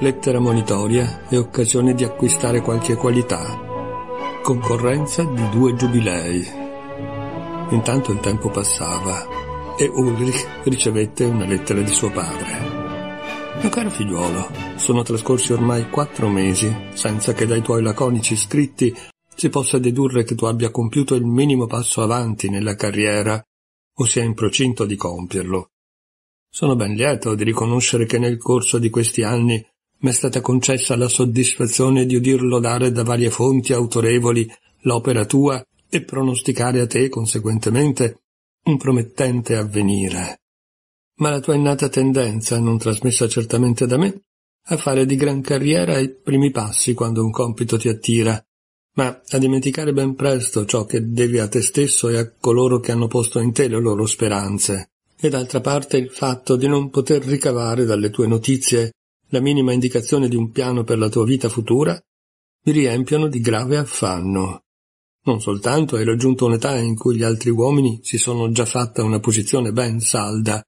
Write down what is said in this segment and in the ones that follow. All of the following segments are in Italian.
lettera monitoria e occasione di acquistare qualche qualità. Concorrenza di due giubilei. Intanto il tempo passava e Ulrich ricevette una lettera di suo padre. Mio caro figliuolo, sono trascorsi ormai quattro mesi senza che dai tuoi laconici scritti si possa dedurre che tu abbia compiuto il minimo passo avanti nella carriera o sia in procinto di compierlo. Sono ben lieto di riconoscere che nel corso di questi anni M'è stata concessa la soddisfazione di udir lodare da varie fonti autorevoli l'opera tua e pronosticare a te, conseguentemente, un promettente avvenire. Ma la tua innata tendenza, non trasmessa certamente da me, a fare di gran carriera i primi passi quando un compito ti attira, ma a dimenticare ben presto ciò che devi a te stesso e a coloro che hanno posto in te le loro speranze, e d'altra parte il fatto di non poter ricavare dalle tue notizie la minima indicazione di un piano per la tua vita futura, mi riempiono di grave affanno. Non soltanto hai raggiunto un'età in cui gli altri uomini si sono già fatta una posizione ben salda,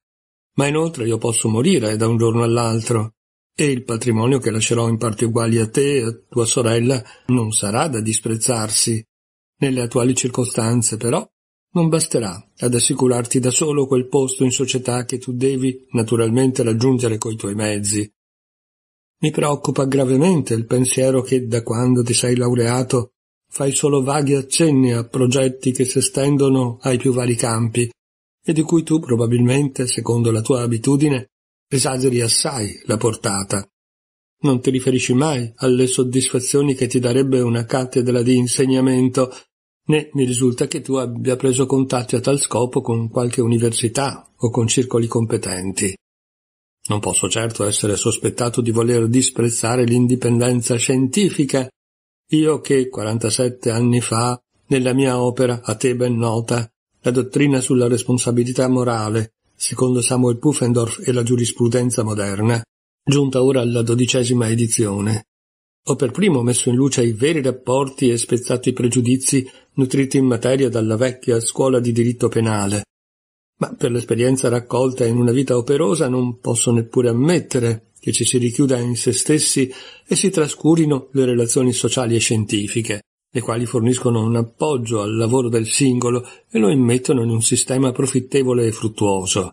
ma inoltre io posso morire da un giorno all'altro, e il patrimonio che lascerò in parti uguali a te e a tua sorella non sarà da disprezzarsi. Nelle attuali circostanze, però, non basterà ad assicurarti da solo quel posto in società che tu devi naturalmente raggiungere coi tuoi mezzi, mi preoccupa gravemente il pensiero che da quando ti sei laureato fai solo vaghi accenni a progetti che si estendono ai più vari campi e di cui tu probabilmente, secondo la tua abitudine, esageri assai la portata. Non ti riferisci mai alle soddisfazioni che ti darebbe una cattedra di insegnamento, né mi risulta che tu abbia preso contatti a tal scopo con qualche università o con circoli competenti. Non posso certo essere sospettato di voler disprezzare l'indipendenza scientifica. Io che, 47 anni fa, nella mia opera, a te ben nota, la dottrina sulla responsabilità morale, secondo Samuel Pufendorf e la giurisprudenza moderna, giunta ora alla dodicesima edizione. Ho per primo messo in luce i veri rapporti e spezzato i pregiudizi nutriti in materia dalla vecchia scuola di diritto penale, ma per l'esperienza raccolta in una vita operosa non posso neppure ammettere che ci si richiuda in se stessi e si trascurino le relazioni sociali e scientifiche, le quali forniscono un appoggio al lavoro del singolo e lo immettono in un sistema profittevole e fruttuoso.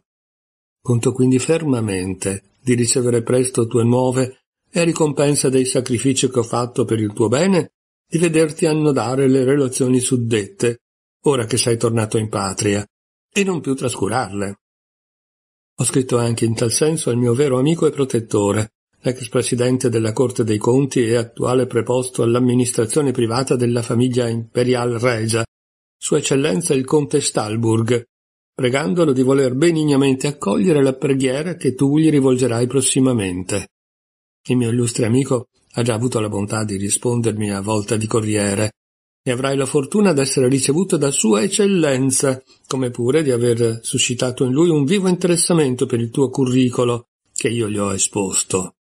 Conto quindi fermamente di ricevere presto tue nuove e a ricompensa dei sacrifici che ho fatto per il tuo bene, di vederti annodare le relazioni suddette, ora che sei tornato in patria, e non più trascurarle. Ho scritto anche in tal senso al mio vero amico e protettore, l'ex presidente della Corte dei Conti e attuale preposto all'amministrazione privata della famiglia imperial regia, Sua Eccellenza il Conte Stalburg, pregandolo di voler benignamente accogliere la preghiera che tu gli rivolgerai prossimamente. Il mio illustre amico ha già avuto la bontà di rispondermi a volta di corriere, e avrai la fortuna d'essere ricevuto da Sua Eccellenza, come pure di aver suscitato in lui un vivo interessamento per il tuo curricolo, che io gli ho esposto.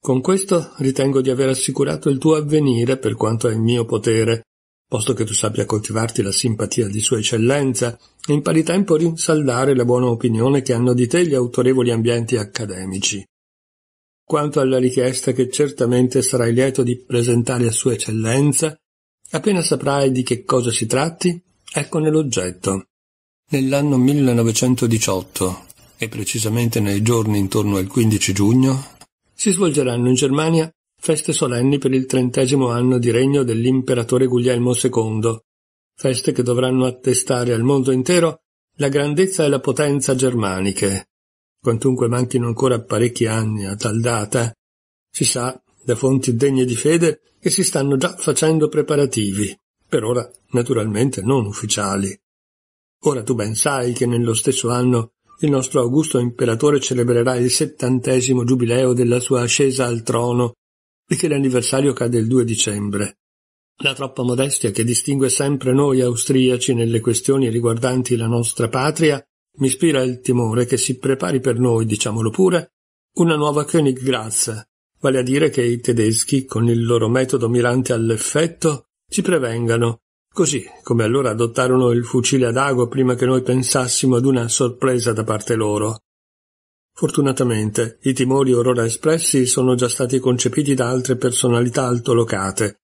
Con questo ritengo di aver assicurato il tuo avvenire per quanto è in mio potere, posto che tu sappia coltivarti la simpatia di Sua Eccellenza e in pari tempo rinsaldare la buona opinione che hanno di te gli autorevoli ambienti accademici. Quanto alla richiesta che certamente sarai lieto di presentare a Sua Eccellenza, Appena saprai di che cosa si tratti, eccone l'oggetto. Nell'anno 1918, e precisamente nei giorni intorno al 15 giugno, si svolgeranno in Germania feste solenni per il trentesimo anno di regno dell'imperatore Guglielmo II, feste che dovranno attestare al mondo intero la grandezza e la potenza germaniche. Quantunque manchino ancora parecchi anni a tal data, si sa da fonti degne di fede che si stanno già facendo preparativi, per ora naturalmente non ufficiali. Ora tu ben sai che nello stesso anno il nostro augusto imperatore celebrerà il settantesimo giubileo della sua ascesa al trono e che l'anniversario cade il 2 dicembre. La troppa modestia che distingue sempre noi austriaci nelle questioni riguardanti la nostra patria mi ispira il timore che si prepari per noi, diciamolo pure, una nuova Königgrazia, vale a dire che i tedeschi, con il loro metodo mirante all'effetto, ci prevengano, così come allora adottarono il fucile ad ago prima che noi pensassimo ad una sorpresa da parte loro. Fortunatamente, i timori orora espressi sono già stati concepiti da altre personalità altolocate,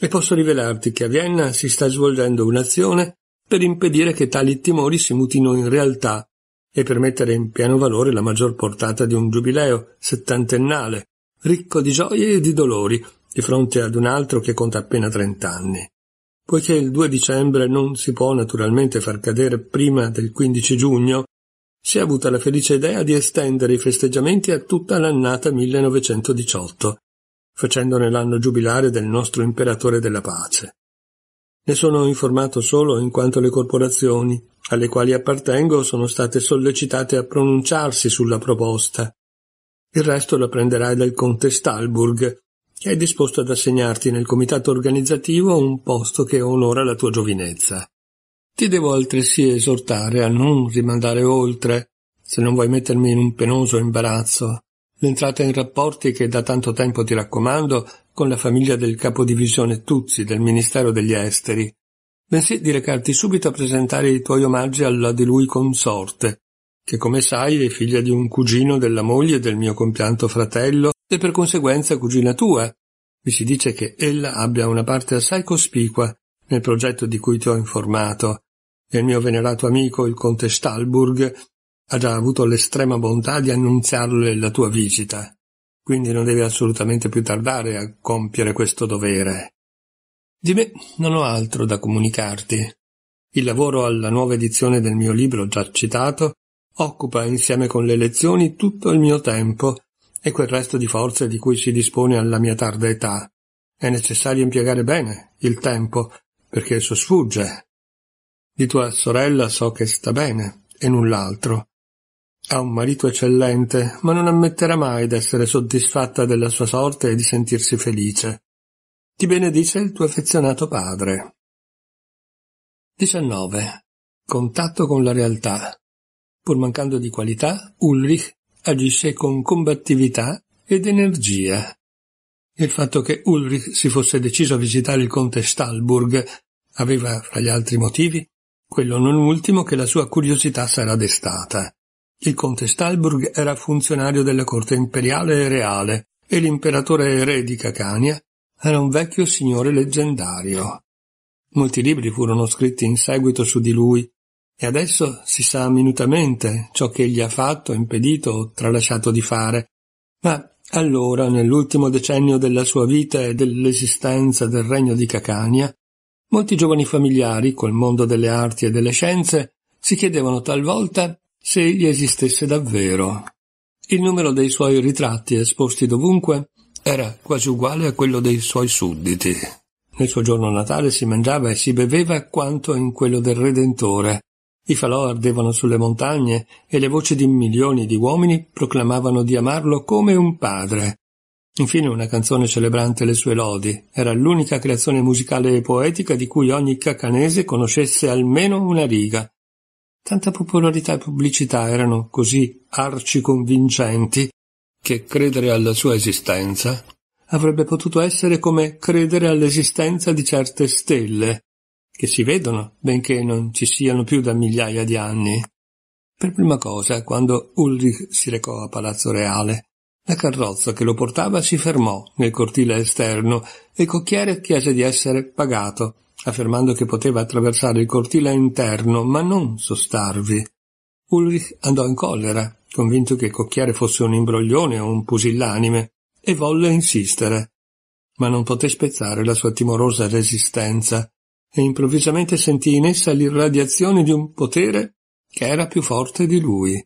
e posso rivelarti che a Vienna si sta svolgendo un'azione per impedire che tali timori si mutino in realtà e per mettere in pieno valore la maggior portata di un giubileo settantennale, ricco di gioie e di dolori, di fronte ad un altro che conta appena trent'anni. Poiché il 2 dicembre non si può naturalmente far cadere prima del 15 giugno, si è avuta la felice idea di estendere i festeggiamenti a tutta l'annata 1918, facendone l'anno giubilare del nostro imperatore della pace. Ne sono informato solo in quanto le corporazioni, alle quali appartengo, sono state sollecitate a pronunciarsi sulla proposta, il resto lo prenderai dal conte Stalburg, che è disposto ad assegnarti nel comitato organizzativo un posto che onora la tua giovinezza. Ti devo altresì esortare a non rimandare oltre, se non vuoi mettermi in un penoso imbarazzo, l'entrata in rapporti che da tanto tempo ti raccomando con la famiglia del capodivisione Tuzzi del Ministero degli Esteri, bensì di recarti subito a presentare i tuoi omaggi alla di lui consorte, che come sai è figlia di un cugino della moglie del mio compianto fratello e per conseguenza cugina tua. Mi si dice che ella abbia una parte assai cospicua nel progetto di cui ti ho informato, e il mio venerato amico il conte Stalburg ha già avuto l'estrema bontà di annunziarle la tua visita. Quindi non devi assolutamente più tardare a compiere questo dovere. Di me non ho altro da comunicarti. Il lavoro alla nuova edizione del mio libro già citato occupa insieme con le lezioni tutto il mio tempo e quel resto di forze di cui si dispone alla mia tarda età. È necessario impiegare bene il tempo, perché esso sfugge. Di tua sorella so che sta bene, e null'altro. Ha un marito eccellente, ma non ammetterà mai d'essere soddisfatta della sua sorte e di sentirsi felice. Ti benedice il tuo affezionato padre. 19. Contatto con la realtà pur mancando di qualità, Ulrich agisce con combattività ed energia. Il fatto che Ulrich si fosse deciso a visitare il conte Stalburg aveva, fra gli altri motivi, quello non ultimo che la sua curiosità sarà destata. Il conte Stalburg era funzionario della corte imperiale e reale e l'imperatore re di Cacania era un vecchio signore leggendario. Molti libri furono scritti in seguito su di lui e adesso si sa minutamente ciò che egli ha fatto, impedito o tralasciato di fare. Ma allora, nell'ultimo decennio della sua vita e dell'esistenza del regno di Cacania, molti giovani familiari col mondo delle arti e delle scienze si chiedevano talvolta se egli esistesse davvero. Il numero dei suoi ritratti esposti dovunque era quasi uguale a quello dei suoi sudditi. Nel suo giorno natale si mangiava e si beveva quanto in quello del Redentore, i falò ardevano sulle montagne e le voci di milioni di uomini proclamavano di amarlo come un padre. Infine una canzone celebrante le sue lodi era l'unica creazione musicale e poetica di cui ogni cacanese conoscesse almeno una riga. Tanta popolarità e pubblicità erano così arciconvincenti che credere alla sua esistenza avrebbe potuto essere come credere all'esistenza di certe stelle, che si vedono, benché non ci siano più da migliaia di anni. Per prima cosa, quando Ulrich si recò a Palazzo Reale, la carrozza che lo portava si fermò nel cortile esterno e il cocchiere chiese di essere pagato, affermando che poteva attraversare il cortile interno, ma non sostarvi. Ulrich andò in collera, convinto che il cocchiere fosse un imbroglione o un pusillanime, e volle insistere, ma non poté spezzare la sua timorosa resistenza e improvvisamente sentì in essa l'irradiazione di un potere che era più forte di lui.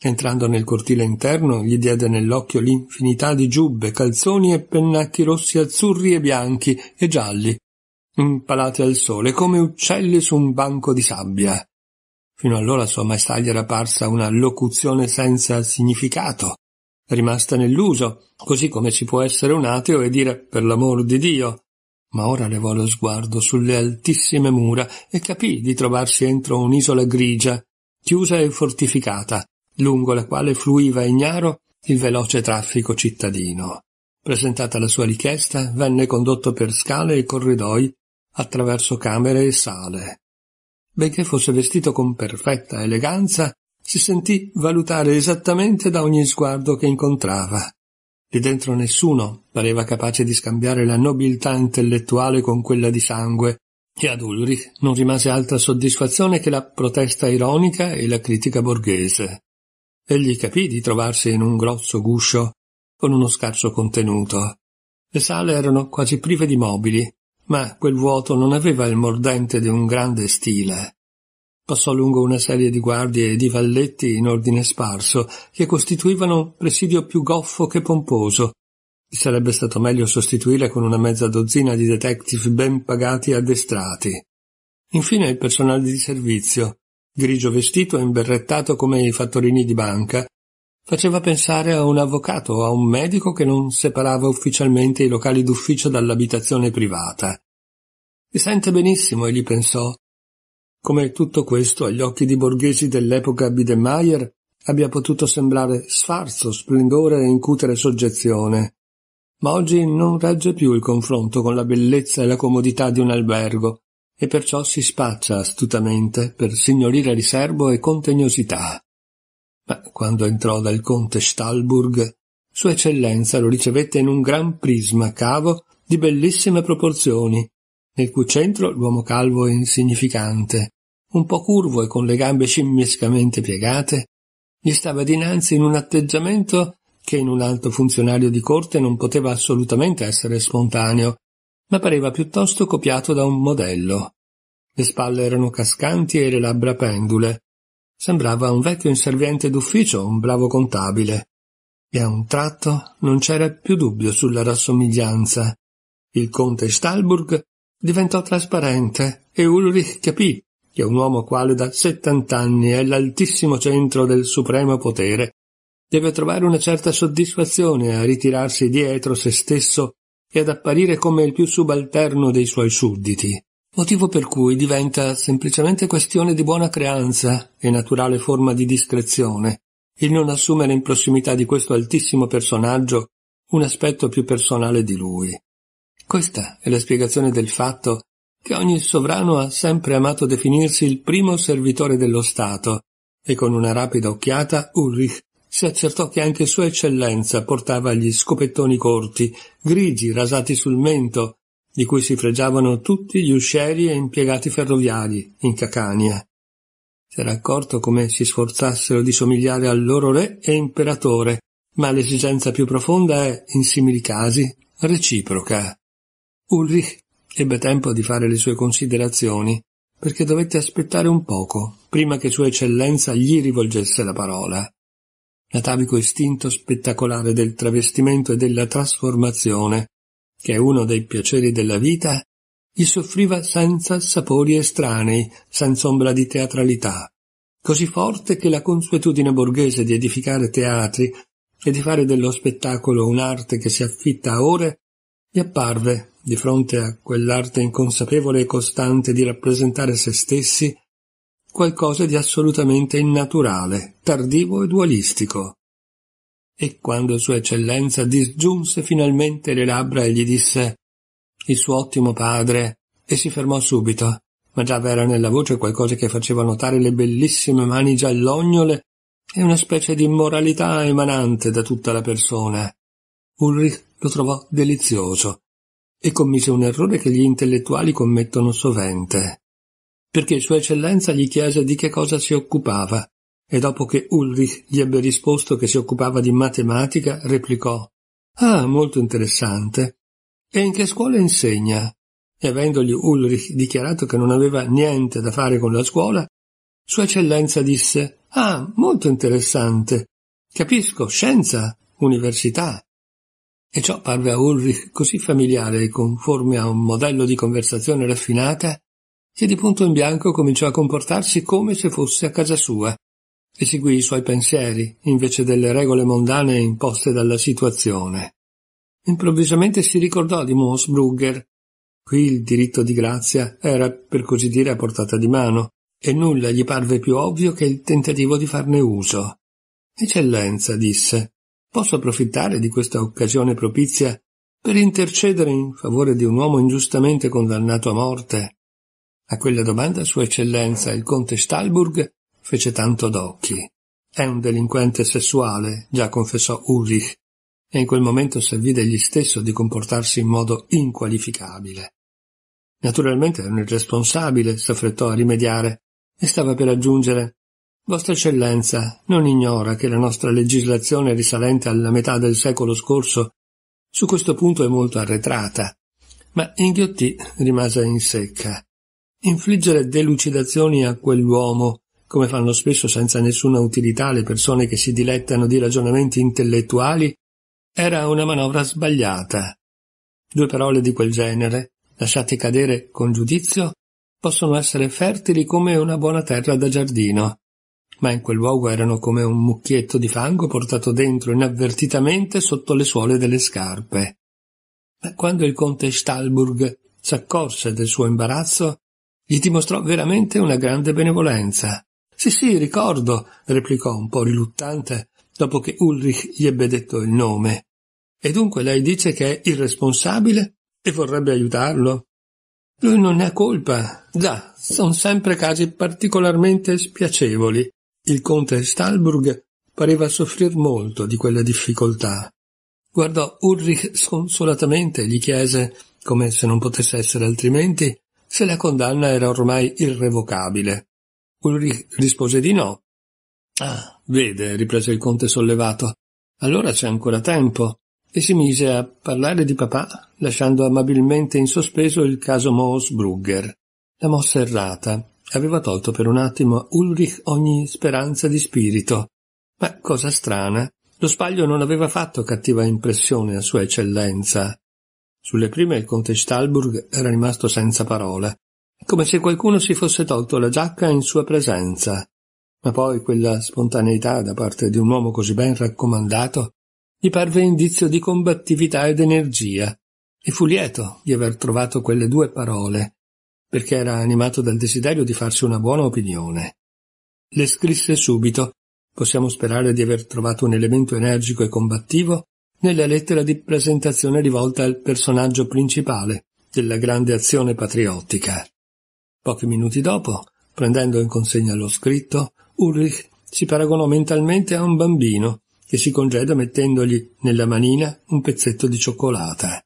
Entrando nel cortile interno, gli diede nell'occhio l'infinità di giubbe, calzoni e pennacchi rossi, azzurri e bianchi e gialli, impalati al sole come uccelli su un banco di sabbia. Fino allora sua maestà gli era parsa una locuzione senza significato, rimasta nell'uso, così come si può essere un ateo e dire per l'amor di Dio, ma ora levò lo sguardo sulle altissime mura e capì di trovarsi entro un'isola grigia, chiusa e fortificata, lungo la quale fluiva ignaro il veloce traffico cittadino. Presentata la sua richiesta, venne condotto per scale e corridoi attraverso camere e sale. Benché fosse vestito con perfetta eleganza, si sentì valutare esattamente da ogni sguardo che incontrava. Lì dentro nessuno pareva capace di scambiare la nobiltà intellettuale con quella di sangue, e ad Ulrich non rimase altra soddisfazione che la protesta ironica e la critica borghese. Egli capì di trovarsi in un grosso guscio con uno scarso contenuto. Le sale erano quasi prive di mobili, ma quel vuoto non aveva il mordente di un grande stile. Passò lungo una serie di guardie e di valletti in ordine sparso, che costituivano un presidio più goffo che pomposo. Sarebbe stato meglio sostituire con una mezza dozzina di detective ben pagati e addestrati. Infine il personale di servizio, grigio vestito e imberrettato come i fattorini di banca, faceva pensare a un avvocato o a un medico che non separava ufficialmente i locali d'ufficio dall'abitazione privata. Mi sente benissimo, egli pensò, come tutto questo agli occhi di borghesi dell'epoca Bidemeyer abbia potuto sembrare sfarzo, splendore e incutere soggezione. Ma oggi non regge più il confronto con la bellezza e la comodità di un albergo, e perciò si spaccia astutamente per signorile riserbo e contegnosità. Ma quando entrò dal conte Stalburg, Sua Eccellenza lo ricevette in un gran prisma cavo di bellissime proporzioni, nel cui centro l'uomo calvo e insignificante, un po curvo e con le gambe scimmiescamente piegate, gli stava dinanzi in un atteggiamento che in un alto funzionario di corte non poteva assolutamente essere spontaneo, ma pareva piuttosto copiato da un modello. Le spalle erano cascanti e le labbra pendule. Sembrava un vecchio inserviente d'ufficio, un bravo contabile. E a un tratto non c'era più dubbio sulla rassomiglianza. Il conte Stalburg diventò trasparente e Ulrich capì che un uomo quale da settant'anni è l'altissimo centro del supremo potere, deve trovare una certa soddisfazione a ritirarsi dietro se stesso e ad apparire come il più subalterno dei suoi sudditi, motivo per cui diventa semplicemente questione di buona creanza e naturale forma di discrezione il non assumere in prossimità di questo altissimo personaggio un aspetto più personale di lui. Questa è la spiegazione del fatto che ogni sovrano ha sempre amato definirsi il primo servitore dello Stato, e con una rapida occhiata Ulrich si accertò che anche Sua Eccellenza portava gli scopettoni corti, grigi, rasati sul mento, di cui si fregiavano tutti gli uscieri e impiegati ferroviari in Cacania. Si era accorto come si sforzassero di somigliare al loro re e imperatore, ma l'esigenza più profonda è, in simili casi, reciproca. Ulrich Ebbe tempo di fare le sue considerazioni, perché dovette aspettare un poco prima che Sua Eccellenza gli rivolgesse la parola. L'atavico istinto spettacolare del travestimento e della trasformazione, che è uno dei piaceri della vita, gli soffriva senza sapori estranei, senza ombra di teatralità, così forte che la consuetudine borghese di edificare teatri e di fare dello spettacolo un'arte che si affitta a ore gli apparve, di fronte a quell'arte inconsapevole e costante di rappresentare se stessi, qualcosa di assolutamente innaturale, tardivo e dualistico. E quando Sua Eccellenza disgiunse finalmente le labbra e gli disse il suo ottimo padre, e si fermò subito, ma già v'era nella voce qualcosa che faceva notare le bellissime mani giallognole e una specie di moralità emanante da tutta la persona. Ulrich lo trovò delizioso e commise un errore che gli intellettuali commettono sovente, perché Sua Eccellenza gli chiese di che cosa si occupava e dopo che Ulrich gli ebbe risposto che si occupava di matematica, replicò Ah, molto interessante. E in che scuola insegna? E avendogli Ulrich dichiarato che non aveva niente da fare con la scuola, Sua Eccellenza disse Ah, molto interessante. Capisco, scienza, università e ciò parve a Ulrich così familiare e conforme a un modello di conversazione raffinata che di punto in bianco cominciò a comportarsi come se fosse a casa sua e seguì i suoi pensieri invece delle regole mondane imposte dalla situazione. Improvvisamente si ricordò di Moosbrugger. Qui il diritto di grazia era per così dire a portata di mano e nulla gli parve più ovvio che il tentativo di farne uso. Eccellenza, disse, posso approfittare di questa occasione propizia per intercedere in favore di un uomo ingiustamente condannato a morte? A quella domanda Sua Eccellenza il conte Stalburg fece tanto d'occhi. È un delinquente sessuale, già confessò Ulrich, e in quel momento si avvide egli stesso di comportarsi in modo inqualificabile. Naturalmente era un irresponsabile, s'affrettò a rimediare, e stava per aggiungere vostra Eccellenza non ignora che la nostra legislazione risalente alla metà del secolo scorso su questo punto è molto arretrata, ma Inghiotti rimase in secca. Infliggere delucidazioni a quell'uomo, come fanno spesso senza nessuna utilità le persone che si dilettano di ragionamenti intellettuali, era una manovra sbagliata. Due parole di quel genere, lasciate cadere con giudizio, possono essere fertili come una buona terra da giardino ma in quel luogo erano come un mucchietto di fango portato dentro inavvertitamente sotto le suole delle scarpe. Ma quando il conte Stalburg s'accorse del suo imbarazzo, gli dimostrò veramente una grande benevolenza. Sì, sì, ricordo, replicò un po riluttante, dopo che Ulrich gli ebbe detto il nome. E dunque lei dice che è irresponsabile e vorrebbe aiutarlo? Lui non ne ha colpa. Già, sono sempre casi particolarmente spiacevoli. Il conte Stalburg pareva soffrir molto di quella difficoltà. Guardò Ulrich sconsolatamente e gli chiese, come se non potesse essere altrimenti, se la condanna era ormai irrevocabile. Ulrich rispose di no. Ah, vede, riprese il conte sollevato, allora c'è ancora tempo, e si mise a parlare di papà, lasciando amabilmente in sospeso il caso Brugger. La mossa errata, aveva tolto per un attimo a Ulrich ogni speranza di spirito. Ma cosa strana, lo spaglio non aveva fatto cattiva impressione a Sua Eccellenza. Sulle prime il conte Stalburg era rimasto senza parole, come se qualcuno si fosse tolto la giacca in sua presenza. Ma poi quella spontaneità da parte di un uomo così ben raccomandato gli parve indizio di combattività ed energia, e fu lieto di aver trovato quelle due parole perché era animato dal desiderio di farsi una buona opinione. Le scrisse subito, possiamo sperare di aver trovato un elemento energico e combattivo, nella lettera di presentazione rivolta al personaggio principale della grande azione patriottica. Pochi minuti dopo, prendendo in consegna lo scritto, Ulrich si paragonò mentalmente a un bambino che si congeda mettendogli nella manina un pezzetto di cioccolata.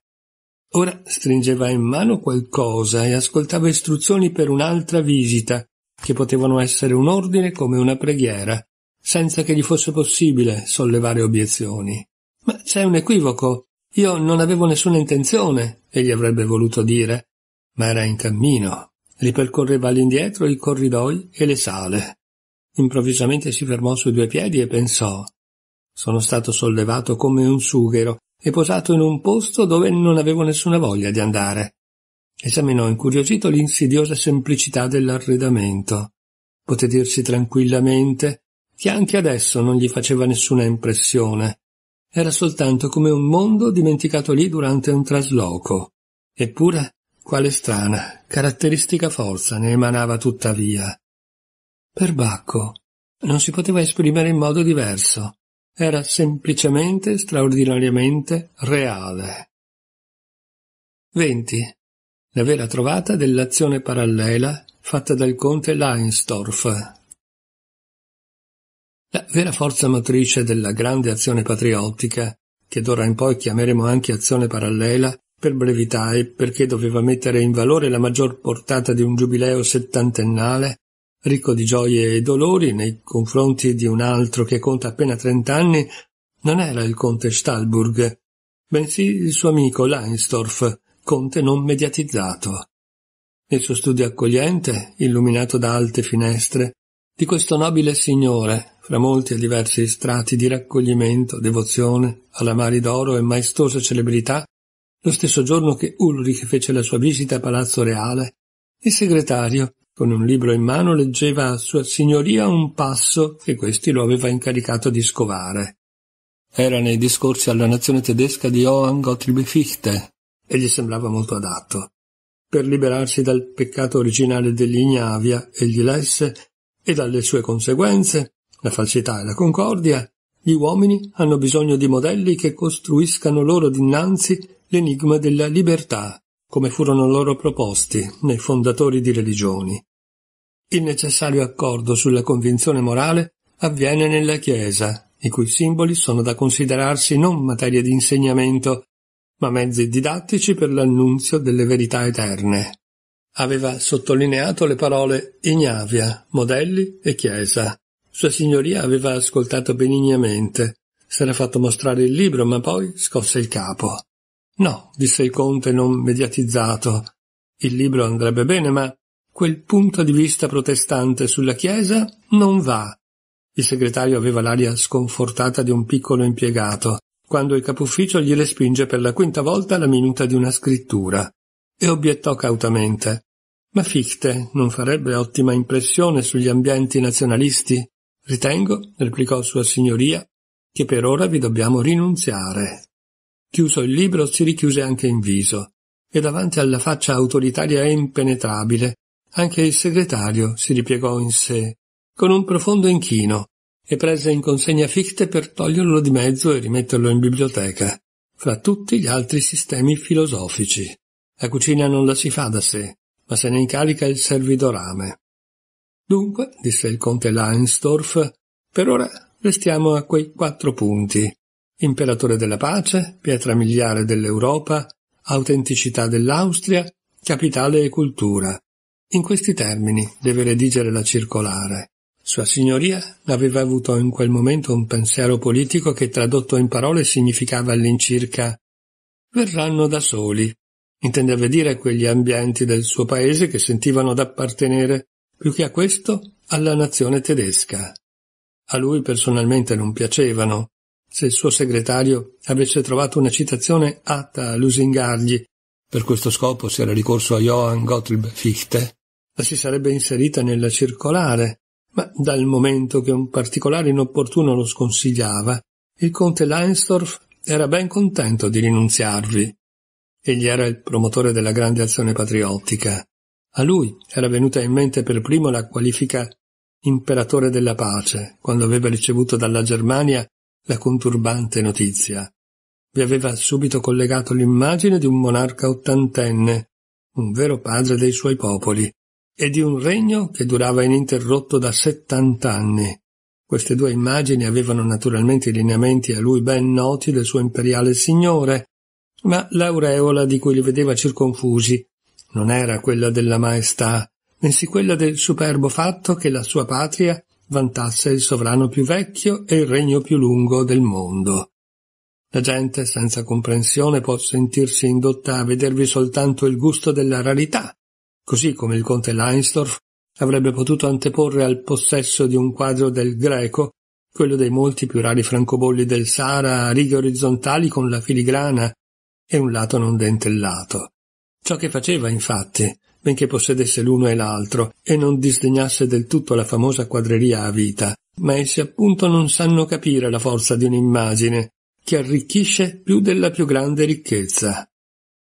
Ora stringeva in mano qualcosa e ascoltava istruzioni per un'altra visita, che potevano essere un ordine come una preghiera, senza che gli fosse possibile sollevare obiezioni. Ma c'è un equivoco. Io non avevo nessuna intenzione, egli avrebbe voluto dire, ma era in cammino. Ripercorreva all'indietro i corridoi e le sale. Improvvisamente si fermò sui due piedi e pensò sono stato sollevato come un sughero e posato in un posto dove non avevo nessuna voglia di andare. Esaminò incuriosito l'insidiosa semplicità dell'arredamento. Poté dirsi tranquillamente che anche adesso non gli faceva nessuna impressione. Era soltanto come un mondo dimenticato lì durante un trasloco. Eppure, quale strana, caratteristica forza ne emanava tuttavia. Perbacco non si poteva esprimere in modo diverso era semplicemente straordinariamente reale. 20. La vera trovata dell'azione parallela fatta dal conte Leinsdorf. La vera forza matrice della grande azione patriottica, che d'ora in poi chiameremo anche azione parallela, per brevità e perché doveva mettere in valore la maggior portata di un giubileo settantennale, ricco di gioie e dolori nei confronti di un altro che conta appena trent'anni, non era il conte Stalburg, bensì il suo amico Leinsdorf, conte non mediatizzato. Nel suo studio accogliente, illuminato da alte finestre, di questo nobile signore, fra molti e diversi strati di raccoglimento, devozione, alamari d'oro e maestosa celebrità, lo stesso giorno che Ulrich fece la sua visita a Palazzo Reale, il segretario, con un libro in mano leggeva a sua signoria un passo che questi lo aveva incaricato di scovare. Era nei discorsi alla nazione tedesca di Johann Gottlieb Fichte e gli sembrava molto adatto. Per liberarsi dal peccato originale dell'ignavia, egli lesse, e dalle sue conseguenze, la falsità e la concordia, gli uomini hanno bisogno di modelli che costruiscano loro dinanzi l'enigma della libertà come furono loro proposti nei fondatori di religioni. Il necessario accordo sulla convinzione morale avviene nella Chiesa, i cui simboli sono da considerarsi non materia di insegnamento, ma mezzi didattici per l'annunzio delle verità eterne. Aveva sottolineato le parole ignavia, modelli e Chiesa. Sua signoria aveva ascoltato benignamente, s'era fatto mostrare il libro, ma poi scosse il capo. No, disse il conte non mediatizzato. Il libro andrebbe bene, ma quel punto di vista protestante sulla Chiesa non va. Il segretario aveva l'aria sconfortata di un piccolo impiegato, quando il capufficio gli respinge per la quinta volta la minuta di una scrittura, e obiettò cautamente. Ma Fichte non farebbe ottima impressione sugli ambienti nazionalisti? Ritengo, replicò sua signoria, che per ora vi dobbiamo rinunziare. Chiuso il libro si richiuse anche in viso, e davanti alla faccia autoritaria e impenetrabile anche il segretario si ripiegò in sé, con un profondo inchino, e prese in consegna Fichte per toglierlo di mezzo e rimetterlo in biblioteca, fra tutti gli altri sistemi filosofici. La cucina non la si fa da sé, ma se ne incarica il servidorame. Dunque, disse il conte Leinsdorf, per ora restiamo a quei quattro punti imperatore della pace, pietra miliare dell'Europa, autenticità dell'Austria, capitale e cultura. In questi termini deve redigere la circolare. Sua signoria aveva avuto in quel momento un pensiero politico che tradotto in parole significava all'incirca verranno da soli. Intendeva dire quegli ambienti del suo paese che sentivano d'appartenere, più che a questo, alla nazione tedesca. A lui personalmente non piacevano, se il suo segretario avesse trovato una citazione atta a lusingargli. Per questo scopo si era ricorso a Johann Gottlieb Fichte, la si sarebbe inserita nella circolare, ma dal momento che un particolare inopportuno lo sconsigliava, il conte Leinsdorf era ben contento di rinunziarvi. Egli era il promotore della grande azione patriottica. A lui era venuta in mente per primo la qualifica imperatore della pace, quando aveva ricevuto dalla Germania la conturbante notizia. Vi aveva subito collegato l'immagine di un monarca ottantenne, un vero padre dei suoi popoli, e di un regno che durava ininterrotto da settant'anni. Queste due immagini avevano naturalmente i lineamenti a lui ben noti del suo imperiale signore, ma l'aureola di cui li vedeva circonfusi non era quella della maestà, bensì quella del superbo fatto che la sua patria vantasse il sovrano più vecchio e il regno più lungo del mondo. La gente senza comprensione può sentirsi indotta a vedervi soltanto il gusto della rarità, così come il conte Leinsdorf avrebbe potuto anteporre al possesso di un quadro del greco quello dei molti più rari francobolli del Sara a righe orizzontali con la filigrana e un lato non dentellato. Ciò che faceva, infatti, benché possedesse l'uno e l'altro, e non disdegnasse del tutto la famosa quadreria a vita, ma essi appunto non sanno capire la forza di un'immagine, che arricchisce più della più grande ricchezza.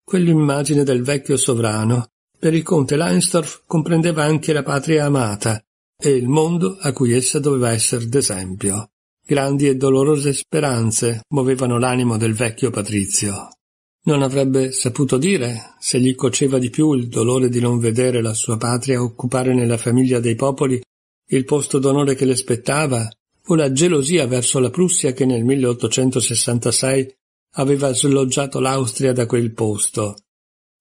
Quell'immagine del vecchio sovrano, per il conte Leinsdorf comprendeva anche la patria amata e il mondo a cui essa doveva essere d'esempio. Grandi e dolorose speranze muovevano l'animo del vecchio patrizio. Non avrebbe saputo dire se gli coceva di più il dolore di non vedere la sua patria occupare nella famiglia dei popoli il posto d'onore che le spettava, o la gelosia verso la Prussia che nel 1866 aveva sloggiato l'Austria da quel posto,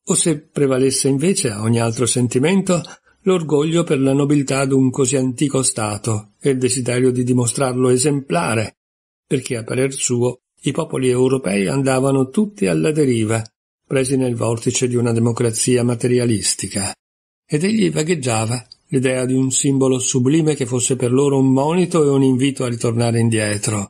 o se prevalesse invece a ogni altro sentimento l'orgoglio per la nobiltà d'un così antico stato e il desiderio di dimostrarlo esemplare, perché a parer suo i popoli europei andavano tutti alla deriva, presi nel vortice di una democrazia materialistica, ed egli vagheggiava l'idea di un simbolo sublime che fosse per loro un monito e un invito a ritornare indietro.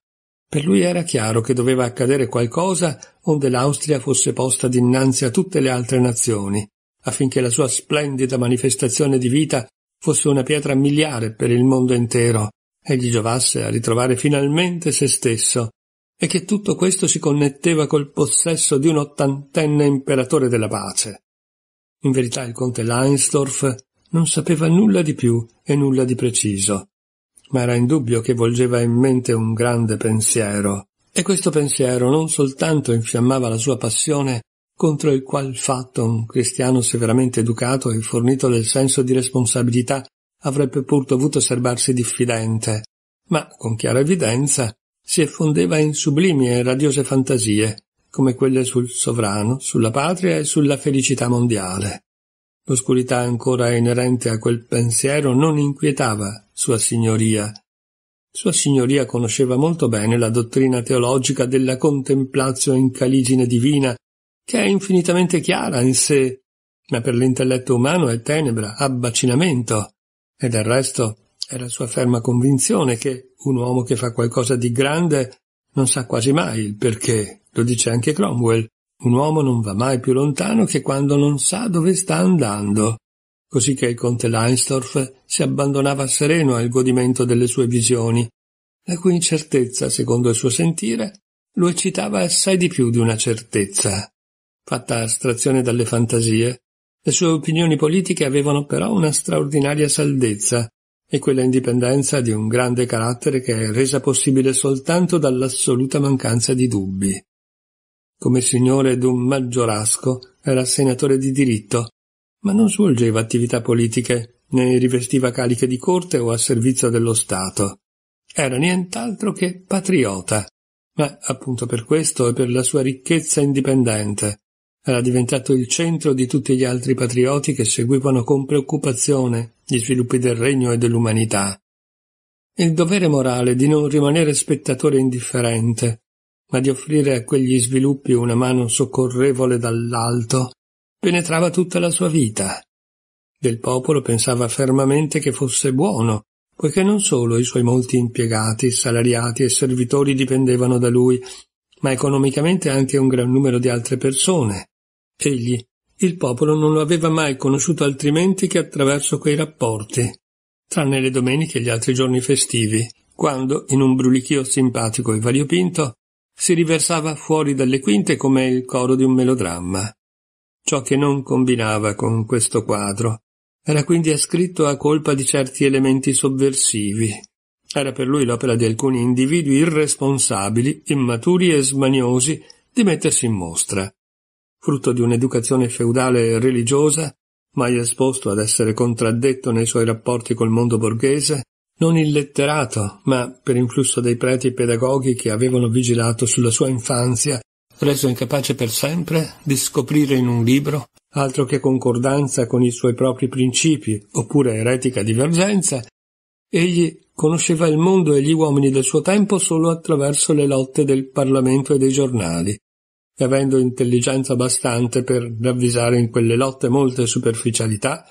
Per lui era chiaro che doveva accadere qualcosa onde l'Austria fosse posta dinanzi a tutte le altre nazioni, affinché la sua splendida manifestazione di vita fosse una pietra miliare per il mondo intero e gli giovasse a ritrovare finalmente se stesso e che tutto questo si connetteva col possesso di un ottantenne imperatore della pace. In verità il conte Leinsdorf non sapeva nulla di più e nulla di preciso, ma era indubbio che volgeva in mente un grande pensiero, e questo pensiero non soltanto infiammava la sua passione contro il qual fatto un cristiano severamente educato e fornito del senso di responsabilità avrebbe pur dovuto serbarsi diffidente, ma con chiara evidenza si effondeva in sublimi e radiose fantasie, come quelle sul sovrano, sulla patria e sulla felicità mondiale. L'oscurità ancora inerente a quel pensiero non inquietava Sua Signoria. Sua Signoria conosceva molto bene la dottrina teologica della contemplazio in caligine divina, che è infinitamente chiara in sé, ma per l'intelletto umano è tenebra, abbacinamento, e del resto è la sua ferma convinzione che un uomo che fa qualcosa di grande non sa quasi mai il perché, lo dice anche Cromwell. Un uomo non va mai più lontano che quando non sa dove sta andando. Così che il conte Leinsdorf si abbandonava sereno al godimento delle sue visioni, la cui incertezza, secondo il suo sentire, lo eccitava assai di più di una certezza. Fatta astrazione dalle fantasie, le sue opinioni politiche avevano però una straordinaria saldezza, e quella indipendenza di un grande carattere che è resa possibile soltanto dall'assoluta mancanza di dubbi. Come signore d'un maggiorasco era senatore di diritto, ma non svolgeva attività politiche, né rivestiva cariche di corte o a servizio dello Stato. Era nient'altro che patriota, ma appunto per questo e per la sua ricchezza indipendente, era diventato il centro di tutti gli altri patrioti che seguivano con preoccupazione gli sviluppi del regno e dell'umanità. Il dovere morale di non rimanere spettatore indifferente, ma di offrire a quegli sviluppi una mano soccorrevole dall'alto, penetrava tutta la sua vita. Del popolo pensava fermamente che fosse buono, poiché non solo i suoi molti impiegati, salariati e servitori dipendevano da lui, ma economicamente anche un gran numero di altre persone, egli. Il popolo non lo aveva mai conosciuto altrimenti che attraverso quei rapporti, tranne le domeniche e gli altri giorni festivi, quando, in un brulichio simpatico e variopinto, si riversava fuori dalle quinte come il coro di un melodramma. Ciò che non combinava con questo quadro era quindi ascritto a colpa di certi elementi sovversivi. Era per lui l'opera di alcuni individui irresponsabili, immaturi e smaniosi di mettersi in mostra frutto di un'educazione feudale e religiosa, mai esposto ad essere contraddetto nei suoi rapporti col mondo borghese, non illetterato, ma per influsso dei preti e pedagoghi che avevano vigilato sulla sua infanzia, reso incapace per sempre di scoprire in un libro altro che concordanza con i suoi propri principi, oppure eretica divergenza, egli conosceva il mondo e gli uomini del suo tempo solo attraverso le lotte del Parlamento e dei giornali, e avendo intelligenza bastante per ravvisare in quelle lotte molte superficialità,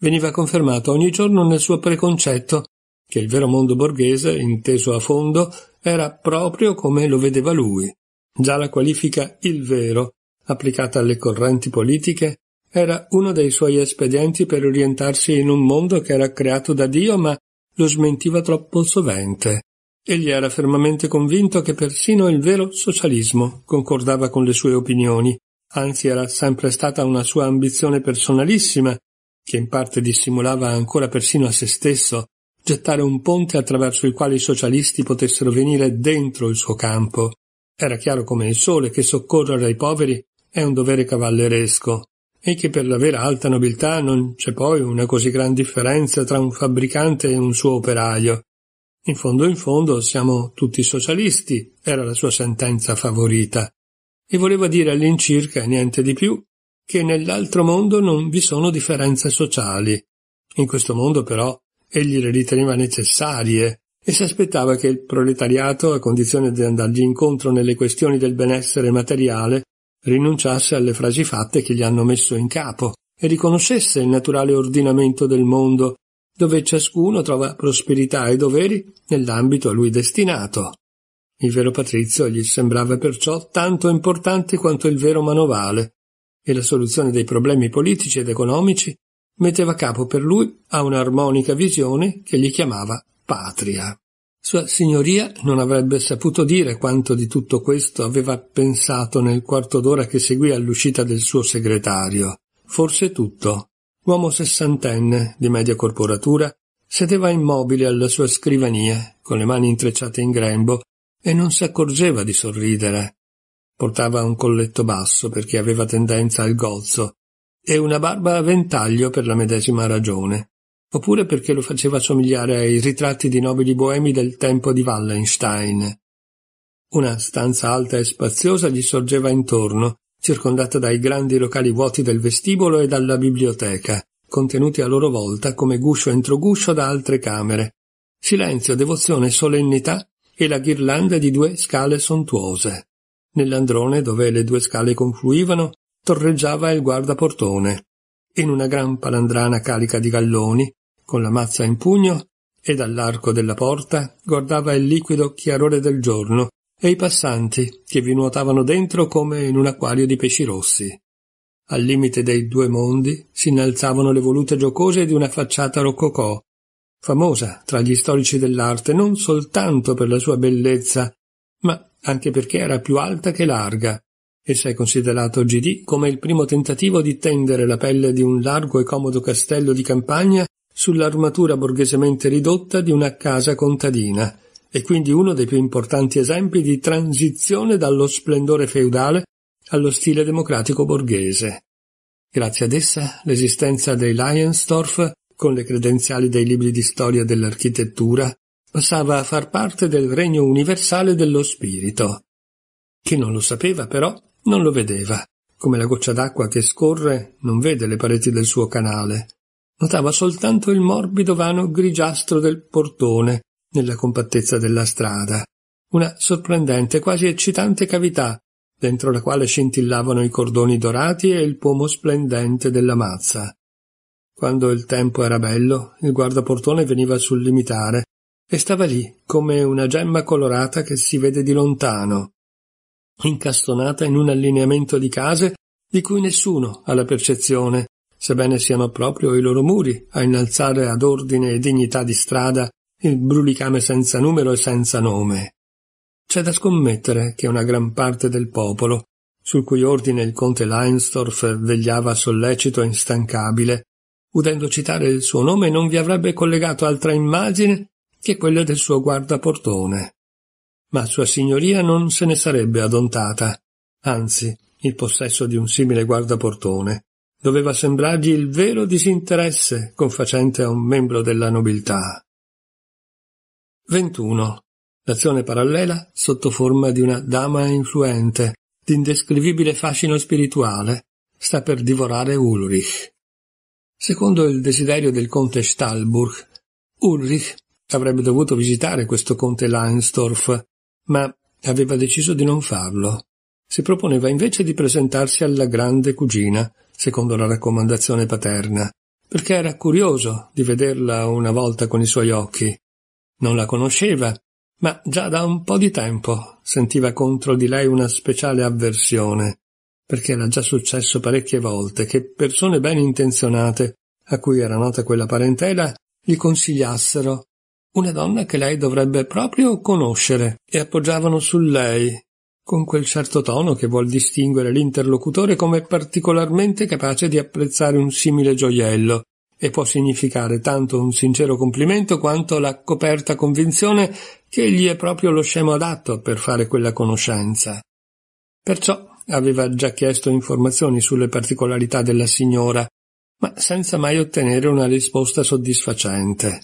veniva confermato ogni giorno nel suo preconcetto che il vero mondo borghese, inteso a fondo, era proprio come lo vedeva lui. Già la qualifica il vero, applicata alle correnti politiche, era uno dei suoi espedienti per orientarsi in un mondo che era creato da Dio ma lo smentiva troppo sovente. Egli era fermamente convinto che persino il vero socialismo concordava con le sue opinioni, anzi era sempre stata una sua ambizione personalissima, che in parte dissimulava ancora persino a se stesso, gettare un ponte attraverso il quale i socialisti potessero venire dentro il suo campo. Era chiaro come il sole che soccorrere ai poveri è un dovere cavalleresco, e che per la vera alta nobiltà non c'è poi una così gran differenza tra un fabbricante e un suo operaio. In fondo in fondo siamo tutti socialisti, era la sua sentenza favorita, e voleva dire all'incirca niente di più che nell'altro mondo non vi sono differenze sociali. In questo mondo però egli le riteneva necessarie e si aspettava che il proletariato, a condizione di andargli incontro nelle questioni del benessere materiale, rinunciasse alle frasi fatte che gli hanno messo in capo e riconoscesse il naturale ordinamento del mondo dove ciascuno trova prosperità e doveri nell'ambito a lui destinato. Il vero patrizio gli sembrava perciò tanto importante quanto il vero manovale, e la soluzione dei problemi politici ed economici metteva capo per lui a un'armonica visione che gli chiamava patria. Sua signoria non avrebbe saputo dire quanto di tutto questo aveva pensato nel quarto d'ora che seguì all'uscita del suo segretario. Forse tutto. L'uomo sessantenne, di media corporatura, sedeva immobile alla sua scrivania, con le mani intrecciate in grembo, e non si accorgeva di sorridere. Portava un colletto basso perché aveva tendenza al gozzo e una barba a ventaglio per la medesima ragione, oppure perché lo faceva somigliare ai ritratti di nobili boemi del tempo di Wallenstein. Una stanza alta e spaziosa gli sorgeva intorno circondata dai grandi locali vuoti del vestibolo e dalla biblioteca, contenuti a loro volta come guscio entro guscio da altre camere. Silenzio, devozione, solennità e la ghirlanda di due scale sontuose. Nell'androne, dove le due scale confluivano, torreggiava il guardaportone. In una gran palandrana carica di galloni, con la mazza in pugno, e dall'arco della porta guardava il liquido chiarore del giorno, e i passanti che vi nuotavano dentro come in un acquario di pesci rossi. Al limite dei due mondi si innalzavano le volute giocose di una facciata rococò, famosa tra gli storici dell'arte non soltanto per la sua bellezza, ma anche perché era più alta che larga. Essa è considerata oggi dì come il primo tentativo di tendere la pelle di un largo e comodo castello di campagna sull'armatura borghesemente ridotta di una casa contadina, e quindi uno dei più importanti esempi di transizione dallo splendore feudale allo stile democratico borghese. Grazie ad essa l'esistenza dei Lionsdorf, con le credenziali dei libri di storia dell'architettura, passava a far parte del regno universale dello spirito. Chi non lo sapeva però non lo vedeva, come la goccia d'acqua che scorre non vede le pareti del suo canale. Notava soltanto il morbido vano grigiastro del portone, nella compattezza della strada, una sorprendente, quasi eccitante cavità, dentro la quale scintillavano i cordoni dorati e il pomo splendente della mazza. Quando il tempo era bello, il guardaportone veniva sul limitare e stava lì come una gemma colorata che si vede di lontano, incastonata in un allineamento di case di cui nessuno ha la percezione, sebbene siano proprio i loro muri a innalzare ad ordine e dignità di strada il brulicame senza numero e senza nome. C'è da scommettere che una gran parte del popolo, sul cui ordine il conte Leinsdorf vegliava sollecito e instancabile, udendo citare il suo nome non vi avrebbe collegato altra immagine che quella del suo guardaportone. Ma sua signoria non se ne sarebbe adontata, anzi, il possesso di un simile guardaportone doveva sembrargli il vero disinteresse confacente a un membro della nobiltà. 21. L'azione parallela sotto forma di una dama influente, d'indescrivibile fascino spirituale, sta per divorare Ulrich. Secondo il desiderio del conte Stalburg, Ulrich avrebbe dovuto visitare questo conte Lansdorf, ma aveva deciso di non farlo. Si proponeva invece di presentarsi alla grande cugina, secondo la raccomandazione paterna, perché era curioso di vederla una volta con i suoi occhi non la conosceva, ma già da un po' di tempo sentiva contro di lei una speciale avversione, perché era già successo parecchie volte che persone ben intenzionate, a cui era nota quella parentela, gli consigliassero una donna che lei dovrebbe proprio conoscere e appoggiavano su lei, con quel certo tono che vuol distinguere l'interlocutore come particolarmente capace di apprezzare un simile gioiello, e può significare tanto un sincero complimento quanto la coperta convinzione che egli è proprio lo scemo adatto per fare quella conoscenza. Perciò aveva già chiesto informazioni sulle particolarità della signora, ma senza mai ottenere una risposta soddisfacente.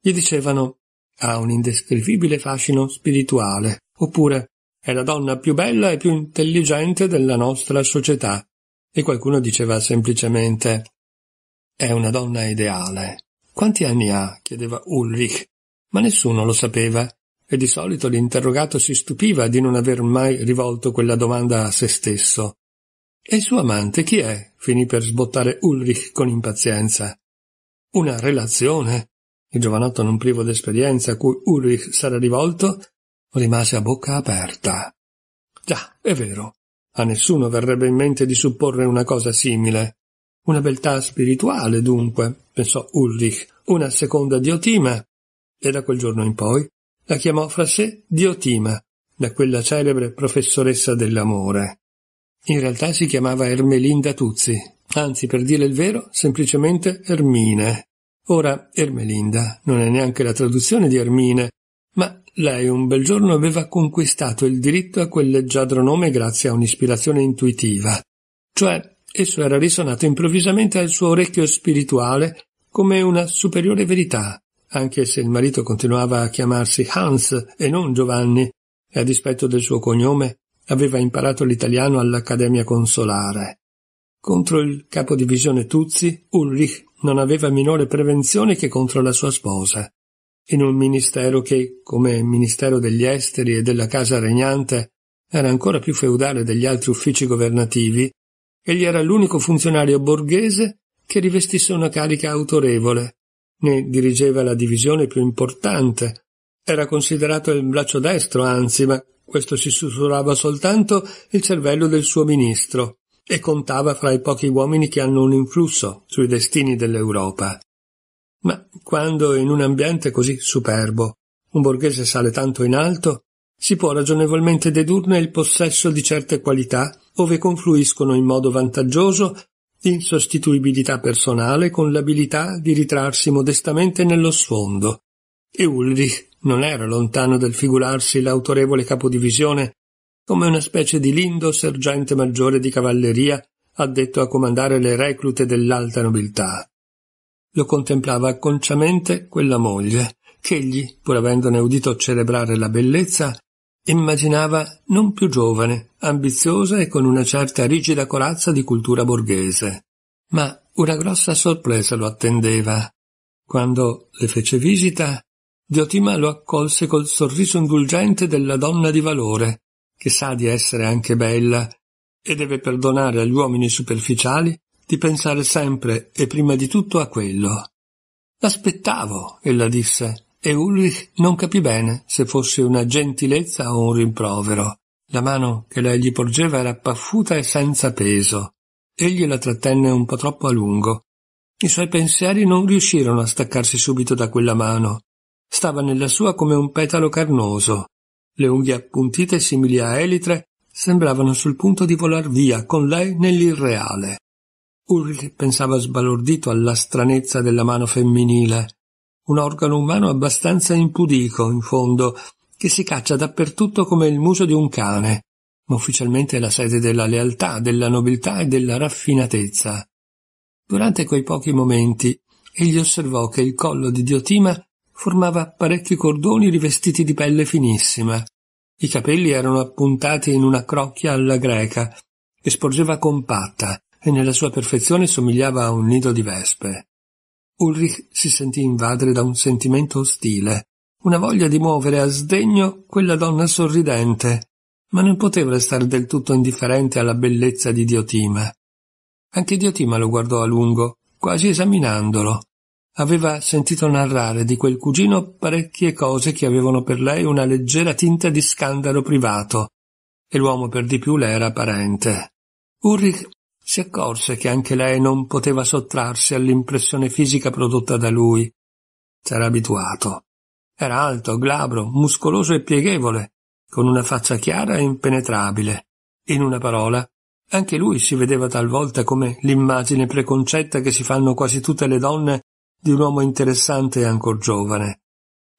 Gli dicevano ha un indescrivibile fascino spirituale, oppure è la donna più bella e più intelligente della nostra società. E qualcuno diceva semplicemente è una donna ideale. Quanti anni ha? chiedeva Ulrich, ma nessuno lo sapeva, e di solito l'interrogato si stupiva di non aver mai rivolto quella domanda a se stesso. E il suo amante chi è? finì per sbottare Ulrich con impazienza. Una relazione? Il giovanotto non privo d'esperienza a cui Ulrich sarà rivolto rimase a bocca aperta. Già, è vero. A nessuno verrebbe in mente di supporre una cosa simile. Una beltà spirituale, dunque, pensò Ulrich, una seconda Diotima. E da quel giorno in poi la chiamò fra sé Diotima, da quella celebre professoressa dell'amore. In realtà si chiamava Ermelinda Tuzzi, anzi, per dire il vero, semplicemente Ermine. Ora, Ermelinda non è neanche la traduzione di Ermine, ma lei un bel giorno aveva conquistato il diritto a quel leggiadro nome grazie a un'ispirazione intuitiva. Cioè, esso era risonato improvvisamente al suo orecchio spirituale come una superiore verità, anche se il marito continuava a chiamarsi Hans e non Giovanni, e a dispetto del suo cognome aveva imparato l'italiano all'Accademia Consolare. Contro il capo divisione Tuzzi, Ulrich non aveva minore prevenzione che contro la sua sposa. In un ministero che, come ministero degli esteri e della casa regnante, era ancora più feudale degli altri uffici governativi, Egli era l'unico funzionario borghese che rivestisse una carica autorevole, ne dirigeva la divisione più importante. Era considerato il braccio destro, anzi, ma questo si sussurrava soltanto il cervello del suo ministro, e contava fra i pochi uomini che hanno un influsso sui destini dell'Europa. Ma quando in un ambiente così superbo un borghese sale tanto in alto, si può ragionevolmente dedurne il possesso di certe qualità ove confluiscono in modo vantaggioso insostituibilità personale con l'abilità di ritrarsi modestamente nello sfondo. E Ulrich non era lontano dal figurarsi l'autorevole capodivisione come una specie di lindo sergente maggiore di cavalleria addetto a comandare le reclute dell'alta nobiltà. Lo contemplava acconciamente quella moglie, che egli, pur avendone udito celebrare la bellezza, immaginava non più giovane, ambiziosa e con una certa rigida corazza di cultura borghese. Ma una grossa sorpresa lo attendeva. Quando le fece visita, Diotima lo accolse col sorriso indulgente della donna di valore, che sa di essere anche bella e deve perdonare agli uomini superficiali di pensare sempre e prima di tutto a quello. L'aspettavo, ella disse, e Ulrich non capì bene se fosse una gentilezza o un rimprovero. La mano che lei gli porgeva era paffuta e senza peso. Egli la trattenne un po' troppo a lungo. I suoi pensieri non riuscirono a staccarsi subito da quella mano. Stava nella sua come un petalo carnoso. Le unghie appuntite simili a elitre sembravano sul punto di volar via con lei nell'irreale. Ulrich pensava sbalordito alla stranezza della mano femminile un organo umano abbastanza impudico, in fondo, che si caccia dappertutto come il muso di un cane, ma ufficialmente è la sede della lealtà, della nobiltà e della raffinatezza. Durante quei pochi momenti egli osservò che il collo di Diotima formava parecchi cordoni rivestiti di pelle finissima. I capelli erano appuntati in una crocchia alla greca, che sporgeva compatta e nella sua perfezione somigliava a un nido di vespe. Ulrich si sentì invadere da un sentimento ostile, una voglia di muovere a sdegno quella donna sorridente, ma non poteva restare del tutto indifferente alla bellezza di Diotima. Anche Diotima lo guardò a lungo, quasi esaminandolo. Aveva sentito narrare di quel cugino parecchie cose che avevano per lei una leggera tinta di scandalo privato, e l'uomo per di più le era parente. Ulrich si accorse che anche lei non poteva sottrarsi all'impressione fisica prodotta da lui. C'era abituato. Era alto, glabro, muscoloso e pieghevole, con una faccia chiara e impenetrabile. In una parola, anche lui si vedeva talvolta come l'immagine preconcetta che si fanno quasi tutte le donne di un uomo interessante e ancor giovane.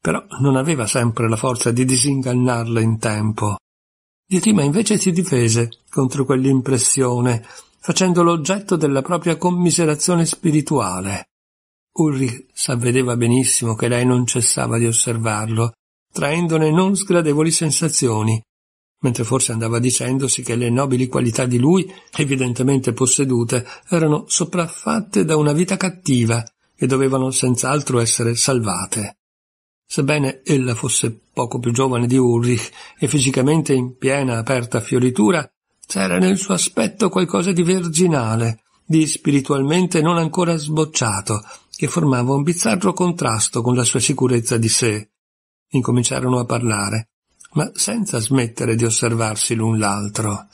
Però non aveva sempre la forza di disingannarla in tempo. Dietima invece si difese contro quell'impressione facendolo oggetto della propria commiserazione spirituale. Ulrich s'avvedeva benissimo che lei non cessava di osservarlo, traendone non sgradevoli sensazioni, mentre forse andava dicendosi che le nobili qualità di lui, evidentemente possedute, erano sopraffatte da una vita cattiva e dovevano senz'altro essere salvate. Sebbene ella fosse poco più giovane di Ulrich e fisicamente in piena aperta fioritura, c'era nel suo aspetto qualcosa di verginale, di spiritualmente non ancora sbocciato, che formava un bizzarro contrasto con la sua sicurezza di sé. Incominciarono a parlare, ma senza smettere di osservarsi l'un l'altro.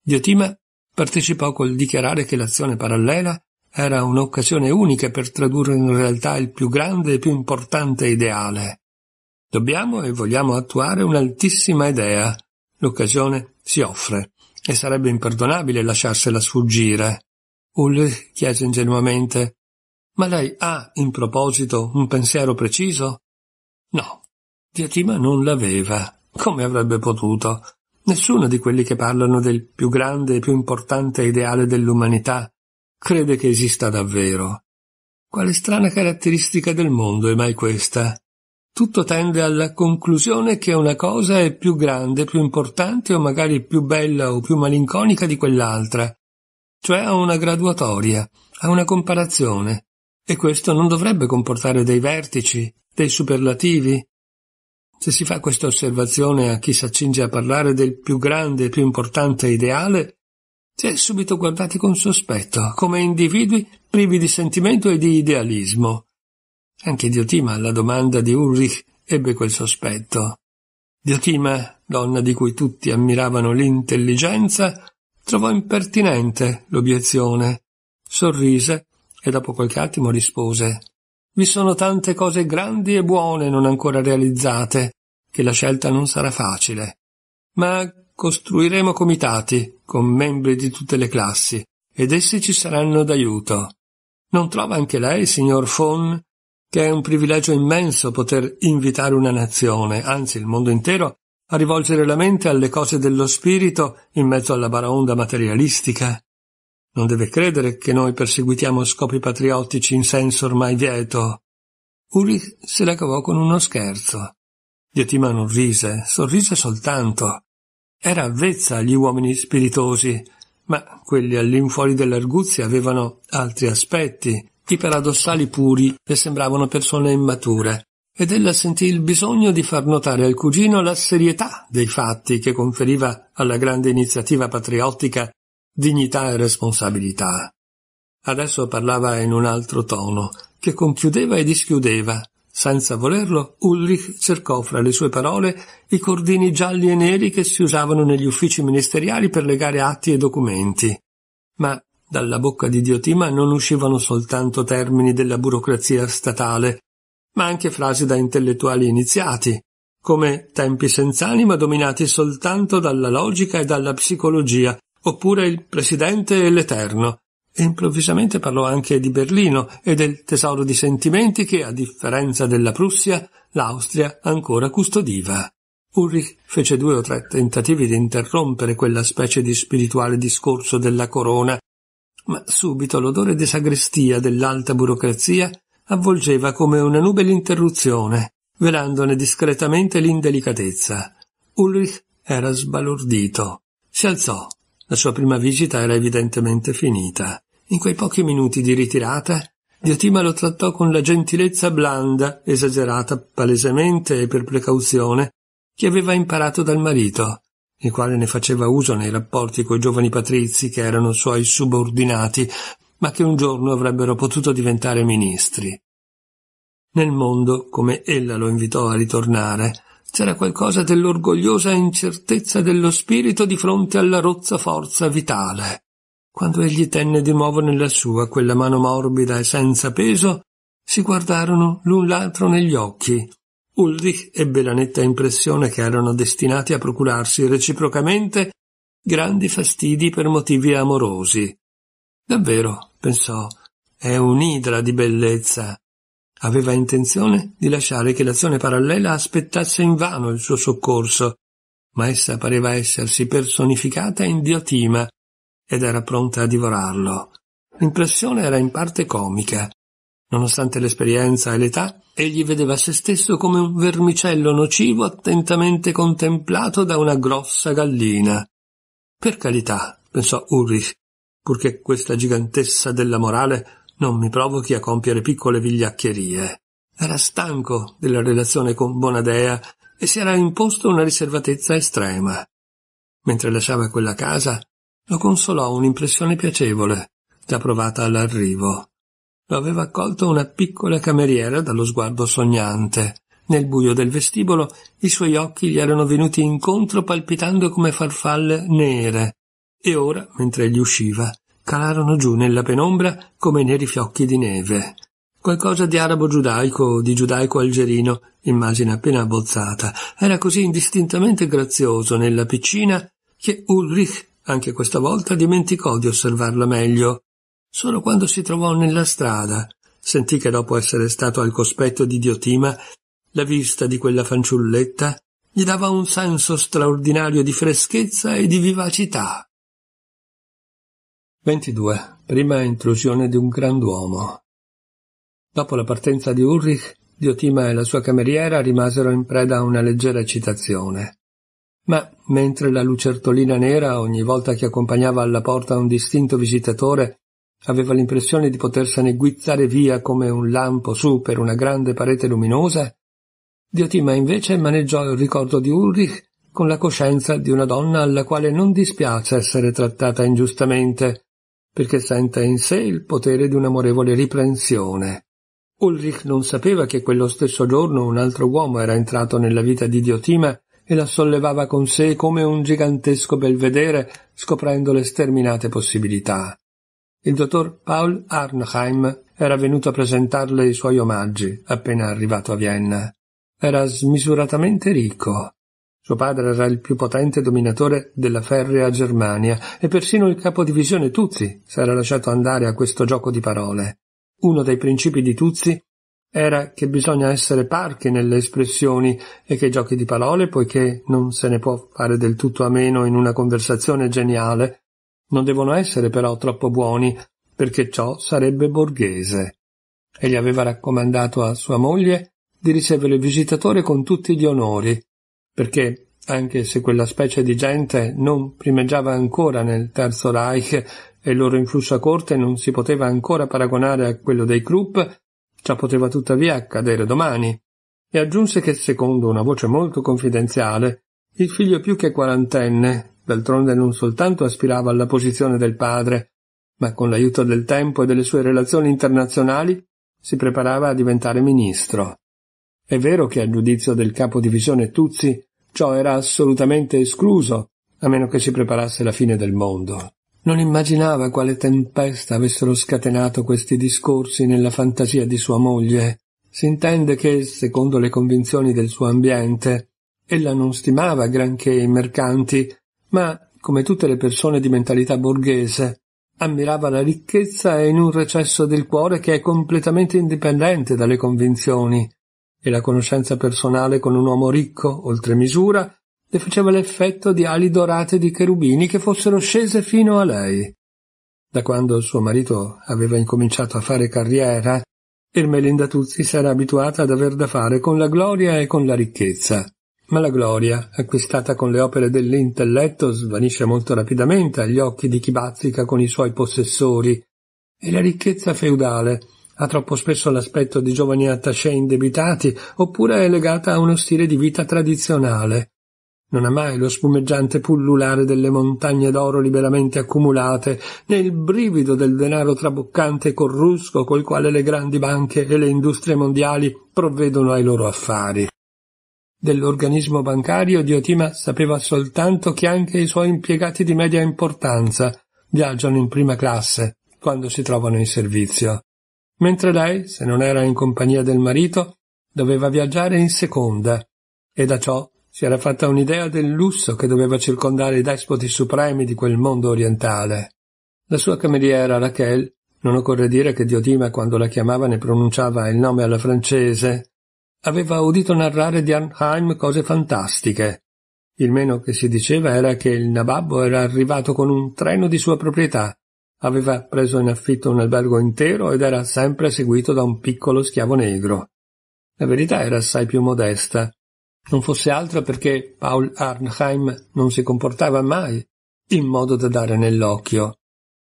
Diotima partecipò col dichiarare che l'azione parallela era un'occasione unica per tradurre in realtà il più grande e più importante ideale. Dobbiamo e vogliamo attuare un'altissima idea. L'occasione si offre e sarebbe imperdonabile lasciarsela sfuggire. Ulrich chiese ingenuamente Ma lei ha, in proposito, un pensiero preciso? No. Diatima non l'aveva. Come avrebbe potuto? Nessuno di quelli che parlano del più grande e più importante ideale dell'umanità crede che esista davvero. Quale strana caratteristica del mondo è mai questa? tutto tende alla conclusione che una cosa è più grande, più importante o magari più bella o più malinconica di quell'altra, cioè a una graduatoria, a una comparazione. E questo non dovrebbe comportare dei vertici, dei superlativi? Se si fa questa osservazione a chi si accinge a parlare del più grande e più importante ideale, si è subito guardati con sospetto, come individui privi di sentimento e di idealismo. Anche Diotima, alla domanda di Ulrich, ebbe quel sospetto. Diotima, donna di cui tutti ammiravano l'intelligenza, trovò impertinente l'obiezione. Sorrise e dopo qualche attimo rispose Vi sono tante cose grandi e buone non ancora realizzate, che la scelta non sarà facile. Ma costruiremo comitati con membri di tutte le classi, ed essi ci saranno d'aiuto. Non trova anche lei, signor Fon, che è un privilegio immenso poter invitare una nazione, anzi il mondo intero, a rivolgere la mente alle cose dello spirito in mezzo alla baraonda materialistica. Non deve credere che noi perseguitiamo scopi patriottici in senso ormai vieto. Ulrich se la cavò con uno scherzo. Diotima non rise, sorrise soltanto. Era avvezza agli uomini spiritosi, ma quelli all'infuori dell'arguzia avevano altri aspetti, tratti paradossali puri le sembravano persone immature, ed ella sentì il bisogno di far notare al cugino la serietà dei fatti che conferiva alla grande iniziativa patriottica dignità e responsabilità. Adesso parlava in un altro tono, che conchiudeva e dischiudeva. Senza volerlo, Ulrich cercò fra le sue parole i cordini gialli e neri che si usavano negli uffici ministeriali per legare atti e documenti. Ma dalla bocca di Diotima non uscivano soltanto termini della burocrazia statale, ma anche frasi da intellettuali iniziati, come tempi senz'anima dominati soltanto dalla logica e dalla psicologia, oppure il presidente e l'eterno. E improvvisamente parlò anche di Berlino e del tesoro di sentimenti che, a differenza della Prussia, l'Austria ancora custodiva. Ulrich fece due o tre tentativi di interrompere quella specie di spirituale discorso della corona ma subito l'odore di sagrestia dell'alta burocrazia avvolgeva come una nube l'interruzione, velandone discretamente l'indelicatezza. Ulrich era sbalordito. Si alzò. La sua prima visita era evidentemente finita. In quei pochi minuti di ritirata, Diotima lo trattò con la gentilezza blanda, esagerata palesemente e per precauzione, che aveva imparato dal marito il quale ne faceva uso nei rapporti coi giovani patrizi che erano suoi subordinati, ma che un giorno avrebbero potuto diventare ministri. Nel mondo, come ella lo invitò a ritornare, c'era qualcosa dell'orgogliosa incertezza dello spirito di fronte alla rozza forza vitale. Quando egli tenne di nuovo nella sua quella mano morbida e senza peso, si guardarono l'un l'altro negli occhi, Ulrich ebbe la netta impressione che erano destinati a procurarsi reciprocamente grandi fastidi per motivi amorosi. Davvero, pensò, è un'idra di bellezza. Aveva intenzione di lasciare che l'azione parallela aspettasse invano il suo soccorso, ma essa pareva essersi personificata in Diotima ed era pronta a divorarlo. L'impressione era in parte comica. Nonostante l'esperienza e l'età, Egli vedeva se stesso come un vermicello nocivo attentamente contemplato da una grossa gallina. Per carità, pensò Ulrich, purché questa gigantessa della morale non mi provochi a compiere piccole vigliaccherie. Era stanco della relazione con Bonadea e si era imposto una riservatezza estrema. Mentre lasciava quella casa, lo consolò un'impressione piacevole, già provata all'arrivo lo aveva accolto una piccola cameriera dallo sguardo sognante. Nel buio del vestibolo i suoi occhi gli erano venuti incontro palpitando come farfalle nere, e ora, mentre egli usciva, calarono giù nella penombra come neri fiocchi di neve. Qualcosa di arabo giudaico o di giudaico algerino, immagine appena abbozzata, era così indistintamente grazioso nella piccina che Ulrich, anche questa volta, dimenticò di osservarla meglio, Solo quando si trovò nella strada sentì che dopo essere stato al cospetto di Diotima, la vista di quella fanciulletta gli dava un senso straordinario di freschezza e di vivacità. 22. Prima intrusione di un grand'uomo. Dopo la partenza di Ulrich, Diotima e la sua cameriera rimasero in preda a una leggera eccitazione. Ma mentre la lucertolina nera, ogni volta che accompagnava alla porta un distinto visitatore, Aveva l'impressione di potersene guizzare via come un lampo su per una grande parete luminosa. Diotima invece maneggiò il ricordo di Ulrich con la coscienza di una donna alla quale non dispiace essere trattata ingiustamente, perché sente in sé il potere di un'amorevole riprensione. Ulrich non sapeva che quello stesso giorno un altro uomo era entrato nella vita di Diotima e la sollevava con sé come un gigantesco belvedere, scoprendo le sterminate possibilità. Il dottor Paul Arnheim era venuto a presentarle i suoi omaggi appena arrivato a Vienna. Era smisuratamente ricco. Suo padre era il più potente dominatore della ferrea Germania e persino il capodivisione Tuzzi si era lasciato andare a questo gioco di parole. Uno dei principi di Tuzzi era che bisogna essere parchi nelle espressioni e che i giochi di parole, poiché non se ne può fare del tutto a meno in una conversazione geniale, non devono essere però troppo buoni, perché ciò sarebbe borghese. Egli aveva raccomandato a sua moglie di ricevere il visitatore con tutti gli onori, perché anche se quella specie di gente non primeggiava ancora nel Terzo Reich e il loro influsso a corte non si poteva ancora paragonare a quello dei Krupp, ciò poteva tuttavia accadere domani. E aggiunse che, secondo una voce molto confidenziale, il figlio più che quarantenne D'altronde non soltanto aspirava alla posizione del padre, ma con l'aiuto del tempo e delle sue relazioni internazionali si preparava a diventare ministro. È vero che a giudizio del capo divisione Tuzzi ciò era assolutamente escluso, a meno che si preparasse la fine del mondo. Non immaginava quale tempesta avessero scatenato questi discorsi nella fantasia di sua moglie. Si intende che, secondo le convinzioni del suo ambiente, ella non stimava granché i mercanti ma, come tutte le persone di mentalità borghese, ammirava la ricchezza in un recesso del cuore che è completamente indipendente dalle convinzioni, e la conoscenza personale con un uomo ricco, oltre misura, le faceva l'effetto di ali dorate di cherubini che fossero scese fino a lei. Da quando suo marito aveva incominciato a fare carriera, Ermelinda Tuzzi si era abituata ad aver da fare con la gloria e con la ricchezza. Ma la gloria, acquistata con le opere dell'intelletto, svanisce molto rapidamente agli occhi di chi bazzica con i suoi possessori, e la ricchezza feudale ha troppo spesso l'aspetto di giovani attaché indebitati, oppure è legata a uno stile di vita tradizionale. Non ha mai lo spumeggiante pullulare delle montagne d'oro liberamente accumulate, né il brivido del denaro traboccante e corrusco col quale le grandi banche e le industrie mondiali provvedono ai loro affari dell'organismo bancario Diotima sapeva soltanto che anche i suoi impiegati di media importanza viaggiano in prima classe quando si trovano in servizio, mentre lei, se non era in compagnia del marito, doveva viaggiare in seconda, e da ciò si era fatta un'idea del lusso che doveva circondare i despoti supremi di quel mondo orientale. La sua cameriera Rachel, non occorre dire che Diotima quando la chiamava ne pronunciava il nome alla francese, aveva udito narrare di Arnheim cose fantastiche. Il meno che si diceva era che il nababbo era arrivato con un treno di sua proprietà, aveva preso in affitto un albergo intero ed era sempre seguito da un piccolo schiavo negro. La verità era assai più modesta. Non fosse altro perché Paul Arnheim non si comportava mai in modo da dare nell'occhio.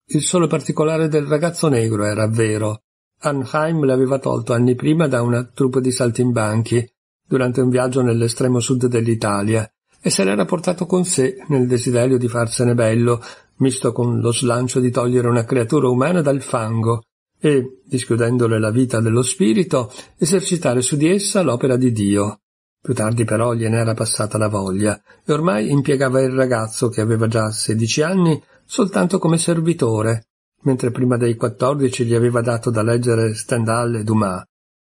Il solo particolare del ragazzo negro era vero, Arnheim l'aveva tolto anni prima da una truppa di saltimbanchi, durante un viaggio nell'estremo sud dell'Italia, e se l'era portato con sé nel desiderio di farsene bello, misto con lo slancio di togliere una creatura umana dal fango e, dischiudendole la vita dello spirito, esercitare su di essa l'opera di Dio. Più tardi però gliene era passata la voglia, e ormai impiegava il ragazzo, che aveva già sedici anni, soltanto come servitore, mentre prima dei quattordici gli aveva dato da leggere Stendhal e Dumas.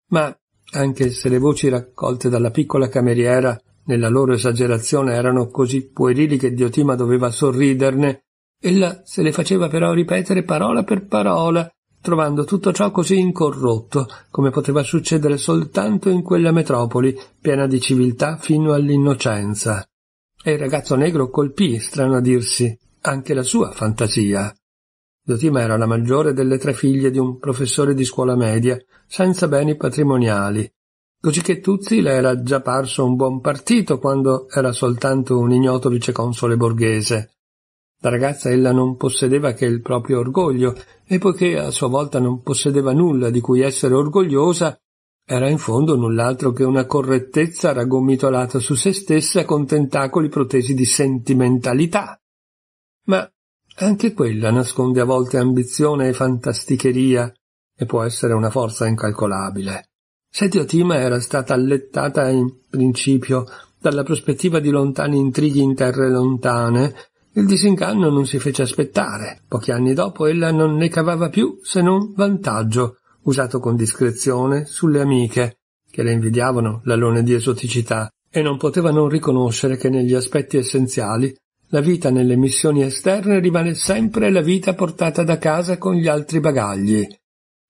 Ma, anche se le voci raccolte dalla piccola cameriera nella loro esagerazione erano così puerili che Diotima doveva sorriderne, ella se le faceva però ripetere parola per parola, trovando tutto ciò così incorrotto, come poteva succedere soltanto in quella metropoli piena di civiltà fino all'innocenza. E il ragazzo negro colpì, strano a dirsi, anche la sua fantasia. Zotima era la maggiore delle tre figlie di un professore di scuola media, senza beni patrimoniali. Cosicché Tuzzi le era già parso un buon partito quando era soltanto un ignoto viceconsole borghese. Da ragazza ella non possedeva che il proprio orgoglio, e poiché a sua volta non possedeva nulla di cui essere orgogliosa, era in fondo null'altro che una correttezza raggomitolata su se stessa con tentacoli protesi di sentimentalità. Ma anche quella nasconde a volte ambizione e fantasticheria e può essere una forza incalcolabile. Se Diotima era stata allettata in principio dalla prospettiva di lontani intrighi in terre lontane, il disinganno non si fece aspettare. Pochi anni dopo ella non ne cavava più se non vantaggio, usato con discrezione sulle amiche, che le invidiavano l'alone di esoticità e non poteva non riconoscere che negli aspetti essenziali la vita nelle missioni esterne rimane sempre la vita portata da casa con gli altri bagagli.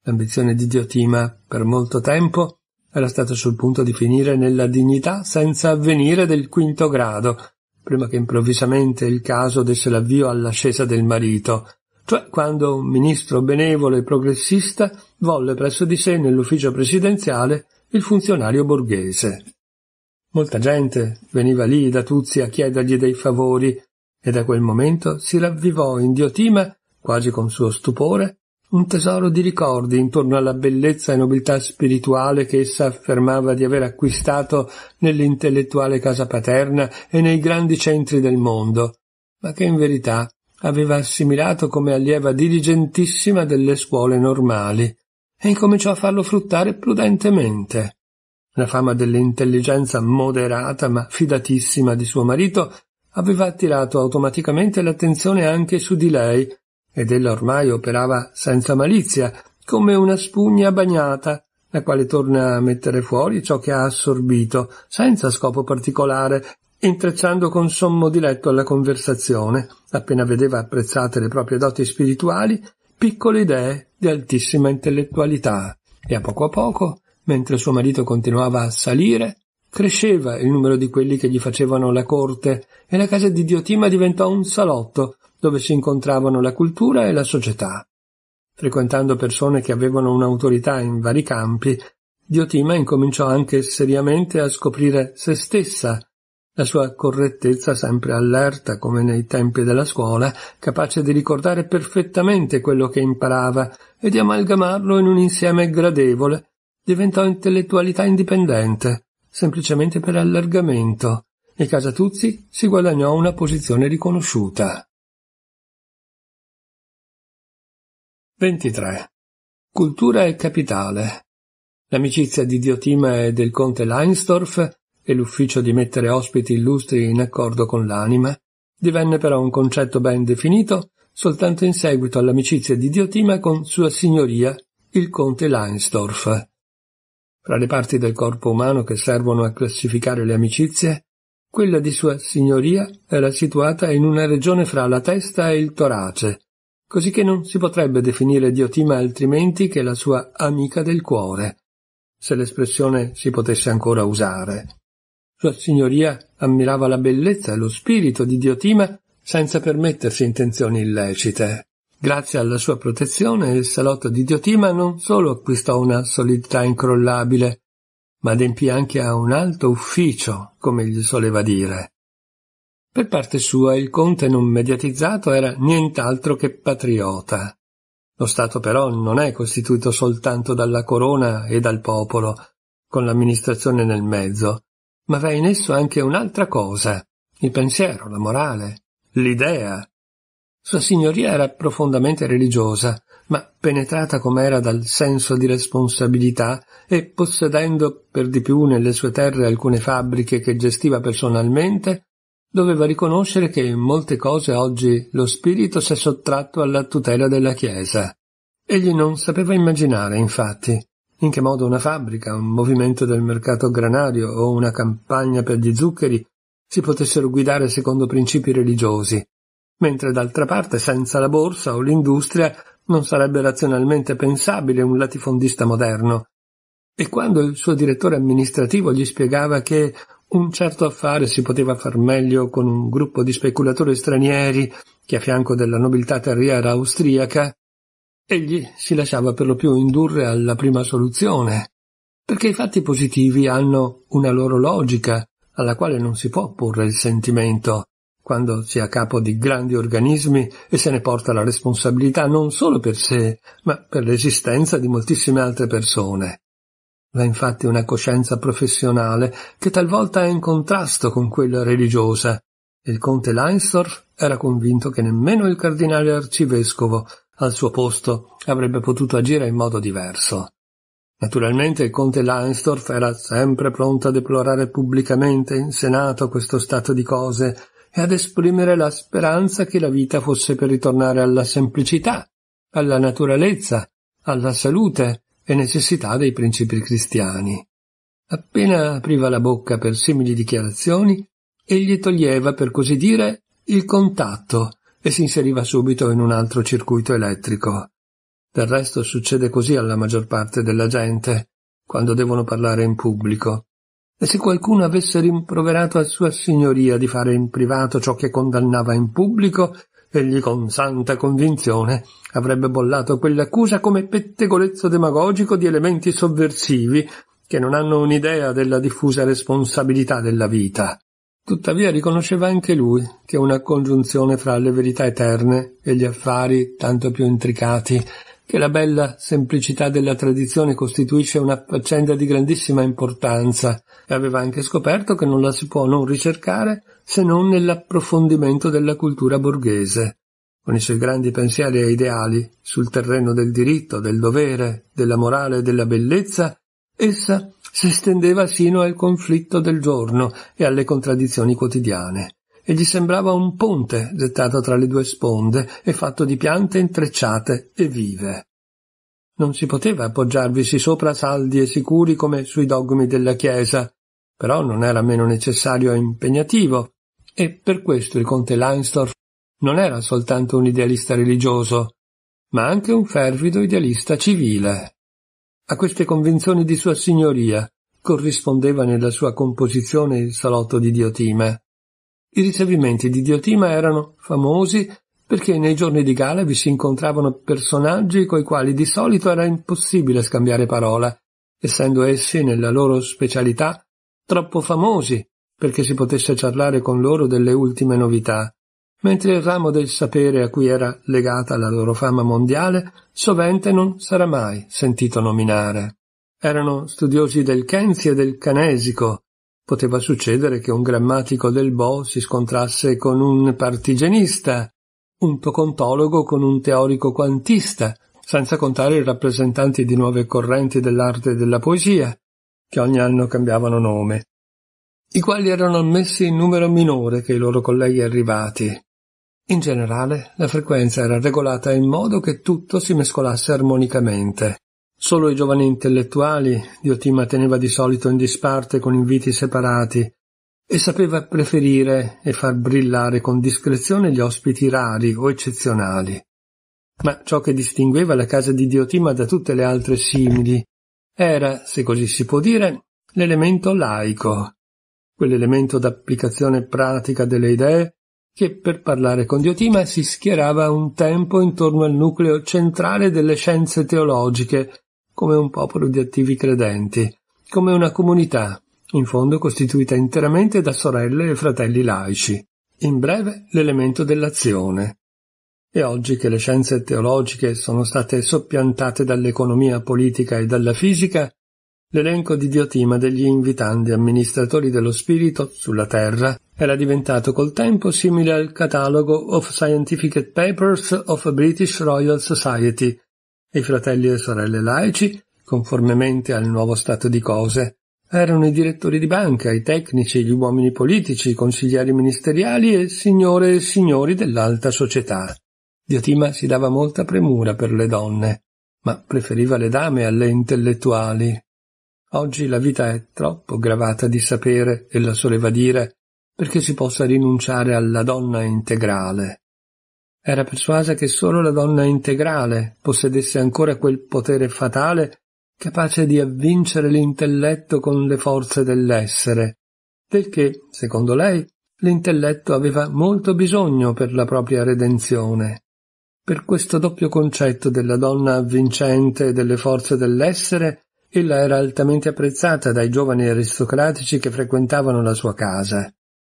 L'ambizione di Diotima, per molto tempo, era stata sul punto di finire nella dignità senza avvenire del quinto grado, prima che improvvisamente il caso desse l'avvio all'ascesa del marito, cioè quando un ministro benevolo e progressista volle presso di sé nell'ufficio presidenziale il funzionario borghese. Molta gente veniva lì da Tuzzi a chiedergli dei favori e da quel momento si ravvivò in Diotima, quasi con suo stupore, un tesoro di ricordi intorno alla bellezza e nobiltà spirituale che essa affermava di aver acquistato nell'intellettuale casa paterna e nei grandi centri del mondo, ma che in verità aveva assimilato come allieva diligentissima delle scuole normali, e incominciò a farlo fruttare prudentemente. La fama dell'intelligenza moderata ma fidatissima di suo marito aveva attirato automaticamente l'attenzione anche su di lei, ed ella ormai operava senza malizia, come una spugna bagnata, la quale torna a mettere fuori ciò che ha assorbito, senza scopo particolare, intrecciando con sommo diletto alla conversazione, appena vedeva apprezzate le proprie doti spirituali, piccole idee di altissima intellettualità. E a poco a poco, mentre suo marito continuava a salire, Cresceva il numero di quelli che gli facevano la corte e la casa di Diotima diventò un salotto dove si incontravano la cultura e la società. Frequentando persone che avevano un'autorità in vari campi, Diotima incominciò anche seriamente a scoprire se stessa, la sua correttezza sempre allerta come nei tempi della scuola, capace di ricordare perfettamente quello che imparava e di amalgamarlo in un insieme gradevole, diventò intellettualità indipendente semplicemente per allargamento, e Casa Tuzzi si guadagnò una posizione riconosciuta. 23. Cultura e capitale. L'amicizia di Diotima e del conte Leinsdorf e l'ufficio di mettere ospiti illustri in accordo con l'anima divenne però un concetto ben definito soltanto in seguito all'amicizia di Diotima con Sua Signoria il conte Leinsdorf. Fra le parti del corpo umano che servono a classificare le amicizie, quella di Sua Signoria era situata in una regione fra la testa e il torace, cosicché non si potrebbe definire Diotima altrimenti che la sua amica del cuore, se l'espressione si potesse ancora usare. Sua Signoria ammirava la bellezza e lo spirito di Diotima senza permettersi intenzioni illecite. Grazie alla sua protezione il salotto di Diotima non solo acquistò una solidità incrollabile, ma adempì anche a un alto ufficio, come gli soleva dire. Per parte sua il conte non mediatizzato era nient'altro che patriota. Lo Stato però non è costituito soltanto dalla corona e dal popolo, con l'amministrazione nel mezzo, ma va in esso anche un'altra cosa, il pensiero, la morale, l'idea, sua signoria era profondamente religiosa, ma penetrata com'era dal senso di responsabilità e possedendo per di più nelle sue terre alcune fabbriche che gestiva personalmente, doveva riconoscere che in molte cose oggi lo spirito si è sottratto alla tutela della Chiesa. Egli non sapeva immaginare, infatti, in che modo una fabbrica, un movimento del mercato granario o una campagna per gli zuccheri si potessero guidare secondo principi religiosi, mentre d'altra parte senza la borsa o l'industria non sarebbe razionalmente pensabile un latifondista moderno. E quando il suo direttore amministrativo gli spiegava che un certo affare si poteva far meglio con un gruppo di speculatori stranieri che a fianco della nobiltà terriera austriaca, egli si lasciava per lo più indurre alla prima soluzione, perché i fatti positivi hanno una loro logica alla quale non si può opporre il sentimento quando si è a capo di grandi organismi e se ne porta la responsabilità non solo per sé, ma per l'esistenza di moltissime altre persone. Va infatti una coscienza professionale che talvolta è in contrasto con quella religiosa, e il conte Leinsdorf era convinto che nemmeno il cardinale arcivescovo al suo posto avrebbe potuto agire in modo diverso. Naturalmente il conte Lansdorf era sempre pronto a deplorare pubblicamente in senato questo stato di cose e ad esprimere la speranza che la vita fosse per ritornare alla semplicità, alla naturalezza, alla salute e necessità dei principi cristiani. Appena apriva la bocca per simili dichiarazioni, egli toglieva, per così dire, il contatto e si inseriva subito in un altro circuito elettrico. Del resto succede così alla maggior parte della gente, quando devono parlare in pubblico e se qualcuno avesse rimproverato a sua signoria di fare in privato ciò che condannava in pubblico, egli con santa convinzione avrebbe bollato quell'accusa come pettegolezzo demagogico di elementi sovversivi che non hanno un'idea della diffusa responsabilità della vita. Tuttavia riconosceva anche lui che una congiunzione fra le verità eterne e gli affari tanto più intricati che la bella semplicità della tradizione costituisce una faccenda di grandissima importanza e aveva anche scoperto che non la si può non ricercare se non nell'approfondimento della cultura borghese, con i suoi grandi pensieri e ideali sul terreno del diritto, del dovere, della morale e della bellezza, essa si estendeva sino al conflitto del giorno e alle contraddizioni quotidiane e gli sembrava un ponte gettato tra le due sponde e fatto di piante intrecciate e vive. Non si poteva appoggiarvisi sopra saldi e sicuri come sui dogmi della Chiesa, però non era meno necessario e impegnativo, e per questo il conte Langsdorff non era soltanto un idealista religioso, ma anche un fervido idealista civile. A queste convinzioni di sua signoria corrispondeva nella sua composizione il salotto di Diotime. I ricevimenti di Diotima erano famosi perché nei giorni di gala vi si incontravano personaggi coi quali di solito era impossibile scambiare parola, essendo essi nella loro specialità troppo famosi perché si potesse ciarlare con loro delle ultime novità, mentre il ramo del sapere a cui era legata la loro fama mondiale sovente non sarà mai sentito nominare. Erano studiosi del Kenzi e del Canesico, Poteva succedere che un grammatico del Bo si scontrasse con un partigenista, un tocontologo con un teorico quantista, senza contare i rappresentanti di nuove correnti dell'arte e della poesia, che ogni anno cambiavano nome, i quali erano ammessi in numero minore che i loro colleghi arrivati. In generale, la frequenza era regolata in modo che tutto si mescolasse armonicamente. Solo i giovani intellettuali Diotima teneva di solito in disparte con inviti separati e sapeva preferire e far brillare con discrezione gli ospiti rari o eccezionali. Ma ciò che distingueva la casa di Diotima da tutte le altre simili era, se così si può dire, l'elemento laico, quell'elemento d'applicazione pratica delle idee che per parlare con Diotima si schierava un tempo intorno al nucleo centrale delle scienze teologiche come un popolo di attivi credenti, come una comunità, in fondo costituita interamente da sorelle e fratelli laici. In breve, l'elemento dell'azione. E oggi che le scienze teologiche sono state soppiantate dall'economia politica e dalla fisica, l'elenco di diotima degli invitandi amministratori dello spirito sulla terra era diventato col tempo simile al catalogo of Scientific Papers of a British Royal Society, i fratelli e sorelle laici, conformemente al nuovo stato di cose, erano i direttori di banca, i tecnici, gli uomini politici, i consiglieri ministeriali e signore e signori dell'alta società. Diotima si dava molta premura per le donne, ma preferiva le dame alle intellettuali. Oggi la vita è troppo gravata di sapere, ella soleva dire, perché si possa rinunciare alla donna integrale. Era persuasa che solo la donna integrale possedesse ancora quel potere fatale capace di avvincere l'intelletto con le forze dell'essere, del che, secondo lei, l'intelletto aveva molto bisogno per la propria redenzione. Per questo doppio concetto della donna avvincente e delle forze dell'essere, ella era altamente apprezzata dai giovani aristocratici che frequentavano la sua casa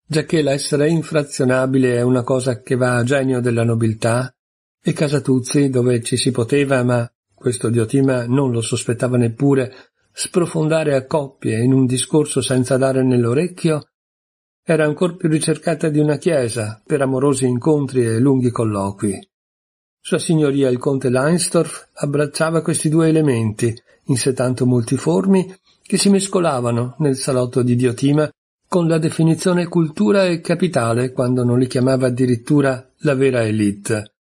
giacché l'essere infrazionabile è una cosa che va a genio della nobiltà, e Casatuzzi, dove ci si poteva, ma questo Diotima non lo sospettava neppure, sprofondare a coppie in un discorso senza dare nell'orecchio, era ancor più ricercata di una chiesa per amorosi incontri e lunghi colloqui. Sua signoria il conte Leinsdorf abbracciava questi due elementi, in sé tanto multiformi, che si mescolavano nel salotto di Diotima con la definizione cultura e capitale quando non li chiamava addirittura la vera elite.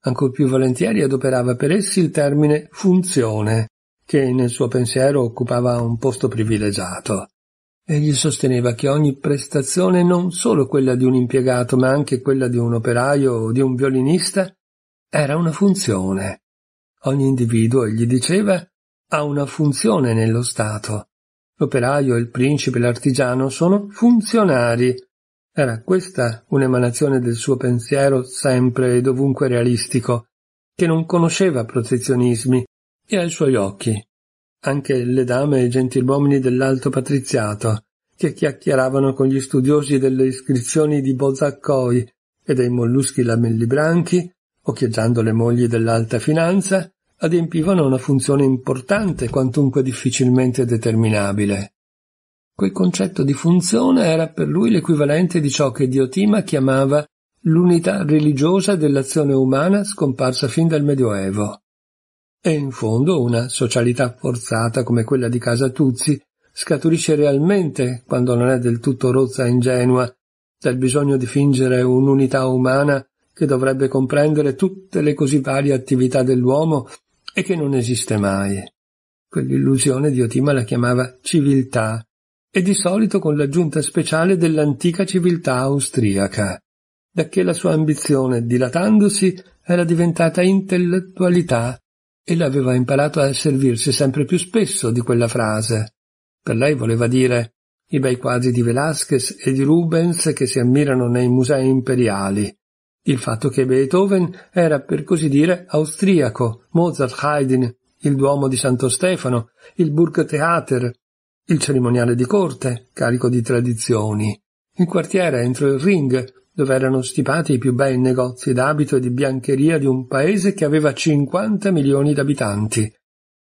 Ancor più volentieri adoperava per essi il termine funzione, che nel suo pensiero occupava un posto privilegiato. Egli sosteneva che ogni prestazione, non solo quella di un impiegato, ma anche quella di un operaio o di un violinista, era una funzione. Ogni individuo, egli diceva, ha una funzione nello Stato l'operaio, il principe, l'artigiano sono funzionari. Era questa un'emanazione del suo pensiero sempre e dovunque realistico, che non conosceva protezionismi e ai suoi occhi. Anche le dame e i gentiluomini dell'alto patriziato, che chiacchieravano con gli studiosi delle iscrizioni di Bozaccoi e dei molluschi lamellibranchi, occhieggiando le mogli dell'alta finanza, adempivano una funzione importante quantunque difficilmente determinabile. Quel concetto di funzione era per lui l'equivalente di ciò che Diotima chiamava l'unità religiosa dell'azione umana scomparsa fin dal Medioevo. E in fondo una socialità forzata come quella di casa Tuzzi scaturisce realmente, quando non è del tutto rozza e ingenua, dal bisogno di fingere un'unità umana che dovrebbe comprendere tutte le così varie attività dell'uomo e che non esiste mai. Quell'illusione Diotima la chiamava civiltà e di solito con l'aggiunta speciale dell'antica civiltà austriaca, da che la sua ambizione, dilatandosi, era diventata intellettualità e l'aveva imparato a servirsi sempre più spesso di quella frase. Per lei voleva dire i bei quadri di Velázquez e di Rubens che si ammirano nei musei imperiali, il fatto che Beethoven era per così dire austriaco, Mozart Haydn, il Duomo di Santo Stefano, il Burgtheater, il cerimoniale di corte, carico di tradizioni, il quartiere entro il ring, dove erano stipati i più bei negozi d'abito e di biancheria di un paese che aveva 50 milioni d'abitanti,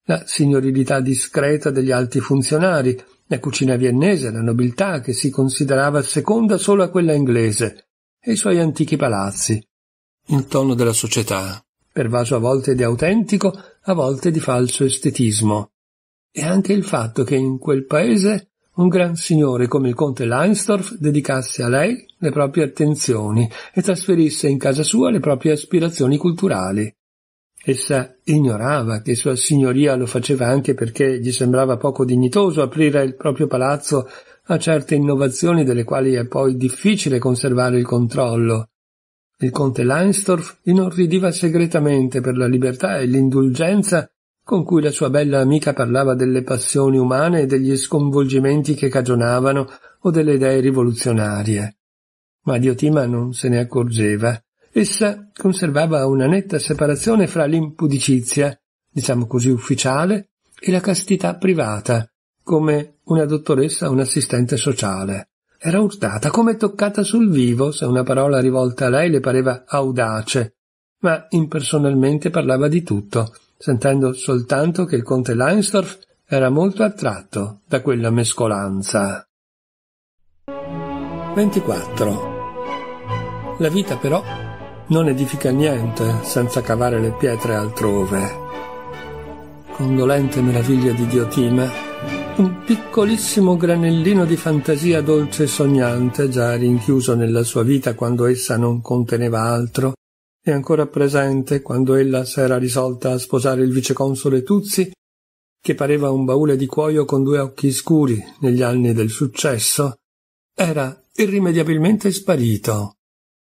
la signorilità discreta degli alti funzionari, la cucina viennese, la nobiltà che si considerava seconda solo a quella inglese, e i suoi antichi palazzi, il tono della società, pervaso a volte di autentico, a volte di falso estetismo, e anche il fatto che in quel paese un gran signore come il conte Leinsdorf dedicasse a lei le proprie attenzioni e trasferisse in casa sua le proprie aspirazioni culturali. Essa ignorava che sua signoria lo faceva anche perché gli sembrava poco dignitoso aprire il proprio palazzo a certe innovazioni delle quali è poi difficile conservare il controllo. Il conte Leinsdorf inorridiva segretamente per la libertà e l'indulgenza con cui la sua bella amica parlava delle passioni umane e degli sconvolgimenti che cagionavano o delle idee rivoluzionarie. Ma Diotima non se ne accorgeva. Essa conservava una netta separazione fra l'impudicizia, diciamo così ufficiale, e la castità privata, come una dottoressa o un assistente sociale. Era urtata, come toccata sul vivo, se una parola rivolta a lei le pareva audace, ma impersonalmente parlava di tutto, sentendo soltanto che il conte Leinsdorf era molto attratto da quella mescolanza. 24. La vita però non edifica niente senza cavare le pietre altrove. Con dolente meraviglia di Diotima, un piccolissimo granellino di fantasia dolce e sognante, già rinchiuso nella sua vita quando essa non conteneva altro, e ancora presente quando ella s'era risolta a sposare il viceconsole Tuzzi, che pareva un baule di cuoio con due occhi scuri negli anni del successo, era irrimediabilmente sparito.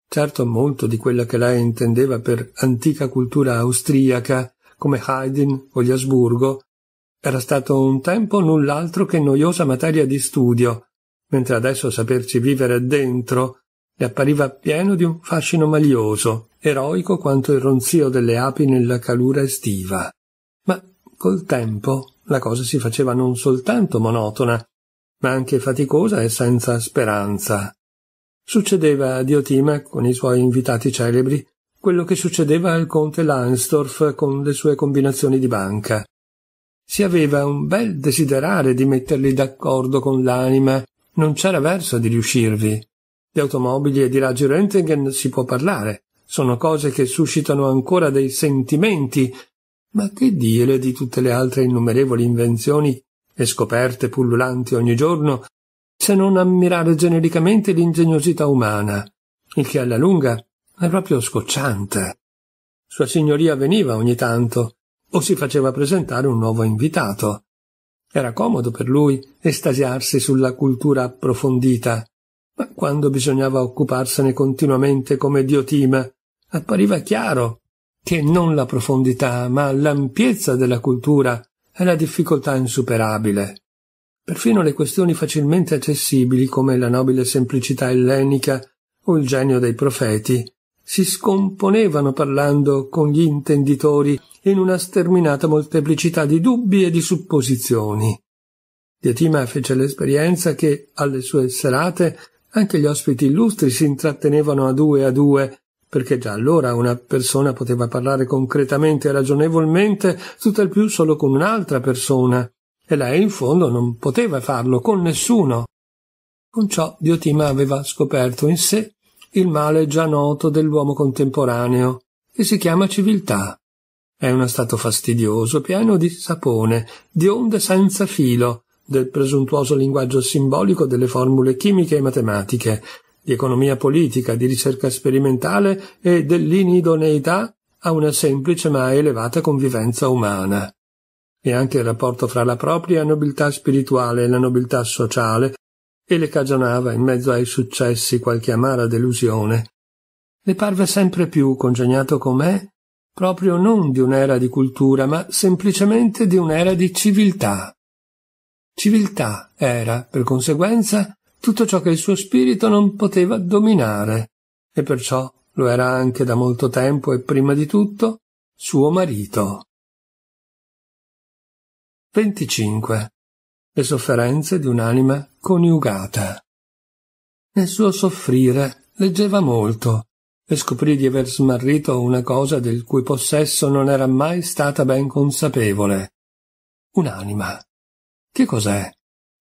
Certo molto di quella che lei intendeva per antica cultura austriaca, come Haydn o gli Asburgo, era stato un tempo null'altro che noiosa materia di studio, mentre adesso saperci vivere dentro le appariva pieno di un fascino malioso, eroico quanto il ronzio delle api nella calura estiva. Ma col tempo la cosa si faceva non soltanto monotona, ma anche faticosa e senza speranza. Succedeva a Diotima, con i suoi invitati celebri, quello che succedeva al conte Lansdorf con le sue combinazioni di banca. Si aveva un bel desiderare di metterli d'accordo con l'anima, non c'era verso di riuscirvi. Di automobili e di raggi Röntgen si può parlare, sono cose che suscitano ancora dei sentimenti, ma che dire di tutte le altre innumerevoli invenzioni e scoperte pullulanti ogni giorno, se non ammirare genericamente l'ingegnosità umana, il che alla lunga è proprio scocciante. Sua signoria veniva ogni tanto, o si faceva presentare un nuovo invitato. Era comodo per lui estasiarsi sulla cultura approfondita, ma quando bisognava occuparsene continuamente come Diotima, appariva chiaro che non la profondità, ma l'ampiezza della cultura è la difficoltà insuperabile. Perfino le questioni facilmente accessibili come la nobile semplicità ellenica o il genio dei profeti si scomponevano parlando con gli intenditori in una sterminata molteplicità di dubbi e di supposizioni. Dietima fece l'esperienza che alle sue serate anche gli ospiti illustri si intrattenevano a due a due, perché già allora una persona poteva parlare concretamente e ragionevolmente, tutt'al più solo con un'altra persona, e lei in fondo non poteva farlo con nessuno. Con ciò Diotima aveva scoperto in sé il male già noto dell'uomo contemporaneo, che si chiama civiltà. È uno stato fastidioso, pieno di sapone, di onde senza filo, del presuntuoso linguaggio simbolico delle formule chimiche e matematiche, di economia politica, di ricerca sperimentale e dell'inidoneità a una semplice ma elevata convivenza umana. E anche il rapporto fra la propria nobiltà spirituale e la nobiltà sociale e le cagionava in mezzo ai successi qualche amara delusione. Le parve sempre più, congegnato com'è, proprio non di un'era di cultura, ma semplicemente di un'era di civiltà. Civiltà era, per conseguenza, tutto ciò che il suo spirito non poteva dominare, e perciò lo era anche da molto tempo e prima di tutto suo marito. 25 le sofferenze di un'anima coniugata. Nel suo soffrire leggeva molto e scoprì di aver smarrito una cosa del cui possesso non era mai stata ben consapevole. Un'anima. Che cos'è?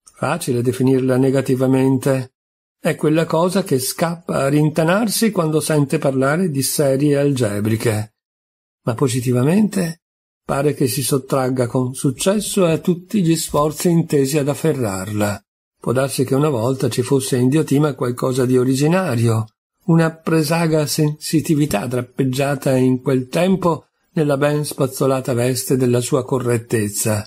Facile definirla negativamente. È quella cosa che scappa a rintanarsi quando sente parlare di serie algebriche. Ma positivamente Pare che si sottragga con successo a tutti gli sforzi intesi ad afferrarla. Può darsi che una volta ci fosse in Diotima qualcosa di originario, una presaga sensitività drappeggiata in quel tempo nella ben spazzolata veste della sua correttezza,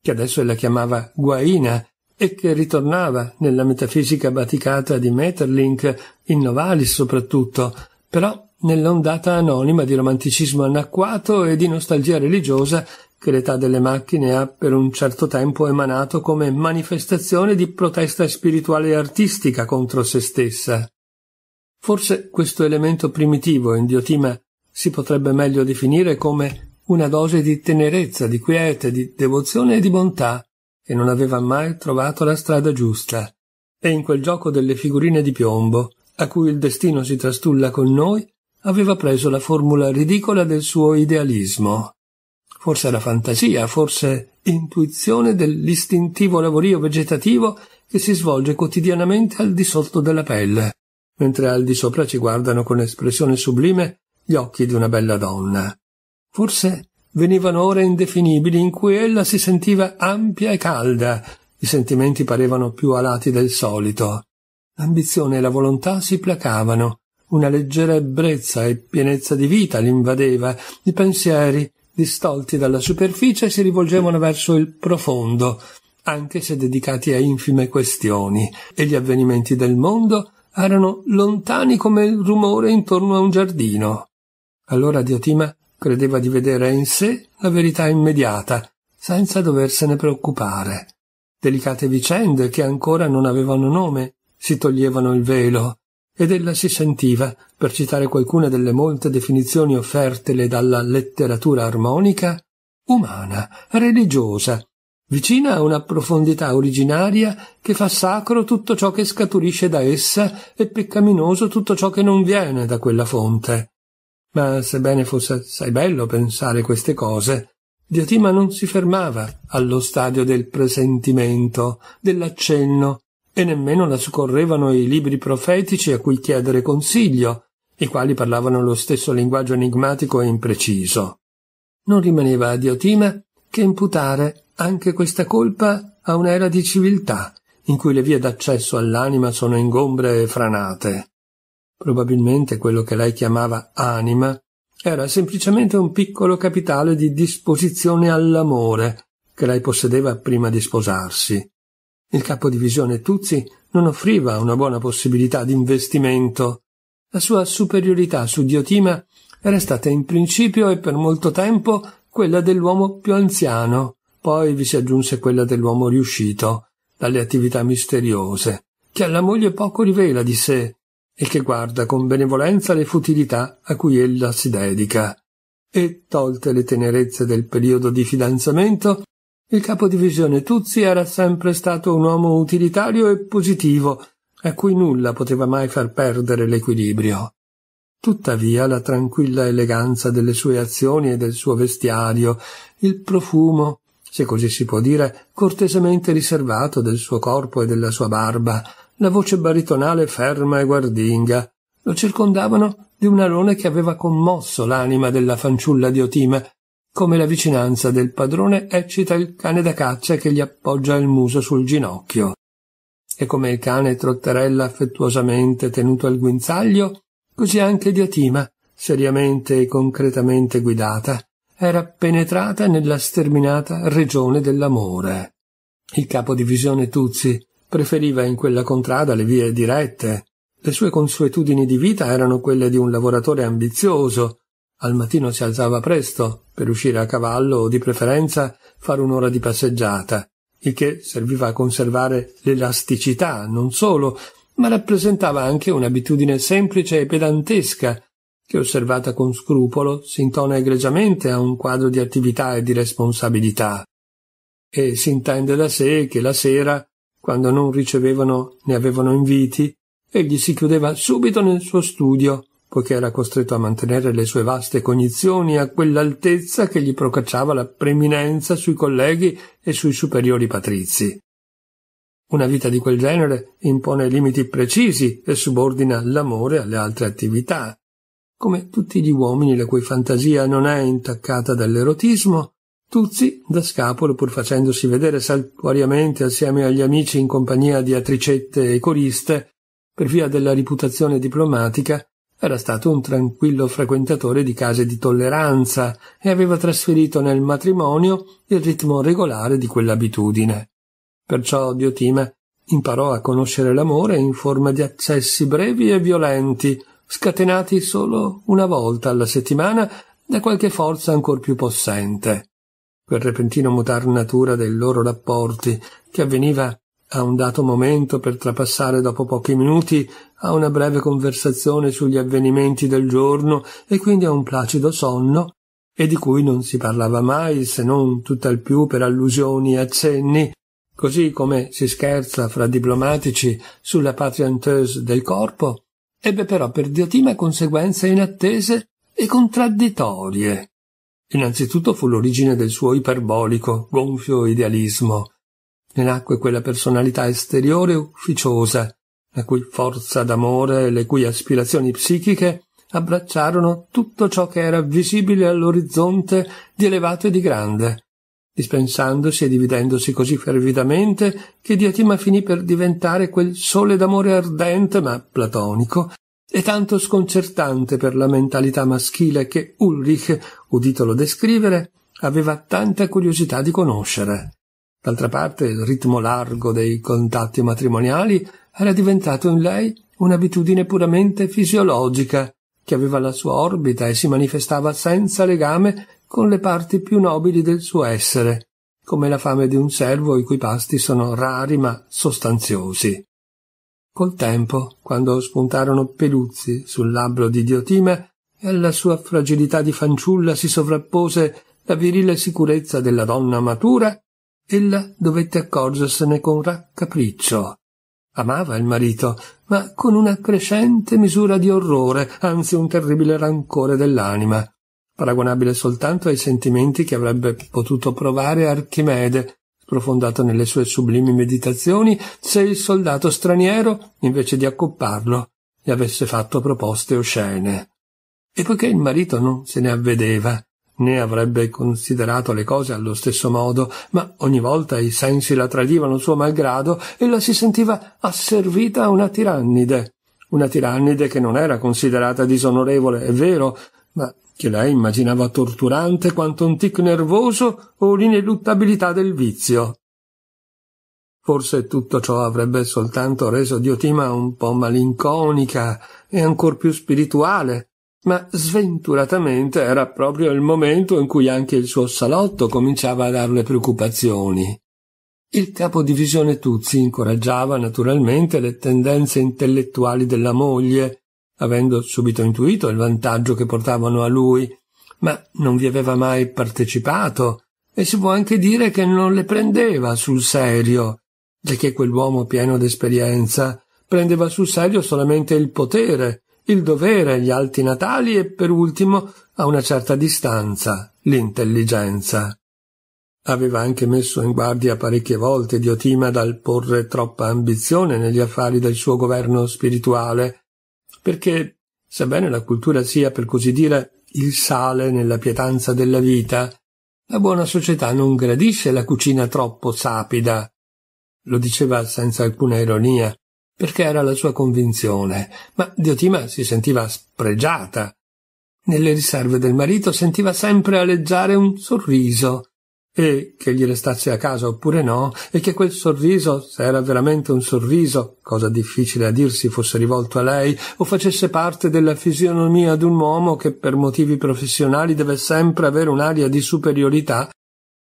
che adesso ella chiamava guaina e che ritornava nella metafisica baticata di Metterlink, in Novalis soprattutto, però nell'ondata anonima di romanticismo anacquato e di nostalgia religiosa che l'età delle macchine ha per un certo tempo emanato come manifestazione di protesta spirituale e artistica contro se stessa. Forse questo elemento primitivo in Diotima si potrebbe meglio definire come una dose di tenerezza, di quiete, di devozione e di bontà che non aveva mai trovato la strada giusta. E in quel gioco delle figurine di piombo, a cui il destino si trastulla con noi, aveva preso la formula ridicola del suo idealismo. Forse era fantasia, forse intuizione dell'istintivo lavorio vegetativo che si svolge quotidianamente al di sotto della pelle, mentre al di sopra ci guardano con espressione sublime gli occhi di una bella donna. Forse venivano ore indefinibili in cui ella si sentiva ampia e calda, i sentimenti parevano più alati del solito. L'ambizione e la volontà si placavano, una leggera ebbrezza e pienezza di vita l'invadeva, i pensieri, distolti dalla superficie, si rivolgevano verso il profondo, anche se dedicati a infime questioni, e gli avvenimenti del mondo erano lontani come il rumore intorno a un giardino. Allora Diotima credeva di vedere in sé la verità immediata, senza doversene preoccupare. Delicate vicende che ancora non avevano nome si toglievano il velo, ed ella si sentiva, per citare qualcuna delle molte definizioni offertele dalla letteratura armonica, umana, religiosa, vicina a una profondità originaria che fa sacro tutto ciò che scaturisce da essa e peccaminoso tutto ciò che non viene da quella fonte. Ma sebbene fosse assai bello pensare queste cose, Diotima non si fermava allo stadio del presentimento, dell'accenno, e nemmeno la scorrevano i libri profetici a cui chiedere consiglio, i quali parlavano lo stesso linguaggio enigmatico e impreciso. Non rimaneva a Diotima che imputare anche questa colpa a un'era di civiltà, in cui le vie d'accesso all'anima sono ingombre e franate. Probabilmente quello che lei chiamava anima era semplicemente un piccolo capitale di disposizione all'amore che lei possedeva prima di sposarsi. Il capo divisione Tuzzi non offriva una buona possibilità di investimento. La sua superiorità su Diotima era stata in principio e per molto tempo quella dell'uomo più anziano, poi vi si aggiunse quella dell'uomo riuscito dalle attività misteriose, che alla moglie poco rivela di sé e che guarda con benevolenza le futilità a cui ella si dedica. E tolte le tenerezze del periodo di fidanzamento, il capodivisione Tuzzi era sempre stato un uomo utilitario e positivo, a cui nulla poteva mai far perdere l'equilibrio. Tuttavia la tranquilla eleganza delle sue azioni e del suo vestiario, il profumo, se così si può dire, cortesemente riservato del suo corpo e della sua barba, la voce baritonale ferma e guardinga, lo circondavano di un alone che aveva commosso l'anima della fanciulla di Otime, come la vicinanza del padrone eccita il cane da caccia che gli appoggia il muso sul ginocchio. E come il cane trotterella affettuosamente tenuto al guinzaglio, così anche Diatima, seriamente e concretamente guidata, era penetrata nella sterminata regione dell'amore. Il capo capodivisione Tuzzi preferiva in quella contrada le vie dirette. Le sue consuetudini di vita erano quelle di un lavoratore ambizioso, al mattino si alzava presto per uscire a cavallo o di preferenza fare un'ora di passeggiata, il che serviva a conservare l'elasticità non solo, ma rappresentava anche un'abitudine semplice e pedantesca che osservata con scrupolo si intona egregiamente a un quadro di attività e di responsabilità. E si intende da sé che la sera, quando non ricevevano né avevano inviti, egli si chiudeva subito nel suo studio poiché era costretto a mantenere le sue vaste cognizioni a quell'altezza che gli procacciava la preminenza sui colleghi e sui superiori patrizi. Una vita di quel genere impone limiti precisi e subordina l'amore alle altre attività. Come tutti gli uomini la cui fantasia non è intaccata dall'erotismo, Tuzzi, da scapolo, pur facendosi vedere saltuariamente assieme agli amici in compagnia di attricette e coriste, per via della riputazione diplomatica, era stato un tranquillo frequentatore di case di tolleranza e aveva trasferito nel matrimonio il ritmo regolare di quell'abitudine. Perciò Diotima imparò a conoscere l'amore in forma di accessi brevi e violenti, scatenati solo una volta alla settimana da qualche forza ancor più possente. Quel repentino mutar natura dei loro rapporti, che avveniva a un dato momento per trapassare dopo pochi minuti a una breve conversazione sugli avvenimenti del giorno e quindi a un placido sonno e di cui non si parlava mai se non tutt'al più per allusioni e accenni, così come si scherza fra diplomatici sulla patrianteuse del corpo, ebbe però per Diotima conseguenze inattese e contraddittorie. Innanzitutto fu l'origine del suo iperbolico, gonfio idealismo, ne nacque quella personalità esteriore e ufficiosa, la cui forza d'amore e le cui aspirazioni psichiche abbracciarono tutto ciò che era visibile all'orizzonte di elevato e di grande, dispensandosi e dividendosi così fervidamente che Diatima finì per diventare quel sole d'amore ardente ma platonico e tanto sconcertante per la mentalità maschile che Ulrich, uditolo descrivere, aveva tanta curiosità di conoscere. D'altra parte il ritmo largo dei contatti matrimoniali era diventato in lei un'abitudine puramente fisiologica, che aveva la sua orbita e si manifestava senza legame con le parti più nobili del suo essere, come la fame di un servo i cui pasti sono rari ma sostanziosi. Col tempo, quando spuntarono peluzzi sul labbro di Diotima, e alla sua fragilità di fanciulla si sovrappose la virile sicurezza della donna matura, Ella dovette accorgersene con raccapriccio. Amava il marito, ma con una crescente misura di orrore, anzi un terribile rancore dell'anima, paragonabile soltanto ai sentimenti che avrebbe potuto provare Archimede, sprofondato nelle sue sublimi meditazioni, se il soldato straniero, invece di accopparlo, gli avesse fatto proposte oscene. E poiché il marito non se ne avvedeva, né avrebbe considerato le cose allo stesso modo, ma ogni volta i sensi la tradivano suo malgrado e la si sentiva asservita a una tirannide. Una tirannide che non era considerata disonorevole, è vero, ma che lei immaginava torturante quanto un tic nervoso o l'ineluttabilità del vizio. Forse tutto ciò avrebbe soltanto reso Diotima un po malinconica e ancor più spirituale, ma sventuratamente era proprio il momento in cui anche il suo salotto cominciava a darle preoccupazioni. Il capo divisione Tuzzi incoraggiava naturalmente le tendenze intellettuali della moglie, avendo subito intuito il vantaggio che portavano a lui, ma non vi aveva mai partecipato e si può anche dire che non le prendeva sul serio, giacché quell'uomo pieno d'esperienza prendeva sul serio solamente il potere il dovere gli alti natali e per ultimo, a una certa distanza, l'intelligenza. Aveva anche messo in guardia parecchie volte Diotima dal porre troppa ambizione negli affari del suo governo spirituale, perché, sebbene la cultura sia, per così dire, il sale nella pietanza della vita, la buona società non gradisce la cucina troppo sapida. Lo diceva senza alcuna ironia, perché era la sua convinzione, ma Diotima si sentiva spregiata. Nelle riserve del marito sentiva sempre aleggiare un sorriso, e che gli restasse a casa oppure no, e che quel sorriso, se era veramente un sorriso, cosa difficile a dirsi, fosse rivolto a lei, o facesse parte della fisionomia di un uomo che per motivi professionali deve sempre avere un'aria di superiorità,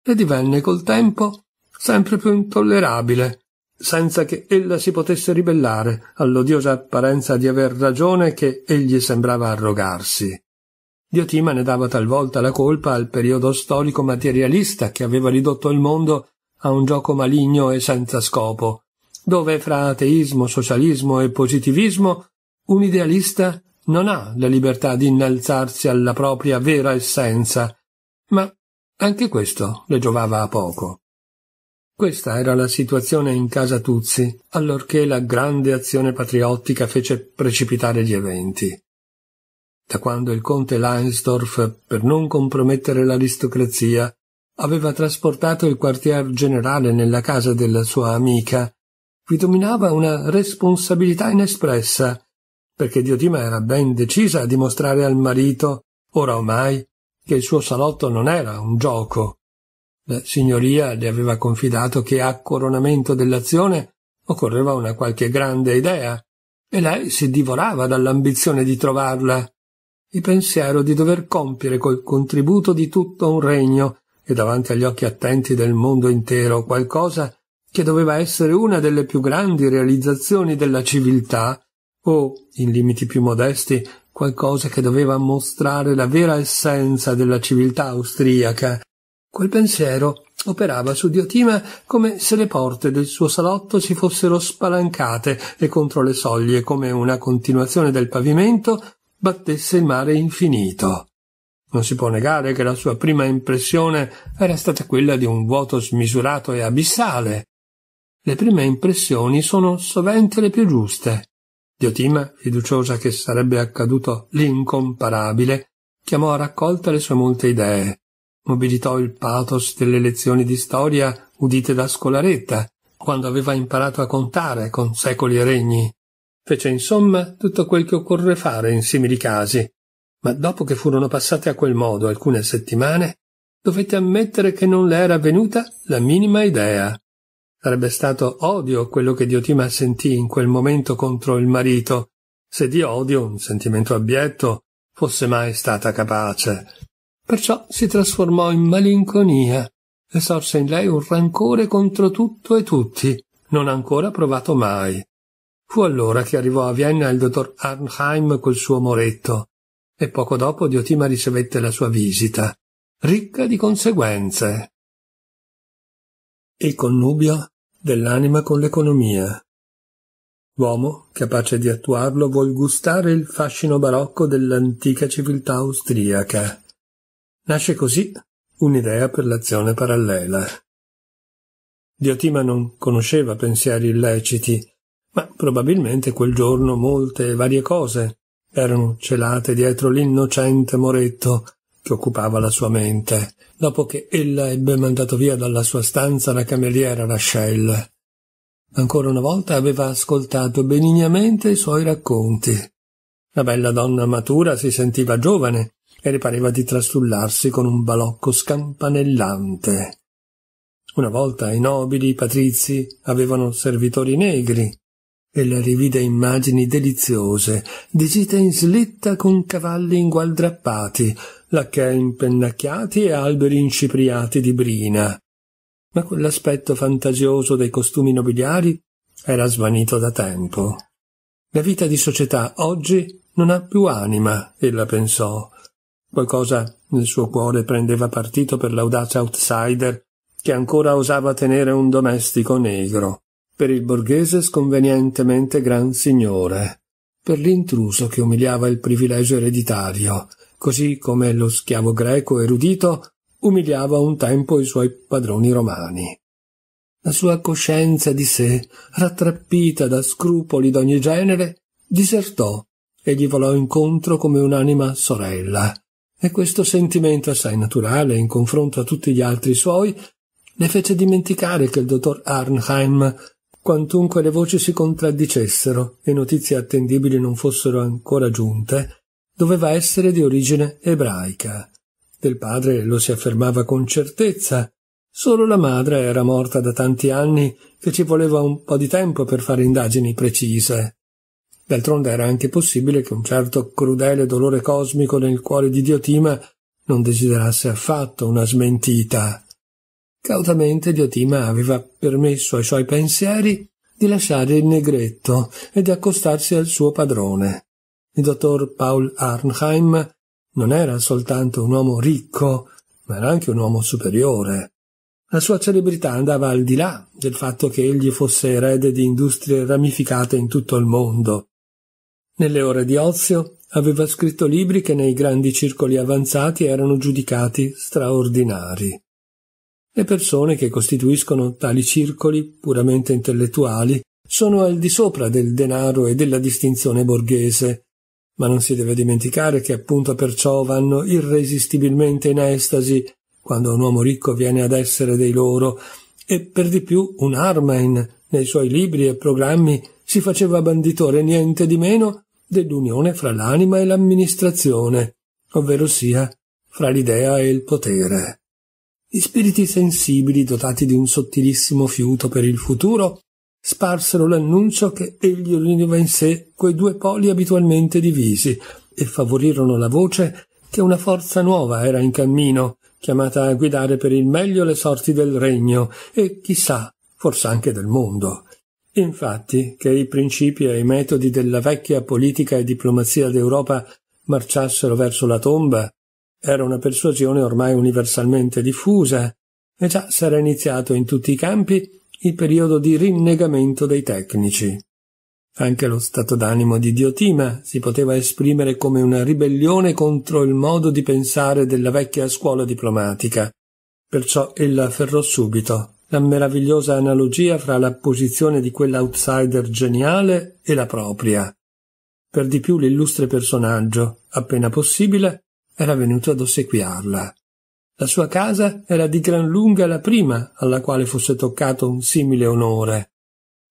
le divenne col tempo sempre più intollerabile senza che ella si potesse ribellare all'odiosa apparenza di aver ragione che egli sembrava arrogarsi. Diotima ne dava talvolta la colpa al periodo storico materialista che aveva ridotto il mondo a un gioco maligno e senza scopo, dove fra ateismo, socialismo e positivismo un idealista non ha la libertà di innalzarsi alla propria vera essenza, ma anche questo le giovava a poco. Questa era la situazione in casa Tuzzi allorché la grande azione patriottica fece precipitare gli eventi. Da quando il conte Leinsdorf, per non compromettere l'aristocrazia, aveva trasportato il quartier generale nella casa della sua amica, vi dominava una responsabilità inespressa, perché Diotima era ben decisa a dimostrare al marito, ora ormai, che il suo salotto non era un gioco, la signoria le aveva confidato che a coronamento dell'azione occorreva una qualche grande idea, e lei si divorava dall'ambizione di trovarla. Il pensiero di dover compiere col contributo di tutto un regno e davanti agli occhi attenti del mondo intero qualcosa che doveva essere una delle più grandi realizzazioni della civiltà, o, in limiti più modesti, qualcosa che doveva mostrare la vera essenza della civiltà austriaca, Quel pensiero operava su Diotima come se le porte del suo salotto si fossero spalancate e contro le soglie, come una continuazione del pavimento, battesse il mare infinito. Non si può negare che la sua prima impressione era stata quella di un vuoto smisurato e abissale. Le prime impressioni sono sovente le più giuste. Diotima, fiduciosa che sarebbe accaduto l'incomparabile, chiamò a raccolta le sue molte idee mobilitò il pathos delle lezioni di storia udite da scolaretta, quando aveva imparato a contare con secoli e regni. Fece insomma tutto quel che occorre fare in simili casi, ma dopo che furono passate a quel modo alcune settimane, dovette ammettere che non le era venuta la minima idea. Sarebbe stato odio quello che Diotima sentì in quel momento contro il marito, se di odio, un sentimento abietto, fosse mai stata capace. Perciò si trasformò in malinconia e sorse in lei un rancore contro tutto e tutti, non ancora provato mai. Fu allora che arrivò a Vienna il dottor Arnheim col suo moretto, e poco dopo Diotima ricevette la sua visita, ricca di conseguenze. Il connubio dell'anima con l'economia. L'uomo, capace di attuarlo, vuol gustare il fascino barocco dell'antica civiltà austriaca. Nasce così un'idea per l'azione parallela. Diotima non conosceva pensieri illeciti, ma probabilmente quel giorno molte e varie cose erano celate dietro l'innocente Moretto che occupava la sua mente, dopo che ella ebbe mandato via dalla sua stanza la cameriera Rachelle. Ancora una volta aveva ascoltato benignamente i suoi racconti. La bella donna matura si sentiva giovane e le pareva di trastullarsi con un balocco scampanellante. Una volta i nobili, patrizi avevano servitori negri. e la rivide immagini deliziose, di gite in slitta con cavalli ingualdrappati, lacchè impennacchiati e alberi incipriati di brina. Ma quell'aspetto fantasioso dei costumi nobiliari era svanito da tempo. La vita di società oggi non ha più anima, ella pensò, Qualcosa nel suo cuore prendeva partito per l'audace outsider che ancora osava tenere un domestico negro, per il borghese sconvenientemente gran signore, per l'intruso che umiliava il privilegio ereditario, così come lo schiavo greco erudito umiliava un tempo i suoi padroni romani. La sua coscienza di sé, rattrappita da scrupoli d'ogni genere, disertò e gli volò incontro come un'anima sorella, e questo sentimento assai naturale in confronto a tutti gli altri suoi le fece dimenticare che il dottor Arnheim, quantunque le voci si contraddicessero e notizie attendibili non fossero ancora giunte, doveva essere di origine ebraica. Del padre lo si affermava con certezza, Solo la madre era morta da tanti anni che ci voleva un po' di tempo per fare indagini precise. D'altronde era anche possibile che un certo crudele dolore cosmico nel cuore di Diotima non desiderasse affatto una smentita. Cautamente Diotima aveva permesso ai suoi pensieri di lasciare il negretto e di accostarsi al suo padrone. Il dottor Paul Arnheim non era soltanto un uomo ricco, ma era anche un uomo superiore. La sua celebrità andava al di là del fatto che egli fosse erede di industrie ramificate in tutto il mondo. Nelle ore di ozio aveva scritto libri che nei grandi circoli avanzati erano giudicati straordinari. Le persone che costituiscono tali circoli, puramente intellettuali, sono al di sopra del denaro e della distinzione borghese, ma non si deve dimenticare che appunto perciò vanno irresistibilmente in estasi quando un uomo ricco viene ad essere dei loro, e per di più un Armain nei suoi libri e programmi si faceva banditore niente di meno dell'unione fra l'anima e l'amministrazione, ovvero sia fra l'idea e il potere. Gli spiriti sensibili, dotati di un sottilissimo fiuto per il futuro, sparsero l'annuncio che egli univa in sé quei due poli abitualmente divisi e favorirono la voce che una forza nuova era in cammino, chiamata a guidare per il meglio le sorti del regno e chissà, forse anche del mondo. Infatti, che i principi e i metodi della vecchia politica e diplomazia d'Europa marciassero verso la tomba era una persuasione ormai universalmente diffusa, e già s'era iniziato in tutti i campi il periodo di rinnegamento dei tecnici. Anche lo stato d'animo di Diotima si poteva esprimere come una ribellione contro il modo di pensare della vecchia scuola diplomatica. Perciò ella afferrò subito la meravigliosa analogia fra la posizione di quell'outsider geniale e la propria. Per di più l'illustre personaggio, appena possibile, era venuto ad ossequiarla. La sua casa era di gran lunga la prima alla quale fosse toccato un simile onore,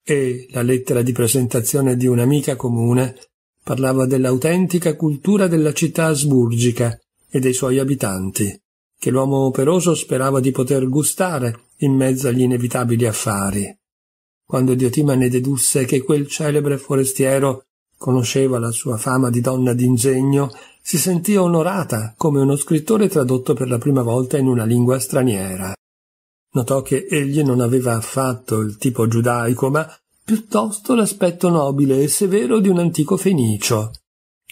e la lettera di presentazione di un'amica comune parlava dell'autentica cultura della città asburgica e dei suoi abitanti che l'uomo operoso sperava di poter gustare in mezzo agli inevitabili affari. Quando Diotimane dedusse che quel celebre forestiero conosceva la sua fama di donna d'ingegno, si sentì onorata come uno scrittore tradotto per la prima volta in una lingua straniera. Notò che egli non aveva affatto il tipo giudaico, ma piuttosto l'aspetto nobile e severo di un antico fenicio.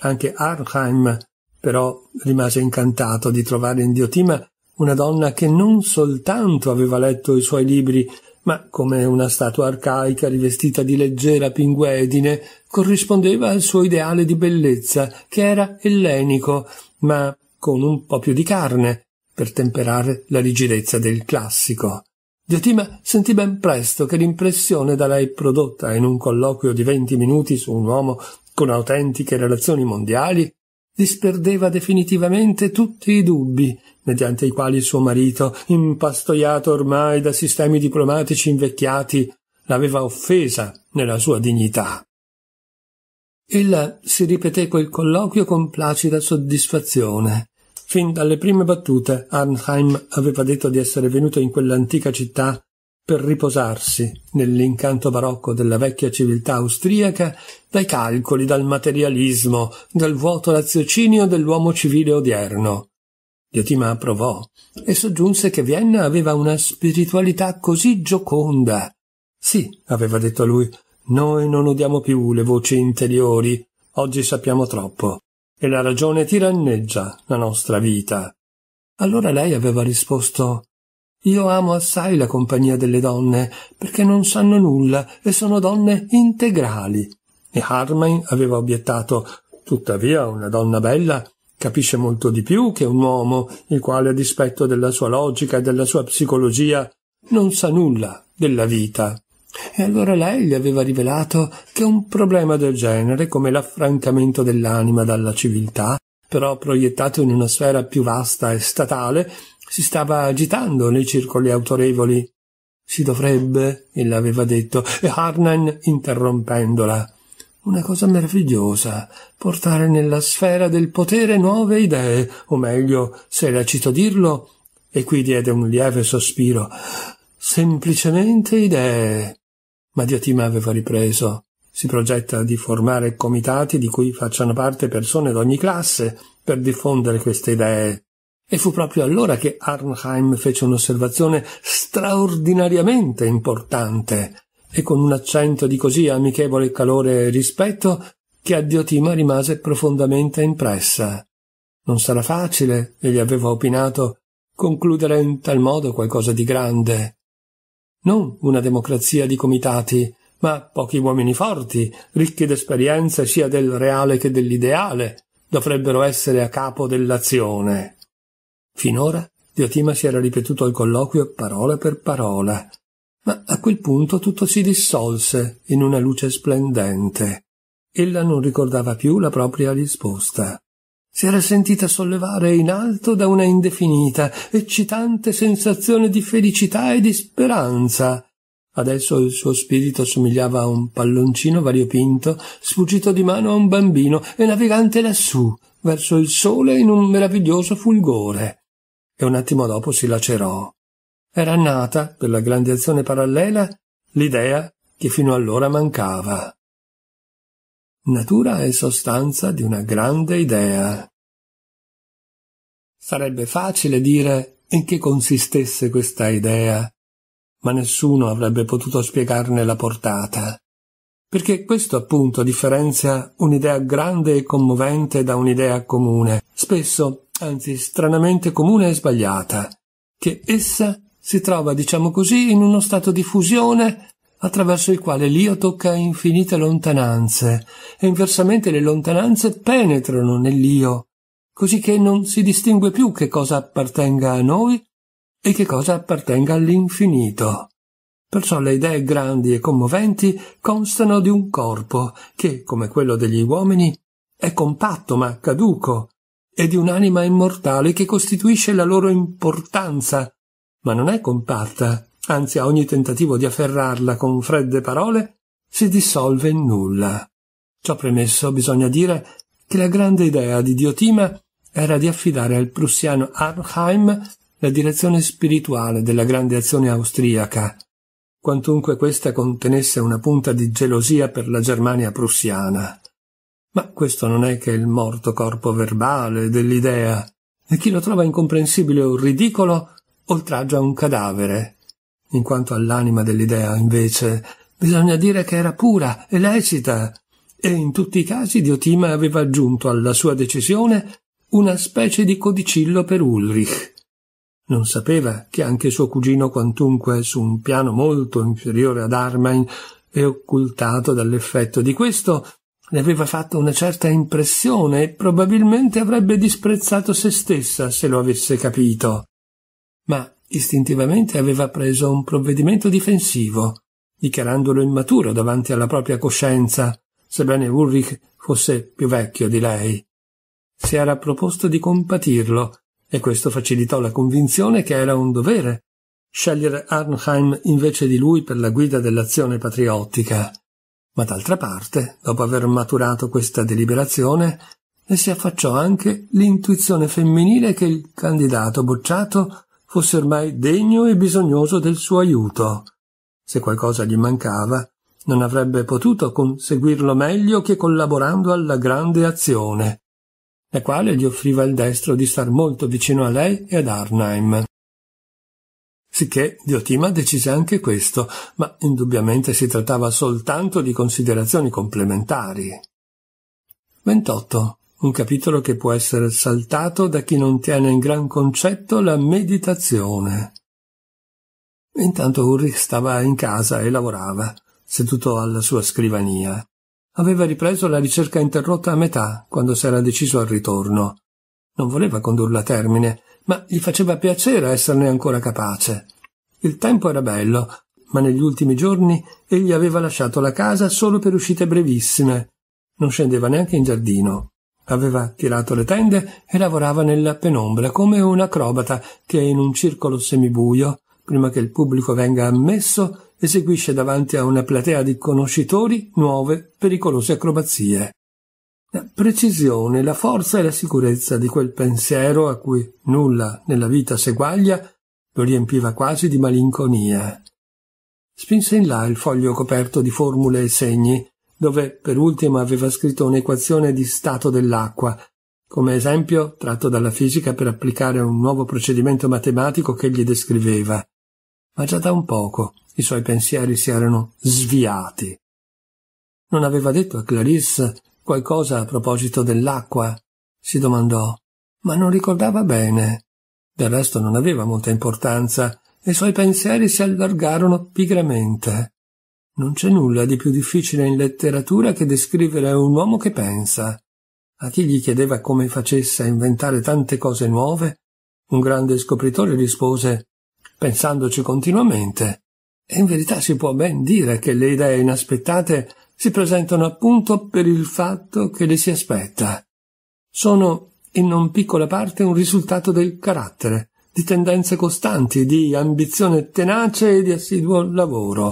Anche Arnheim però rimase incantato di trovare in Diotima una donna che non soltanto aveva letto i suoi libri, ma come una statua arcaica rivestita di leggera pinguedine, corrispondeva al suo ideale di bellezza, che era ellenico, ma con un po più di carne, per temperare la rigidezza del classico. Diotima sentì ben presto che l'impressione da lei prodotta in un colloquio di venti minuti su un uomo con autentiche relazioni mondiali disperdeva definitivamente tutti i dubbi mediante i quali il suo marito, impastoiato ormai da sistemi diplomatici invecchiati, l'aveva offesa nella sua dignità. Ella si ripeté quel colloquio con placida soddisfazione. Fin dalle prime battute Arnheim aveva detto di essere venuto in quell'antica città per riposarsi nell'incanto barocco della vecchia civiltà austriaca dai calcoli, dal materialismo, dal vuoto raziocinio dell'uomo civile odierno. Diotima approvò e soggiunse che Vienna aveva una spiritualità così gioconda. Sì, aveva detto lui, noi non odiamo più le voci interiori, oggi sappiamo troppo, e la ragione tiranneggia la nostra vita. Allora lei aveva risposto io amo assai la compagnia delle donne, perché non sanno nulla e sono donne integrali. E Harmine aveva obiettato Tuttavia una donna bella capisce molto di più che un uomo, il quale, a dispetto della sua logica e della sua psicologia, non sa nulla della vita. E allora lei gli aveva rivelato che un problema del genere, come l'affrancamento dell'anima dalla civiltà, però proiettato in una sfera più vasta e statale, si stava agitando nei circoli autorevoli. Si dovrebbe, ella aveva detto, e Harnan interrompendola. Una cosa meravigliosa, portare nella sfera del potere nuove idee, o meglio, se la cito dirlo, e qui diede un lieve sospiro, semplicemente idee. Ma Diotima aveva ripreso. Si progetta di formare comitati di cui facciano parte persone d'ogni classe per diffondere queste idee. E fu proprio allora che Arnheim fece un'osservazione straordinariamente importante e con un accento di così amichevole calore e rispetto che a Diotima rimase profondamente impressa. Non sarà facile, egli aveva opinato, concludere in tal modo qualcosa di grande. Non una democrazia di comitati, ma pochi uomini forti, ricchi d'esperienza sia del reale che dell'ideale, dovrebbero essere a capo dell'azione. Finora Diotima si era ripetuto il colloquio parola per parola, ma a quel punto tutto si dissolse in una luce splendente. Ella non ricordava più la propria risposta. Si era sentita sollevare in alto da una indefinita, eccitante sensazione di felicità e di speranza. Adesso il suo spirito somigliava a un palloncino variopinto, sfuggito di mano a un bambino e navigante lassù, verso il sole in un meraviglioso fulgore e un attimo dopo si lacerò. Era nata, per la grande azione parallela, l'idea che fino allora mancava. Natura è sostanza di una grande idea. Sarebbe facile dire in che consistesse questa idea, ma nessuno avrebbe potuto spiegarne la portata. Perché questo appunto differenzia un'idea grande e commovente da un'idea comune, spesso anzi stranamente comune e sbagliata, che essa si trova, diciamo così, in uno stato di fusione attraverso il quale l'io tocca infinite lontananze, e inversamente le lontananze penetrano nell'io, così che non si distingue più che cosa appartenga a noi e che cosa appartenga all'infinito. Perciò le idee grandi e commoventi constano di un corpo che, come quello degli uomini, è compatto ma caduco, e di un'anima immortale che costituisce la loro importanza, ma non è compatta, anzi a ogni tentativo di afferrarla con fredde parole si dissolve in nulla. Ciò premesso bisogna dire che la grande idea di Diotima era di affidare al prussiano Arnheim la direzione spirituale della grande azione austriaca, quantunque questa contenesse una punta di gelosia per la Germania prussiana. Ma questo non è che il morto corpo verbale dell'idea, e chi lo trova incomprensibile o ridicolo oltraggia un cadavere. In quanto all'anima dell'idea, invece, bisogna dire che era pura e lecita, e in tutti i casi Diotima aveva aggiunto alla sua decisione una specie di codicillo per Ulrich. Non sapeva che anche suo cugino, quantunque su un piano molto inferiore ad Armain e occultato dall'effetto di questo, le aveva fatto una certa impressione e probabilmente avrebbe disprezzato se stessa se lo avesse capito. Ma istintivamente aveva preso un provvedimento difensivo, dichiarandolo immaturo davanti alla propria coscienza, sebbene Ulrich fosse più vecchio di lei. Si era proposto di compatirlo, e questo facilitò la convinzione che era un dovere scegliere Arnheim invece di lui per la guida dell'azione patriottica. Ma d'altra parte, dopo aver maturato questa deliberazione, le si affacciò anche l'intuizione femminile che il candidato bocciato fosse ormai degno e bisognoso del suo aiuto. Se qualcosa gli mancava, non avrebbe potuto conseguirlo meglio che collaborando alla grande azione, la quale gli offriva il destro di star molto vicino a lei e ad Arnheim sicché Diotima decise anche questo, ma indubbiamente si trattava soltanto di considerazioni complementari. 28. Un capitolo che può essere saltato da chi non tiene in gran concetto la meditazione. Intanto Ulrich stava in casa e lavorava, seduto alla sua scrivania. Aveva ripreso la ricerca interrotta a metà, quando s'era deciso al ritorno. Non voleva condurla a termine, ma gli faceva piacere esserne ancora capace. Il tempo era bello, ma negli ultimi giorni egli aveva lasciato la casa solo per uscite brevissime. Non scendeva neanche in giardino. Aveva tirato le tende e lavorava nella penombra come un acrobata che in un circolo semibuio, prima che il pubblico venga ammesso, eseguisce davanti a una platea di conoscitori nuove, pericolose acrobazie. Eh, precisione, la forza e la sicurezza di quel pensiero a cui nulla nella vita seguaglia lo riempiva quasi di malinconia. Spinse in là il foglio coperto di formule e segni, dove per ultima aveva scritto un'equazione di stato dell'acqua, come esempio tratto dalla fisica per applicare un nuovo procedimento matematico che gli descriveva. Ma già da un poco i suoi pensieri si erano sviati. Non aveva detto a Clarisse Qualcosa a proposito dell'acqua? si domandò, ma non ricordava bene. Del resto non aveva molta importanza e i suoi pensieri si allargarono pigramente. Non c'è nulla di più difficile in letteratura che descrivere un uomo che pensa. A chi gli chiedeva come facesse a inventare tante cose nuove, un grande scopritore rispose pensandoci continuamente. E in verità si può ben dire che le idee inaspettate si presentano appunto per il fatto che le si aspetta. Sono in non piccola parte un risultato del carattere, di tendenze costanti, di ambizione tenace e di assiduo lavoro.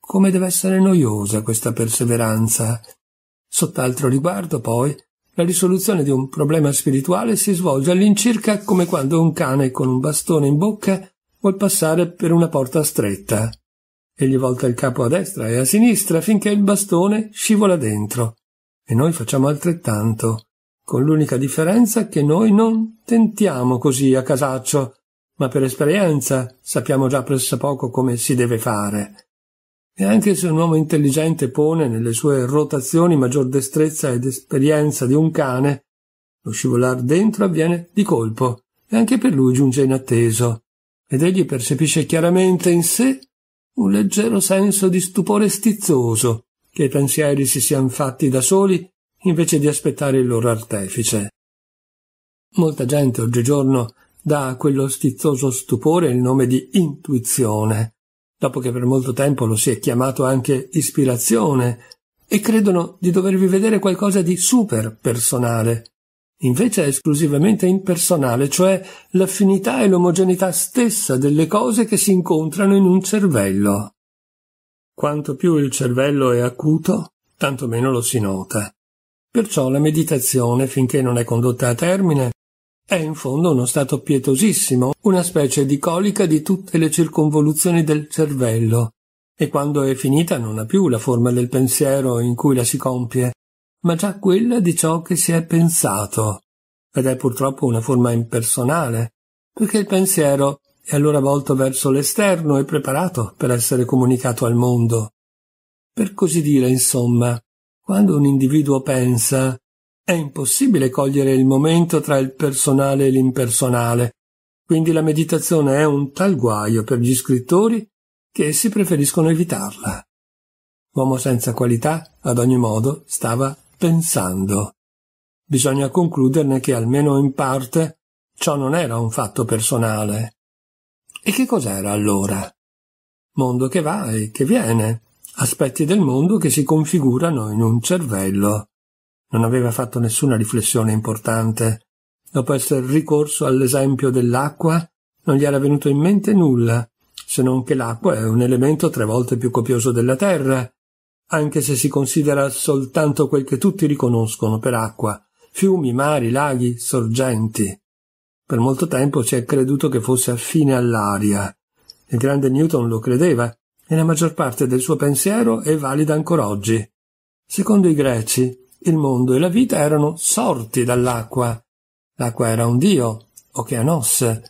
Come deve essere noiosa questa perseveranza. Sott'altro riguardo, poi, la risoluzione di un problema spirituale si svolge all'incirca come quando un cane con un bastone in bocca vuol passare per una porta stretta e gli volta il capo a destra e a sinistra finché il bastone scivola dentro. E noi facciamo altrettanto, con l'unica differenza che noi non tentiamo così a casaccio, ma per esperienza sappiamo già poco come si deve fare. E anche se un uomo intelligente pone nelle sue rotazioni maggior destrezza ed esperienza di un cane, lo scivolar dentro avviene di colpo, e anche per lui giunge inatteso, ed egli percepisce chiaramente in sé un leggero senso di stupore stizzoso che i pensieri si siano fatti da soli invece di aspettare il loro artefice. Molta gente oggigiorno dà a quello stizzoso stupore il nome di intuizione, dopo che per molto tempo lo si è chiamato anche ispirazione, e credono di dovervi vedere qualcosa di super personale, Invece è esclusivamente impersonale, cioè l'affinità e l'omogeneità stessa delle cose che si incontrano in un cervello. Quanto più il cervello è acuto, tanto meno lo si nota. Perciò la meditazione, finché non è condotta a termine, è in fondo uno stato pietosissimo, una specie di colica di tutte le circonvoluzioni del cervello, e quando è finita non ha più la forma del pensiero in cui la si compie, ma già quella di ciò che si è pensato, ed è purtroppo una forma impersonale, perché il pensiero è allora volto verso l'esterno e preparato per essere comunicato al mondo. Per così dire, insomma, quando un individuo pensa, è impossibile cogliere il momento tra il personale e l'impersonale, quindi la meditazione è un tal guaio per gli scrittori che essi preferiscono evitarla. L'uomo senza qualità, ad ogni modo, stava pensando. Bisogna concluderne che almeno in parte ciò non era un fatto personale. E che cos'era allora? Mondo che va e che viene, aspetti del mondo che si configurano in un cervello. Non aveva fatto nessuna riflessione importante. Dopo essere ricorso all'esempio dell'acqua, non gli era venuto in mente nulla, se non che l'acqua è un elemento tre volte più copioso della terra anche se si considera soltanto quel che tutti riconoscono per acqua, fiumi, mari, laghi, sorgenti. Per molto tempo si è creduto che fosse affine all'aria. Il grande Newton lo credeva e la maggior parte del suo pensiero è valida ancora oggi. Secondo i greci, il mondo e la vita erano sorti dall'acqua. L'acqua era un dio, Okeanos.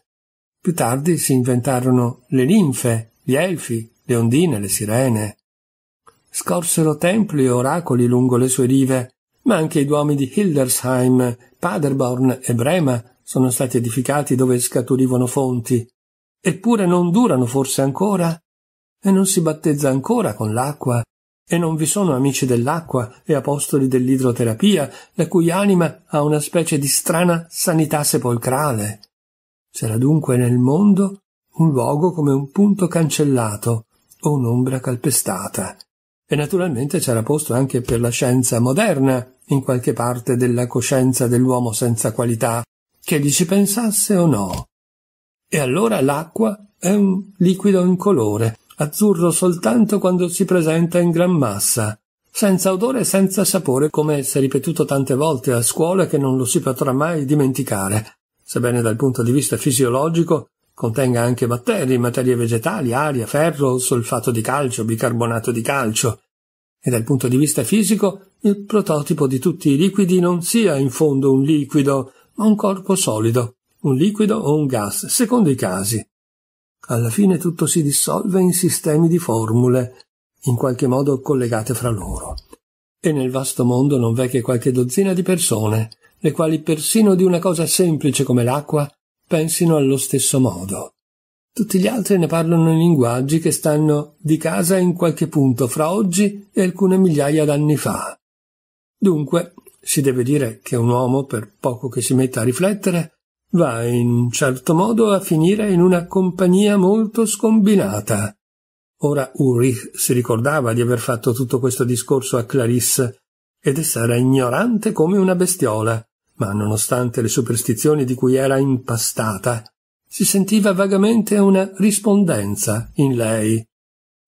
Più tardi si inventarono le ninfe, gli elfi, le ondine, le sirene scorsero templi e oracoli lungo le sue rive, ma anche i duomi di Hildersheim, Paderborn e Brema sono stati edificati dove scaturivano fonti. Eppure non durano forse ancora? E non si battezza ancora con l'acqua? E non vi sono amici dell'acqua e apostoli dell'idroterapia, la cui anima ha una specie di strana sanità sepolcrale? C'era dunque nel mondo un luogo come un punto cancellato o un'ombra calpestata e naturalmente c'era posto anche per la scienza moderna, in qualche parte della coscienza dell'uomo senza qualità, che gli ci pensasse o no. E allora l'acqua è un liquido incolore, azzurro soltanto quando si presenta in gran massa, senza odore e senza sapore, come si è ripetuto tante volte a scuola che non lo si potrà mai dimenticare, sebbene dal punto di vista fisiologico contenga anche batteri, materie vegetali, aria, ferro, solfato di calcio, bicarbonato di calcio, e dal punto di vista fisico il prototipo di tutti i liquidi non sia in fondo un liquido, ma un corpo solido, un liquido o un gas, secondo i casi. Alla fine tutto si dissolve in sistemi di formule, in qualche modo collegate fra loro. E nel vasto mondo non v'è che qualche dozzina di persone, le quali persino di una cosa semplice come l'acqua pensino allo stesso modo. Tutti gli altri ne parlano in linguaggi che stanno di casa in qualche punto fra oggi e alcune migliaia d'anni fa. Dunque, si deve dire che un uomo, per poco che si metta a riflettere, va in un certo modo a finire in una compagnia molto scombinata. Ora Ulrich si ricordava di aver fatto tutto questo discorso a Clarisse ed essa era ignorante come una bestiola ma nonostante le superstizioni di cui era impastata, si sentiva vagamente una rispondenza in lei.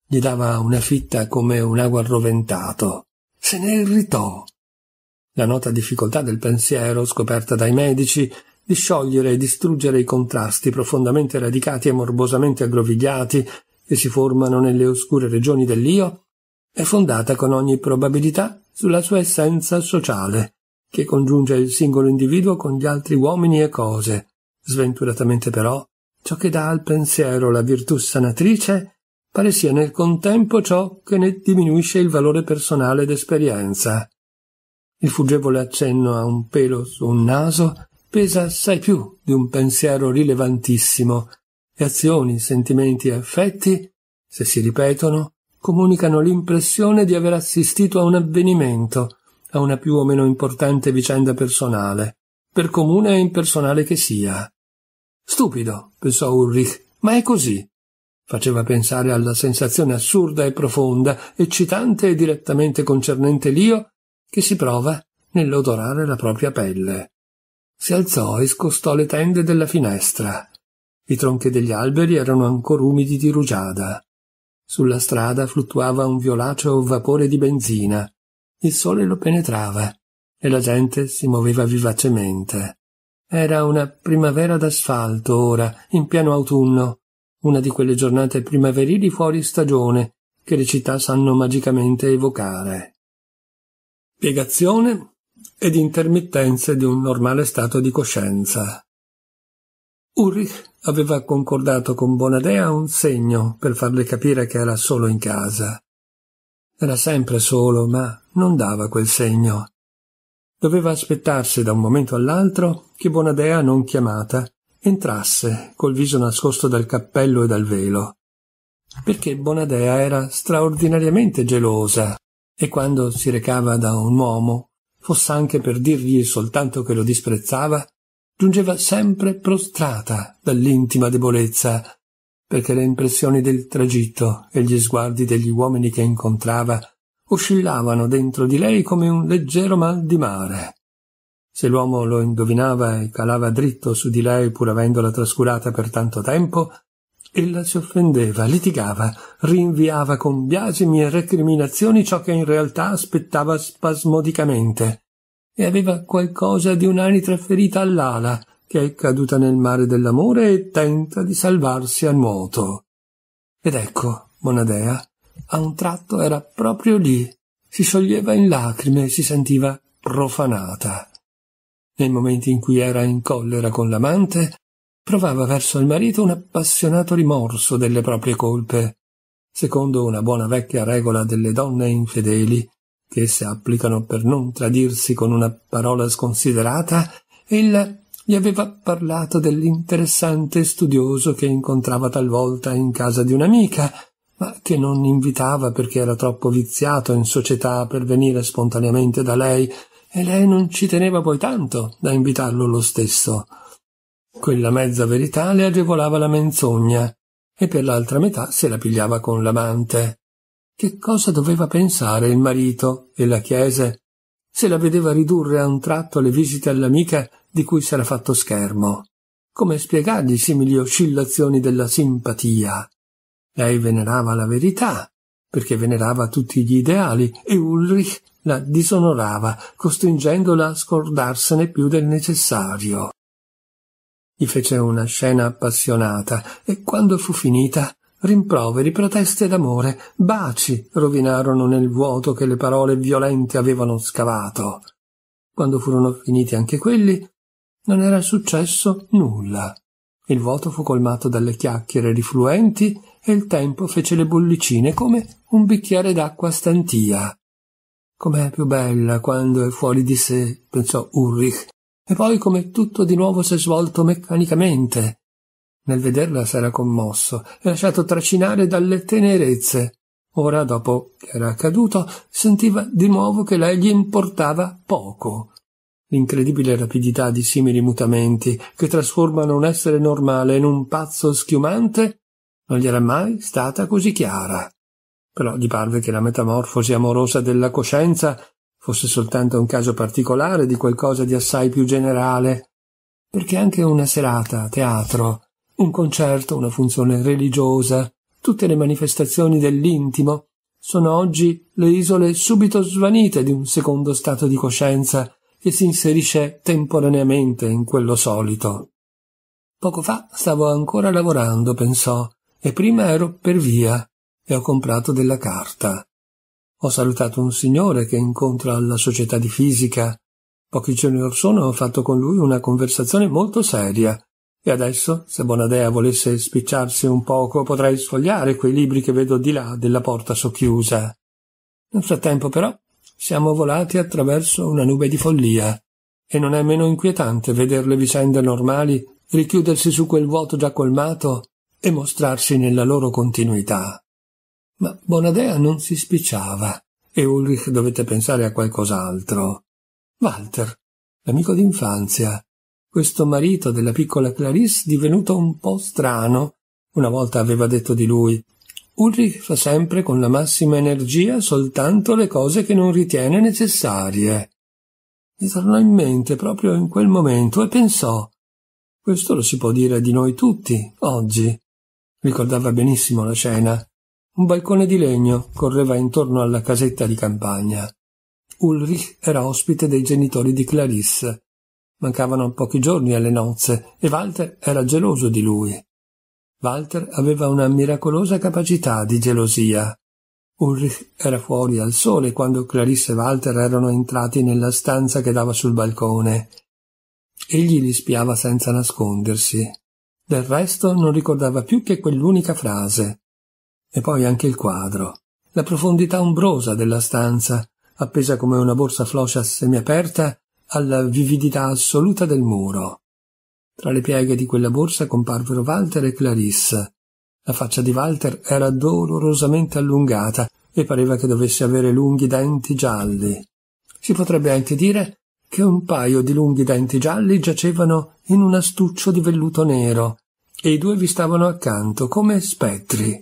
Gli dava una fitta come un ago arroventato. Se ne irritò. La nota difficoltà del pensiero, scoperta dai medici, di sciogliere e distruggere i contrasti profondamente radicati e morbosamente aggrovigliati che si formano nelle oscure regioni dell'io, è fondata con ogni probabilità sulla sua essenza sociale, che congiunge il singolo individuo con gli altri uomini e cose. Sventuratamente però, ciò che dà al pensiero la virtù sanatrice pare sia nel contempo ciò che ne diminuisce il valore personale d'esperienza. Il fuggevole accenno a un pelo su un naso pesa assai più di un pensiero rilevantissimo, e azioni, sentimenti e affetti, se si ripetono, comunicano l'impressione di aver assistito a un avvenimento, a una più o meno importante vicenda personale, per comune e impersonale che sia. Stupido, pensò Ulrich, ma è così. Faceva pensare alla sensazione assurda e profonda, eccitante e direttamente concernente l'io, che si prova nell'odorare la propria pelle. Si alzò e scostò le tende della finestra. I tronchi degli alberi erano ancora umidi di rugiada. Sulla strada fluttuava un violaceo vapore di benzina, il sole lo penetrava e la gente si muoveva vivacemente. Era una primavera d'asfalto ora, in pieno autunno, una di quelle giornate primaverili fuori stagione che le città sanno magicamente evocare. Piegazione ed intermittenze di un normale stato di coscienza. Ulrich aveva concordato con Bonadea un segno per farle capire che era solo in casa. Era sempre solo, ma non dava quel segno. Doveva aspettarsi da un momento all'altro che Bonadea, non chiamata, entrasse col viso nascosto dal cappello e dal velo. Perché Bonadea era straordinariamente gelosa e quando si recava da un uomo, fosse anche per dirgli soltanto che lo disprezzava, giungeva sempre prostrata dall'intima debolezza perché le impressioni del tragitto e gli sguardi degli uomini che incontrava oscillavano dentro di lei come un leggero mal di mare. Se l'uomo lo indovinava e calava dritto su di lei pur avendola trascurata per tanto tempo, ella si offendeva, litigava, rinviava con biasimi e recriminazioni ciò che in realtà aspettava spasmodicamente, e aveva qualcosa di un'anitra ferita all'ala, che è caduta nel mare dell'amore e tenta di salvarsi a nuoto. Ed ecco, Monadea, a un tratto era proprio lì, si scioglieva in lacrime e si sentiva profanata. Nei momenti in cui era in collera con l'amante, provava verso il marito un appassionato rimorso delle proprie colpe, secondo una buona vecchia regola delle donne infedeli, che esse applicano per non tradirsi con una parola sconsiderata, ella gli aveva parlato dell'interessante studioso che incontrava talvolta in casa di un'amica, ma che non invitava perché era troppo viziato in società per venire spontaneamente da lei, e lei non ci teneva poi tanto da invitarlo lo stesso. Quella mezza verità le agevolava la menzogna, e per l'altra metà se la pigliava con l'amante. Che cosa doveva pensare il marito e la chiese se la vedeva ridurre a un tratto le visite all'amica di cui s'era fatto schermo. Come spiegargli simili oscillazioni della simpatia? Lei venerava la verità, perché venerava tutti gli ideali, e Ulrich la disonorava, costringendola a scordarsene più del necessario. Gli fece una scena appassionata, e quando fu finita Rimproveri, proteste d'amore, baci rovinarono nel vuoto che le parole violente avevano scavato. Quando furono finiti anche quelli, non era successo nulla. Il vuoto fu colmato dalle chiacchiere rifluenti e il tempo fece le bollicine come un bicchiere d'acqua stantia. Com'è più bella quando è fuori di sé, pensò Ulrich, e poi come tutto di nuovo si è svolto meccanicamente. Nel vederla s'era commosso e lasciato tracinare dalle tenerezze. Ora, dopo che era accaduto, sentiva di nuovo che lei gli importava poco. L'incredibile rapidità di simili mutamenti che trasformano un essere normale in un pazzo schiumante non gli era mai stata così chiara. Però gli parve che la metamorfosi amorosa della coscienza fosse soltanto un caso particolare di qualcosa di assai più generale, perché anche una serata a teatro un concerto, una funzione religiosa, tutte le manifestazioni dell'intimo sono oggi le isole subito svanite di un secondo stato di coscienza che si inserisce temporaneamente in quello solito. Poco fa stavo ancora lavorando, pensò, e prima ero per via e ho comprato della carta. Ho salutato un signore che incontra alla società di fisica. Pochi giorni or sono ho fatto con lui una conversazione molto seria e adesso, se Bonadea volesse spicciarsi un poco, potrei sfogliare quei libri che vedo di là della porta socchiusa. Nel frattempo, però, siamo volati attraverso una nube di follia, e non è meno inquietante veder le vicende normali richiudersi su quel vuoto già colmato e mostrarsi nella loro continuità. Ma Bonadea non si spicciava, e Ulrich dovette pensare a qualcos'altro. Walter, l'amico d'infanzia, questo marito della piccola Clarisse divenuto un po' strano. Una volta aveva detto di lui Ulrich fa sempre con la massima energia soltanto le cose che non ritiene necessarie. Gli tornò in mente proprio in quel momento e pensò questo lo si può dire di noi tutti, oggi. Ricordava benissimo la scena. Un balcone di legno correva intorno alla casetta di campagna. Ulrich era ospite dei genitori di Clarisse. Mancavano pochi giorni alle nozze e Walter era geloso di lui. Walter aveva una miracolosa capacità di gelosia. Ulrich era fuori al sole quando Clarisse e Walter erano entrati nella stanza che dava sul balcone. Egli li spiava senza nascondersi. Del resto non ricordava più che quell'unica frase. E poi anche il quadro. La profondità ombrosa della stanza, appesa come una borsa floscia semiaperta alla vividità assoluta del muro. Tra le pieghe di quella borsa comparvero Walter e Clarisse. La faccia di Walter era dolorosamente allungata e pareva che dovesse avere lunghi denti gialli. Si potrebbe anche dire che un paio di lunghi denti gialli giacevano in un astuccio di velluto nero e i due vi stavano accanto come spettri.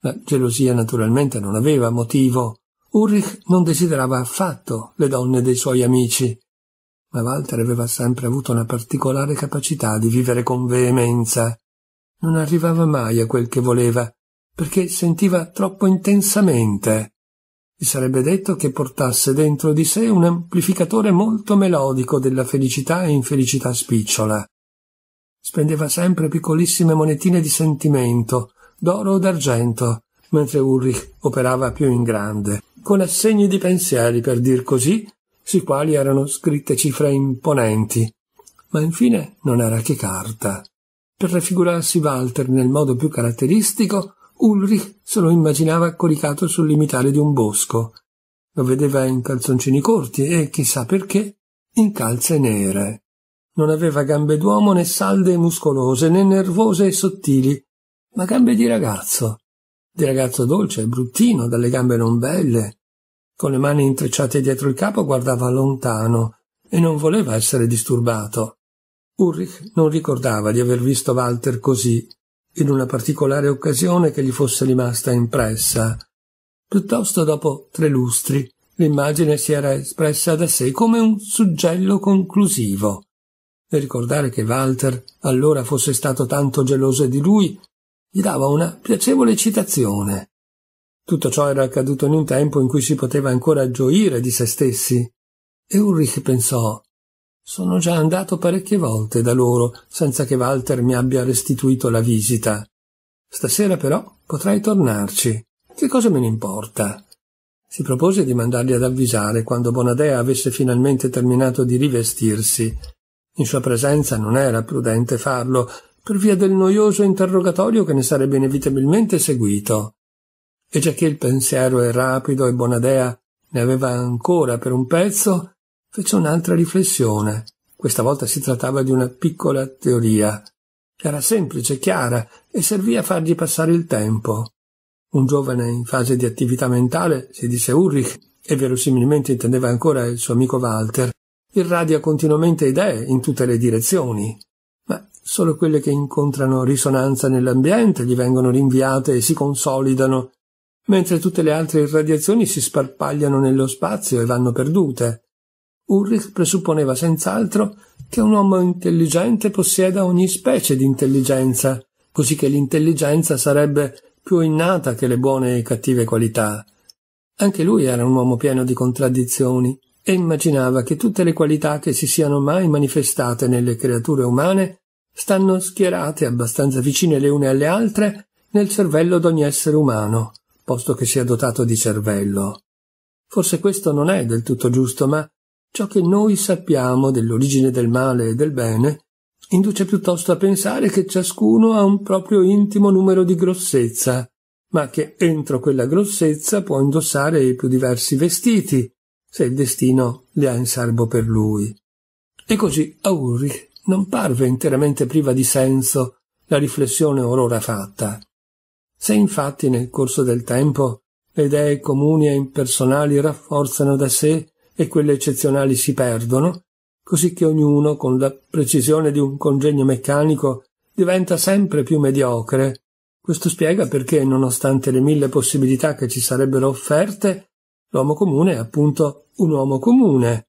La gelosia naturalmente non aveva motivo. Ulrich non desiderava affatto le donne dei suoi amici ma Walter aveva sempre avuto una particolare capacità di vivere con veemenza. Non arrivava mai a quel che voleva, perché sentiva troppo intensamente. Si sarebbe detto che portasse dentro di sé un amplificatore molto melodico della felicità e infelicità spicciola. Spendeva sempre piccolissime monetine di sentimento, d'oro o d'argento, mentre Ulrich operava più in grande, con assegni di pensieri, per dir così, sui quali erano scritte cifre imponenti. Ma infine non era che carta. Per raffigurarsi Walter nel modo più caratteristico, Ulrich se lo immaginava coricato sul limitare di un bosco. Lo vedeva in calzoncini corti e, chissà perché, in calze nere. Non aveva gambe d'uomo né salde e muscolose, né nervose e sottili, ma gambe di ragazzo, di ragazzo dolce e bruttino, dalle gambe non belle, con le mani intrecciate dietro il capo guardava lontano e non voleva essere disturbato. Ulrich non ricordava di aver visto Walter così, in una particolare occasione che gli fosse rimasta impressa. Piuttosto dopo tre lustri l'immagine si era espressa da sé come un suggello conclusivo. E ricordare che Walter allora fosse stato tanto geloso di lui gli dava una piacevole eccitazione. Tutto ciò era accaduto in un tempo in cui si poteva ancora gioire di se stessi. E Ulrich pensò sono già andato parecchie volte da loro senza che Walter mi abbia restituito la visita. Stasera però potrai tornarci. Che cosa me ne importa? Si propose di mandarli ad avvisare quando Bonadea avesse finalmente terminato di rivestirsi. In sua presenza non era prudente farlo, per via del noioso interrogatorio che ne sarebbe inevitabilmente seguito e già che il pensiero è rapido e Bonadea ne aveva ancora per un pezzo, fece un'altra riflessione. Questa volta si trattava di una piccola teoria. Era semplice, chiara e servì a fargli passare il tempo. Un giovane in fase di attività mentale, si disse Ulrich, e verosimilmente intendeva ancora il suo amico Walter, irradia continuamente idee in tutte le direzioni, ma solo quelle che incontrano risonanza nell'ambiente gli vengono rinviate e si consolidano mentre tutte le altre irradiazioni si sparpagliano nello spazio e vanno perdute. Ulrich presupponeva senz'altro che un uomo intelligente possieda ogni specie di intelligenza, così che l'intelligenza sarebbe più innata che le buone e cattive qualità. Anche lui era un uomo pieno di contraddizioni e immaginava che tutte le qualità che si siano mai manifestate nelle creature umane stanno schierate abbastanza vicine le une alle altre nel cervello d'ogni essere umano posto che sia dotato di cervello. Forse questo non è del tutto giusto, ma ciò che noi sappiamo dell'origine del male e del bene induce piuttosto a pensare che ciascuno ha un proprio intimo numero di grossezza, ma che entro quella grossezza può indossare i più diversi vestiti, se il destino li ha in serbo per lui. E così a Ulrich non parve interamente priva di senso la riflessione orora fatta. Se infatti nel corso del tempo le idee comuni e impersonali rafforzano da sé e quelle eccezionali si perdono, così che ognuno, con la precisione di un congegno meccanico, diventa sempre più mediocre. Questo spiega perché, nonostante le mille possibilità che ci sarebbero offerte, l'uomo comune è appunto un uomo comune.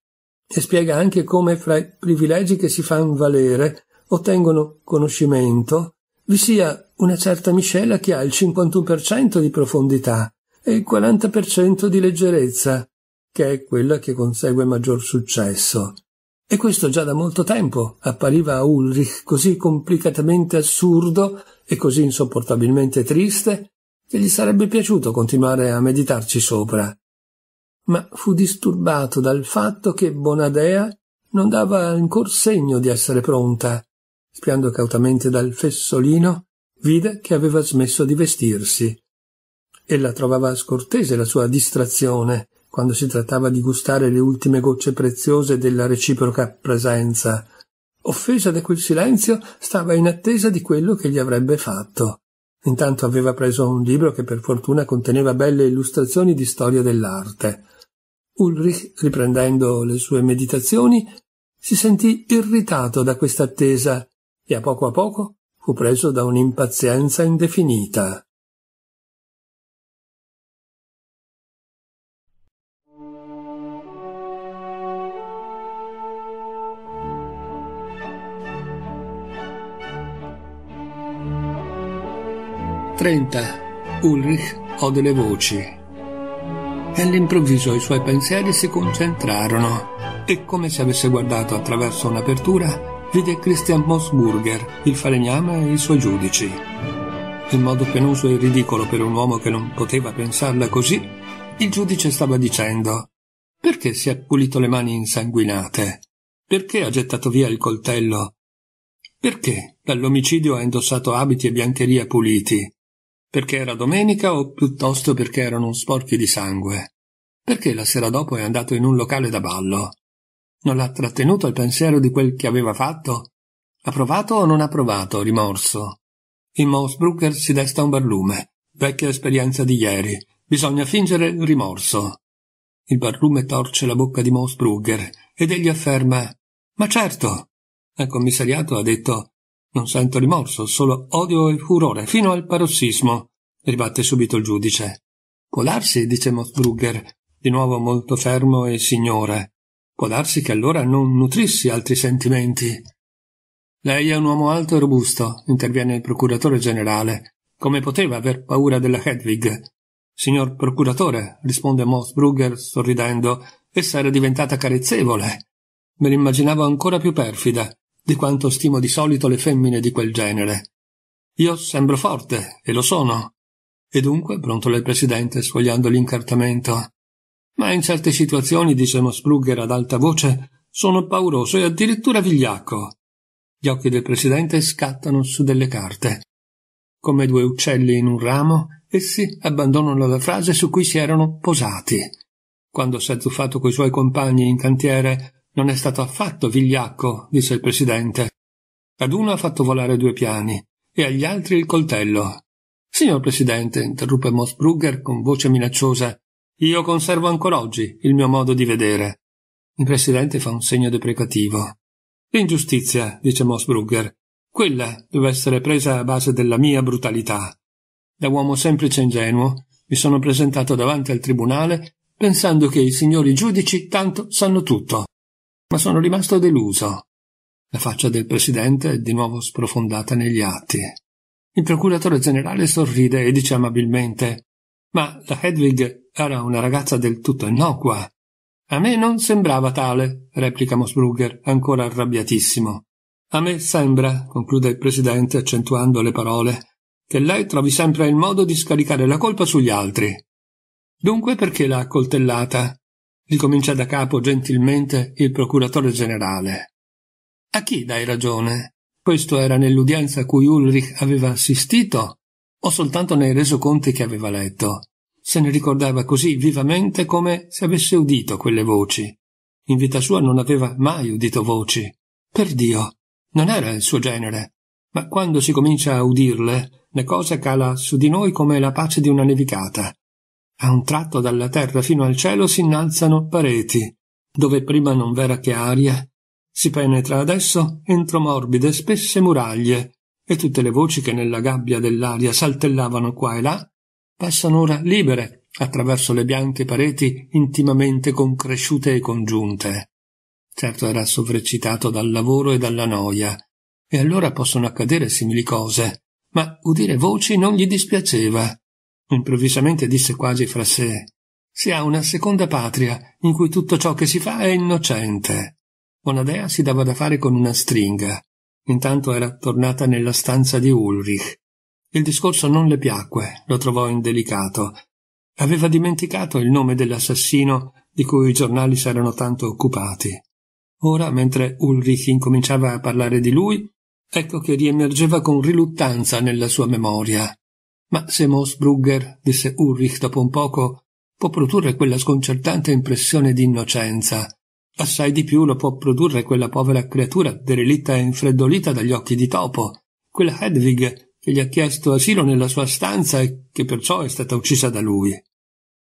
E spiega anche come fra i privilegi che si fanno valere ottengono conoscimento, vi sia una certa miscela che ha il 51% di profondità e il 40% di leggerezza, che è quella che consegue maggior successo. E questo già da molto tempo appariva a Ulrich così complicatamente assurdo e così insopportabilmente triste che gli sarebbe piaciuto continuare a meditarci sopra. Ma fu disturbato dal fatto che Bonadea non dava ancor segno di essere pronta. Spiando cautamente dal fessolino, vide che aveva smesso di vestirsi. Ella trovava scortese la sua distrazione quando si trattava di gustare le ultime gocce preziose della reciproca presenza. Offesa da quel silenzio, stava in attesa di quello che gli avrebbe fatto. Intanto aveva preso un libro che per fortuna conteneva belle illustrazioni di storia dell'arte. Ulrich, riprendendo le sue meditazioni, si sentì irritato da questa attesa e a poco a poco fu preso da un'impazienza indefinita. Trenta. Ulrich ode le voci. E all'improvviso i suoi pensieri si concentrarono e come se avesse guardato attraverso un'apertura vide Christian Mosburger, il falegname e i suoi giudici. In modo penoso e ridicolo per un uomo che non poteva pensarla così, il giudice stava dicendo «Perché si è pulito le mani insanguinate? Perché ha gettato via il coltello? Perché dall'omicidio ha indossato abiti e biancheria puliti? Perché era domenica o piuttosto perché erano sporchi di sangue? Perché la sera dopo è andato in un locale da ballo?» Non l'ha trattenuto il pensiero di quel che aveva fatto? Ha provato o non ha provato rimorso? In Mosbrucker si desta un barlume. Vecchia esperienza di ieri. Bisogna fingere il rimorso. Il barlume torce la bocca di Mosbrugger ed egli afferma Ma certo. Al commissariato ha detto Non sento rimorso, solo odio e furore, fino al parossismo, ribatte subito il giudice. Può darsi, dice Mosbrugger, di nuovo molto fermo e signore. Può darsi che allora non nutrissi altri sentimenti. Lei è un uomo alto e robusto, interviene il procuratore generale. Come poteva aver paura della Hedwig? Signor procuratore, risponde Moss Mossbrugger sorridendo, essa era diventata carezzevole. Me l'immaginavo ancora più perfida di quanto stimo di solito le femmine di quel genere. Io sembro forte, e lo sono. E dunque, brontolò il presidente, sfogliando l'incartamento, ma in certe situazioni, dice Mosbrugger ad alta voce, sono pauroso e addirittura vigliacco. Gli occhi del presidente scattano su delle carte. Come due uccelli in un ramo, essi abbandonano la frase su cui si erano posati. Quando s'è zuffato coi suoi compagni in cantiere, non è stato affatto vigliacco, disse il presidente. Ad uno ha fatto volare due piani e agli altri il coltello. Signor presidente, interruppe Mosbrugger con voce minacciosa, io conservo ancora oggi il mio modo di vedere. Il presidente fa un segno deprecativo. L'ingiustizia, dice Mosbrugger, quella deve essere presa a base della mia brutalità. Da uomo semplice e ingenuo, mi sono presentato davanti al tribunale pensando che i signori giudici tanto sanno tutto. Ma sono rimasto deluso. La faccia del presidente è di nuovo sprofondata negli atti. Il procuratore generale sorride e dice amabilmente ma la Hedwig era una ragazza del tutto innocua. A me non sembrava tale, replica Mosbrugger, ancora arrabbiatissimo. A me sembra, conclude il presidente accentuando le parole, che lei trovi sempre il modo di scaricare la colpa sugli altri. Dunque perché l'ha accoltellata? ricomincia da capo gentilmente il procuratore generale. A chi dai ragione? Questo era nell'udienza a cui Ulrich aveva assistito o soltanto nei resoconti che aveva letto. Se ne ricordava così vivamente come se avesse udito quelle voci. In vita sua non aveva mai udito voci. Per Dio, non era il suo genere. Ma quando si comincia a udirle, le cose cala su di noi come la pace di una nevicata. A un tratto dalla terra fino al cielo si innalzano pareti, dove prima non v'era che aria. Si penetra adesso entro morbide, spesse muraglie, e tutte le voci che nella gabbia dell'aria saltellavano qua e là passano ora libere attraverso le bianche pareti intimamente concresciute e congiunte. Certo era sovreccitato dal lavoro e dalla noia, e allora possono accadere simili cose, ma udire voci non gli dispiaceva. Improvvisamente disse quasi fra sé si ha una seconda patria in cui tutto ciò che si fa è innocente. Una dea si dava da fare con una stringa. Intanto era tornata nella stanza di Ulrich. Il discorso non le piacque, lo trovò indelicato. Aveva dimenticato il nome dell'assassino di cui i giornali s'erano tanto occupati. Ora, mentre Ulrich incominciava a parlare di lui, ecco che riemergeva con riluttanza nella sua memoria. Ma se Mosbrugger, disse Ulrich dopo un poco, può produrre quella sconcertante impressione di innocenza, Assai di più lo può produrre quella povera creatura derelitta e infreddolita dagli occhi di topo, quella Hedwig che gli ha chiesto asilo nella sua stanza e che perciò è stata uccisa da lui.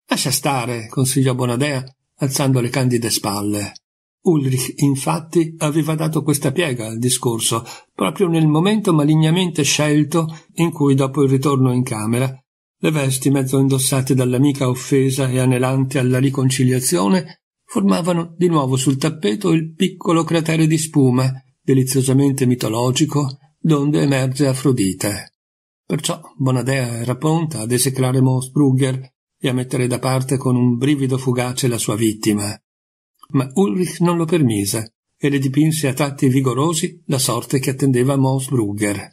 Lascia stare, consigliò Bonadea, alzando le candide spalle. Ulrich, infatti, aveva dato questa piega al discorso, proprio nel momento malignamente scelto in cui, dopo il ritorno in camera, le vesti mezzo indossate dall'amica offesa e anelante alla riconciliazione formavano di nuovo sul tappeto il piccolo cratere di spuma, deliziosamente mitologico, donde emerge Afrodite. Perciò Bonadea era pronta ad esecrare Mosbrugger e a mettere da parte con un brivido fugace la sua vittima. Ma Ulrich non lo permise e le dipinse a tratti vigorosi la sorte che attendeva Mosbrugger.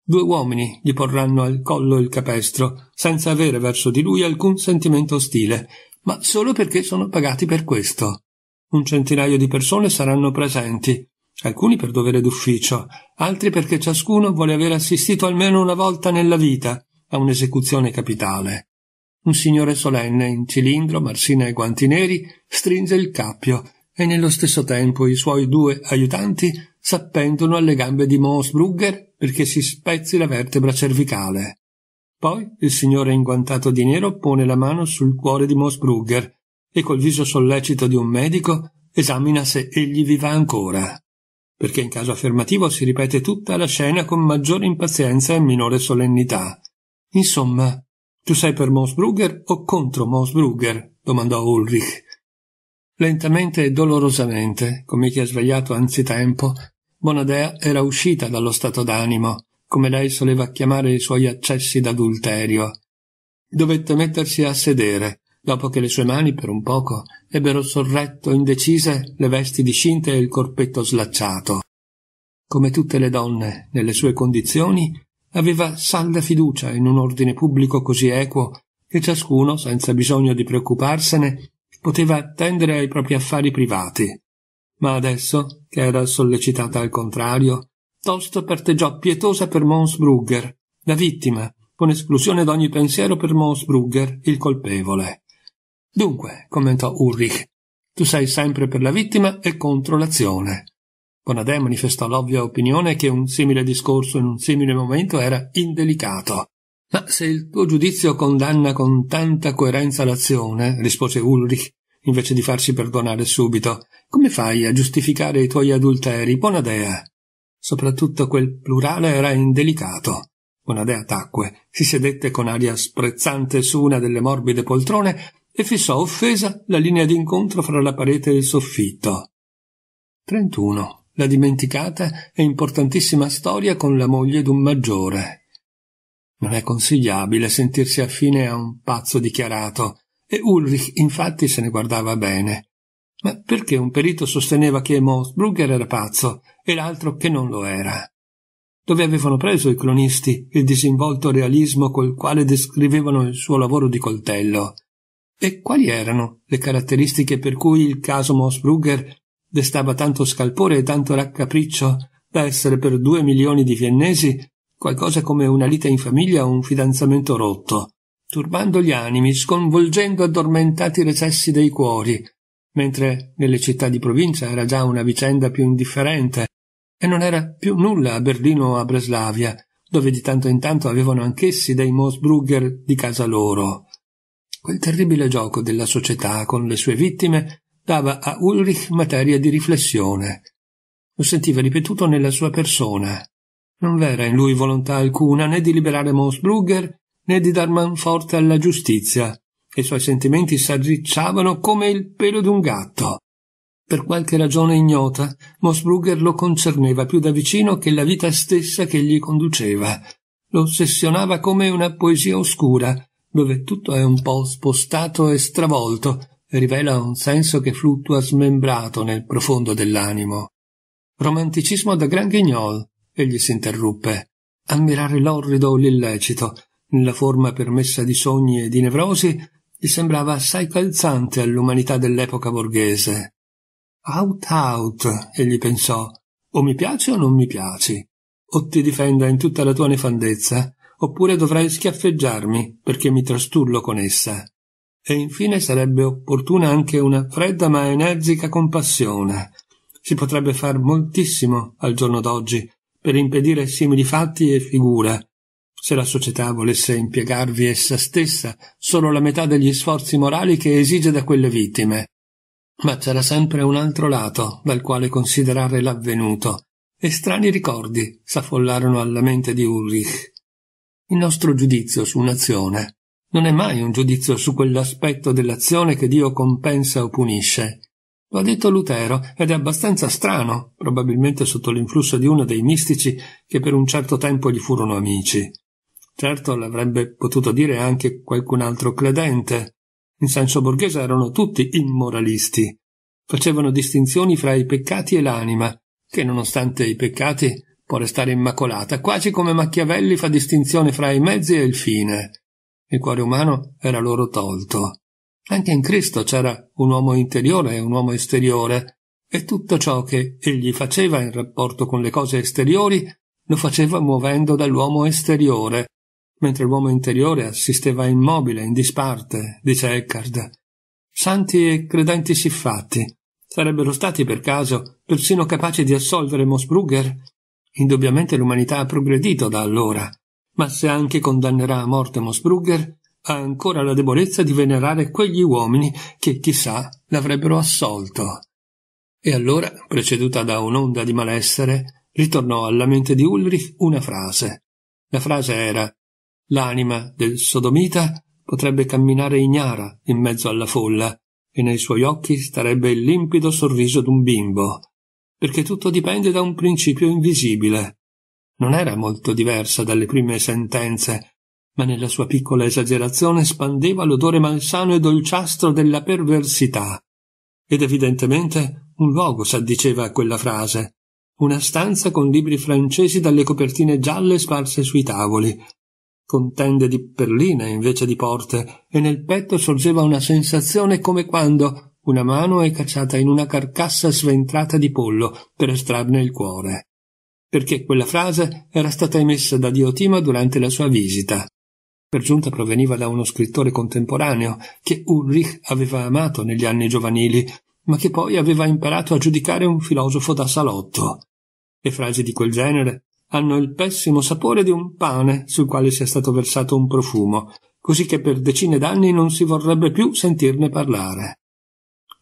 Due uomini gli porranno al collo il capestro, senza avere verso di lui alcun sentimento ostile, ma solo perché sono pagati per questo. Un centinaio di persone saranno presenti, alcuni per dovere d'ufficio, altri perché ciascuno vuole aver assistito almeno una volta nella vita a un'esecuzione capitale. Un signore solenne, in cilindro, marsina e guanti neri, stringe il cappio e nello stesso tempo i suoi due aiutanti s'appendono alle gambe di Monsbrugger perché si spezzi la vertebra cervicale. Poi il signore inguantato di nero pone la mano sul cuore di Mosbrugger e col viso sollecito di un medico esamina se egli viva ancora. Perché in caso affermativo si ripete tutta la scena con maggiore impazienza e minore solennità. Insomma, tu sei per Mosbrugger o contro Mosbrugger? domandò Ulrich. Lentamente e dolorosamente, come chi ha svegliato anzitempo, Bonadea era uscita dallo stato d'animo come lei soleva chiamare i suoi accessi d'adulterio. Dovette mettersi a sedere, dopo che le sue mani per un poco ebbero sorretto indecise le vesti discinte e il corpetto slacciato. Come tutte le donne, nelle sue condizioni, aveva salda fiducia in un ordine pubblico così equo che ciascuno, senza bisogno di preoccuparsene, poteva attendere ai propri affari privati. Ma adesso, che era sollecitata al contrario, Tost parteggiò pietosa per Monsbrugger, la vittima, con esclusione d'ogni pensiero per Monsbrugger, il colpevole. Dunque, commentò Ulrich, tu sei sempre per la vittima e contro l'azione. Bonadè manifestò l'ovvia opinione che un simile discorso in un simile momento era indelicato. Ma se il tuo giudizio condanna con tanta coerenza l'azione, rispose Ulrich, invece di farsi perdonare subito, come fai a giustificare i tuoi adulteri, Bonadea? Soprattutto quel plurale era indelicato. Una dea tacque, si sedette con aria sprezzante su una delle morbide poltrone e fissò offesa la linea d'incontro fra la parete e il soffitto. 31. La dimenticata e importantissima storia con la moglie d'un maggiore. Non è consigliabile sentirsi affine a un pazzo dichiarato, e Ulrich infatti se ne guardava bene. Ma perché un perito sosteneva che Mosbrugger era pazzo e l'altro che non lo era? Dove avevano preso i cronisti il disinvolto realismo col quale descrivevano il suo lavoro di coltello? E quali erano le caratteristiche per cui il caso Mosbrugger destava tanto scalpore e tanto raccapriccio da essere per due milioni di viennesi qualcosa come una lite in famiglia o un fidanzamento rotto, turbando gli animi, sconvolgendo addormentati recessi dei cuori, mentre nelle città di provincia era già una vicenda più indifferente e non era più nulla a Berlino o a Breslavia, dove di tanto in tanto avevano anch'essi dei Moosbrugger di casa loro. Quel terribile gioco della società con le sue vittime dava a Ulrich materia di riflessione. Lo sentiva ripetuto nella sua persona. Non v'era in lui volontà alcuna né di liberare Moosbrugger né di dar manforte alla giustizia, e i suoi sentimenti s'arricciavano come il pelo d'un gatto. Per qualche ragione ignota, Mosbrugger lo concerneva più da vicino che la vita stessa che gli conduceva. Lo ossessionava come una poesia oscura, dove tutto è un po' spostato e stravolto, e rivela un senso che fluttua smembrato nel profondo dell'animo. Romanticismo da Gran Guignol, egli s'interruppe. Ammirare l'orrido o l'illecito, nella forma permessa di sogni e di nevrosi, gli sembrava assai calzante all'umanità dell'epoca borghese. Out out, egli pensò, o mi piace o non mi piaci, o ti difenda in tutta la tua nefandezza, oppure dovrai schiaffeggiarmi perché mi trastullo con essa. E infine sarebbe opportuna anche una fredda ma energica compassione. Si potrebbe far moltissimo al giorno d'oggi per impedire simili fatti e figura, se la società volesse impiegarvi essa stessa solo la metà degli sforzi morali che esige da quelle vittime. Ma c'era sempre un altro lato dal quale considerare l'avvenuto, e strani ricordi s'affollarono alla mente di Ulrich. Il nostro giudizio su un'azione non è mai un giudizio su quell'aspetto dell'azione che Dio compensa o punisce. Lo ha detto Lutero ed è abbastanza strano, probabilmente sotto l'influsso di uno dei mistici che per un certo tempo gli furono amici. Certo l'avrebbe potuto dire anche qualcun altro credente. In senso borghese erano tutti immoralisti. Facevano distinzioni fra i peccati e l'anima, che nonostante i peccati può restare immacolata, quasi come Machiavelli fa distinzione fra i mezzi e il fine. Il cuore umano era loro tolto. Anche in Cristo c'era un uomo interiore e un uomo esteriore, e tutto ciò che egli faceva in rapporto con le cose esteriori lo faceva muovendo dall'uomo esteriore, mentre l'uomo interiore assisteva immobile, in disparte, dice Eckhart. Santi e credenti siffatti sarebbero stati per caso persino capaci di assolvere Mosbrugger? Indubbiamente l'umanità ha progredito da allora, ma se anche condannerà a morte Mosbrugger, ha ancora la debolezza di venerare quegli uomini che chissà l'avrebbero assolto. E allora, preceduta da un'onda di malessere, ritornò alla mente di Ulrich una frase. La frase era l'anima del sodomita potrebbe camminare ignara in mezzo alla folla e nei suoi occhi starebbe il limpido sorriso d'un bimbo, perché tutto dipende da un principio invisibile. Non era molto diversa dalle prime sentenze, ma nella sua piccola esagerazione spandeva l'odore malsano e dolciastro della perversità. Ed evidentemente un luogo s'addiceva a quella frase, una stanza con libri francesi dalle copertine gialle sparse sui tavoli, con di perline invece di porte, e nel petto sorgeva una sensazione come quando una mano è cacciata in una carcassa sventrata di pollo per estrarne il cuore. Perché quella frase era stata emessa da Diotima durante la sua visita. Per giunta proveniva da uno scrittore contemporaneo che Ulrich aveva amato negli anni giovanili, ma che poi aveva imparato a giudicare un filosofo da salotto. Le frasi di quel genere hanno il pessimo sapore di un pane sul quale sia stato versato un profumo, così che per decine d'anni non si vorrebbe più sentirne parlare.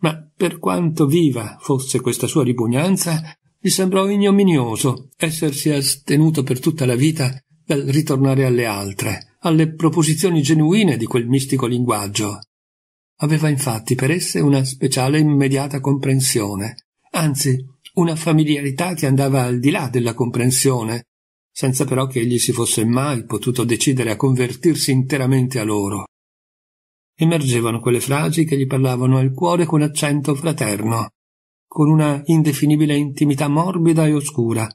Ma per quanto viva fosse questa sua ripugnanza, gli sembrò ignominioso essersi astenuto per tutta la vita dal ritornare alle altre, alle proposizioni genuine di quel mistico linguaggio. Aveva infatti per esse una speciale immediata comprensione, anzi una familiarità che andava al di là della comprensione, senza però che egli si fosse mai potuto decidere a convertirsi interamente a loro. Emergevano quelle frasi che gli parlavano al cuore con accento fraterno, con una indefinibile intimità morbida e oscura,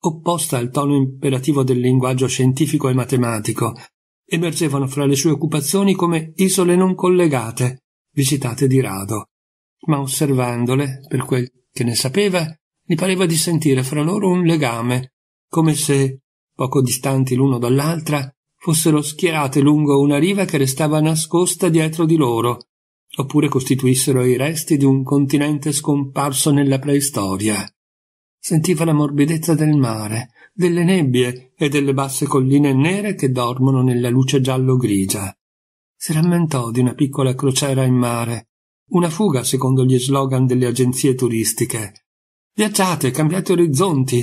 opposta al tono imperativo del linguaggio scientifico e matematico, emergevano fra le sue occupazioni come isole non collegate, visitate di rado, ma osservandole, per quel che ne sapeva, mi pareva di sentire fra loro un legame, come se, poco distanti l'uno dall'altra, fossero schierate lungo una riva che restava nascosta dietro di loro, oppure costituissero i resti di un continente scomparso nella preistoria. Sentiva la morbidezza del mare, delle nebbie e delle basse colline nere che dormono nella luce giallo-grigia. Si rammentò di una piccola crociera in mare, una fuga secondo gli slogan delle agenzie turistiche, Viaggiate, cambiate orizzonti.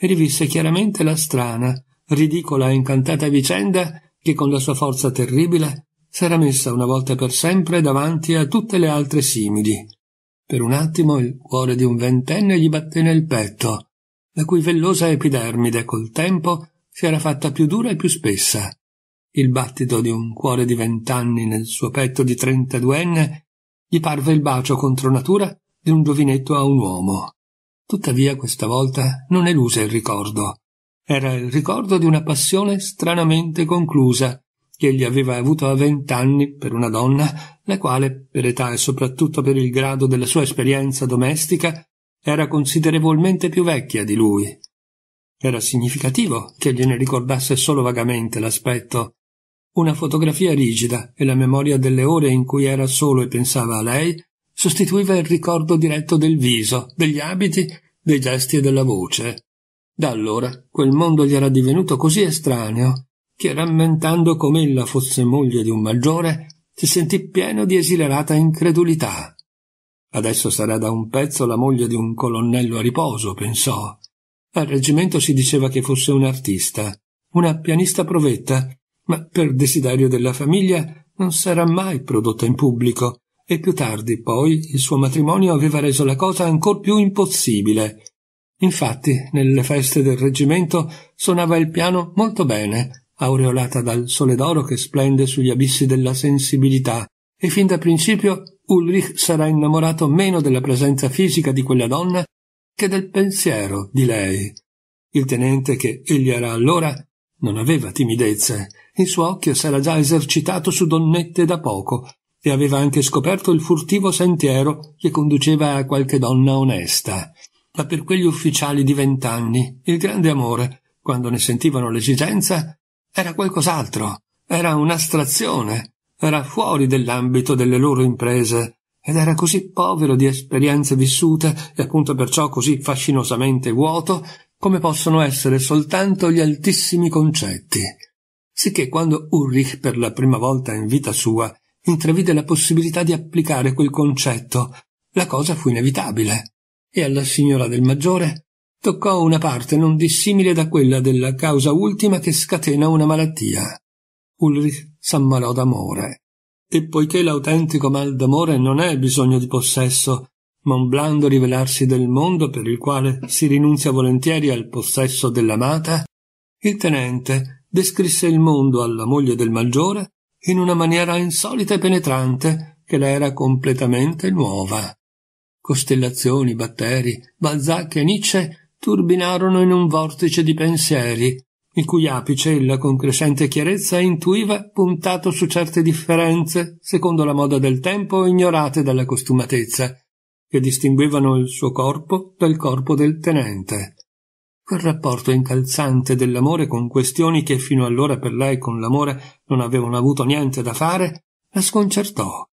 E rivisse chiaramente la strana, ridicola e incantata vicenda che con la sua forza terribile s'era messa una volta per sempre davanti a tutte le altre simili. Per un attimo il cuore di un ventenne gli batté nel petto, la cui vellosa epidermide col tempo si era fatta più dura e più spessa. Il battito di un cuore di vent'anni nel suo petto di trentaduenne gli parve il bacio contro natura di un giovinetto a un uomo. Tuttavia questa volta non eluse il ricordo. Era il ricordo di una passione stranamente conclusa, che egli aveva avuto a vent'anni per una donna, la quale, per età e soprattutto per il grado della sua esperienza domestica, era considerevolmente più vecchia di lui. Era significativo che gliene ricordasse solo vagamente l'aspetto. Una fotografia rigida e la memoria delle ore in cui era solo e pensava a lei sostituiva il ricordo diretto del viso, degli abiti, dei gesti e della voce. Da allora quel mondo gli era divenuto così estraneo che, rammentando come ella fosse moglie di un maggiore, si sentì pieno di esilerata incredulità. Adesso sarà da un pezzo la moglie di un colonnello a riposo, pensò. Al reggimento si diceva che fosse un artista, una pianista provetta, ma per desiderio della famiglia non sarà mai prodotta in pubblico e più tardi, poi, il suo matrimonio aveva reso la cosa ancor più impossibile. Infatti, nelle feste del reggimento suonava il piano molto bene, aureolata dal sole d'oro che splende sugli abissi della sensibilità, e fin da principio Ulrich sarà innamorato meno della presenza fisica di quella donna che del pensiero di lei. Il tenente che egli era allora non aveva timidezze, il suo occhio s'era già esercitato su donnette da poco, e aveva anche scoperto il furtivo sentiero che conduceva a qualche donna onesta. Ma per quegli ufficiali di vent'anni il grande amore, quando ne sentivano l'esigenza, era qualcos'altro, era un'astrazione, era fuori dell'ambito delle loro imprese ed era così povero di esperienze vissute e appunto perciò così fascinosamente vuoto come possono essere soltanto gli altissimi concetti. Sicché quando Ulrich per la prima volta in vita sua intravide la possibilità di applicare quel concetto. La cosa fu inevitabile. E alla signora del maggiore toccò una parte non dissimile da quella della causa ultima che scatena una malattia. Ulrich s'ammalò d'amore. E poiché l'autentico mal d'amore non è bisogno di possesso, ma un blando rivelarsi del mondo per il quale si rinunzia volentieri al possesso dell'amata, il tenente descrisse il mondo alla moglie del maggiore in una maniera insolita e penetrante che le era completamente nuova. Costellazioni, batteri, Balzac e Nietzsche turbinarono in un vortice di pensieri, il cui apice ella con crescente chiarezza intuiva puntato su certe differenze, secondo la moda del tempo ignorate dalla costumatezza, che distinguevano il suo corpo dal corpo del tenente quel rapporto incalzante dell'amore con questioni che fino allora per lei con l'amore non avevano avuto niente da fare, la sconcertò.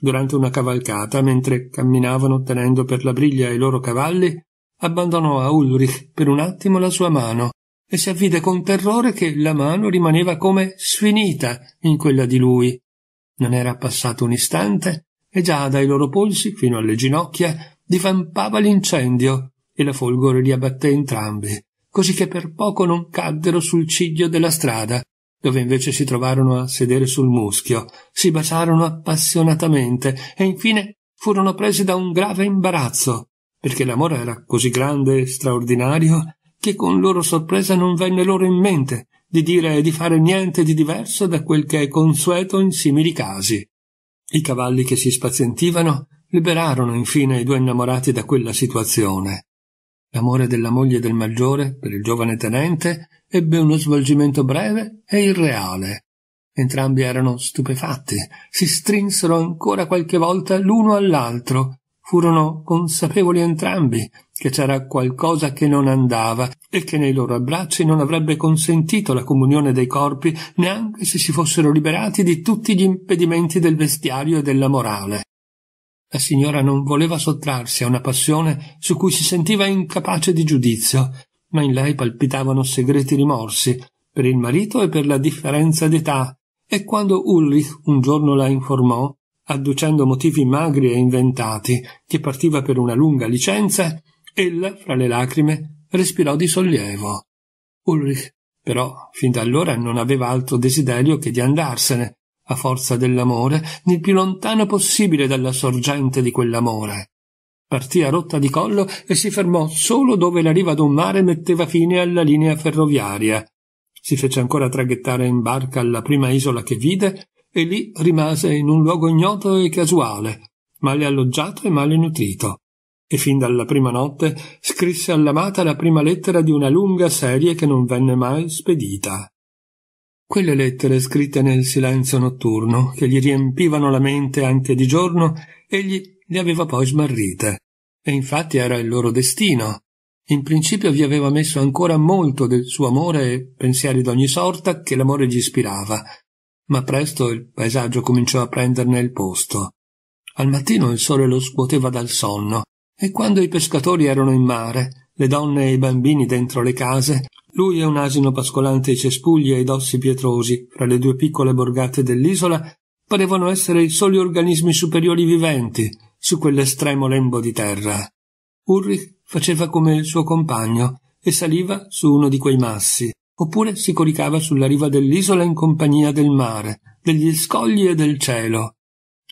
Durante una cavalcata, mentre camminavano tenendo per la briglia i loro cavalli, abbandonò a Ulrich per un attimo la sua mano e si avvide con terrore che la mano rimaneva come sfinita in quella di lui. Non era passato un istante e già dai loro polsi fino alle ginocchia divampava l'incendio e la folgore li abbatté entrambi, così che per poco non caddero sul ciglio della strada, dove invece si trovarono a sedere sul muschio, si baciarono appassionatamente e infine furono presi da un grave imbarazzo, perché l'amore era così grande e straordinario che con loro sorpresa non venne loro in mente di dire e di fare niente di diverso da quel che è consueto in simili casi. I cavalli che si spazientivano liberarono infine i due innamorati da quella situazione L'amore della moglie del maggiore per il giovane tenente ebbe uno svolgimento breve e irreale. Entrambi erano stupefatti, si strinsero ancora qualche volta l'uno all'altro, furono consapevoli entrambi che c'era qualcosa che non andava e che nei loro abbracci non avrebbe consentito la comunione dei corpi neanche se si fossero liberati di tutti gli impedimenti del vestiario e della morale. La signora non voleva sottrarsi a una passione su cui si sentiva incapace di giudizio, ma in lei palpitavano segreti rimorsi per il marito e per la differenza d'età, e quando Ulrich un giorno la informò, adducendo motivi magri e inventati, che partiva per una lunga licenza, ella, fra le lacrime, respirò di sollievo. Ulrich, però, fin da allora non aveva altro desiderio che di andarsene, a forza dell'amore, nel più lontano possibile dalla sorgente di quell'amore. Partì a rotta di collo e si fermò solo dove la riva d'un mare metteva fine alla linea ferroviaria. Si fece ancora traghettare in barca alla prima isola che vide e lì rimase in un luogo ignoto e casuale, male alloggiato e male nutrito. E fin dalla prima notte scrisse all'amata la prima lettera di una lunga serie che non venne mai spedita. Quelle lettere scritte nel silenzio notturno, che gli riempivano la mente anche di giorno, egli le aveva poi smarrite. E infatti era il loro destino. In principio vi aveva messo ancora molto del suo amore e pensieri d'ogni sorta che l'amore gli ispirava, ma presto il paesaggio cominciò a prenderne il posto. Al mattino il sole lo scuoteva dal sonno, e quando i pescatori erano in mare, le donne e i bambini dentro le case, lui è un asino pascolante i cespugli e i dossi pietrosi, fra le due piccole borgate dell'isola, parevano essere i soli organismi superiori viventi su quell'estremo lembo di terra. Ulrich faceva come il suo compagno e saliva su uno di quei massi, oppure si coricava sulla riva dell'isola in compagnia del mare, degli scogli e del cielo.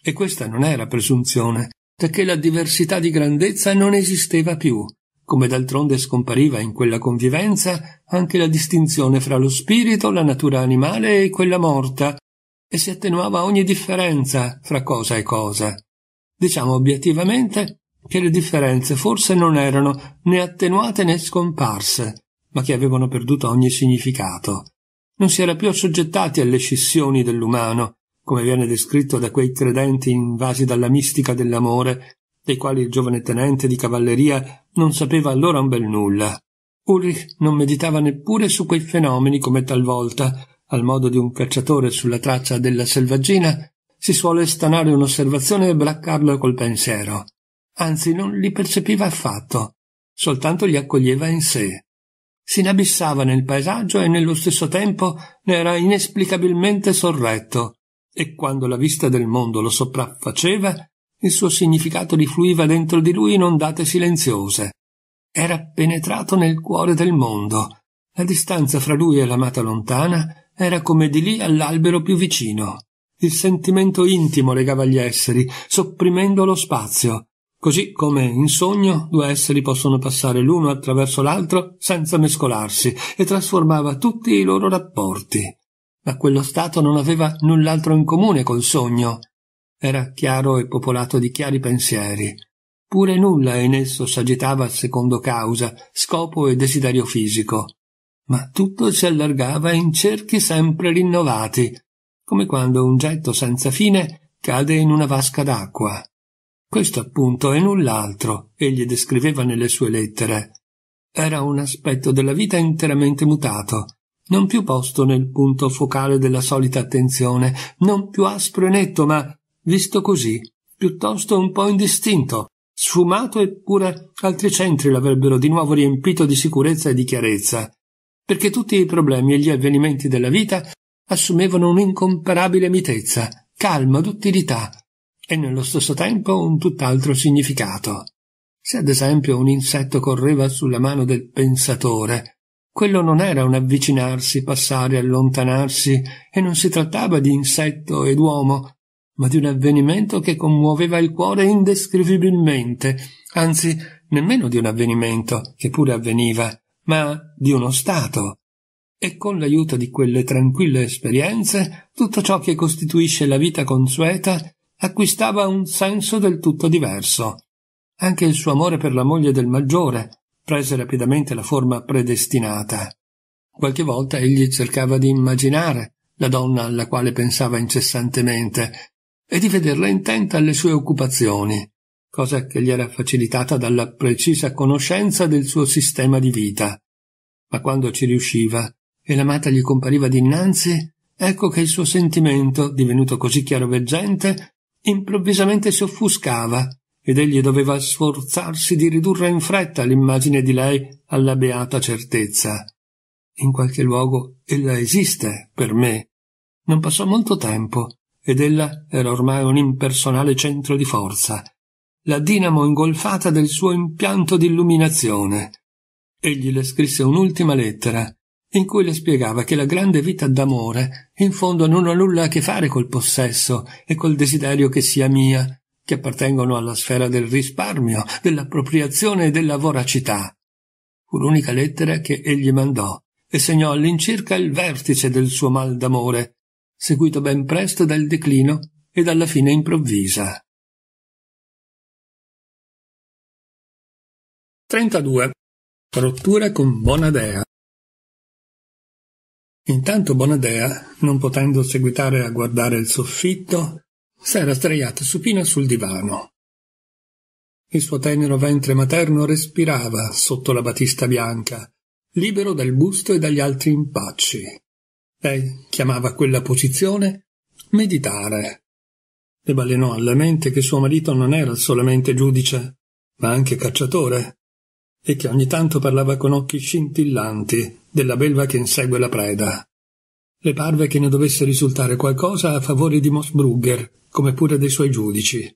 E questa non era presunzione, perché la diversità di grandezza non esisteva più come d'altronde scompariva in quella convivenza anche la distinzione fra lo spirito, la natura animale e quella morta, e si attenuava ogni differenza fra cosa e cosa. Diciamo obiettivamente che le differenze forse non erano né attenuate né scomparse, ma che avevano perduto ogni significato. Non si era più assoggettati alle scissioni dell'umano, come viene descritto da quei credenti invasi dalla mistica dell'amore dei quali il giovane tenente di cavalleria non sapeva allora un bel nulla. Ulrich non meditava neppure su quei fenomeni come talvolta, al modo di un cacciatore sulla traccia della selvaggina, si suole stanare un'osservazione e braccarlo col pensiero. Anzi, non li percepiva affatto, soltanto li accoglieva in sé. Si inabissava nel paesaggio e nello stesso tempo ne era inesplicabilmente sorretto, e quando la vista del mondo lo sopraffaceva, il suo significato rifluiva dentro di lui in ondate silenziose. Era penetrato nel cuore del mondo. La distanza fra lui e l'amata lontana era come di lì all'albero più vicino. Il sentimento intimo legava gli esseri, sopprimendo lo spazio, così come in sogno due esseri possono passare l'uno attraverso l'altro senza mescolarsi e trasformava tutti i loro rapporti. Ma quello stato non aveva null'altro in comune col sogno. Era chiaro e popolato di chiari pensieri. Pure nulla in esso s'agitava secondo causa, scopo e desiderio fisico. Ma tutto si allargava in cerchi sempre rinnovati, come quando un getto senza fine cade in una vasca d'acqua. Questo appunto e null'altro egli descriveva nelle sue lettere. Era un aspetto della vita interamente mutato, non più posto nel punto focale della solita attenzione, non più aspro e netto, ma visto così, piuttosto un po' indistinto, sfumato eppure altri centri l'avrebbero di nuovo riempito di sicurezza e di chiarezza, perché tutti i problemi e gli avvenimenti della vita assumevano un'incomparabile mitezza, calma d'utilità e nello stesso tempo un tutt'altro significato. Se ad esempio un insetto correva sulla mano del pensatore, quello non era un avvicinarsi, passare, allontanarsi, e non si trattava di insetto ed uomo, ma di un avvenimento che commuoveva il cuore indescrivibilmente, anzi nemmeno di un avvenimento che pure avveniva, ma di uno stato. E con l'aiuto di quelle tranquille esperienze, tutto ciò che costituisce la vita consueta acquistava un senso del tutto diverso. Anche il suo amore per la moglie del maggiore prese rapidamente la forma predestinata. Qualche volta egli cercava di immaginare la donna alla quale pensava incessantemente, e di vederla intenta alle sue occupazioni, cosa che gli era facilitata dalla precisa conoscenza del suo sistema di vita. Ma quando ci riusciva e l'amata gli compariva dinanzi, ecco che il suo sentimento, divenuto così chiaroveggente, improvvisamente si offuscava ed egli doveva sforzarsi di ridurre in fretta l'immagine di lei alla beata certezza. In qualche luogo ella esiste per me. Non passò molto tempo ed ella era ormai un impersonale centro di forza, la dinamo ingolfata del suo impianto di illuminazione. Egli le scrisse un'ultima lettera, in cui le spiegava che la grande vita d'amore in fondo non ha nulla a che fare col possesso e col desiderio che sia mia, che appartengono alla sfera del risparmio, dell'appropriazione e della voracità. Fu l'unica lettera che egli mandò e segnò all'incirca il vertice del suo mal d'amore, seguito ben presto dal declino e dalla fine improvvisa. 32. Rottura con Bonadea. Intanto Bonadea, non potendo seguitare a guardare il soffitto, s'era sdraiata supina sul divano. Il suo tenero ventre materno respirava sotto la batista bianca, libero dal busto e dagli altri impacci. Lei chiamava quella posizione meditare. Le balenò alla mente che suo marito non era solamente giudice, ma anche cacciatore, e che ogni tanto parlava con occhi scintillanti della belva che insegue la preda. Le parve che ne dovesse risultare qualcosa a favore di Mosbrugger, come pure dei suoi giudici.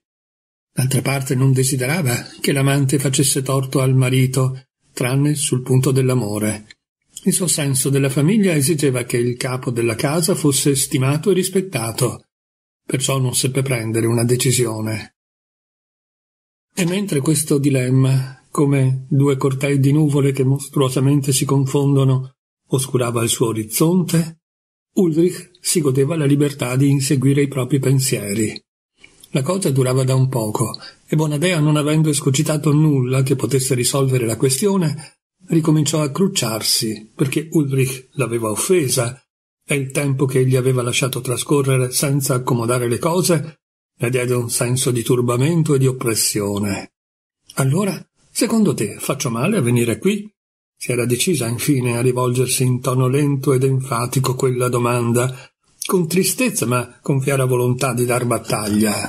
D'altra parte non desiderava che l'amante facesse torto al marito, tranne sul punto dell'amore, il suo senso della famiglia esigeva che il capo della casa fosse stimato e rispettato, perciò non seppe prendere una decisione. E mentre questo dilemma, come due cortei di nuvole che mostruosamente si confondono, oscurava il suo orizzonte, Ulrich si godeva la libertà di inseguire i propri pensieri. La cosa durava da un poco, e Bonadea, non avendo escogitato nulla che potesse risolvere la questione, ricominciò a crucciarsi perché Ulrich l'aveva offesa e il tempo che gli aveva lasciato trascorrere senza accomodare le cose le diede un senso di turbamento e di oppressione. Allora, secondo te, faccio male a venire qui? Si era decisa infine a rivolgersi in tono lento ed enfatico quella domanda, con tristezza ma con fiera volontà di dar battaglia.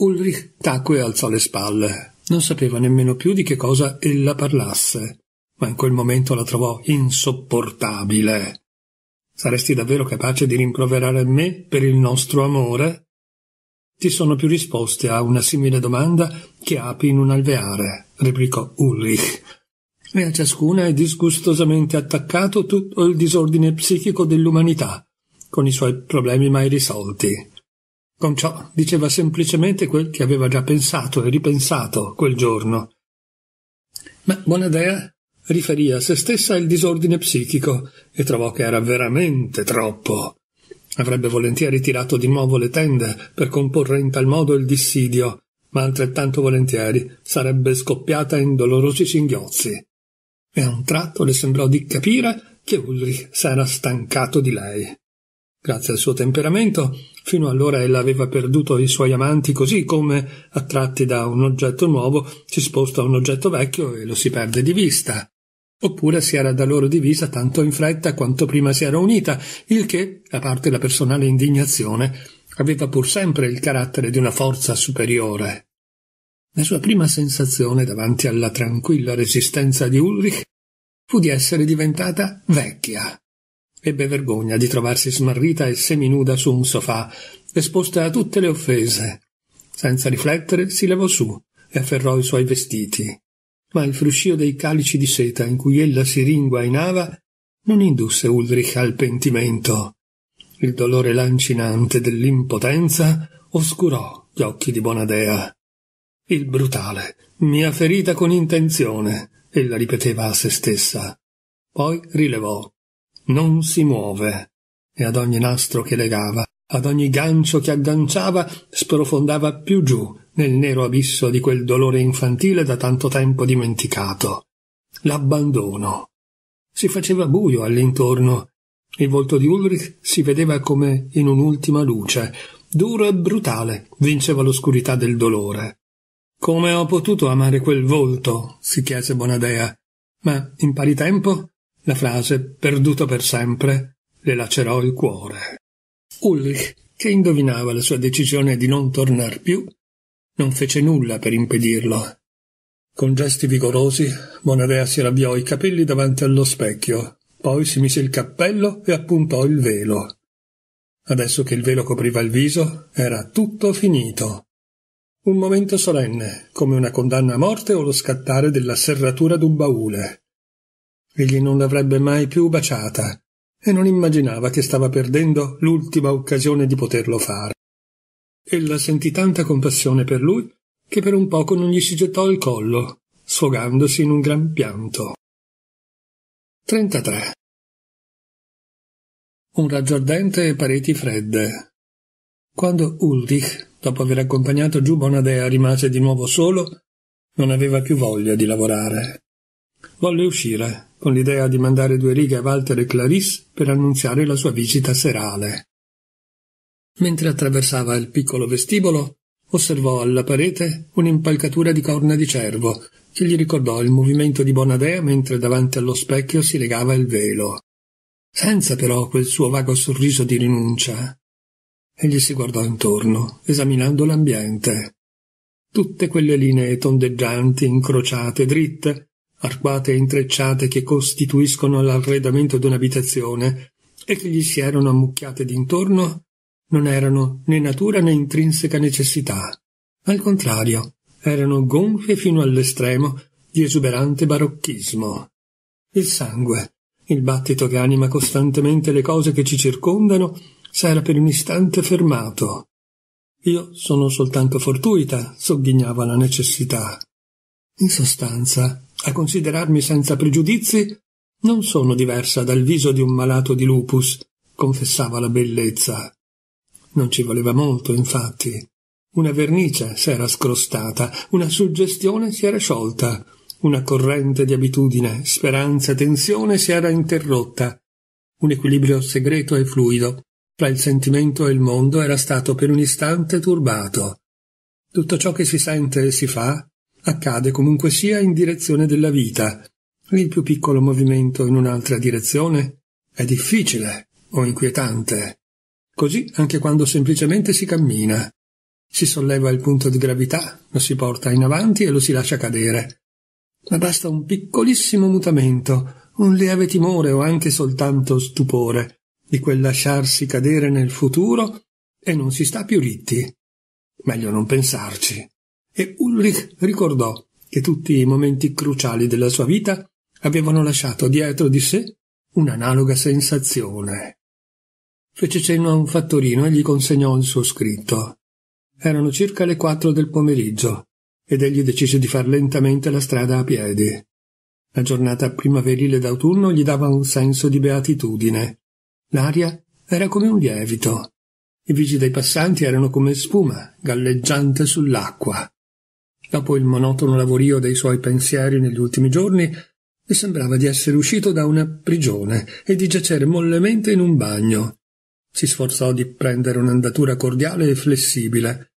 Ulrich tacque e alzò le spalle. Non sapeva nemmeno più di che cosa ella parlasse, ma in quel momento la trovò insopportabile. Saresti davvero capace di rimproverare me per il nostro amore? Ci sono più risposte a una simile domanda che api in un alveare, replicò Ulrich. E a ciascuna è disgustosamente attaccato tutto il disordine psichico dell'umanità, con i suoi problemi mai risolti. Con ciò diceva semplicemente quel che aveva già pensato e ripensato quel giorno. Ma Bonadea riferì a se stessa il disordine psichico e trovò che era veramente troppo. Avrebbe volentieri tirato di nuovo le tende per comporre in tal modo il dissidio, ma altrettanto volentieri sarebbe scoppiata in dolorosi singhiozzi. E a un tratto le sembrò di capire che Ulrich s'era stancato di lei. Grazie al suo temperamento, fino allora ella aveva perduto i suoi amanti così come, attratti da un oggetto nuovo, si sposta un oggetto vecchio e lo si perde di vista. Oppure si era da loro divisa tanto in fretta quanto prima si era unita, il che, a parte la personale indignazione, aveva pur sempre il carattere di una forza superiore. La sua prima sensazione davanti alla tranquilla resistenza di Ulrich fu di essere diventata vecchia. Ebbe vergogna di trovarsi smarrita e seminuda su un sofà, esposta a tutte le offese. Senza riflettere si levò su e afferrò i suoi vestiti. Ma il fruscio dei calici di seta in cui ella si ringuainava non indusse Ulrich al pentimento. Il dolore lancinante dell'impotenza oscurò gli occhi di Bonadea. Il brutale mi ha ferita con intenzione, ella ripeteva a se stessa. Poi rilevò non si muove, e ad ogni nastro che legava, ad ogni gancio che agganciava, sprofondava più giù nel nero abisso di quel dolore infantile da tanto tempo dimenticato. L'abbandono. Si faceva buio all'intorno. Il volto di Ulrich si vedeva come in un'ultima luce. Duro e brutale vinceva l'oscurità del dolore. Come ho potuto amare quel volto? si chiese Bonadea. Ma in pari tempo la frase, perduto per sempre, le lacerò il cuore. Ulrich, che indovinava la sua decisione di non tornare più, non fece nulla per impedirlo. Con gesti vigorosi, Bonadea si ravviò i capelli davanti allo specchio, poi si mise il cappello e appuntò il velo. Adesso che il velo copriva il viso, era tutto finito. Un momento solenne, come una condanna a morte o lo scattare della serratura d'un baule. Egli non l'avrebbe mai più baciata e non immaginava che stava perdendo l'ultima occasione di poterlo fare. Ella sentì tanta compassione per lui che per un poco non gli si gettò al collo, sfogandosi in un gran pianto. 33. Un raggio ardente e pareti fredde. Quando Ulrich, dopo aver accompagnato giù Bonadea, rimase di nuovo solo, non aveva più voglia di lavorare. Volle uscire, con l'idea di mandare due righe a Walter e Clarisse per annunziare la sua visita serale. Mentre attraversava il piccolo vestibolo, osservò alla parete un'impalcatura di corna di cervo che gli ricordò il movimento di Bonadea mentre davanti allo specchio si legava il velo. Senza però quel suo vago sorriso di rinuncia. Egli si guardò intorno, esaminando l'ambiente. Tutte quelle linee tondeggianti, incrociate, dritte, arcuate e intrecciate che costituiscono l'arredamento di un'abitazione e che gli si erano ammucchiate d'intorno non erano né natura né intrinseca necessità. Al contrario, erano gonfie fino all'estremo di esuberante barocchismo. Il sangue, il battito che anima costantemente le cose che ci circondano, s'era per un istante fermato. Io sono soltanto fortuita, sogghignava la necessità. In sostanza, a considerarmi senza pregiudizi, non sono diversa dal viso di un malato di lupus, confessava la bellezza. Non ci voleva molto, infatti. Una vernice s'era scrostata, una suggestione si era sciolta, una corrente di abitudine, speranza, tensione si era interrotta. Un equilibrio segreto e fluido tra il sentimento e il mondo era stato per un istante turbato. Tutto ciò che si sente e si fa accade comunque sia in direzione della vita. Il più piccolo movimento in un'altra direzione è difficile o inquietante. Così anche quando semplicemente si cammina. Si solleva il punto di gravità, lo si porta in avanti e lo si lascia cadere. Ma basta un piccolissimo mutamento, un lieve timore o anche soltanto stupore di quel lasciarsi cadere nel futuro e non si sta più ritti. Meglio non pensarci e Ulrich ricordò che tutti i momenti cruciali della sua vita avevano lasciato dietro di sé un'analoga sensazione. Fece cenno a un fattorino e gli consegnò il suo scritto. Erano circa le quattro del pomeriggio ed egli decise di far lentamente la strada a piedi. La giornata primaverile d'autunno gli dava un senso di beatitudine. L'aria era come un lievito. I visi dei passanti erano come spuma galleggiante sull'acqua. Dopo il monotono lavorio dei suoi pensieri negli ultimi giorni, mi sembrava di essere uscito da una prigione e di giacere mollemente in un bagno. Si sforzò di prendere un'andatura cordiale e flessibile.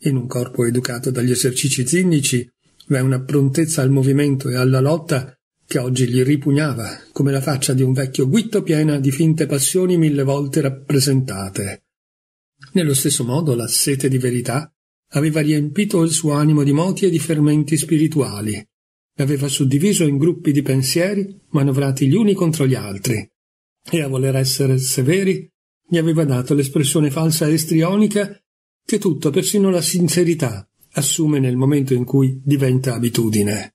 In un corpo educato dagli esercizi zinnici v'è una prontezza al movimento e alla lotta che oggi gli ripugnava, come la faccia di un vecchio guitto piena di finte passioni mille volte rappresentate. Nello stesso modo la sete di verità aveva riempito il suo animo di moti e di fermenti spirituali, l'aveva suddiviso in gruppi di pensieri manovrati gli uni contro gli altri, e a voler essere severi gli aveva dato l'espressione falsa e estrionica che tutto, persino la sincerità, assume nel momento in cui diventa abitudine.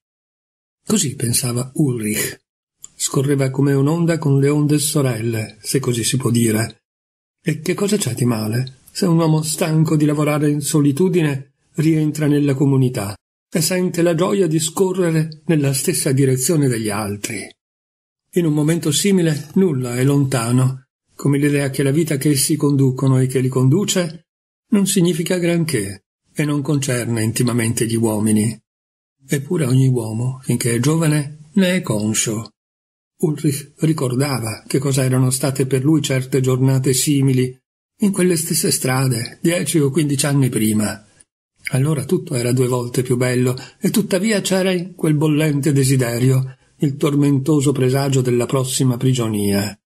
Così pensava Ulrich. Scorreva come un'onda con le onde sorelle, se così si può dire. E che cosa c'è di male se un uomo stanco di lavorare in solitudine rientra nella comunità e sente la gioia di scorrere nella stessa direzione degli altri. In un momento simile nulla è lontano, come l'idea che la vita che essi conducono e che li conduce non significa granché e non concerne intimamente gli uomini. Eppure ogni uomo, finché è giovane, ne è conscio. Ulrich ricordava che cosa erano state per lui certe giornate simili in quelle stesse strade, dieci o quindici anni prima. Allora tutto era due volte più bello, e tuttavia c'era in quel bollente desiderio il tormentoso presagio della prossima prigionia.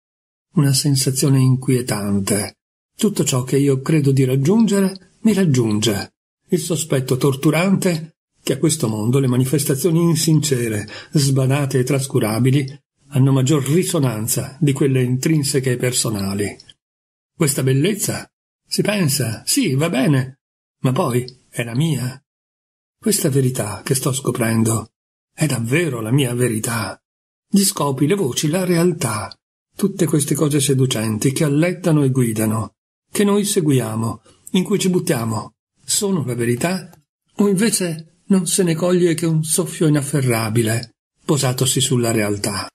Una sensazione inquietante. Tutto ciò che io credo di raggiungere mi raggiunge. Il sospetto torturante che a questo mondo le manifestazioni insincere, sbanate e trascurabili hanno maggior risonanza di quelle intrinseche e personali questa bellezza. Si pensa, sì, va bene, ma poi è la mia. Questa verità che sto scoprendo è davvero la mia verità. Gli scopi, le voci, la realtà, tutte queste cose seducenti che allettano e guidano, che noi seguiamo, in cui ci buttiamo, sono la verità? O invece non se ne coglie che un soffio inafferrabile, posatosi sulla realtà?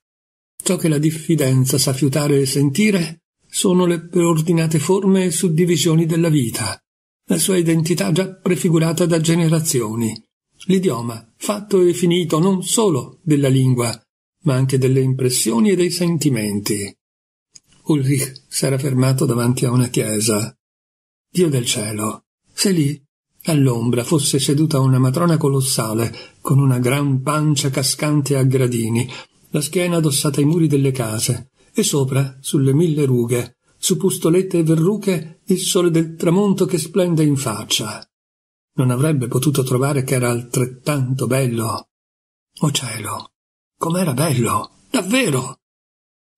Ciò che la diffidenza sa fiutare e sentire sono le preordinate forme e suddivisioni della vita, la sua identità già prefigurata da generazioni, l'idioma, fatto e finito non solo della lingua, ma anche delle impressioni e dei sentimenti. Ulrich s'era fermato davanti a una chiesa. Dio del cielo, se lì, all'ombra, fosse seduta una matrona colossale, con una gran pancia cascante a gradini, la schiena addossata ai muri delle case, e sopra, sulle mille rughe, su pustolette e verruche, il sole del tramonto che splende in faccia. Non avrebbe potuto trovare che era altrettanto bello. Oh cielo, com'era bello, davvero!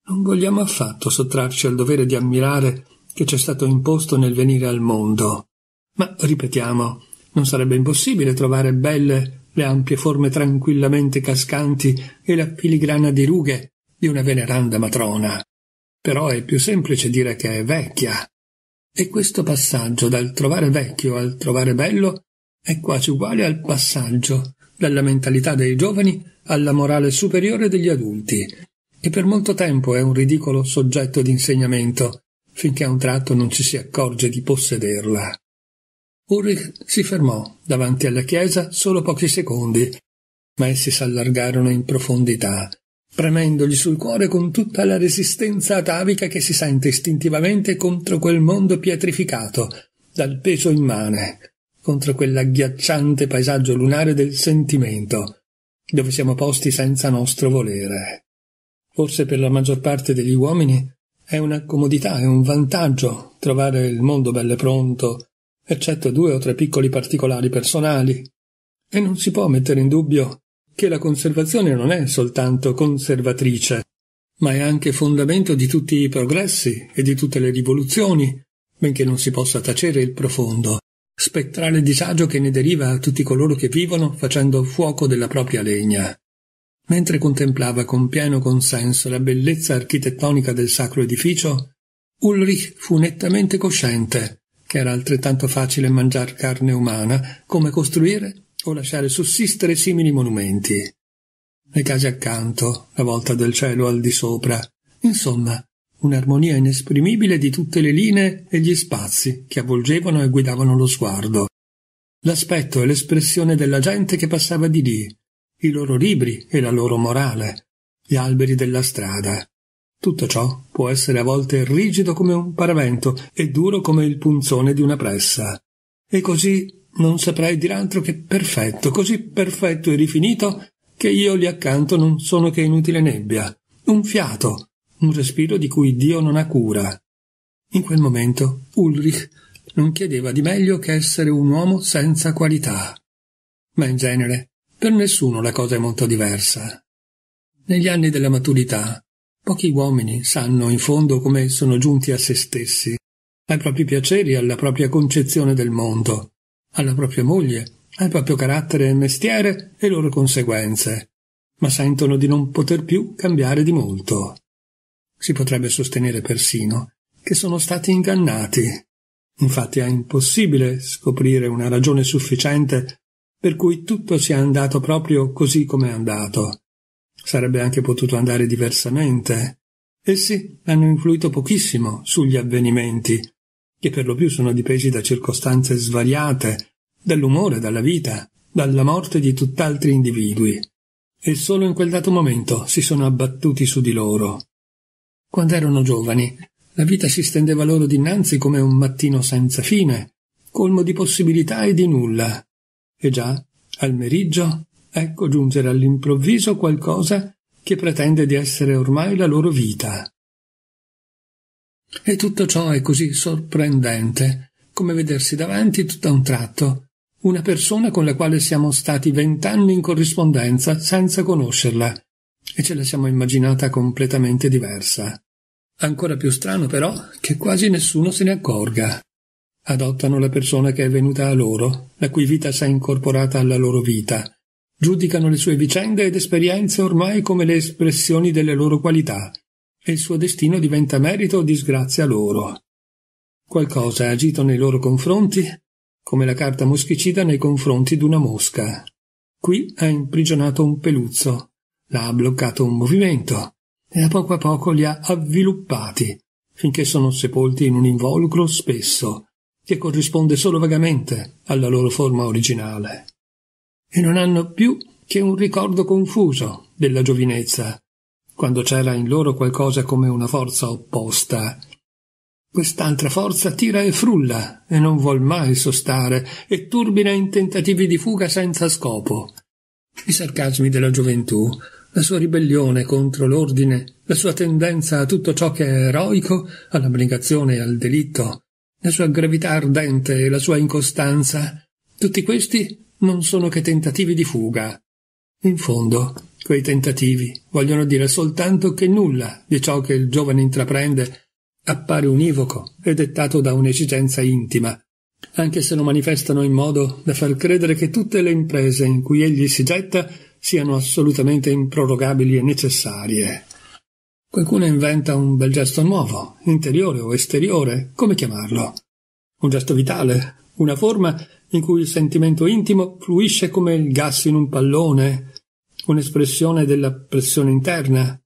Non vogliamo affatto sottrarci al dovere di ammirare che ci è stato imposto nel venire al mondo. Ma ripetiamo, non sarebbe impossibile trovare belle le ampie forme tranquillamente cascanti e la filigrana di rughe di una veneranda matrona, però è più semplice dire che è vecchia. E questo passaggio dal trovare vecchio al trovare bello è quasi uguale al passaggio dalla mentalità dei giovani alla morale superiore degli adulti, e per molto tempo è un ridicolo soggetto di insegnamento, finché a un tratto non ci si accorge di possederla. Ulrich si fermò davanti alla chiesa solo pochi secondi, ma essi s'allargarono in profondità, premendogli sul cuore con tutta la resistenza atavica che si sente istintivamente contro quel mondo pietrificato dal peso immane, contro quell'agghiacciante paesaggio lunare del sentimento, dove siamo posti senza nostro volere. Forse per la maggior parte degli uomini è una comodità, è un vantaggio trovare il mondo bello e pronto, eccetto due o tre piccoli particolari personali, e non si può mettere in dubbio che la conservazione non è soltanto conservatrice, ma è anche fondamento di tutti i progressi e di tutte le rivoluzioni, benché non si possa tacere il profondo, spettrale disagio che ne deriva a tutti coloro che vivono facendo fuoco della propria legna. Mentre contemplava con pieno consenso la bellezza architettonica del sacro edificio, Ulrich fu nettamente cosciente che era altrettanto facile mangiar carne umana come costruire o lasciare sussistere simili monumenti. Le case accanto, la volta del cielo al di sopra, insomma, un'armonia inesprimibile di tutte le linee e gli spazi che avvolgevano e guidavano lo sguardo. L'aspetto e l'espressione della gente che passava di lì, i loro libri e la loro morale, gli alberi della strada. Tutto ciò può essere a volte rigido come un paravento e duro come il punzone di una pressa. E così non saprei dir altro che perfetto, così perfetto e rifinito che io lì accanto non sono che inutile nebbia, un fiato, un respiro di cui Dio non ha cura. In quel momento Ulrich non chiedeva di meglio che essere un uomo senza qualità. Ma in genere, per nessuno la cosa è molto diversa. Negli anni della maturità, pochi uomini sanno in fondo come sono giunti a se stessi, ai propri piaceri, alla propria concezione del mondo alla propria moglie, al proprio carattere e mestiere e loro conseguenze, ma sentono di non poter più cambiare di molto. Si potrebbe sostenere persino che sono stati ingannati. Infatti è impossibile scoprire una ragione sufficiente per cui tutto sia andato proprio così come è andato. Sarebbe anche potuto andare diversamente. Essi hanno influito pochissimo sugli avvenimenti che per lo più sono dipesi da circostanze svariate, dall'umore, dalla vita, dalla morte di tutt'altri individui, e solo in quel dato momento si sono abbattuti su di loro. Quando erano giovani, la vita si stendeva loro dinanzi come un mattino senza fine, colmo di possibilità e di nulla. E già, al meriggio, ecco giungere all'improvviso qualcosa che pretende di essere ormai la loro vita. E tutto ciò è così sorprendente come vedersi davanti tutt'a un tratto una persona con la quale siamo stati vent'anni in corrispondenza senza conoscerla e ce la siamo immaginata completamente diversa. Ancora più strano però che quasi nessuno se ne accorga. Adottano la persona che è venuta a loro, la cui vita si è incorporata alla loro vita. Giudicano le sue vicende ed esperienze ormai come le espressioni delle loro qualità e il suo destino diventa merito o disgrazia loro. Qualcosa è agito nei loro confronti, come la carta moschicida nei confronti d'una mosca. Qui ha imprigionato un peluzzo, l'ha bloccato un movimento, e a poco a poco li ha avviluppati, finché sono sepolti in un involucro spesso, che corrisponde solo vagamente alla loro forma originale. E non hanno più che un ricordo confuso della giovinezza, quando c'era in loro qualcosa come una forza opposta. Quest'altra forza tira e frulla e non vuol mai sostare e turbina in tentativi di fuga senza scopo. I sarcasmi della gioventù, la sua ribellione contro l'ordine, la sua tendenza a tutto ciò che è eroico, all'abnegazione e al delitto, la sua gravità ardente e la sua incostanza, tutti questi non sono che tentativi di fuga. In fondo, quei tentativi vogliono dire soltanto che nulla di ciò che il giovane intraprende appare univoco e dettato da un'esigenza intima, anche se lo manifestano in modo da far credere che tutte le imprese in cui egli si getta siano assolutamente improrogabili e necessarie. Qualcuno inventa un bel gesto nuovo, interiore o esteriore, come chiamarlo? Un gesto vitale, una forma in cui il sentimento intimo fluisce come il gas in un pallone, un'espressione della pressione interna,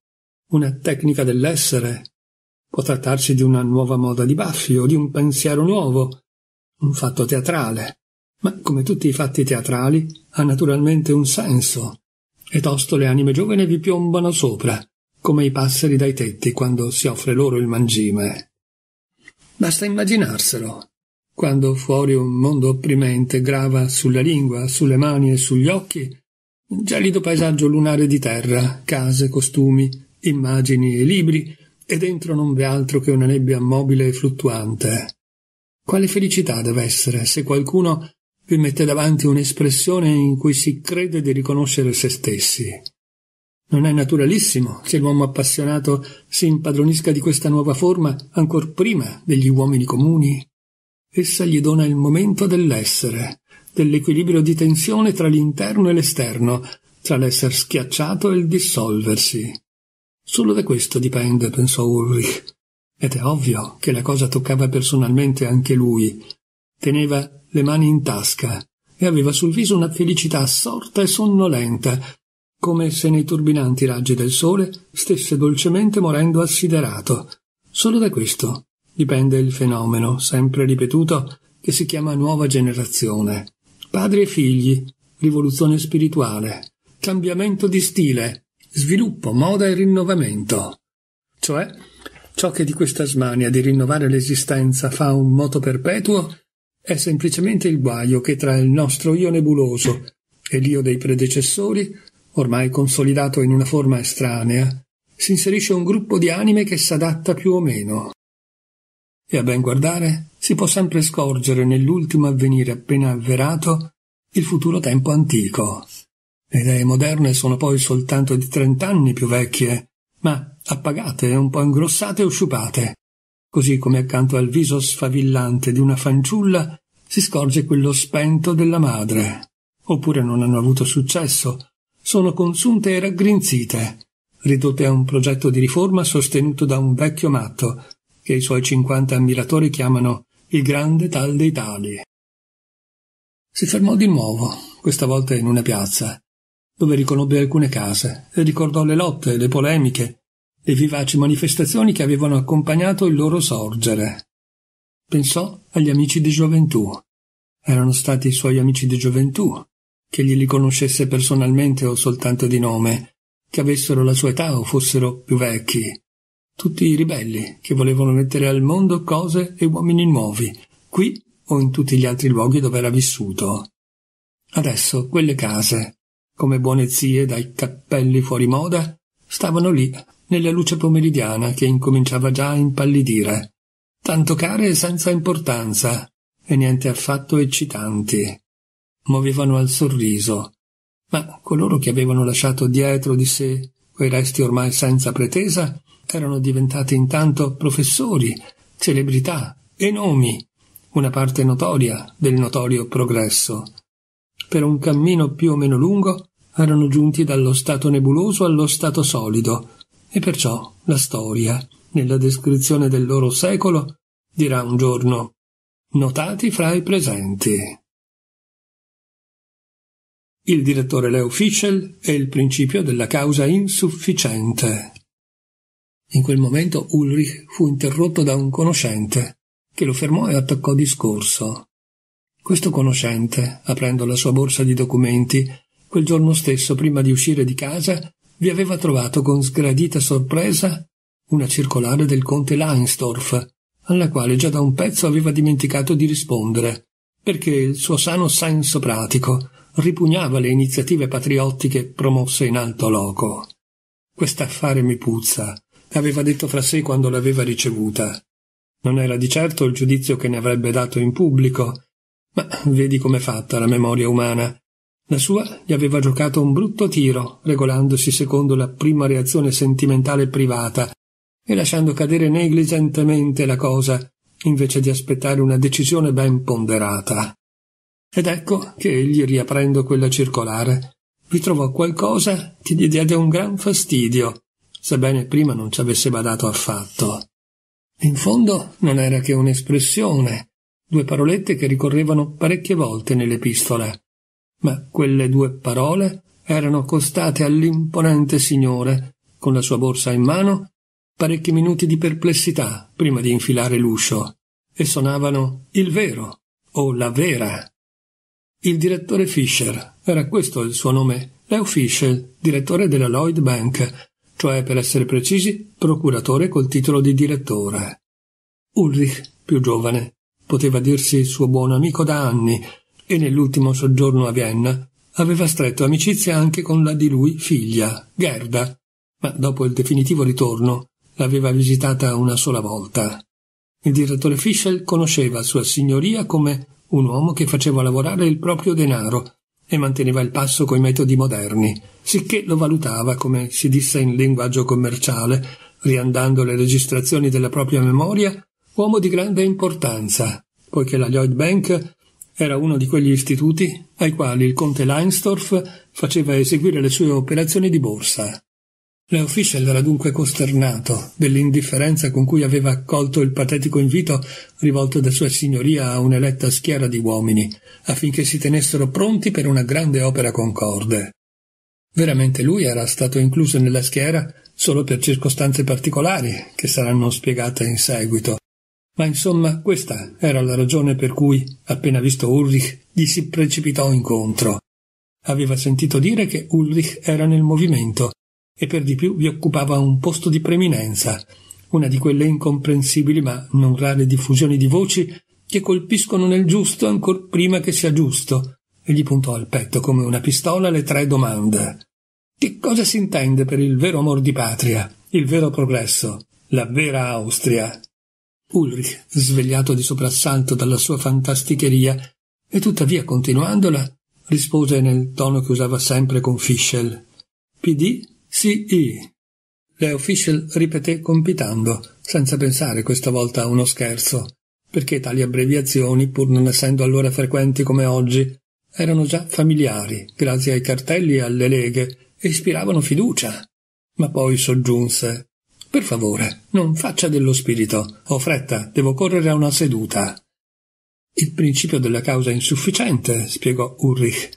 una tecnica dell'essere. Può trattarsi di una nuova moda di baffi o di un pensiero nuovo, un fatto teatrale. Ma come tutti i fatti teatrali, ha naturalmente un senso. E tosto le anime giovani vi piombano sopra, come i passeri dai tetti quando si offre loro il mangime. Basta immaginarselo. Quando fuori un mondo opprimente grava sulla lingua, sulle mani e sugli occhi, un gelido paesaggio lunare di terra, case, costumi, immagini e libri, e dentro non v'è altro che una nebbia mobile e fluttuante. Quale felicità deve essere se qualcuno vi mette davanti un'espressione in cui si crede di riconoscere se stessi. Non è naturalissimo che l'uomo appassionato si impadronisca di questa nuova forma ancor prima degli uomini comuni. Essa gli dona il momento dell'essere, dell'equilibrio di tensione tra l'interno e l'esterno, tra l'essere schiacciato e il dissolversi. Solo da questo dipende, pensò Ulrich. Ed è ovvio che la cosa toccava personalmente anche lui. Teneva le mani in tasca e aveva sul viso una felicità assorta e sonnolenta, come se nei turbinanti raggi del sole stesse dolcemente morendo assiderato. Solo da questo dipende il fenomeno, sempre ripetuto, che si chiama nuova generazione. Padre e figli, rivoluzione spirituale, cambiamento di stile, sviluppo, moda e rinnovamento. Cioè, ciò che di questa smania di rinnovare l'esistenza fa un moto perpetuo è semplicemente il guaio che tra il nostro io nebuloso e l'io dei predecessori, ormai consolidato in una forma estranea, si inserisce un gruppo di anime che s'adatta più o meno e a ben guardare si può sempre scorgere nell'ultimo avvenire appena avverato il futuro tempo antico. Le idee moderne sono poi soltanto di trent'anni più vecchie, ma appagate un po' ingrossate o sciupate, così come accanto al viso sfavillante di una fanciulla si scorge quello spento della madre. Oppure non hanno avuto successo, sono consunte e raggrinzite, ridotte a un progetto di riforma sostenuto da un vecchio matto che i suoi cinquanta ammiratori chiamano il grande tal dei tali. Si fermò di nuovo, questa volta in una piazza, dove riconobbe alcune case e ricordò le lotte, le polemiche, le vivaci manifestazioni che avevano accompagnato il loro sorgere. Pensò agli amici di gioventù. Erano stati i suoi amici di gioventù, che glieli conoscesse personalmente o soltanto di nome, che avessero la sua età o fossero più vecchi tutti i ribelli che volevano mettere al mondo cose e uomini nuovi, qui o in tutti gli altri luoghi dove era vissuto. Adesso quelle case, come buone zie dai cappelli fuori moda, stavano lì, nella luce pomeridiana che incominciava già a impallidire, tanto care e senza importanza, e niente affatto eccitanti. Muovevano al sorriso, ma coloro che avevano lasciato dietro di sé quei resti ormai senza pretesa erano diventate intanto professori, celebrità e nomi, una parte notoria del notorio progresso. Per un cammino più o meno lungo erano giunti dallo stato nebuloso allo stato solido, e perciò la storia, nella descrizione del loro secolo, dirà un giorno notati fra i presenti. Il direttore Leo Fischel e il principio della causa insufficiente. In quel momento Ulrich fu interrotto da un conoscente, che lo fermò e attaccò discorso. Questo conoscente, aprendo la sua borsa di documenti, quel giorno stesso, prima di uscire di casa, vi aveva trovato con sgradita sorpresa una circolare del conte Leinsdorf, alla quale già da un pezzo aveva dimenticato di rispondere, perché il suo sano senso pratico ripugnava le iniziative patriottiche promosse in alto loco. Quest'affare mi puzza, aveva detto fra sé quando l'aveva ricevuta. Non era di certo il giudizio che ne avrebbe dato in pubblico, ma vedi com'è fatta la memoria umana. La sua gli aveva giocato un brutto tiro, regolandosi secondo la prima reazione sentimentale privata e lasciando cadere negligentemente la cosa invece di aspettare una decisione ben ponderata. Ed ecco che egli, riaprendo quella circolare, vi trovò qualcosa che gli diede un gran fastidio sebbene prima non ci avesse badato affatto. In fondo non era che un'espressione, due parolette che ricorrevano parecchie volte nell'epistola, ma quelle due parole erano costate all'imponente signore, con la sua borsa in mano, parecchi minuti di perplessità prima di infilare l'uscio, e suonavano il vero o la vera. Il direttore Fisher, era questo il suo nome, Leo Fisher, direttore della Lloyd Bank, cioè per essere precisi procuratore col titolo di direttore. Ulrich, più giovane, poteva dirsi suo buon amico da anni e nell'ultimo soggiorno a Vienna aveva stretto amicizia anche con la di lui figlia, Gerda, ma dopo il definitivo ritorno l'aveva visitata una sola volta. Il direttore Fischel conosceva Sua Signoria come un uomo che faceva lavorare il proprio denaro e manteneva il passo coi metodi moderni, sicché lo valutava, come si disse in linguaggio commerciale, riandando le registrazioni della propria memoria, uomo di grande importanza, poiché la Lloyd Bank era uno di quegli istituti ai quali il conte Leinsdorf faceva eseguire le sue operazioni di borsa. Leo Fischel era dunque costernato dell'indifferenza con cui aveva accolto il patetico invito rivolto da Sua Signoria a un'eletta schiera di uomini, affinché si tenessero pronti per una grande opera concorde. Veramente lui era stato incluso nella schiera solo per circostanze particolari, che saranno spiegate in seguito. Ma insomma, questa era la ragione per cui, appena visto Ulrich, gli si precipitò incontro. Aveva sentito dire che Ulrich era nel movimento e per di più vi occupava un posto di preminenza, una di quelle incomprensibili ma non rare diffusioni di voci che colpiscono nel giusto ancor prima che sia giusto, e gli puntò al petto come una pistola le tre domande. Che cosa si intende per il vero amor di patria, il vero progresso, la vera Austria? Ulrich, svegliato di soprassalto dalla sua fantasticheria, e tuttavia continuandola, rispose nel tono che usava sempre con Fischel. PD sì, Leo Fischel ripeté compitando, senza pensare questa volta a uno scherzo, perché tali abbreviazioni, pur non essendo allora frequenti come oggi, erano già familiari, grazie ai cartelli e alle leghe, e ispiravano fiducia. Ma poi soggiunse Per favore, non faccia dello spirito. Ho fretta, devo correre a una seduta. Il principio della causa insufficiente, spiegò Ulrich.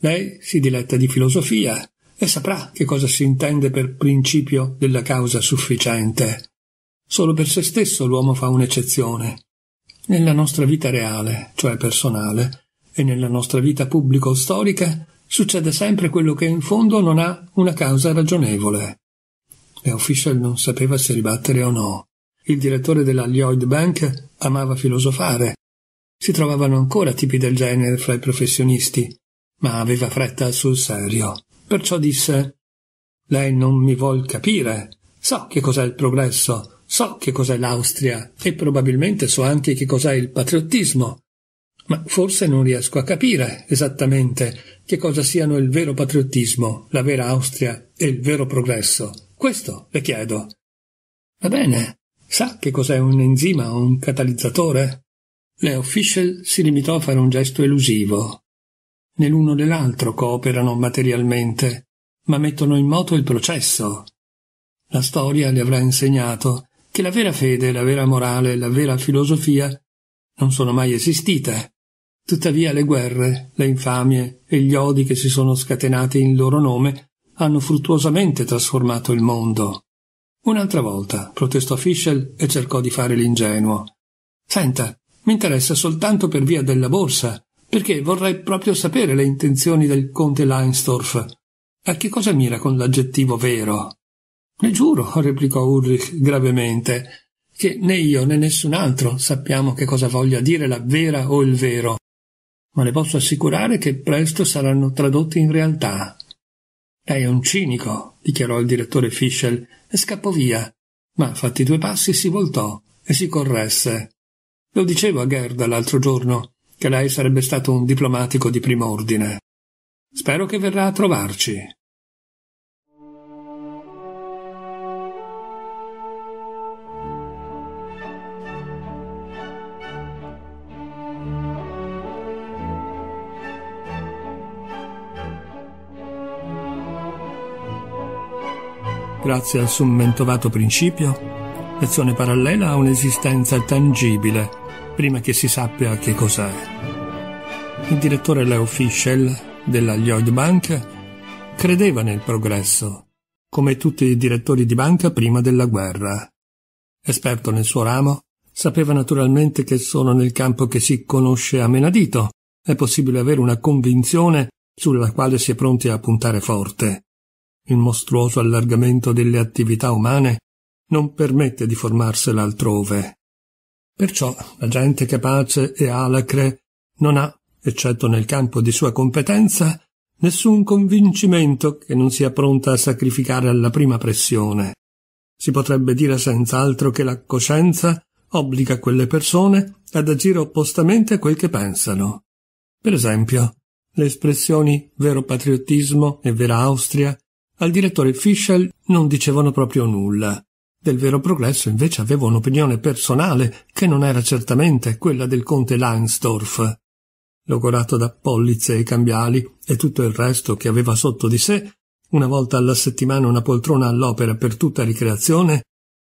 Lei si diletta di filosofia, e saprà che cosa si intende per principio della causa sufficiente. Solo per se stesso l'uomo fa un'eccezione. Nella nostra vita reale, cioè personale, e nella nostra vita pubblico storica, succede sempre quello che in fondo non ha una causa ragionevole. Leo Fischer non sapeva se ribattere o no. Il direttore della Lloyd Bank amava filosofare. Si trovavano ancora tipi del genere fra i professionisti, ma aveva fretta sul serio. Perciò disse Lei non mi vuol capire. So che cos'è il progresso, so che cos'è l'Austria e probabilmente so anche che cos'è il patriottismo. Ma forse non riesco a capire esattamente che cosa siano il vero patriottismo, la vera Austria e il vero progresso. Questo le chiedo. Va bene, sa che cos'è un enzima o un catalizzatore? Leo Fischel si limitò a fare un gesto elusivo, né l'uno né l'altro cooperano materialmente, ma mettono in moto il processo. La storia le avrà insegnato che la vera fede, la vera morale, la vera filosofia non sono mai esistite. Tuttavia le guerre, le infamie e gli odi che si sono scatenati in loro nome hanno fruttuosamente trasformato il mondo. Un'altra volta, protestò Fischel e cercò di fare l'ingenuo. Senta, mi interessa soltanto per via della borsa perché vorrei proprio sapere le intenzioni del conte Leinsdorf. A che cosa mira con l'aggettivo vero? Le giuro, replicò Ulrich gravemente, che né io né nessun altro sappiamo che cosa voglia dire la vera o il vero, ma le posso assicurare che presto saranno tradotti in realtà. Lei è un cinico, dichiarò il direttore Fischel, e scappò via, ma fatti due passi si voltò e si corresse. Lo dicevo a Gerda l'altro giorno che lei sarebbe stato un diplomatico di primo ordine. Spero che verrà a trovarci. Grazie al summentovato principio, l'azione parallela ha un'esistenza tangibile prima che si sappia che cos'è. Il direttore Leo Fischel della Lloyd Bank credeva nel progresso, come tutti i direttori di banca prima della guerra. Esperto nel suo ramo, sapeva naturalmente che solo nel campo che si conosce a menadito è possibile avere una convinzione sulla quale si è pronti a puntare forte. Il mostruoso allargamento delle attività umane non permette di formarsela altrove. Perciò la gente capace e alacre non ha, eccetto nel campo di sua competenza, nessun convincimento che non sia pronta a sacrificare alla prima pressione. Si potrebbe dire senz'altro che la coscienza obbliga quelle persone ad agire oppostamente a quel che pensano. Per esempio, le espressioni vero patriottismo e vera Austria al direttore Fischel non dicevano proprio nulla, del vero progresso invece aveva un'opinione personale che non era certamente quella del conte Langsdorff. Logorato da pollice e cambiali e tutto il resto che aveva sotto di sé, una volta alla settimana una poltrona all'opera per tutta ricreazione,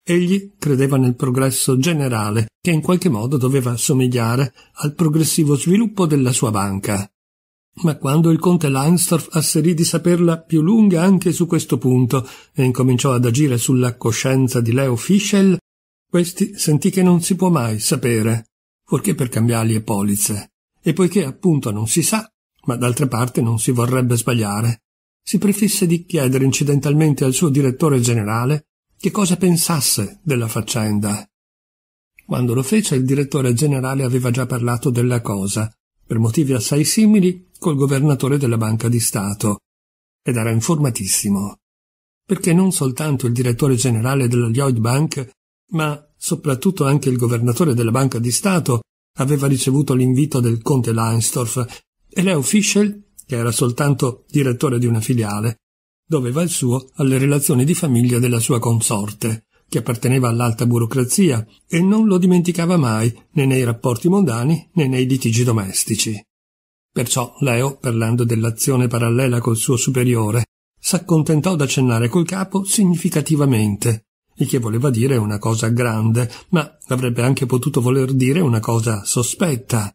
egli credeva nel progresso generale che in qualche modo doveva somigliare al progressivo sviluppo della sua banca. Ma quando il conte Langsdorff asserì di saperla più lunga anche su questo punto e incominciò ad agire sulla coscienza di Leo Fischel, questi sentì che non si può mai sapere, fuorché per cambiali e polizze. E poiché appunto non si sa, ma d'altra parte non si vorrebbe sbagliare, si prefisse di chiedere incidentalmente al suo direttore generale che cosa pensasse della faccenda. Quando lo fece il direttore generale aveva già parlato della cosa per motivi assai simili, col governatore della Banca di Stato, ed era informatissimo, perché non soltanto il direttore generale della Lloyd Bank, ma soprattutto anche il governatore della Banca di Stato aveva ricevuto l'invito del conte Leinsdorf e Leo Fischel, che era soltanto direttore di una filiale, doveva il suo alle relazioni di famiglia della sua consorte, che apparteneva all'alta burocrazia e non lo dimenticava mai né nei rapporti mondani né nei litigi domestici. Perciò Leo, parlando dell'azione parallela col suo superiore, s'accontentò d'accennare col capo significativamente, il che voleva dire una cosa grande, ma avrebbe anche potuto voler dire una cosa sospetta.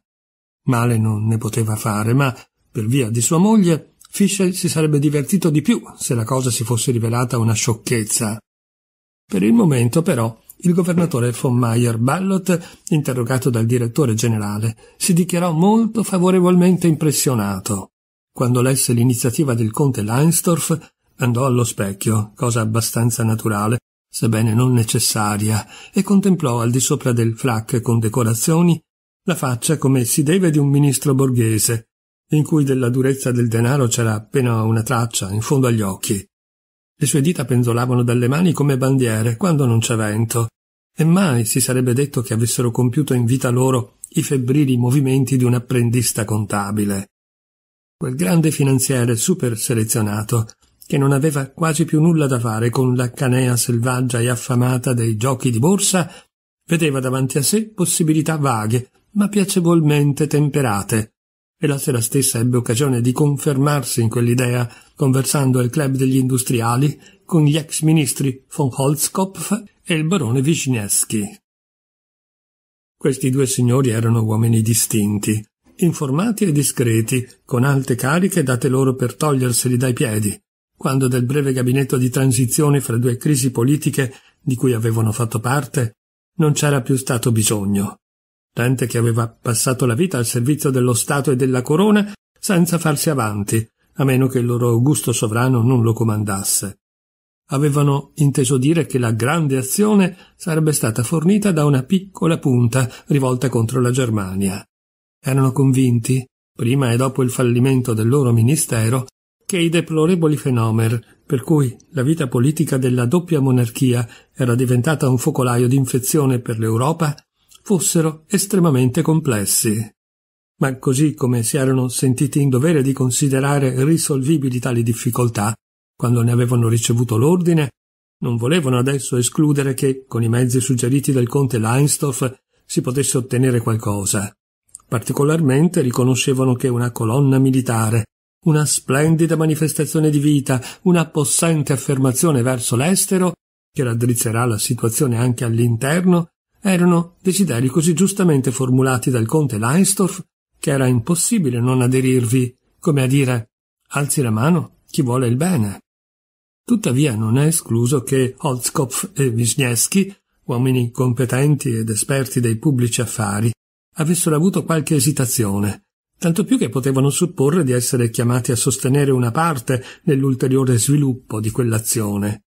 Male non ne poteva fare, ma, per via di sua moglie, Fischel si sarebbe divertito di più se la cosa si fosse rivelata una sciocchezza. Per il momento, però, il governatore von Mayer Ballot, interrogato dal direttore generale, si dichiarò molto favorevolmente impressionato. Quando lesse l'iniziativa del conte Leinsdorf, andò allo specchio, cosa abbastanza naturale, sebbene non necessaria, e contemplò al di sopra del frac con decorazioni la faccia come si deve di un ministro borghese, in cui della durezza del denaro c'era appena una traccia in fondo agli occhi. Le sue dita penzolavano dalle mani come bandiere quando non c'è vento, e mai si sarebbe detto che avessero compiuto in vita loro i febbrili movimenti di un apprendista contabile. Quel grande finanziere super selezionato, che non aveva quasi più nulla da fare con la canea selvaggia e affamata dei giochi di borsa, vedeva davanti a sé possibilità vaghe, ma piacevolmente temperate, e la sera stessa ebbe occasione di confermarsi in quell'idea conversando al club degli industriali con gli ex ministri von Holzkopf e il barone Wisniewski. Questi due signori erano uomini distinti, informati e discreti, con alte cariche date loro per toglierseli dai piedi, quando del breve gabinetto di transizione fra due crisi politiche di cui avevano fatto parte non c'era più stato bisogno gente che aveva passato la vita al servizio dello Stato e della Corona senza farsi avanti, a meno che il loro augusto sovrano non lo comandasse. Avevano inteso dire che la grande azione sarebbe stata fornita da una piccola punta rivolta contro la Germania. Erano convinti, prima e dopo il fallimento del loro ministero, che i deplorevoli fenomeni per cui la vita politica della doppia monarchia era diventata un focolaio di infezione per l'Europa fossero estremamente complessi. Ma così come si erano sentiti in dovere di considerare risolvibili tali difficoltà, quando ne avevano ricevuto l'ordine, non volevano adesso escludere che, con i mezzi suggeriti dal conte Leinstorff, si potesse ottenere qualcosa. Particolarmente riconoscevano che una colonna militare, una splendida manifestazione di vita, una possente affermazione verso l'estero, che raddrizzerà la situazione anche all'interno, erano desideri così giustamente formulati dal conte Leinstorff che era impossibile non aderirvi, come a dire alzi la mano chi vuole il bene. Tuttavia non è escluso che Holzkopf e Wisniewski, uomini competenti ed esperti dei pubblici affari, avessero avuto qualche esitazione, tanto più che potevano supporre di essere chiamati a sostenere una parte nell'ulteriore sviluppo di quell'azione.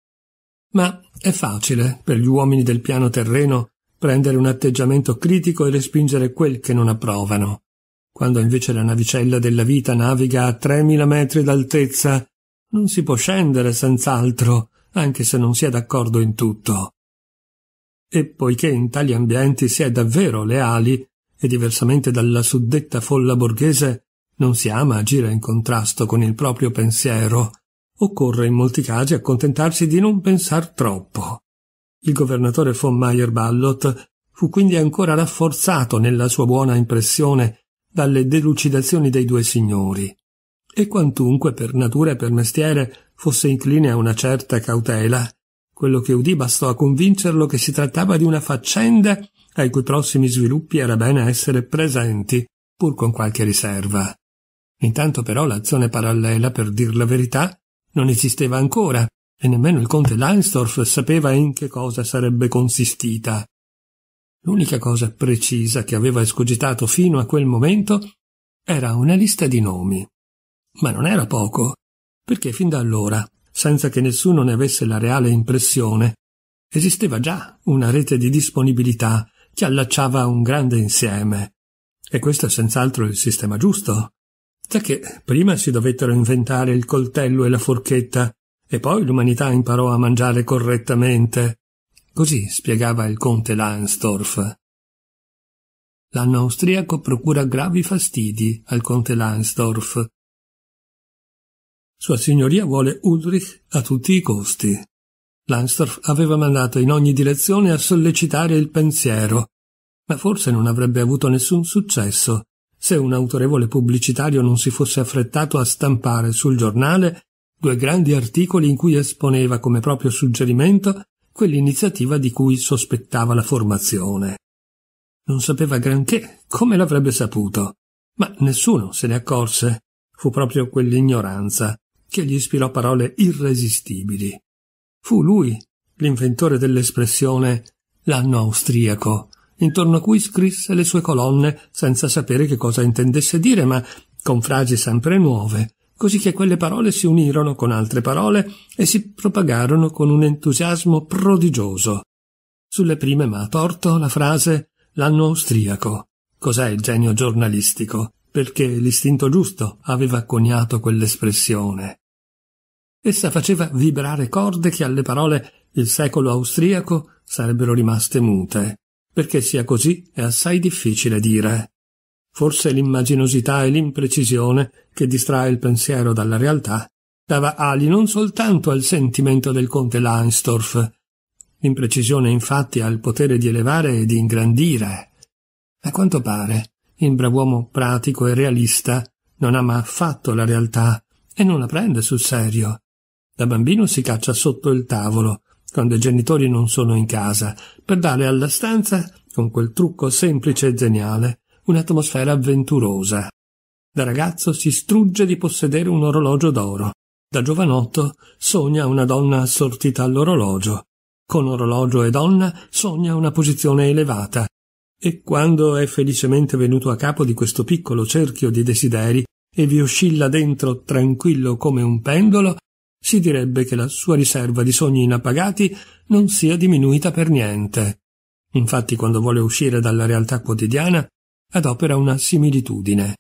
Ma è facile per gli uomini del piano terreno prendere un atteggiamento critico e respingere quel che non approvano. Quando invece la navicella della vita naviga a tremila metri d'altezza, non si può scendere senz'altro, anche se non si è d'accordo in tutto. E poiché in tali ambienti si è davvero leali, e diversamente dalla suddetta folla borghese, non si ama agire in contrasto con il proprio pensiero, occorre in molti casi accontentarsi di non pensar troppo. Il governatore von Meyer-Ballot fu quindi ancora rafforzato nella sua buona impressione dalle delucidazioni dei due signori. E quantunque per natura e per mestiere fosse incline a una certa cautela, quello che udì bastò a convincerlo che si trattava di una faccenda ai cui prossimi sviluppi era bene essere presenti, pur con qualche riserva. Intanto però l'azione parallela, per dir la verità, non esisteva ancora, e nemmeno il conte Langsdorff sapeva in che cosa sarebbe consistita. L'unica cosa precisa che aveva escogitato fino a quel momento era una lista di nomi. Ma non era poco, perché fin da allora, senza che nessuno ne avesse la reale impressione, esisteva già una rete di disponibilità che allacciava un grande insieme. E questo è senz'altro il sistema giusto, giacché prima si dovettero inventare il coltello e la forchetta e poi l'umanità imparò a mangiare correttamente. Così spiegava il conte Lansdorff. L'anno austriaco procura gravi fastidi al conte Lansdorff. Sua signoria vuole Ulrich a tutti i costi. Lansdorff aveva mandato in ogni direzione a sollecitare il pensiero, ma forse non avrebbe avuto nessun successo se un autorevole pubblicitario non si fosse affrettato a stampare sul giornale due grandi articoli in cui esponeva come proprio suggerimento quell'iniziativa di cui sospettava la formazione. Non sapeva granché come l'avrebbe saputo, ma nessuno se ne accorse. Fu proprio quell'ignoranza che gli ispirò parole irresistibili. Fu lui l'inventore dell'espressione l'anno austriaco, intorno a cui scrisse le sue colonne senza sapere che cosa intendesse dire, ma con frasi sempre nuove, così che quelle parole si unirono con altre parole e si propagarono con un entusiasmo prodigioso. Sulle prime ma a torto la frase l'anno austriaco. Cos'è il genio giornalistico? Perché l'istinto giusto aveva coniato quell'espressione. Essa faceva vibrare corde che alle parole il secolo austriaco sarebbero rimaste mute, perché sia così è assai difficile dire forse l'immaginosità e l'imprecisione che distrae il pensiero dalla realtà, dava ali non soltanto al sentimento del conte Lansdorff. L'imprecisione infatti ha il potere di elevare e di ingrandire. A quanto pare, il brav'uomo pratico e realista non ama affatto la realtà e non la prende sul serio. Da bambino si caccia sotto il tavolo, quando i genitori non sono in casa, per dare alla stanza, con quel trucco semplice e geniale, un'atmosfera avventurosa. Da ragazzo si strugge di possedere un orologio d'oro. Da giovanotto sogna una donna assortita all'orologio. Con orologio e donna sogna una posizione elevata. E quando è felicemente venuto a capo di questo piccolo cerchio di desideri e vi oscilla dentro tranquillo come un pendolo, si direbbe che la sua riserva di sogni inappagati non sia diminuita per niente. Infatti, quando vuole uscire dalla realtà quotidiana, adopera una similitudine.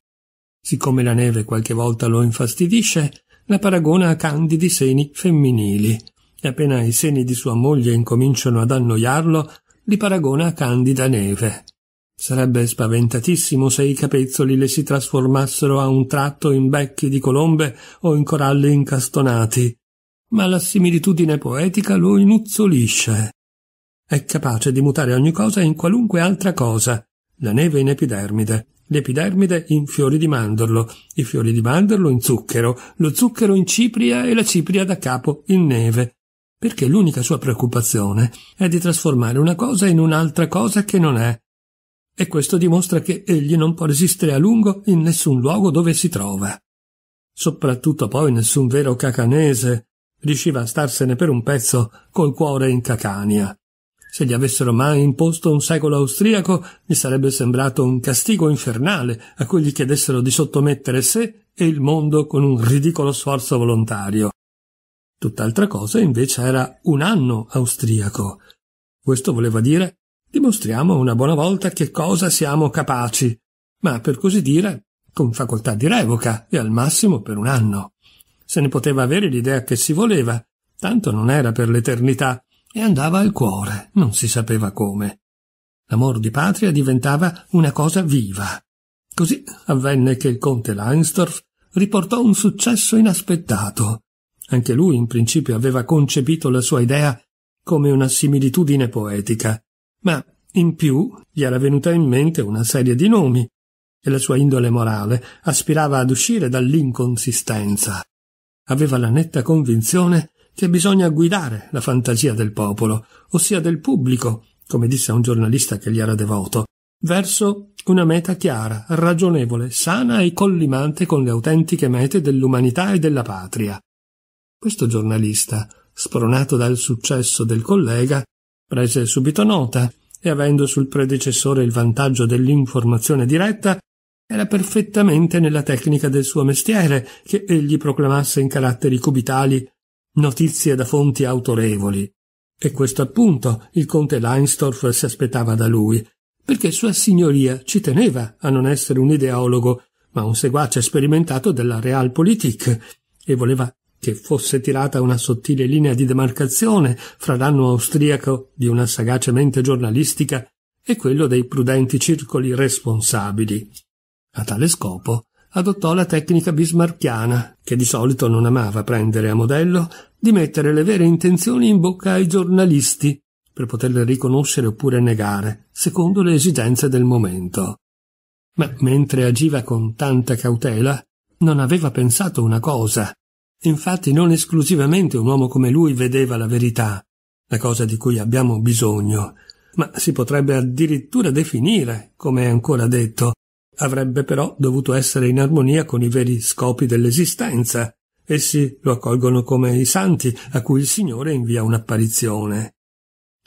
Siccome la neve qualche volta lo infastidisce, la paragona a candidi seni femminili, e appena i seni di sua moglie incominciano ad annoiarlo, li paragona a candida neve. Sarebbe spaventatissimo se i capezzoli le si trasformassero a un tratto in becchi di colombe o in coralli incastonati, ma la similitudine poetica lo inuzzolisce. È capace di mutare ogni cosa in qualunque altra cosa, la neve in epidermide, l'epidermide in fiori di mandorlo, i fiori di mandorlo in zucchero, lo zucchero in cipria e la cipria da capo in neve, perché l'unica sua preoccupazione è di trasformare una cosa in un'altra cosa che non è. E questo dimostra che egli non può resistere a lungo in nessun luogo dove si trova. Soprattutto poi nessun vero cacanese riusciva a starsene per un pezzo col cuore in cacania. Se gli avessero mai imposto un secolo austriaco, gli sarebbe sembrato un castigo infernale a cui gli chiedessero di sottomettere sé e il mondo con un ridicolo sforzo volontario. Tutt'altra cosa invece era un anno austriaco. Questo voleva dire dimostriamo una buona volta che cosa siamo capaci, ma per così dire con facoltà di revoca e al massimo per un anno. Se ne poteva avere l'idea che si voleva, tanto non era per l'eternità, e andava al cuore, non si sapeva come. L'amor di patria diventava una cosa viva. Così avvenne che il conte Leinsdorf riportò un successo inaspettato. Anche lui in principio aveva concepito la sua idea come una similitudine poetica, ma in più gli era venuta in mente una serie di nomi e la sua indole morale aspirava ad uscire dall'inconsistenza. Aveva la netta convinzione che che bisogna guidare la fantasia del popolo, ossia del pubblico, come disse un giornalista che gli era devoto, verso una meta chiara, ragionevole, sana e collimante con le autentiche mete dell'umanità e della patria. Questo giornalista, spronato dal successo del collega, prese subito nota e avendo sul predecessore il vantaggio dell'informazione diretta, era perfettamente nella tecnica del suo mestiere che egli proclamasse in caratteri cubitali notizie da fonti autorevoli. E questo appunto il conte Leinstorff si aspettava da lui, perché sua signoria ci teneva a non essere un ideologo, ma un seguace sperimentato della Realpolitik, e voleva che fosse tirata una sottile linea di demarcazione fra l'anno austriaco di una sagace mente giornalistica e quello dei prudenti circoli responsabili. A tale scopo adottò la tecnica bismarchiana, che di solito non amava prendere a modello, di mettere le vere intenzioni in bocca ai giornalisti, per poterle riconoscere oppure negare, secondo le esigenze del momento. Ma mentre agiva con tanta cautela, non aveva pensato una cosa. Infatti non esclusivamente un uomo come lui vedeva la verità, la cosa di cui abbiamo bisogno, ma si potrebbe addirittura definire, come è ancora detto, Avrebbe però dovuto essere in armonia con i veri scopi dell'esistenza. Essi lo accolgono come i santi a cui il Signore invia un'apparizione.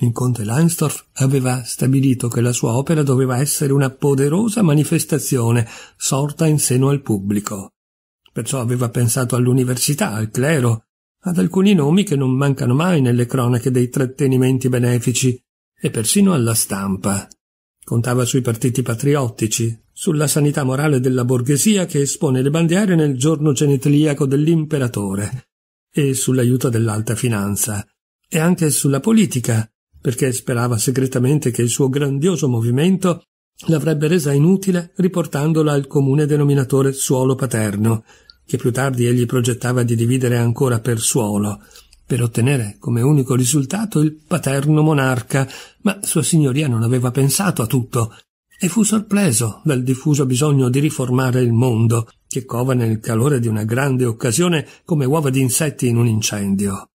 Il conte Lansdorf aveva stabilito che la sua opera doveva essere una poderosa manifestazione sorta in seno al pubblico. Perciò aveva pensato all'università, al clero, ad alcuni nomi che non mancano mai nelle cronache dei trattenimenti benefici e persino alla stampa. Contava sui partiti patriottici, sulla sanità morale della borghesia che espone le bandiere nel giorno genitliaco dell'imperatore e sull'aiuto dell'alta finanza e anche sulla politica, perché sperava segretamente che il suo grandioso movimento l'avrebbe resa inutile riportandola al comune denominatore suolo paterno, che più tardi egli progettava di dividere ancora per suolo, per ottenere come unico risultato il paterno monarca, ma Sua Signoria non aveva pensato a tutto e fu sorpreso dal diffuso bisogno di riformare il mondo, che cova nel calore di una grande occasione come uova di insetti in un incendio.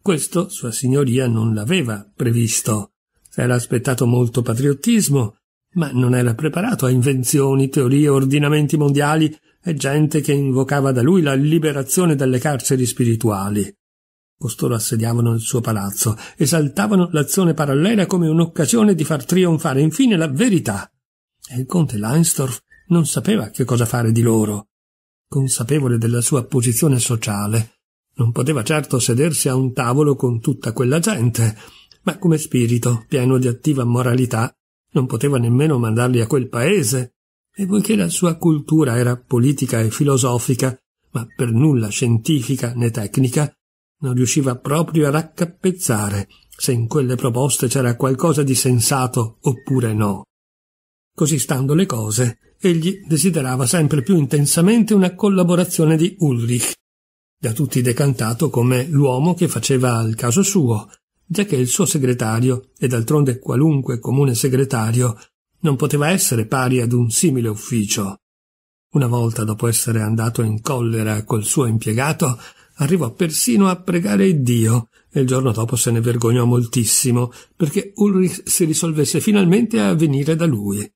Questo Sua Signoria non l'aveva previsto. S'era aspettato molto patriottismo, ma non era preparato a invenzioni, teorie, ordinamenti mondiali e gente che invocava da lui la liberazione dalle carceri spirituali. Costoro assediavano il suo palazzo, esaltavano l'azione parallela come un'occasione di far trionfare infine la verità. E il conte Leinsdorf non sapeva che cosa fare di loro. Consapevole della sua posizione sociale, non poteva certo sedersi a un tavolo con tutta quella gente, ma come spirito, pieno di attiva moralità, non poteva nemmeno mandarli a quel paese. E poiché la sua cultura era politica e filosofica, ma per nulla scientifica né tecnica, non riusciva proprio a raccapezzare se in quelle proposte c'era qualcosa di sensato oppure no. Così stando le cose, egli desiderava sempre più intensamente una collaborazione di Ulrich, da tutti decantato come l'uomo che faceva il caso suo, giacché il suo segretario, e d'altronde qualunque comune segretario, non poteva essere pari ad un simile ufficio. Una volta dopo essere andato in collera col suo impiegato, arrivò persino a pregare Dio e il giorno dopo se ne vergognò moltissimo perché Ulrich si risolvesse finalmente a venire da lui.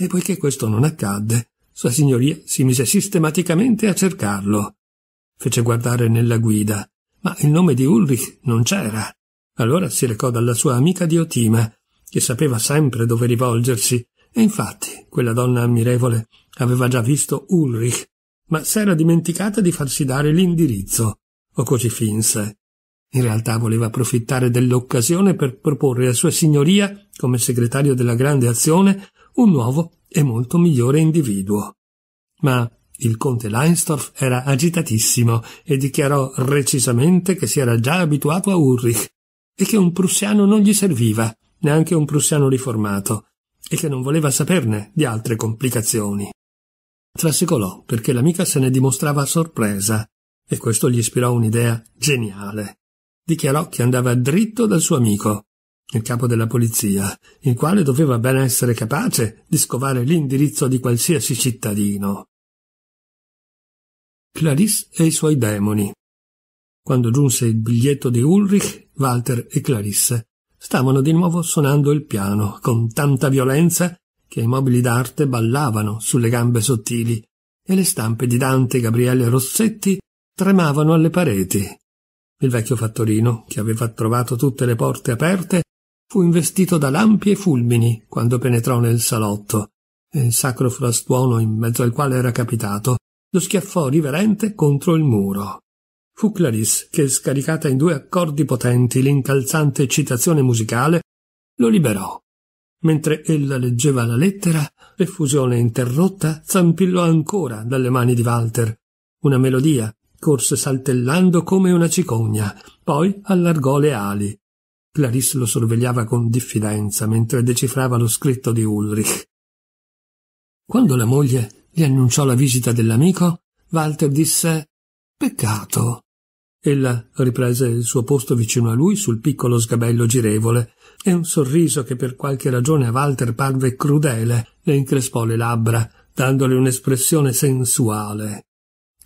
E poiché questo non accadde, sua signoria si mise sistematicamente a cercarlo. Fece guardare nella guida, ma il nome di Ulrich non c'era. Allora si recò dalla sua amica Diotima, che sapeva sempre dove rivolgersi, e infatti quella donna ammirevole aveva già visto Ulrich ma s'era dimenticata di farsi dare l'indirizzo, o così finse. In realtà voleva approfittare dell'occasione per proporre a Sua Signoria, come segretario della Grande Azione, un nuovo e molto migliore individuo. Ma il conte Leinstorff era agitatissimo e dichiarò recisamente che si era già abituato a Ulrich e che un prussiano non gli serviva, neanche un prussiano riformato, e che non voleva saperne di altre complicazioni trasecolò perché l'amica se ne dimostrava sorpresa e questo gli ispirò un'idea geniale. Dichiarò che andava dritto dal suo amico, il capo della polizia, il quale doveva ben essere capace di scovare l'indirizzo di qualsiasi cittadino. Clarisse e i suoi demoni. Quando giunse il biglietto di Ulrich, Walter e Clarisse stavano di nuovo suonando il piano con tanta violenza che i mobili d'arte ballavano sulle gambe sottili e le stampe di Dante e Gabriele Rossetti tremavano alle pareti. Il vecchio fattorino, che aveva trovato tutte le porte aperte, fu investito da lampi e fulmini quando penetrò nel salotto, e il sacro frastuono in mezzo al quale era capitato lo schiaffò riverente contro il muro. Fu Clarisse che, scaricata in due accordi potenti l'incalzante eccitazione musicale, lo liberò Mentre ella leggeva la lettera, l'effusione interrotta zampillò ancora dalle mani di Walter. Una melodia corse saltellando come una cicogna, poi allargò le ali. Clarisse lo sorvegliava con diffidenza mentre decifrava lo scritto di Ulrich. Quando la moglie gli annunciò la visita dell'amico, Walter disse Peccato. Ella riprese il suo posto vicino a lui sul piccolo sgabello girevole e un sorriso che per qualche ragione a Walter parve crudele le increspò le labbra, dandole un'espressione sensuale.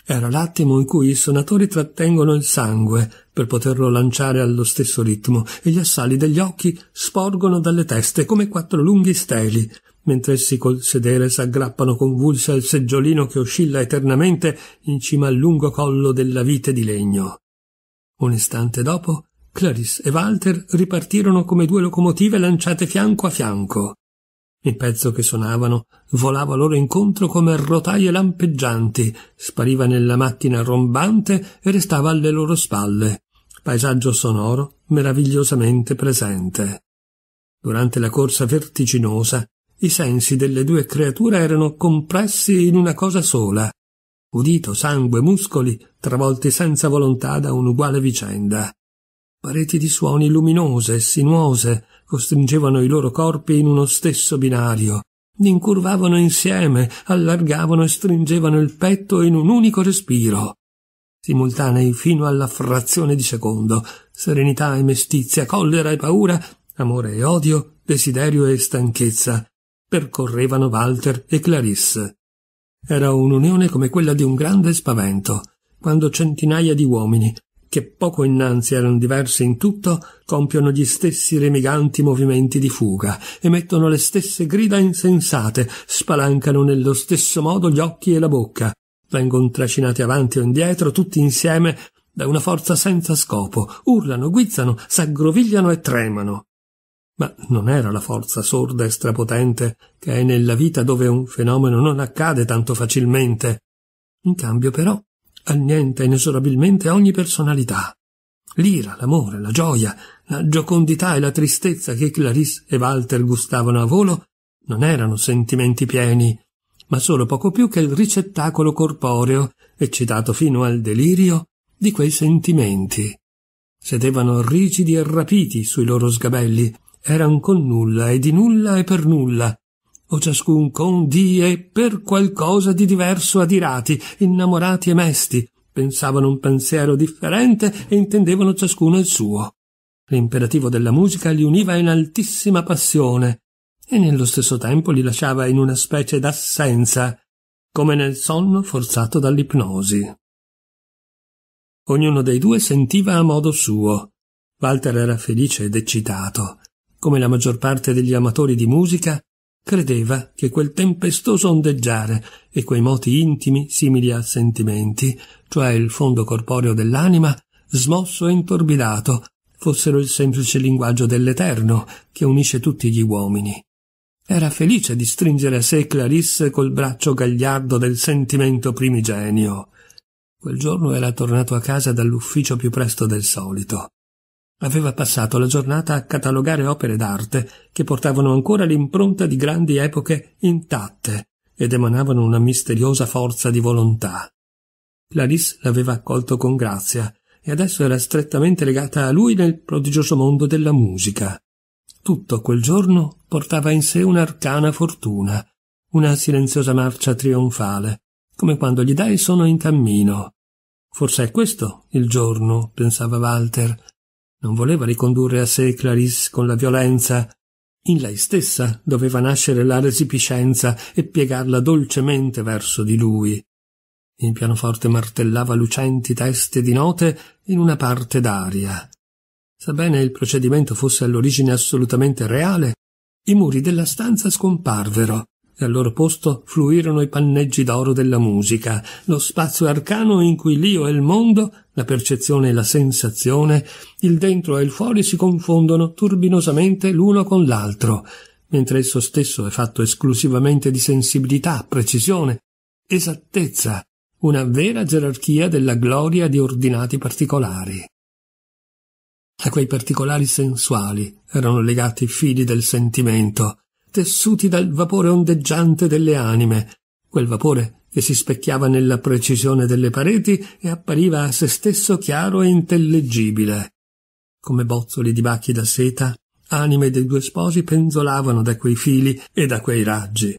Era l'attimo in cui i sonatori trattengono il sangue per poterlo lanciare allo stesso ritmo e gli assali degli occhi sporgono dalle teste come quattro lunghi steli, mentre essi col sedere s'aggrappano convulsi al seggiolino che oscilla eternamente in cima al lungo collo della vite di legno. Un istante dopo Clarice e Walter ripartirono come due locomotive lanciate fianco a fianco. Il pezzo che suonavano volava loro incontro come rotaie lampeggianti, spariva nella mattina rombante e restava alle loro spalle. Paesaggio sonoro meravigliosamente presente. Durante la corsa vertiginosa, i sensi delle due creature erano compressi in una cosa sola. Udito, sangue, muscoli, travolti senza volontà da un'uguale vicenda. Pareti di suoni luminose e sinuose costringevano i loro corpi in uno stesso binario, li incurvavano insieme, allargavano e stringevano il petto in un unico respiro. Simultanei fino alla frazione di secondo, serenità e mestizia, collera e paura, amore e odio, desiderio e stanchezza, percorrevano Walter e Clarisse. Era un'unione come quella di un grande spavento, quando centinaia di uomini, che poco innanzi erano diverse in tutto, compiono gli stessi remiganti movimenti di fuga, emettono le stesse grida insensate, spalancano nello stesso modo gli occhi e la bocca, vengono trascinati avanti o indietro tutti insieme da una forza senza scopo, urlano, guizzano, s'aggrovigliano e tremano. Ma non era la forza sorda e strapotente che è nella vita dove un fenomeno non accade tanto facilmente. In cambio però annienta inesorabilmente ogni personalità. L'ira, l'amore, la gioia, la giocondità e la tristezza che Clarisse e Walter gustavano a volo non erano sentimenti pieni, ma solo poco più che il ricettacolo corporeo, eccitato fino al delirio, di quei sentimenti. Sedevano rigidi e rapiti sui loro sgabelli, eran con nulla e di nulla e per nulla, o ciascun con e per qualcosa di diverso adirati, innamorati e mesti, pensavano un pensiero differente e intendevano ciascuno il suo. L'imperativo della musica li univa in altissima passione e nello stesso tempo li lasciava in una specie d'assenza, come nel sonno forzato dall'ipnosi. Ognuno dei due sentiva a modo suo. Walter era felice ed eccitato. Come la maggior parte degli amatori di musica, Credeva che quel tempestoso ondeggiare e quei moti intimi simili a sentimenti, cioè il fondo corporeo dell'anima, smosso e intorbidato, fossero il semplice linguaggio dell'Eterno che unisce tutti gli uomini. Era felice di stringere a sé Clarisse col braccio gagliardo del sentimento primigenio. Quel giorno era tornato a casa dall'ufficio più presto del solito aveva passato la giornata a catalogare opere d'arte che portavano ancora l'impronta di grandi epoche intatte ed emanavano una misteriosa forza di volontà. Clarisse l'aveva accolto con grazia e adesso era strettamente legata a lui nel prodigioso mondo della musica. Tutto quel giorno portava in sé un'arcana fortuna, una silenziosa marcia trionfale, come quando gli dai sono in cammino. Forse è questo il giorno, pensava Walter, non voleva ricondurre a sé Clarisse con la violenza. In lei stessa doveva nascere la resipiscenza e piegarla dolcemente verso di lui. Il pianoforte martellava lucenti teste di note in una parte d'aria. Sebbene il procedimento fosse all'origine assolutamente reale, i muri della stanza scomparvero e al loro posto fluirono i panneggi d'oro della musica, lo spazio arcano in cui l'io e il mondo, la percezione e la sensazione, il dentro e il fuori si confondono turbinosamente l'uno con l'altro, mentre esso stesso è fatto esclusivamente di sensibilità, precisione, esattezza, una vera gerarchia della gloria di ordinati particolari. A quei particolari sensuali erano legati i fili del sentimento, tessuti dal vapore ondeggiante delle anime, quel vapore che si specchiava nella precisione delle pareti e appariva a se stesso chiaro e intellegibile. Come bozzoli di bacchi da seta, anime dei due sposi penzolavano da quei fili e da quei raggi.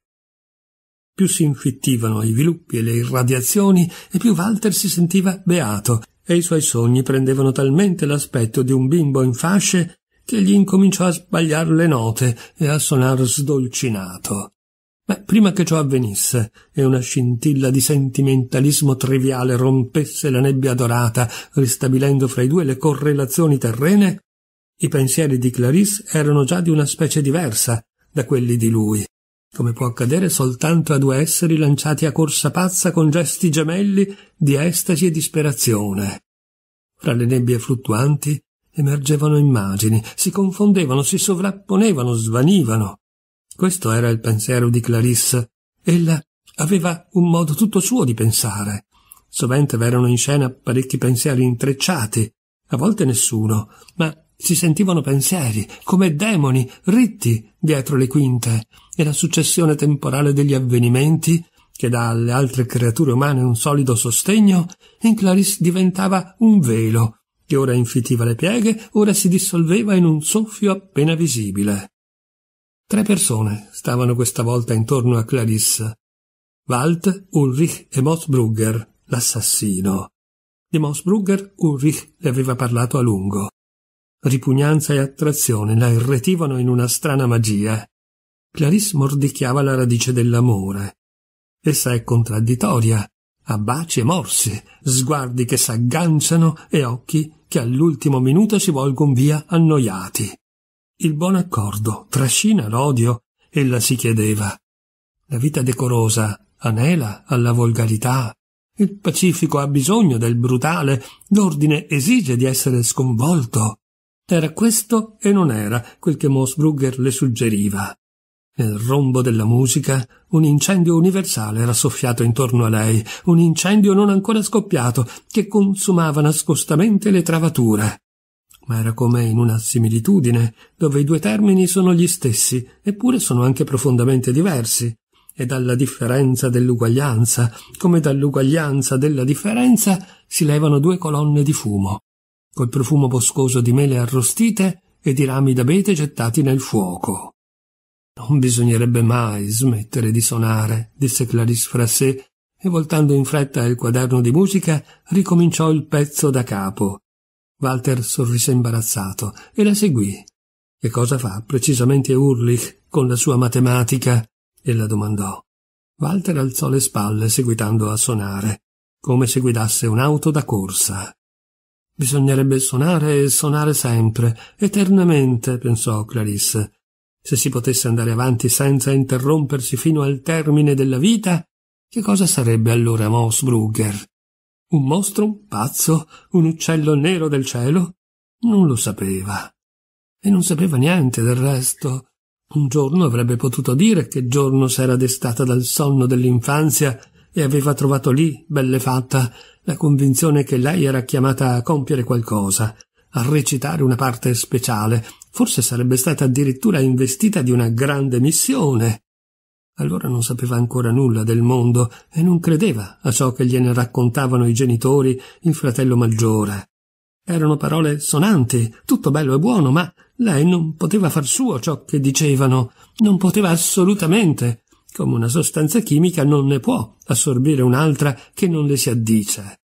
Più si infittivano i viluppi e le irradiazioni, e più Walter si sentiva beato, e i suoi sogni prendevano talmente l'aspetto di un bimbo in fasce che gli incominciò a sbagliar le note e a sonar sdolcinato. Ma prima che ciò avvenisse e una scintilla di sentimentalismo triviale rompesse la nebbia dorata, ristabilendo fra i due le correlazioni terrene, i pensieri di Clarisse erano già di una specie diversa da quelli di lui, come può accadere soltanto a due esseri lanciati a corsa pazza con gesti gemelli di estasi e disperazione. Fra le nebbie fluttuanti Emergevano immagini, si confondevano, si sovrapponevano, svanivano. Questo era il pensiero di Clarisse. Ella aveva un modo tutto suo di pensare. Sovente v'erano in scena parecchi pensieri intrecciati, a volte nessuno, ma si sentivano pensieri, come demoni, ritti dietro le quinte, e la successione temporale degli avvenimenti, che dà alle altre creature umane un solido sostegno, in Clarisse diventava un velo che ora infitiva le pieghe, ora si dissolveva in un soffio appena visibile. Tre persone stavano questa volta intorno a Clarissa. Walt, Ulrich e Mossbrugger, l'assassino. Di Mossbrugger Ulrich le aveva parlato a lungo. Ripugnanza e attrazione la irretivano in una strana magia. Clarisse mordicchiava la radice dell'amore. Essa è contraddittoria, a baci e morse, sguardi che s'agganciano e occhi che all'ultimo minuto si volgon via annoiati. Il buon accordo trascina l'odio, ella si chiedeva. La vita decorosa anela alla volgarità. Il pacifico ha bisogno del brutale, l'ordine esige di essere sconvolto. Era questo e non era quel che Mosbrugger le suggeriva. Nel rombo della musica un incendio universale era soffiato intorno a lei, un incendio non ancora scoppiato, che consumava nascostamente le travature. Ma era come in una similitudine, dove i due termini sono gli stessi, eppure sono anche profondamente diversi e dalla differenza dell'uguaglianza, come dall'uguaglianza della differenza si levano due colonne di fumo, col profumo boscoso di mele arrostite e di rami d'abete gettati nel fuoco. Non bisognerebbe mai smettere di suonare, disse Clarisse fra sé, e voltando in fretta il quaderno di musica, ricominciò il pezzo da capo. Walter sorrise imbarazzato e la seguì. Che cosa fa precisamente Urlich con la sua matematica? ella domandò. Walter alzò le spalle seguitando a suonare, come se guidasse un'auto da corsa. Bisognerebbe suonare e suonare sempre, eternamente, pensò Clarisse. Se si potesse andare avanti senza interrompersi fino al termine della vita, che cosa sarebbe allora Mosbrugger? Un mostro, un pazzo, un uccello nero del cielo? Non lo sapeva. E non sapeva niente del resto. Un giorno avrebbe potuto dire che giorno s'era destata dal sonno dell'infanzia e aveva trovato lì, belle fatta, la convinzione che lei era chiamata a compiere qualcosa, a recitare una parte speciale, Forse sarebbe stata addirittura investita di una grande missione. Allora non sapeva ancora nulla del mondo e non credeva a ciò che gliene raccontavano i genitori, il fratello maggiore. Erano parole sonanti, tutto bello e buono, ma lei non poteva far suo ciò che dicevano, non poteva assolutamente, come una sostanza chimica non ne può assorbire un'altra che non le si addice.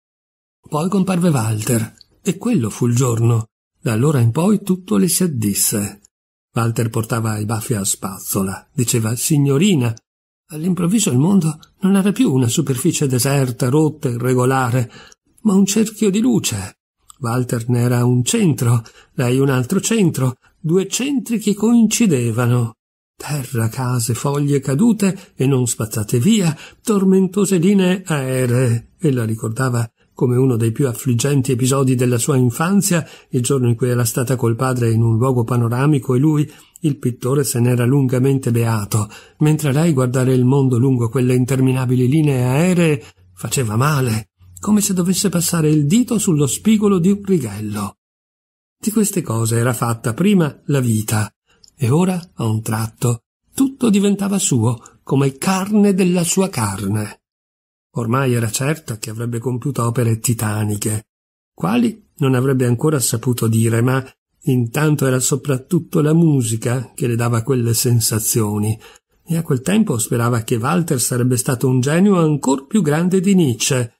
Poi comparve Walter, e quello fu il giorno. Da allora in poi tutto le si addisse. Walter portava i baffi a spazzola, diceva signorina. All'improvviso il mondo non era più una superficie deserta, rotta, irregolare, ma un cerchio di luce. Walter ne era un centro, lei un altro centro, due centri che coincidevano. Terra, case, foglie cadute e non spazzate via, tormentose linee aeree. Ella ricordava come uno dei più affliggenti episodi della sua infanzia, il giorno in cui era stata col padre in un luogo panoramico e lui, il pittore, se n'era lungamente beato, mentre lei guardare il mondo lungo quelle interminabili linee aeree faceva male, come se dovesse passare il dito sullo spigolo di un righello. Di queste cose era fatta prima la vita, e ora, a un tratto, tutto diventava suo, come carne della sua carne. Ormai era certa che avrebbe compiuto opere titaniche, quali non avrebbe ancora saputo dire, ma intanto era soprattutto la musica che le dava quelle sensazioni, e a quel tempo sperava che Walter sarebbe stato un genio ancor più grande di Nietzsche,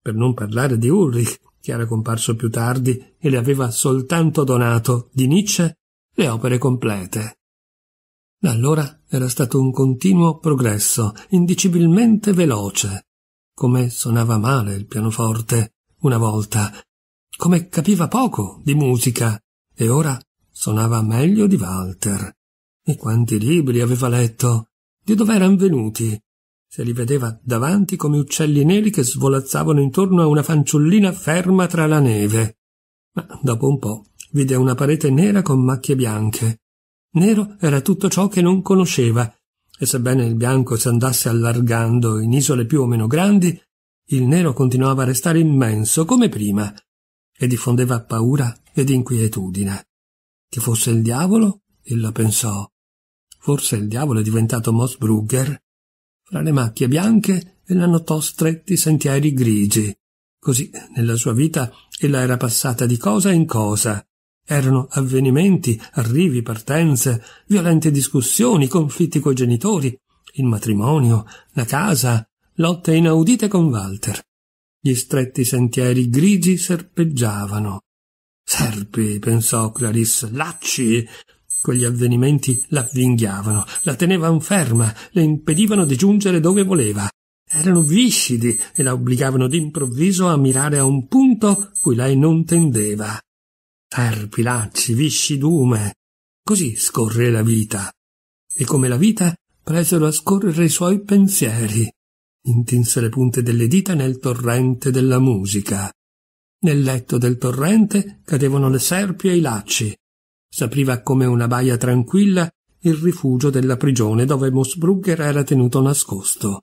per non parlare di Ulrich, che era comparso più tardi e le aveva soltanto donato, di Nietzsche, le opere complete. Da allora era stato un continuo progresso, indicibilmente veloce come suonava male il pianoforte una volta, come capiva poco di musica e ora suonava meglio di Walter. E quanti libri aveva letto, di dove eran venuti. Se li vedeva davanti come uccelli neri che svolazzavano intorno a una fanciullina ferma tra la neve. Ma dopo un po' vide una parete nera con macchie bianche. Nero era tutto ciò che non conosceva e sebbene il bianco si andasse allargando in isole più o meno grandi, il nero continuava a restare immenso come prima e diffondeva paura ed inquietudine. Che fosse il diavolo? Ella pensò. Forse il diavolo è diventato Mossbrugger. Fra le macchie bianche e la notò stretti sentieri grigi. Così nella sua vita ella era passata di cosa in cosa, erano avvenimenti, arrivi, partenze, violente discussioni, conflitti coi genitori, il matrimonio, la casa, lotte inaudite con Walter. Gli stretti sentieri grigi serpeggiavano. Serpi, pensò Clarisse, lacci! Quegli avvenimenti l'avvinghiavano, la tenevan ferma, le impedivano di giungere dove voleva. Erano viscidi e la obbligavano d'improvviso a mirare a un punto cui lei non tendeva tarpi, lacci, visci, Così scorre la vita. E come la vita presero a scorrere i suoi pensieri. Intinse le punte delle dita nel torrente della musica. Nel letto del torrente cadevano le serpi e i lacci. S'apriva come una baia tranquilla il rifugio della prigione dove Mosbrugger era tenuto nascosto.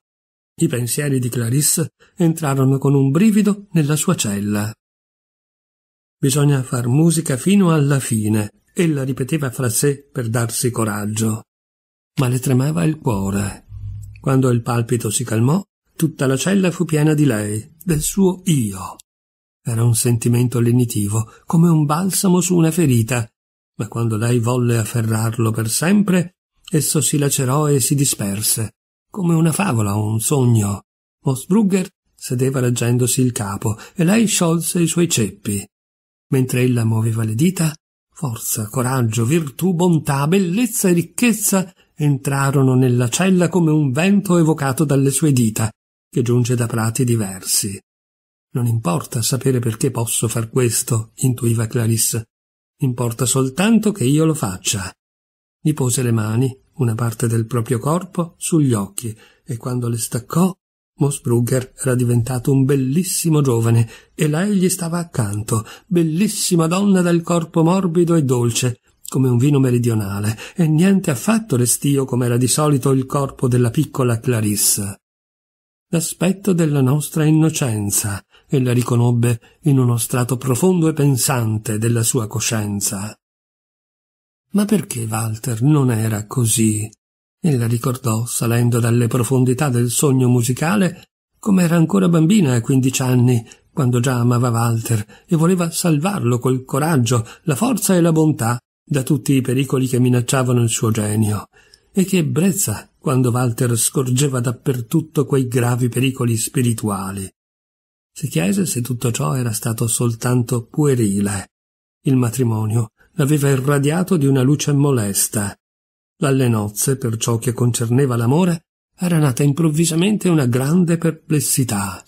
I pensieri di Clarisse entrarono con un brivido nella sua cella. Bisogna far musica fino alla fine, ella ripeteva fra sé per darsi coraggio. Ma le tremava il cuore. Quando il palpito si calmò, tutta la cella fu piena di lei, del suo io. Era un sentimento lenitivo, come un balsamo su una ferita, ma quando lei volle afferrarlo per sempre, esso si lacerò e si disperse, come una favola o un sogno. Mosbrugger sedeva reggendosi il capo e lei sciolse i suoi ceppi mentre ella muoveva le dita, forza, coraggio, virtù, bontà, bellezza e ricchezza entrarono nella cella come un vento evocato dalle sue dita, che giunge da prati diversi. Non importa sapere perché posso far questo, intuiva Clarisse. Importa soltanto che io lo faccia. Gli pose le mani, una parte del proprio corpo, sugli occhi, e quando le staccò, Brugger era diventato un bellissimo giovane e lei gli stava accanto, bellissima donna dal corpo morbido e dolce, come un vino meridionale, e niente affatto restio come era di solito il corpo della piccola Clarissa. L'aspetto della nostra innocenza, ella riconobbe in uno strato profondo e pensante della sua coscienza. Ma perché Walter non era così? Ella ricordò, salendo dalle profondità del sogno musicale, come era ancora bambina a quindici anni, quando già amava Walter e voleva salvarlo col coraggio, la forza e la bontà da tutti i pericoli che minacciavano il suo genio. E che ebbrezza quando Walter scorgeva dappertutto quei gravi pericoli spirituali. Si chiese se tutto ciò era stato soltanto puerile. Il matrimonio l'aveva irradiato di una luce molesta dalle nozze, per ciò che concerneva l'amore, era nata improvvisamente una grande perplessità.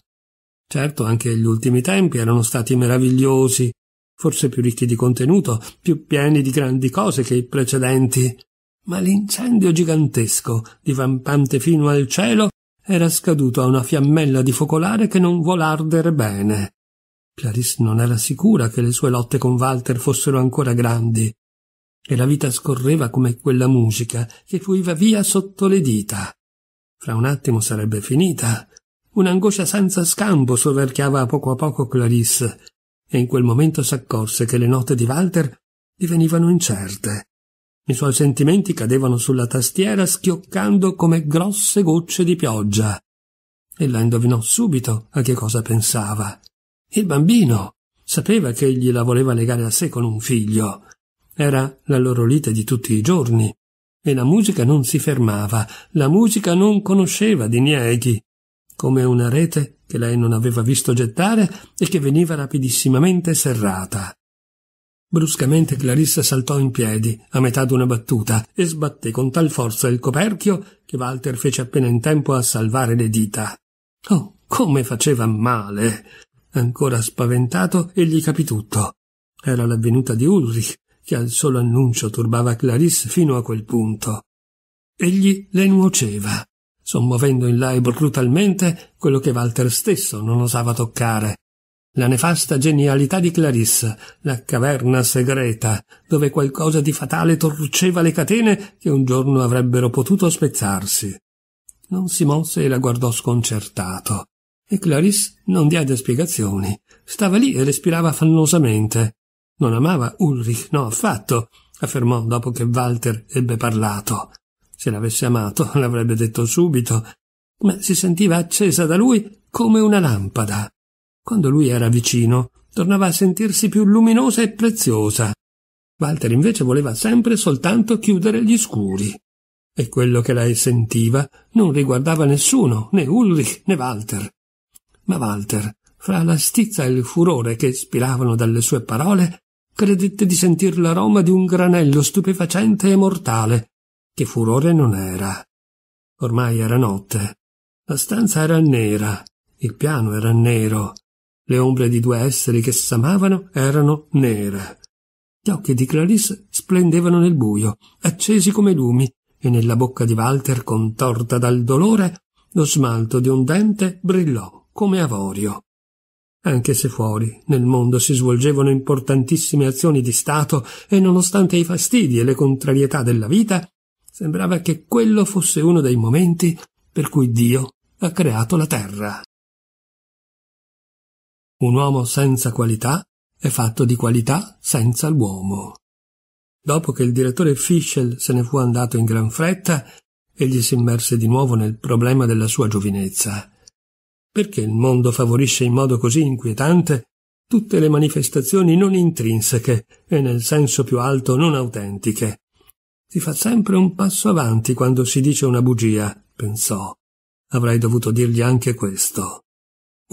Certo, anche gli ultimi tempi erano stati meravigliosi, forse più ricchi di contenuto, più pieni di grandi cose che i precedenti, ma l'incendio gigantesco, divampante fino al cielo, era scaduto a una fiammella di focolare che non vuol ardere bene. Clarisse non era sicura che le sue lotte con Walter fossero ancora grandi e la vita scorreva come quella musica che fluiva via sotto le dita. Fra un attimo sarebbe finita. Un'angoscia senza scampo soverchiava a poco a poco Clarisse, e in quel momento s'accorse che le note di Walter divenivano incerte. I suoi sentimenti cadevano sulla tastiera schioccando come grosse gocce di pioggia. Ella indovinò subito a che cosa pensava. Il bambino sapeva che egli la voleva legare a sé con un figlio era la loro lite di tutti i giorni. E la musica non si fermava, la musica non conosceva di nieghi, come una rete che lei non aveva visto gettare e che veniva rapidissimamente serrata. Bruscamente Clarissa saltò in piedi, a metà d'una battuta, e sbatté con tal forza il coperchio che Walter fece appena in tempo a salvare le dita. Oh, come faceva male! Ancora spaventato, egli capì tutto. Era l'avvenuta di Ulrich, che al solo annuncio turbava Clarisse fino a quel punto. Egli le nuoceva, sommovendo in là e brutalmente quello che Walter stesso non osava toccare. La nefasta genialità di Clarisse, la caverna segreta, dove qualcosa di fatale torceva le catene che un giorno avrebbero potuto spezzarsi. Non si mosse e la guardò sconcertato. E Clarisse non diede spiegazioni. Stava lì e respirava affannosamente, non amava Ulrich, no affatto, affermò dopo che Walter ebbe parlato. Se l'avesse amato, l'avrebbe detto subito, ma si sentiva accesa da lui come una lampada. Quando lui era vicino, tornava a sentirsi più luminosa e preziosa. Walter invece voleva sempre soltanto chiudere gli scuri. E quello che lei sentiva non riguardava nessuno, né Ulrich né Walter. Ma Walter, fra la stizza e il furore che spiravano dalle sue parole, credette di sentir l'aroma di un granello stupefacente e mortale, che furore non era. Ormai era notte. La stanza era nera, il piano era nero, le ombre di due esseri che s'amavano erano nere. Gli occhi di Clarisse splendevano nel buio, accesi come lumi, e nella bocca di Walter, contorta dal dolore, lo smalto di un dente brillò come avorio. Anche se fuori, nel mondo, si svolgevano importantissime azioni di Stato e nonostante i fastidi e le contrarietà della vita, sembrava che quello fosse uno dei momenti per cui Dio ha creato la terra. Un uomo senza qualità è fatto di qualità senza l'uomo. Dopo che il direttore Fischel se ne fu andato in gran fretta, egli si immerse di nuovo nel problema della sua giovinezza. Perché il mondo favorisce in modo così inquietante tutte le manifestazioni non intrinseche e nel senso più alto non autentiche? Si fa sempre un passo avanti quando si dice una bugia, pensò. Avrei dovuto dirgli anche questo.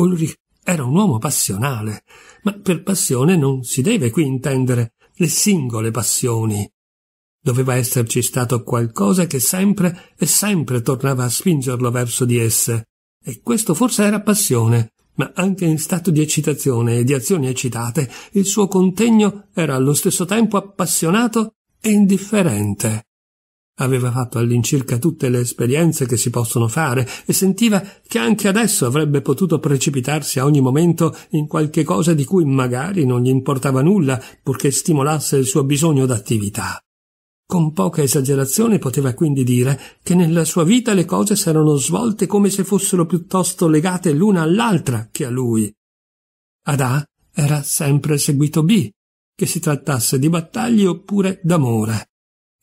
Ulrich era un uomo passionale, ma per passione non si deve qui intendere le singole passioni. Doveva esserci stato qualcosa che sempre e sempre tornava a spingerlo verso di esse, e questo forse era passione, ma anche in stato di eccitazione e di azioni eccitate il suo contegno era allo stesso tempo appassionato e indifferente. Aveva fatto all'incirca tutte le esperienze che si possono fare e sentiva che anche adesso avrebbe potuto precipitarsi a ogni momento in qualche cosa di cui magari non gli importava nulla, purché stimolasse il suo bisogno d'attività. Con poca esagerazione poteva quindi dire che nella sua vita le cose s'erano svolte come se fossero piuttosto legate l'una all'altra che a lui. Ad A era sempre seguito B, che si trattasse di battaglie oppure d'amore.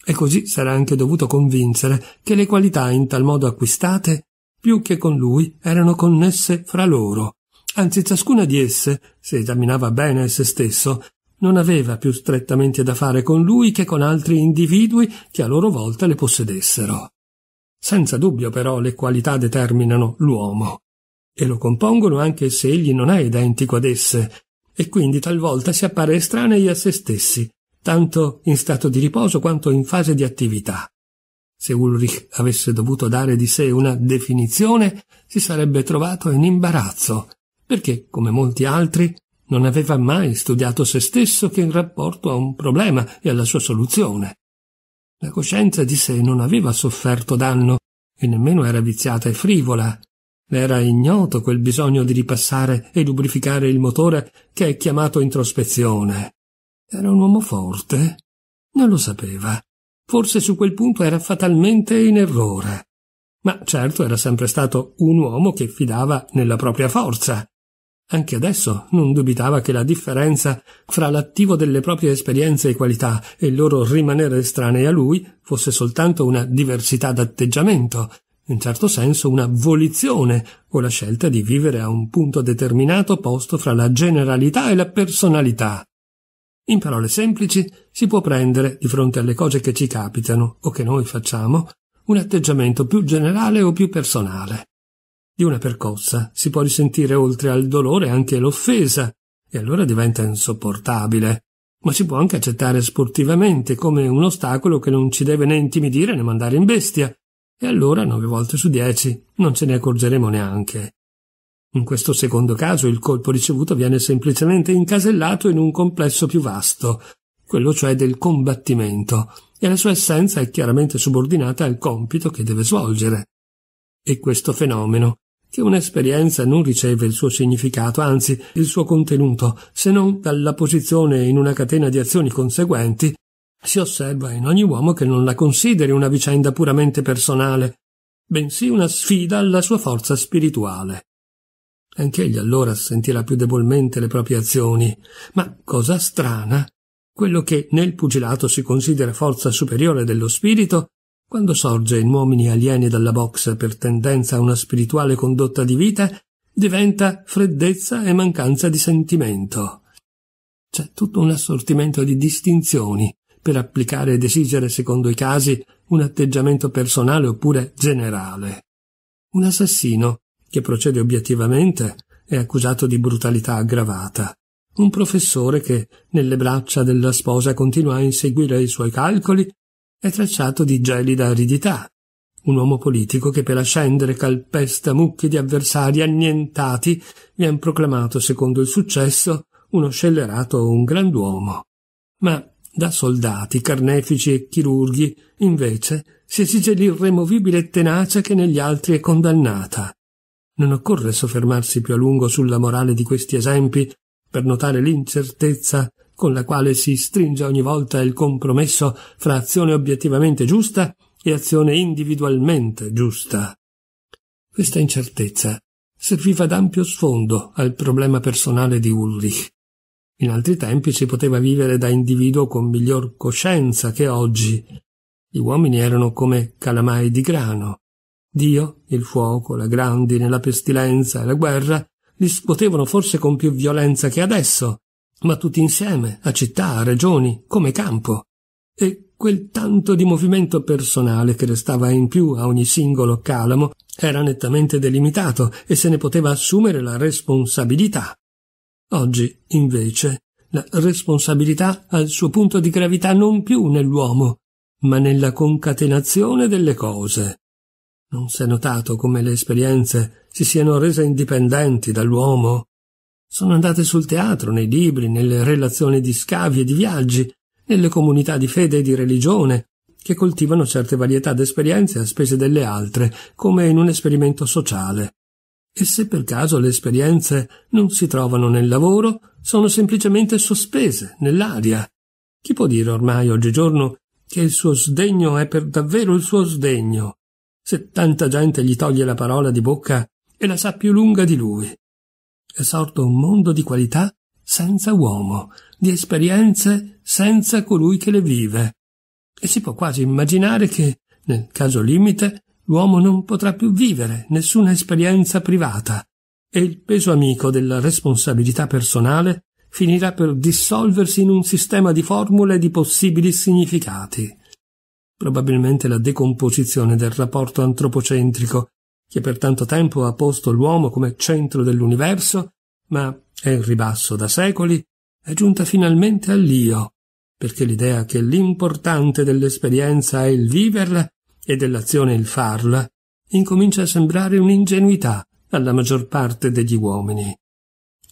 E così sarà anche dovuto convincere che le qualità in tal modo acquistate, più che con lui, erano connesse fra loro. Anzi, ciascuna di esse, se esaminava bene se stesso, non aveva più strettamente da fare con lui che con altri individui che a loro volta le possedessero. Senza dubbio però le qualità determinano l'uomo e lo compongono anche se egli non è identico ad esse e quindi talvolta si appare estranei a se stessi, tanto in stato di riposo quanto in fase di attività. Se Ulrich avesse dovuto dare di sé una definizione, si sarebbe trovato in imbarazzo, perché, come molti altri, non aveva mai studiato se stesso che in rapporto a un problema e alla sua soluzione. La coscienza di sé non aveva sofferto danno e nemmeno era viziata e frivola. Le era ignoto quel bisogno di ripassare e lubrificare il motore che è chiamato introspezione. Era un uomo forte? Non lo sapeva. Forse su quel punto era fatalmente in errore. Ma certo era sempre stato un uomo che fidava nella propria forza anche adesso non dubitava che la differenza fra l'attivo delle proprie esperienze e qualità e il loro rimanere estranei a lui fosse soltanto una diversità d'atteggiamento, in certo senso una volizione o la scelta di vivere a un punto determinato posto fra la generalità e la personalità. In parole semplici si può prendere, di fronte alle cose che ci capitano o che noi facciamo, un atteggiamento più generale o più personale. Di una percossa si può risentire oltre al dolore anche l'offesa, e allora diventa insopportabile, ma si può anche accettare sportivamente come un ostacolo che non ci deve né intimidire né mandare in bestia, e allora nove volte su dieci non ce ne accorgeremo neanche. In questo secondo caso il colpo ricevuto viene semplicemente incasellato in un complesso più vasto, quello cioè del combattimento, e la sua essenza è chiaramente subordinata al compito che deve svolgere. E questo fenomeno che un'esperienza non riceve il suo significato, anzi il suo contenuto, se non dalla posizione in una catena di azioni conseguenti, si osserva in ogni uomo che non la consideri una vicenda puramente personale, bensì una sfida alla sua forza spirituale. Anch'egli allora sentirà più debolmente le proprie azioni, ma cosa strana, quello che nel pugilato si considera forza superiore dello spirito quando sorge in uomini alieni dalla box per tendenza a una spirituale condotta di vita, diventa freddezza e mancanza di sentimento. C'è tutto un assortimento di distinzioni per applicare ed esigere, secondo i casi, un atteggiamento personale oppure generale. Un assassino, che procede obiettivamente, è accusato di brutalità aggravata. Un professore che, nelle braccia della sposa, continua a inseguire i suoi calcoli, è tracciato di gelida aridità. Un uomo politico che per ascendere calpesta mucchi di avversari annientati vien proclamato, secondo il successo, uno scellerato o un grand'uomo. Ma da soldati, carnefici e chirurghi, invece, si esige l'irremovibile tenacia che negli altri è condannata. Non occorre soffermarsi più a lungo sulla morale di questi esempi per notare l'incertezza con la quale si stringe ogni volta il compromesso fra azione obiettivamente giusta e azione individualmente giusta. Questa incertezza serviva d'ampio sfondo al problema personale di Ulrich. In altri tempi si poteva vivere da individuo con miglior coscienza che oggi. Gli uomini erano come calamai di grano. Dio, il fuoco, la grandine, la pestilenza e la guerra li scuotevano forse con più violenza che adesso, ma tutti insieme, a città, a regioni, come campo. E quel tanto di movimento personale che restava in più a ogni singolo calamo era nettamente delimitato e se ne poteva assumere la responsabilità. Oggi, invece, la responsabilità ha il suo punto di gravità non più nell'uomo, ma nella concatenazione delle cose. Non si è notato come le esperienze si siano rese indipendenti dall'uomo? Sono andate sul teatro, nei libri, nelle relazioni di scavi e di viaggi, nelle comunità di fede e di religione, che coltivano certe varietà d'esperienze a spese delle altre, come in un esperimento sociale. E se per caso le esperienze non si trovano nel lavoro, sono semplicemente sospese nell'aria. Chi può dire ormai oggigiorno che il suo sdegno è per davvero il suo sdegno, se tanta gente gli toglie la parola di bocca e la sa più lunga di lui? è sorto un mondo di qualità senza uomo, di esperienze senza colui che le vive. E si può quasi immaginare che, nel caso limite, l'uomo non potrà più vivere nessuna esperienza privata e il peso amico della responsabilità personale finirà per dissolversi in un sistema di formule e di possibili significati. Probabilmente la decomposizione del rapporto antropocentrico che per tanto tempo ha posto l'uomo come centro dell'universo, ma è in ribasso da secoli, è giunta finalmente all'io, perché l'idea che l'importante dell'esperienza è il viverla e dell'azione il farla, incomincia a sembrare un'ingenuità alla maggior parte degli uomini.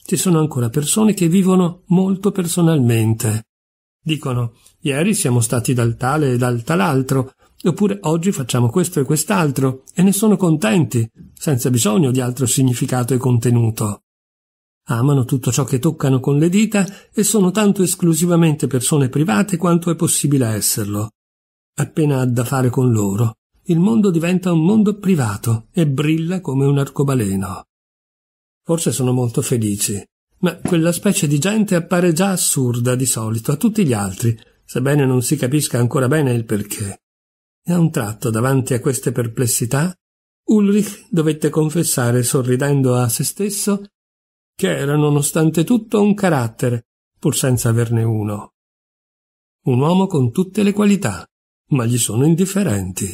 Ci sono ancora persone che vivono molto personalmente. Dicono, ieri siamo stati dal tale e dal tal altro, Oppure oggi facciamo questo e quest'altro e ne sono contenti, senza bisogno di altro significato e contenuto. Amano tutto ciò che toccano con le dita e sono tanto esclusivamente persone private quanto è possibile esserlo. Appena ha da fare con loro, il mondo diventa un mondo privato e brilla come un arcobaleno. Forse sono molto felici, ma quella specie di gente appare già assurda di solito a tutti gli altri, sebbene non si capisca ancora bene il perché. E a un tratto, davanti a queste perplessità, Ulrich dovette confessare, sorridendo a se stesso, che era nonostante tutto un carattere, pur senza averne uno. Un uomo con tutte le qualità, ma gli sono indifferenti.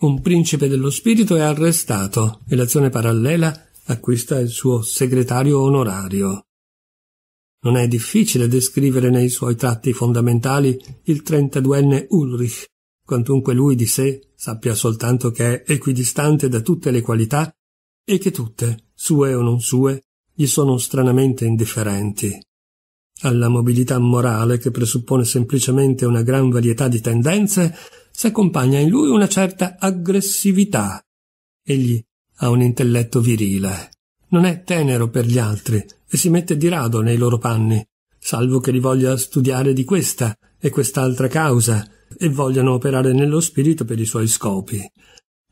Un principe dello spirito è arrestato e l'azione parallela acquista il suo segretario onorario. Non è difficile descrivere nei suoi tratti fondamentali il trentaduenne Ulrich, quantunque lui di sé sappia soltanto che è equidistante da tutte le qualità e che tutte, sue o non sue, gli sono stranamente indifferenti. Alla mobilità morale che presuppone semplicemente una gran varietà di tendenze, si accompagna in lui una certa aggressività. Egli ha un intelletto virile non è tenero per gli altri e si mette di rado nei loro panni, salvo che li voglia studiare di questa e quest'altra causa e vogliano operare nello spirito per i suoi scopi.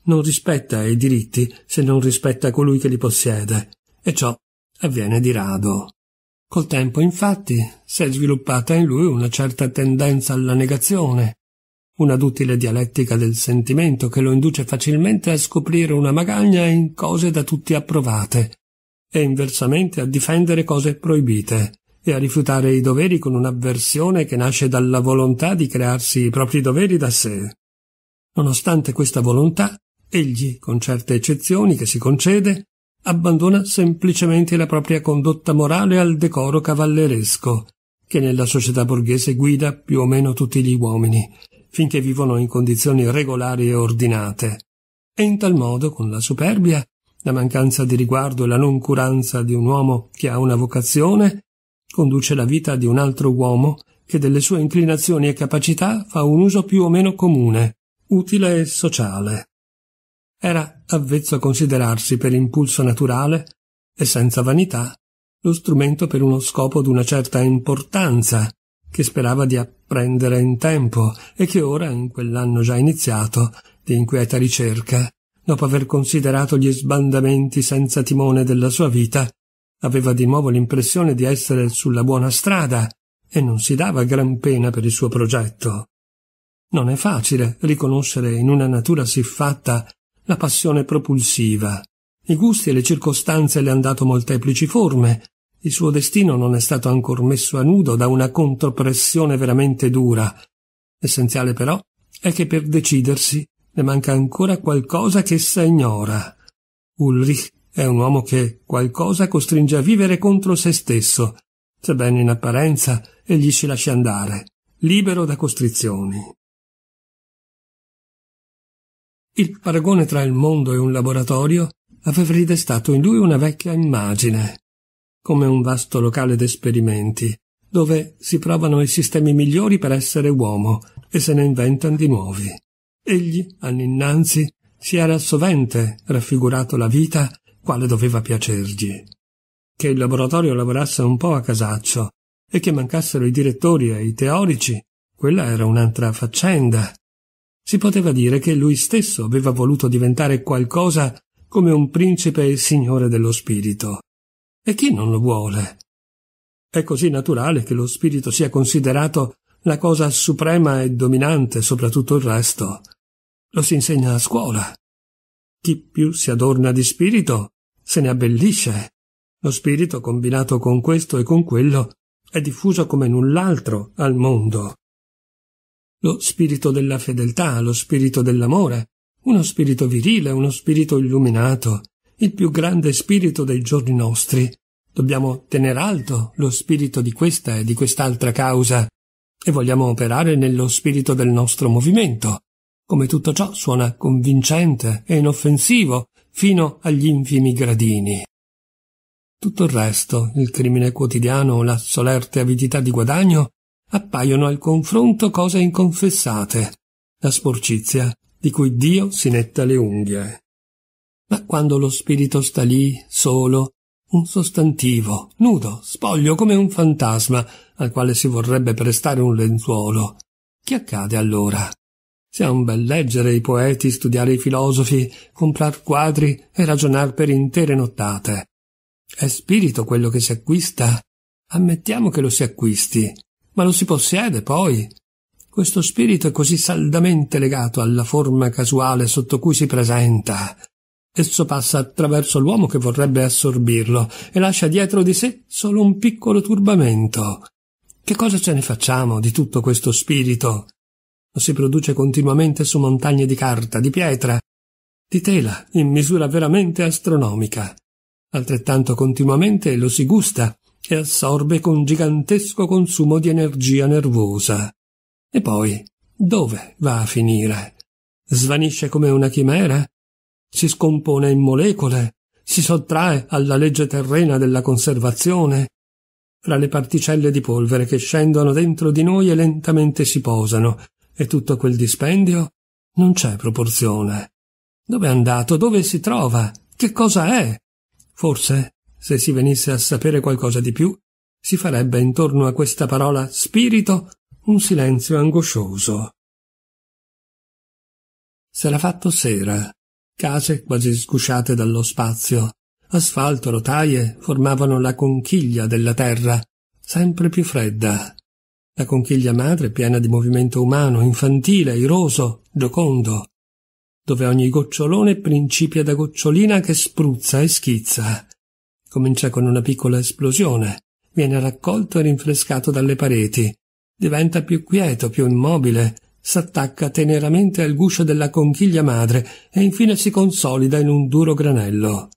Non rispetta i diritti se non rispetta colui che li possiede, e ciò avviene di rado. Col tempo, infatti, si è sviluppata in lui una certa tendenza alla negazione, una duttile dialettica del sentimento che lo induce facilmente a scoprire una magagna in cose da tutti approvate, e inversamente a difendere cose proibite e a rifiutare i doveri con un'avversione che nasce dalla volontà di crearsi i propri doveri da sé. Nonostante questa volontà, egli, con certe eccezioni che si concede, abbandona semplicemente la propria condotta morale al decoro cavalleresco, che nella società borghese guida più o meno tutti gli uomini, finché vivono in condizioni regolari e ordinate. E in tal modo, con la superbia, la mancanza di riguardo e la noncuranza di un uomo che ha una vocazione conduce la vita di un altro uomo che delle sue inclinazioni e capacità fa un uso più o meno comune, utile e sociale. Era avvezzo a considerarsi per impulso naturale e senza vanità lo strumento per uno scopo d'una certa importanza, che sperava di apprendere in tempo e che ora, in quell'anno già iniziato, di inquieta ricerca, dopo aver considerato gli sbandamenti senza timone della sua vita, aveva di nuovo l'impressione di essere sulla buona strada e non si dava gran pena per il suo progetto. Non è facile riconoscere in una natura siffatta la passione propulsiva. I gusti e le circostanze le hanno dato molteplici forme. Il suo destino non è stato ancor messo a nudo da una contropressione veramente dura. Essenziale però è che per decidersi ne manca ancora qualcosa che essa ignora. Ulrich è un uomo che qualcosa costringe a vivere contro se stesso, sebbene in apparenza egli si lasci andare, libero da costrizioni. Il paragone tra il mondo e un laboratorio aveva ridestato in lui una vecchia immagine, come un vasto locale d'esperimenti, dove si provano i sistemi migliori per essere uomo e se ne inventan di nuovi. Egli, all'innanzi, si era sovente raffigurato la vita quale doveva piacergli. Che il laboratorio lavorasse un po' a casaccio e che mancassero i direttori e i teorici, quella era un'altra faccenda. Si poteva dire che lui stesso aveva voluto diventare qualcosa come un principe e signore dello spirito. E chi non lo vuole? È così naturale che lo spirito sia considerato la cosa suprema e dominante sopra tutto il resto. Lo si insegna a scuola. Chi più si adorna di spirito se ne abbellisce. Lo spirito, combinato con questo e con quello, è diffuso come null'altro al mondo. Lo spirito della fedeltà, lo spirito dell'amore, uno spirito virile, uno spirito illuminato, il più grande spirito dei giorni nostri. Dobbiamo tener alto lo spirito di questa e di quest'altra causa, e vogliamo operare nello spirito del nostro movimento. Come tutto ciò suona convincente e inoffensivo fino agli infimi gradini. Tutto il resto, il crimine quotidiano, la solerte avidità di guadagno, appaiono al confronto cose inconfessate, la sporcizia di cui Dio si netta le unghie. Ma quando lo spirito sta lì, solo, un sostantivo, nudo, spoglio come un fantasma, al quale si vorrebbe prestare un lenzuolo. Che accade allora? Se ha un bel leggere i poeti, studiare i filosofi, comprar quadri e ragionar per intere nottate. È spirito quello che si acquista? Ammettiamo che lo si acquisti, ma lo si possiede poi. Questo spirito è così saldamente legato alla forma casuale sotto cui si presenta, Esso passa attraverso l'uomo che vorrebbe assorbirlo e lascia dietro di sé solo un piccolo turbamento. Che cosa ce ne facciamo di tutto questo spirito? Lo si produce continuamente su montagne di carta, di pietra, di tela, in misura veramente astronomica. Altrettanto continuamente lo si gusta e assorbe con gigantesco consumo di energia nervosa. E poi, dove va a finire? Svanisce come una chimera? si scompone in molecole, si sottrae alla legge terrena della conservazione. Fra le particelle di polvere che scendono dentro di noi e lentamente si posano, e tutto quel dispendio non c'è proporzione. Dove è andato? Dove si trova? Che cosa è? Forse, se si venisse a sapere qualcosa di più, si farebbe intorno a questa parola spirito un silenzio angoscioso. S'era fatto sera. Case quasi sgusciate dallo spazio, asfalto, rotaie formavano la conchiglia della terra, sempre più fredda. La conchiglia madre piena di movimento umano, infantile, iroso, giocondo, dove ogni gocciolone principia da gocciolina che spruzza e schizza. Comincia con una piccola esplosione, viene raccolto e rinfrescato dalle pareti, diventa più quieto, più immobile, s'attacca teneramente al guscio della conchiglia madre e infine si consolida in un duro granello.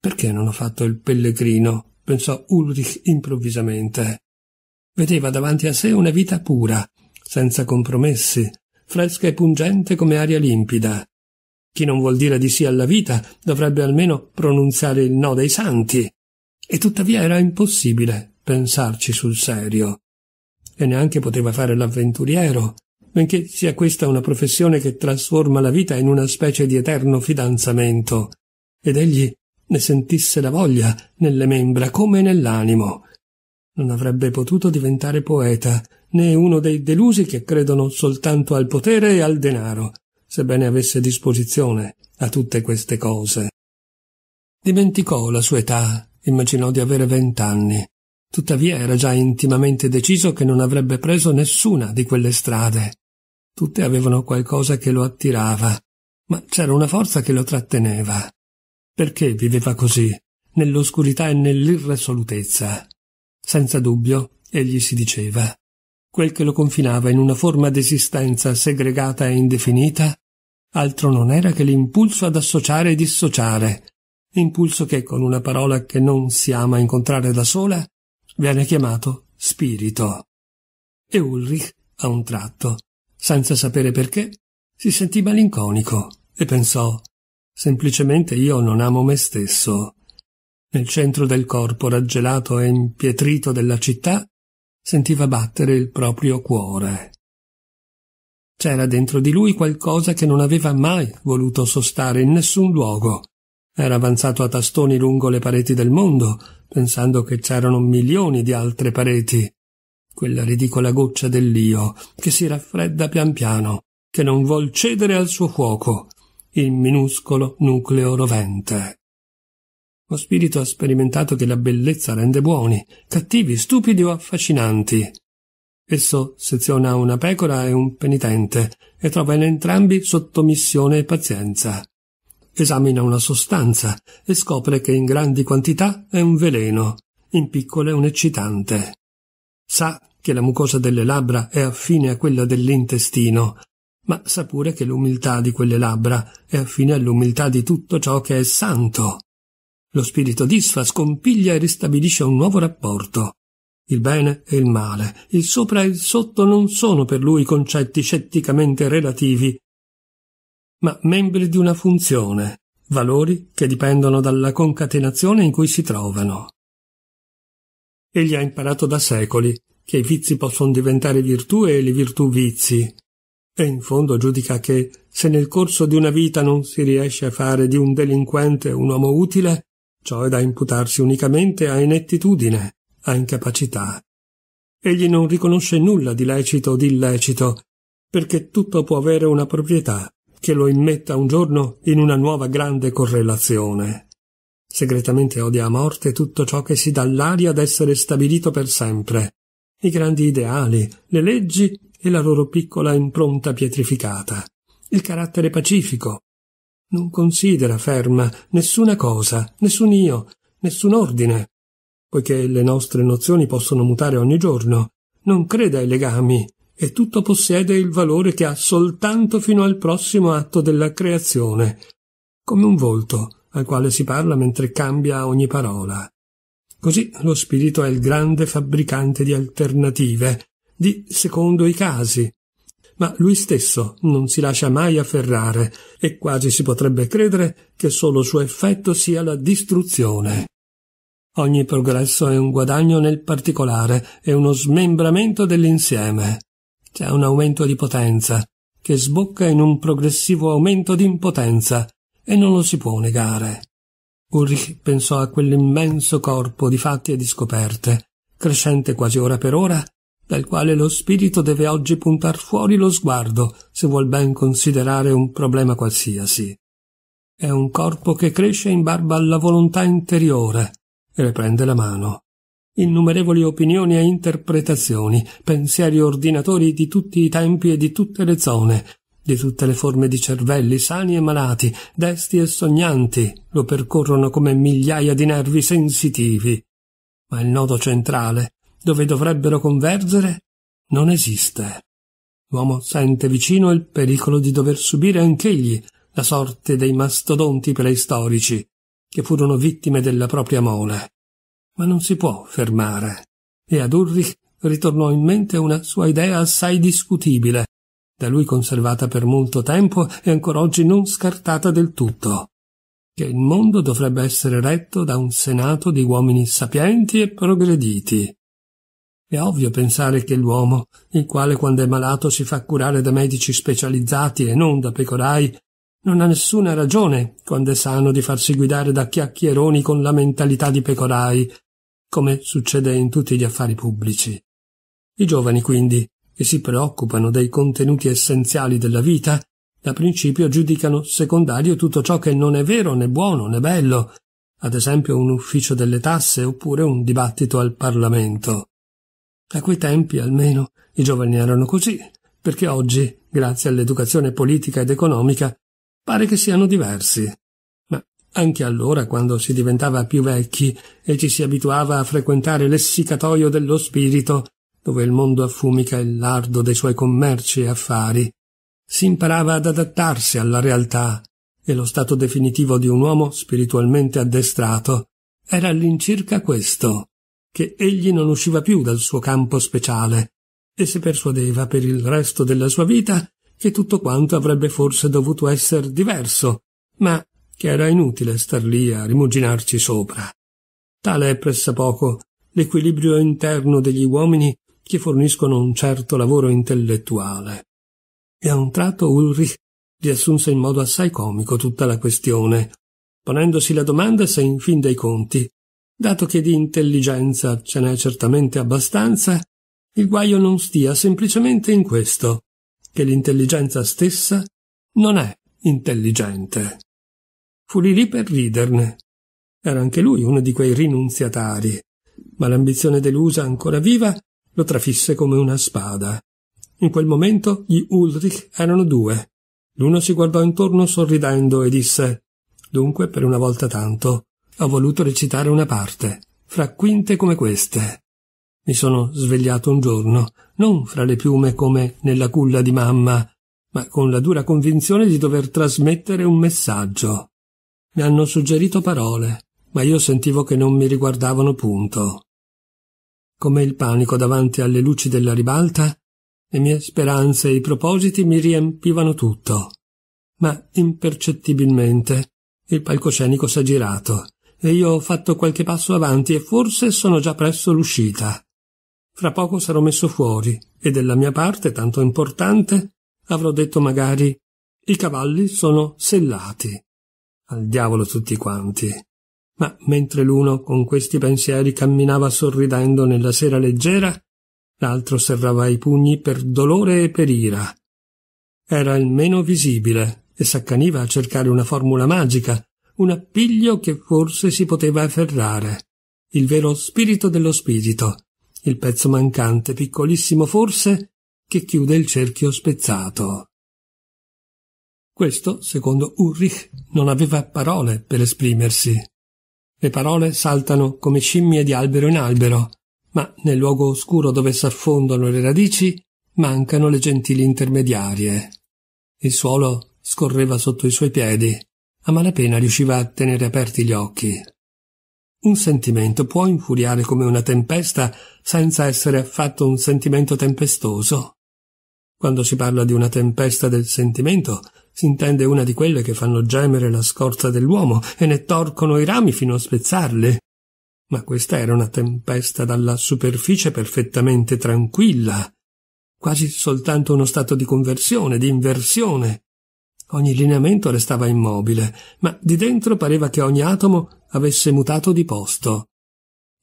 Perché non ho fatto il pellegrino? pensò Ulrich improvvisamente. Vedeva davanti a sé una vita pura, senza compromessi, fresca e pungente come aria limpida. Chi non vuol dire di sì alla vita dovrebbe almeno pronunziare il no dei santi. E tuttavia era impossibile pensarci sul serio. E neanche poteva fare l'avventuriero, benché sia questa una professione che trasforma la vita in una specie di eterno fidanzamento, ed egli ne sentisse la voglia nelle membra come nell'animo. Non avrebbe potuto diventare poeta, né uno dei delusi che credono soltanto al potere e al denaro, sebbene avesse disposizione a tutte queste cose. Dimenticò la sua età, immaginò di avere vent'anni. Tuttavia era già intimamente deciso che non avrebbe preso nessuna di quelle strade. Tutte avevano qualcosa che lo attirava, ma c'era una forza che lo tratteneva. Perché viveva così, nell'oscurità e nell'irresolutezza? Senza dubbio, egli si diceva, quel che lo confinava in una forma d'esistenza segregata e indefinita, altro non era che l'impulso ad associare e dissociare, impulso che con una parola che non si ama incontrare da sola, viene chiamato spirito. E Ulrich, a un tratto, senza sapere perché, si sentì malinconico e pensò semplicemente io non amo me stesso. Nel centro del corpo raggelato e impietrito della città sentiva battere il proprio cuore. C'era dentro di lui qualcosa che non aveva mai voluto sostare in nessun luogo. Era avanzato a tastoni lungo le pareti del mondo, pensando che c'erano milioni di altre pareti, quella ridicola goccia dell'io, che si raffredda pian piano, che non vuol cedere al suo fuoco, il minuscolo nucleo rovente. Lo spirito ha sperimentato che la bellezza rende buoni, cattivi, stupidi o affascinanti. Esso seziona una pecora e un penitente e trova in entrambi sottomissione e pazienza. Esamina una sostanza e scopre che in grandi quantità è un veleno, in piccole un eccitante. Sa che la mucosa delle labbra è affine a quella dell'intestino, ma sa pure che l'umiltà di quelle labbra è affine all'umiltà di tutto ciò che è santo. Lo spirito disfa, scompiglia e ristabilisce un nuovo rapporto. Il bene e il male, il sopra e il sotto non sono per lui concetti scetticamente relativi, ma membri di una funzione, valori che dipendono dalla concatenazione in cui si trovano. Egli ha imparato da secoli che i vizi possono diventare virtù e le virtù vizi. E in fondo giudica che se nel corso di una vita non si riesce a fare di un delinquente un uomo utile, ciò è da imputarsi unicamente a inettitudine, a incapacità. Egli non riconosce nulla di lecito o di illecito, perché tutto può avere una proprietà che lo immetta un giorno in una nuova grande correlazione. Segretamente odia a morte tutto ciò che si dà l'aria d'essere stabilito per sempre, i grandi ideali, le leggi e la loro piccola impronta pietrificata, il carattere pacifico. Non considera ferma nessuna cosa, nessun io, nessun ordine, poiché le nostre nozioni possono mutare ogni giorno, non crede ai legami e tutto possiede il valore che ha soltanto fino al prossimo atto della creazione, come un volto al quale si parla mentre cambia ogni parola. Così lo spirito è il grande fabbricante di alternative, di secondo i casi. Ma lui stesso non si lascia mai afferrare e quasi si potrebbe credere che solo suo effetto sia la distruzione. Ogni progresso è un guadagno nel particolare, è uno smembramento dell'insieme. C'è un aumento di potenza, che sbocca in un progressivo aumento di impotenza, e non lo si può negare. Ulrich pensò a quell'immenso corpo di fatti e di scoperte, crescente quasi ora per ora, dal quale lo spirito deve oggi puntar fuori lo sguardo se vuol ben considerare un problema qualsiasi. È un corpo che cresce in barba alla volontà interiore e le prende la mano. Innumerevoli opinioni e interpretazioni, pensieri ordinatori di tutti i tempi e di tutte le zone, di tutte le forme di cervelli sani e malati, desti e sognanti, lo percorrono come migliaia di nervi sensitivi. Ma il nodo centrale, dove dovrebbero convergere, non esiste. L'uomo sente vicino il pericolo di dover subire anch'egli la sorte dei mastodonti preistorici, che furono vittime della propria mole. Ma non si può fermare. E ad Ulrich ritornò in mente una sua idea assai discutibile, da lui conservata per molto tempo e ancora oggi non scartata del tutto, che il mondo dovrebbe essere retto da un senato di uomini sapienti e progrediti. È ovvio pensare che l'uomo, il quale quando è malato si fa curare da medici specializzati e non da pecorai, non ha nessuna ragione, quando è sano, di farsi guidare da chiacchieroni con la mentalità di pecorai, come succede in tutti gli affari pubblici. I giovani, quindi, che si preoccupano dei contenuti essenziali della vita, da principio giudicano secondario tutto ciò che non è vero né buono né bello, ad esempio un ufficio delle tasse oppure un dibattito al Parlamento. A quei tempi, almeno, i giovani erano così, perché oggi, grazie all'educazione politica ed economica, pare che siano diversi. Ma anche allora, quando si diventava più vecchi e ci si abituava a frequentare lessicatoio dello spirito, dove il mondo affumica il lardo dei suoi commerci e affari, si imparava ad adattarsi alla realtà e lo stato definitivo di un uomo spiritualmente addestrato era all'incirca questo, che egli non usciva più dal suo campo speciale e si persuadeva per il resto della sua vita che tutto quanto avrebbe forse dovuto essere diverso, ma che era inutile star lì a rimuginarci sopra. Tale è press'a l'equilibrio interno degli uomini che forniscono un certo lavoro intellettuale. E a un tratto Ulrich riassunse in modo assai comico tutta la questione, ponendosi la domanda se in fin dei conti, dato che di intelligenza ce n'è certamente abbastanza, il guaio non stia semplicemente in questo, che l'intelligenza stessa non è intelligente. Fu lì lì per riderne. Era anche lui uno di quei rinunziatari, ma l'ambizione delusa ancora viva lo trafisse come una spada. In quel momento gli Ulrich erano due. L'uno si guardò intorno sorridendo e disse Dunque, per una volta tanto, ho voluto recitare una parte, fra quinte come queste. Mi sono svegliato un giorno, non fra le piume come nella culla di mamma, ma con la dura convinzione di dover trasmettere un messaggio. Mi hanno suggerito parole, ma io sentivo che non mi riguardavano punto come il panico davanti alle luci della ribalta, le mie speranze e i propositi mi riempivano tutto. Ma impercettibilmente il palcoscenico s'è girato e io ho fatto qualche passo avanti e forse sono già presso l'uscita. Fra poco sarò messo fuori e della mia parte, tanto importante, avrò detto magari i cavalli sono sellati. Al diavolo tutti quanti ma mentre l'uno con questi pensieri camminava sorridendo nella sera leggera, l'altro serrava i pugni per dolore e per ira. Era il meno visibile e s'accaniva a cercare una formula magica, un appiglio che forse si poteva afferrare, il vero spirito dello spirito, il pezzo mancante, piccolissimo forse, che chiude il cerchio spezzato. Questo, secondo Ulrich, non aveva parole per esprimersi. Le parole saltano come scimmie di albero in albero, ma nel luogo oscuro dove s'affondano le radici mancano le gentili intermediarie. Il suolo scorreva sotto i suoi piedi, a malapena riusciva a tenere aperti gli occhi. Un sentimento può infuriare come una tempesta senza essere affatto un sentimento tempestoso. Quando si parla di una tempesta del sentimento, si intende una di quelle che fanno gemere la scorza dell'uomo e ne torcono i rami fino a spezzarle. Ma questa era una tempesta dalla superficie perfettamente tranquilla, quasi soltanto uno stato di conversione, di inversione. Ogni lineamento restava immobile, ma di dentro pareva che ogni atomo avesse mutato di posto.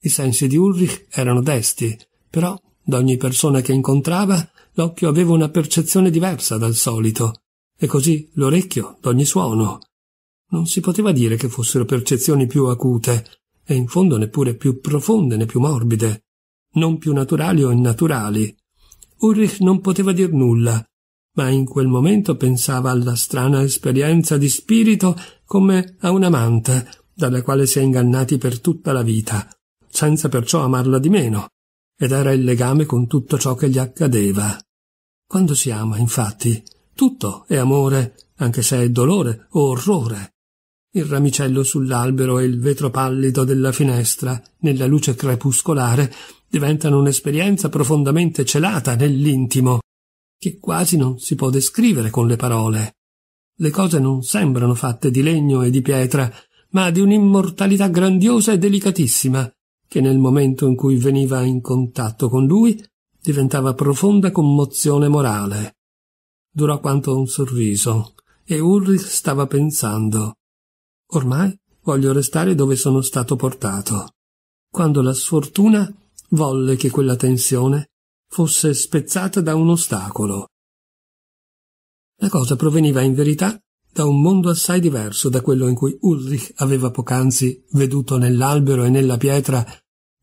I sensi di Ulrich erano desti, però d'ogni persona che incontrava l'occhio aveva una percezione diversa dal solito e così l'orecchio d'ogni suono. Non si poteva dire che fossero percezioni più acute, e in fondo neppure più profonde né più morbide, non più naturali o innaturali. Ulrich non poteva dir nulla, ma in quel momento pensava alla strana esperienza di spirito come a un amante dalla quale si è ingannati per tutta la vita, senza perciò amarla di meno, ed era il legame con tutto ciò che gli accadeva. Quando si ama, infatti, tutto è amore, anche se è dolore o orrore. Il ramicello sull'albero e il vetro pallido della finestra, nella luce crepuscolare, diventano un'esperienza profondamente celata nell'intimo, che quasi non si può descrivere con le parole. Le cose non sembrano fatte di legno e di pietra, ma di un'immortalità grandiosa e delicatissima, che nel momento in cui veniva in contatto con lui diventava profonda commozione morale dura quanto un sorriso, e Ulrich stava pensando Ormai voglio restare dove sono stato portato. Quando la sfortuna volle che quella tensione fosse spezzata da un ostacolo. La cosa proveniva in verità da un mondo assai diverso da quello in cui Ulrich aveva poc'anzi veduto nell'albero e nella pietra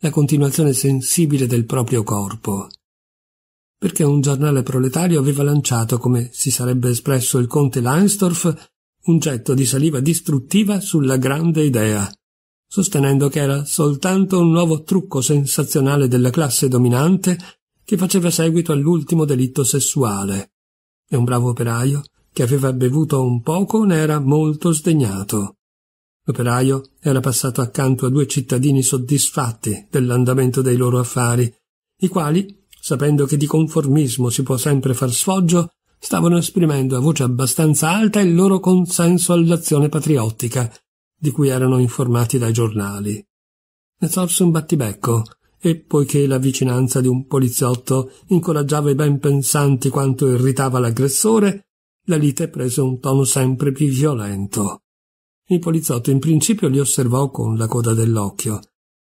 la continuazione sensibile del proprio corpo perché un giornale proletario aveva lanciato, come si sarebbe espresso il conte Langsdorff, un getto di saliva distruttiva sulla grande idea, sostenendo che era soltanto un nuovo trucco sensazionale della classe dominante che faceva seguito all'ultimo delitto sessuale. E un bravo operaio, che aveva bevuto un poco, ne era molto sdegnato. L'operaio era passato accanto a due cittadini soddisfatti dell'andamento dei loro affari, i quali sapendo che di conformismo si può sempre far sfoggio, stavano esprimendo a voce abbastanza alta il loro consenso all'azione patriottica, di cui erano informati dai giornali. Ne sorse un battibecco, e poiché la vicinanza di un poliziotto incoraggiava i ben pensanti quanto irritava l'aggressore, la lite prese un tono sempre più violento. Il poliziotto in principio li osservò con la coda dell'occhio,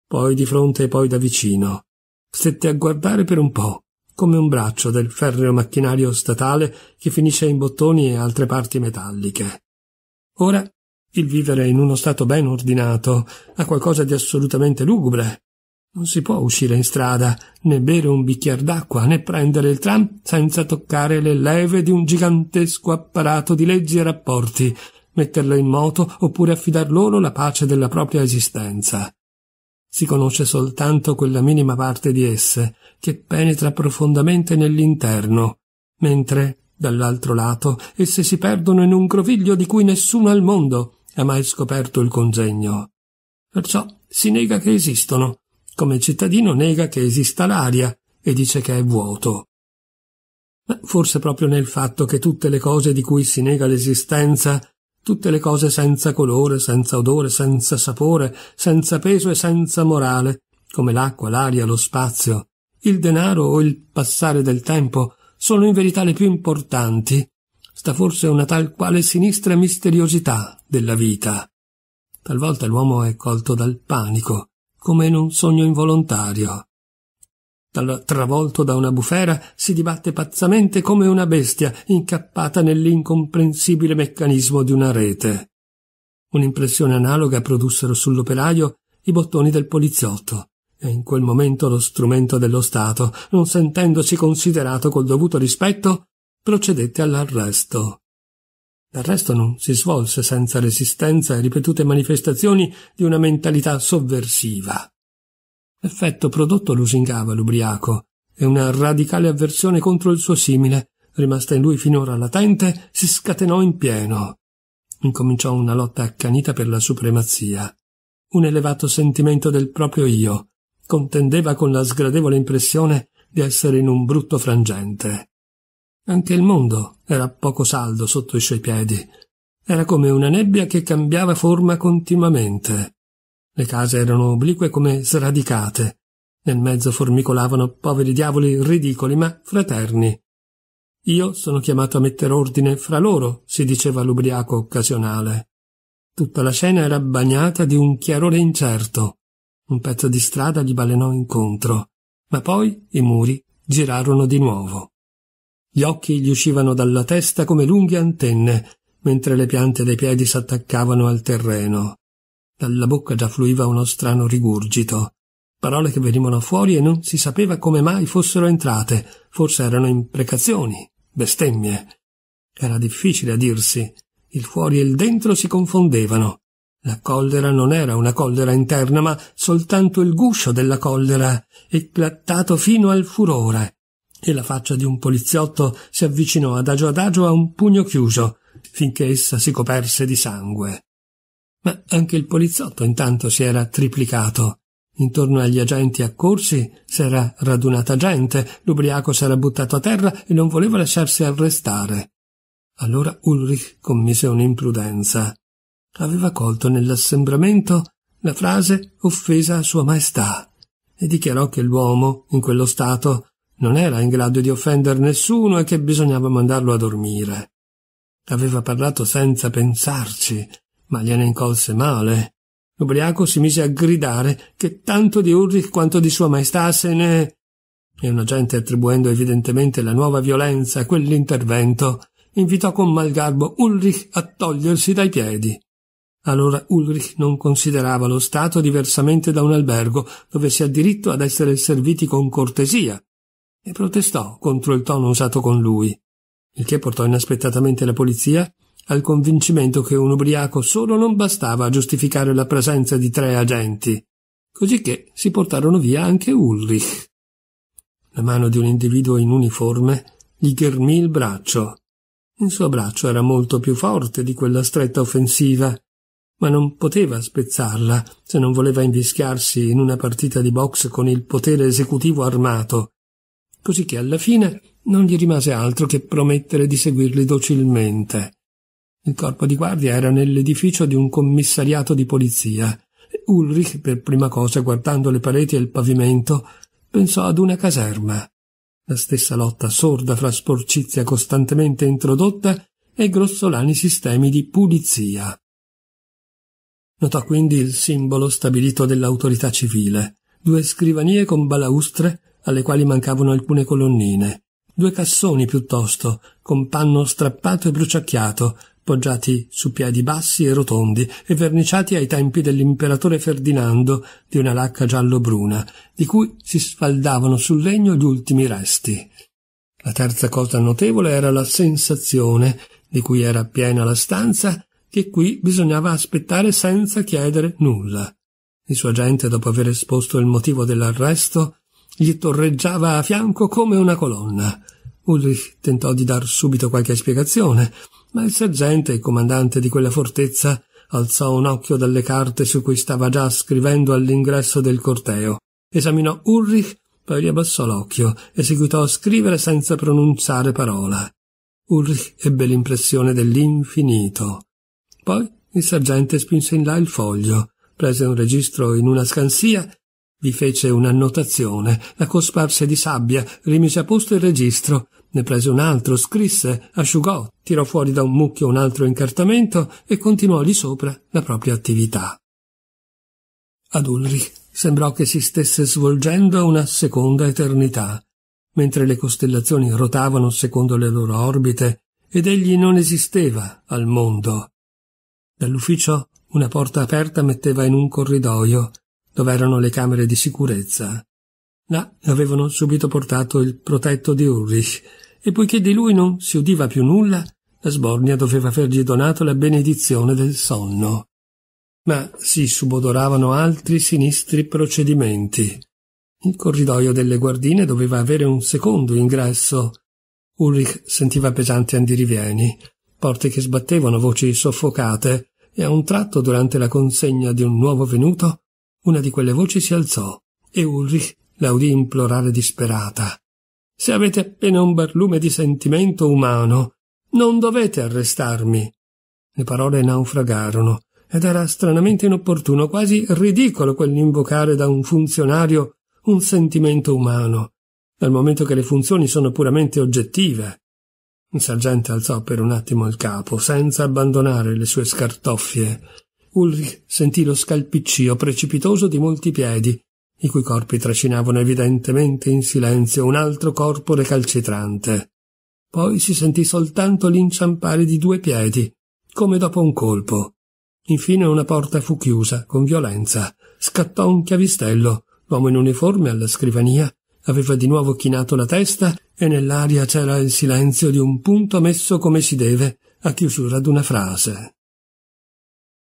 poi di fronte e poi da vicino. Stette a guardare per un po', come un braccio del ferreo macchinario statale che finisce in bottoni e altre parti metalliche. Ora, il vivere in uno stato ben ordinato ha qualcosa di assolutamente lugubre. Non si può uscire in strada, né bere un bicchiere d'acqua, né prendere il tram senza toccare le leve di un gigantesco apparato di leggi e rapporti, metterle in moto oppure affidar loro la pace della propria esistenza. Si conosce soltanto quella minima parte di esse, che penetra profondamente nell'interno, mentre, dall'altro lato, esse si perdono in un groviglio di cui nessuno al mondo ha mai scoperto il congegno. Perciò si nega che esistono, come il cittadino nega che esista l'aria e dice che è vuoto. Ma forse proprio nel fatto che tutte le cose di cui si nega l'esistenza tutte le cose senza colore, senza odore, senza sapore, senza peso e senza morale, come l'acqua, l'aria, lo spazio, il denaro o il passare del tempo, sono in verità le più importanti. Sta forse una tal quale sinistra misteriosità della vita. Talvolta l'uomo è colto dal panico, come in un sogno involontario. Dal travolto da una bufera si dibatte pazzamente come una bestia incappata nell'incomprensibile meccanismo di una rete. Un'impressione analoga produssero sull'operaio i bottoni del poliziotto, e in quel momento lo strumento dello Stato, non sentendosi considerato col dovuto rispetto, procedette all'arresto. L'arresto non si svolse senza resistenza e ripetute manifestazioni di una mentalità sovversiva effetto prodotto lusingava l'ubriaco, e una radicale avversione contro il suo simile, rimasta in lui finora latente, si scatenò in pieno. Incominciò una lotta accanita per la supremazia. Un elevato sentimento del proprio io contendeva con la sgradevole impressione di essere in un brutto frangente. Anche il mondo era poco saldo sotto i suoi piedi. Era come una nebbia che cambiava forma continuamente. Le case erano oblique come sradicate. Nel mezzo formicolavano poveri diavoli ridicoli ma fraterni. Io sono chiamato a mettere ordine fra loro, si diceva l'ubriaco occasionale. Tutta la scena era bagnata di un chiarore incerto. Un pezzo di strada gli balenò incontro, ma poi i muri girarono di nuovo. Gli occhi gli uscivano dalla testa come lunghe antenne, mentre le piante dei piedi s'attaccavano al terreno. Dalla bocca già fluiva uno strano rigurgito. Parole che venivano fuori e non si sapeva come mai fossero entrate. Forse erano imprecazioni, bestemmie. Era difficile a dirsi. Il fuori e il dentro si confondevano. La collera non era una collera interna, ma soltanto il guscio della collera, eclattato fino al furore. E la faccia di un poliziotto si avvicinò adagio adagio a un pugno chiuso, finché essa si coperse di sangue ma anche il poliziotto intanto si era triplicato. Intorno agli agenti accorsi s'era radunata gente, l'ubriaco s'era buttato a terra e non voleva lasciarsi arrestare. Allora Ulrich commise un'imprudenza. Aveva colto nell'assembramento la frase offesa a Sua Maestà e dichiarò che l'uomo, in quello stato, non era in grado di offendere nessuno e che bisognava mandarlo a dormire. Aveva parlato senza pensarci, ma gliene incolse male. L'ubriaco si mise a gridare che tanto di Ulrich quanto di sua maestà se ne... E un agente attribuendo evidentemente la nuova violenza a quell'intervento invitò con malgarbo Ulrich a togliersi dai piedi. Allora Ulrich non considerava lo Stato diversamente da un albergo dove si ha diritto ad essere serviti con cortesia e protestò contro il tono usato con lui, il che portò inaspettatamente la polizia al convincimento che un ubriaco solo non bastava a giustificare la presenza di tre agenti, cosicché si portarono via anche Ulrich. La mano di un individuo in uniforme gli ghermì il braccio. Il suo braccio era molto più forte di quella stretta offensiva, ma non poteva spezzarla se non voleva invischiarsi in una partita di box con il potere esecutivo armato, cosicché alla fine non gli rimase altro che promettere di seguirli docilmente. Il corpo di guardia era nell'edificio di un commissariato di polizia. Ulrich, per prima cosa guardando le pareti e il pavimento, pensò ad una caserma. La stessa lotta sorda fra sporcizia costantemente introdotta e grossolani sistemi di pulizia. Notò quindi il simbolo stabilito dell'autorità civile, due scrivanie con balaustre alle quali mancavano alcune colonnine, due cassoni piuttosto, con panno strappato e bruciacchiato, poggiati su piedi bassi e rotondi e verniciati ai tempi dell'imperatore Ferdinando di una lacca giallo-bruna, di cui si sfaldavano sul legno gli ultimi resti. La terza cosa notevole era la sensazione, di cui era piena la stanza, che qui bisognava aspettare senza chiedere nulla. Il suo agente, dopo aver esposto il motivo dell'arresto, gli torreggiava a fianco come una colonna. Ulrich tentò di dar subito qualche spiegazione, ma il sergente, il comandante di quella fortezza, alzò un occhio dalle carte su cui stava già scrivendo all'ingresso del corteo, esaminò Ulrich, poi riabbassò l'occhio e seguitò a scrivere senza pronunciare parola. Ulrich ebbe l'impressione dell'infinito. Poi il sergente spinse in là il foglio, prese un registro in una scansia, vi fece un'annotazione, la cosparse di sabbia, rimise a posto il registro, ne prese un altro, scrisse, asciugò, tirò fuori da un mucchio un altro incartamento e continuò lì sopra la propria attività. Ad Ulrich sembrò che si stesse svolgendo una seconda eternità, mentre le costellazioni rotavano secondo le loro orbite ed egli non esisteva al mondo. Dall'ufficio una porta aperta metteva in un corridoio, dove erano le camere di sicurezza. Là avevano subito portato il protetto di Ulrich, e poiché di lui non si udiva più nulla, la sbornia doveva avergli donato la benedizione del sonno. Ma si subodoravano altri sinistri procedimenti. Il corridoio delle guardine doveva avere un secondo ingresso. Ulrich sentiva pesanti andirivieni, porte che sbattevano voci soffocate, e a un tratto durante la consegna di un nuovo venuto una di quelle voci si alzò e Ulrich la udì implorare disperata. Se avete appena un barlume di sentimento umano, non dovete arrestarmi. Le parole naufragarono ed era stranamente inopportuno, quasi ridicolo quell'invocare da un funzionario un sentimento umano, dal momento che le funzioni sono puramente oggettive. Il sergente alzò per un attimo il capo, senza abbandonare le sue scartoffie. Ulrich sentì lo scalpiccio precipitoso di molti piedi i cui corpi trascinavano evidentemente in silenzio un altro corpo recalcitrante. Poi si sentì soltanto l'inciampare di due piedi, come dopo un colpo. Infine una porta fu chiusa con violenza. Scattò un chiavistello. L'uomo in uniforme alla scrivania aveva di nuovo chinato la testa e nell'aria c'era il silenzio di un punto messo come si deve a chiusura d'una frase.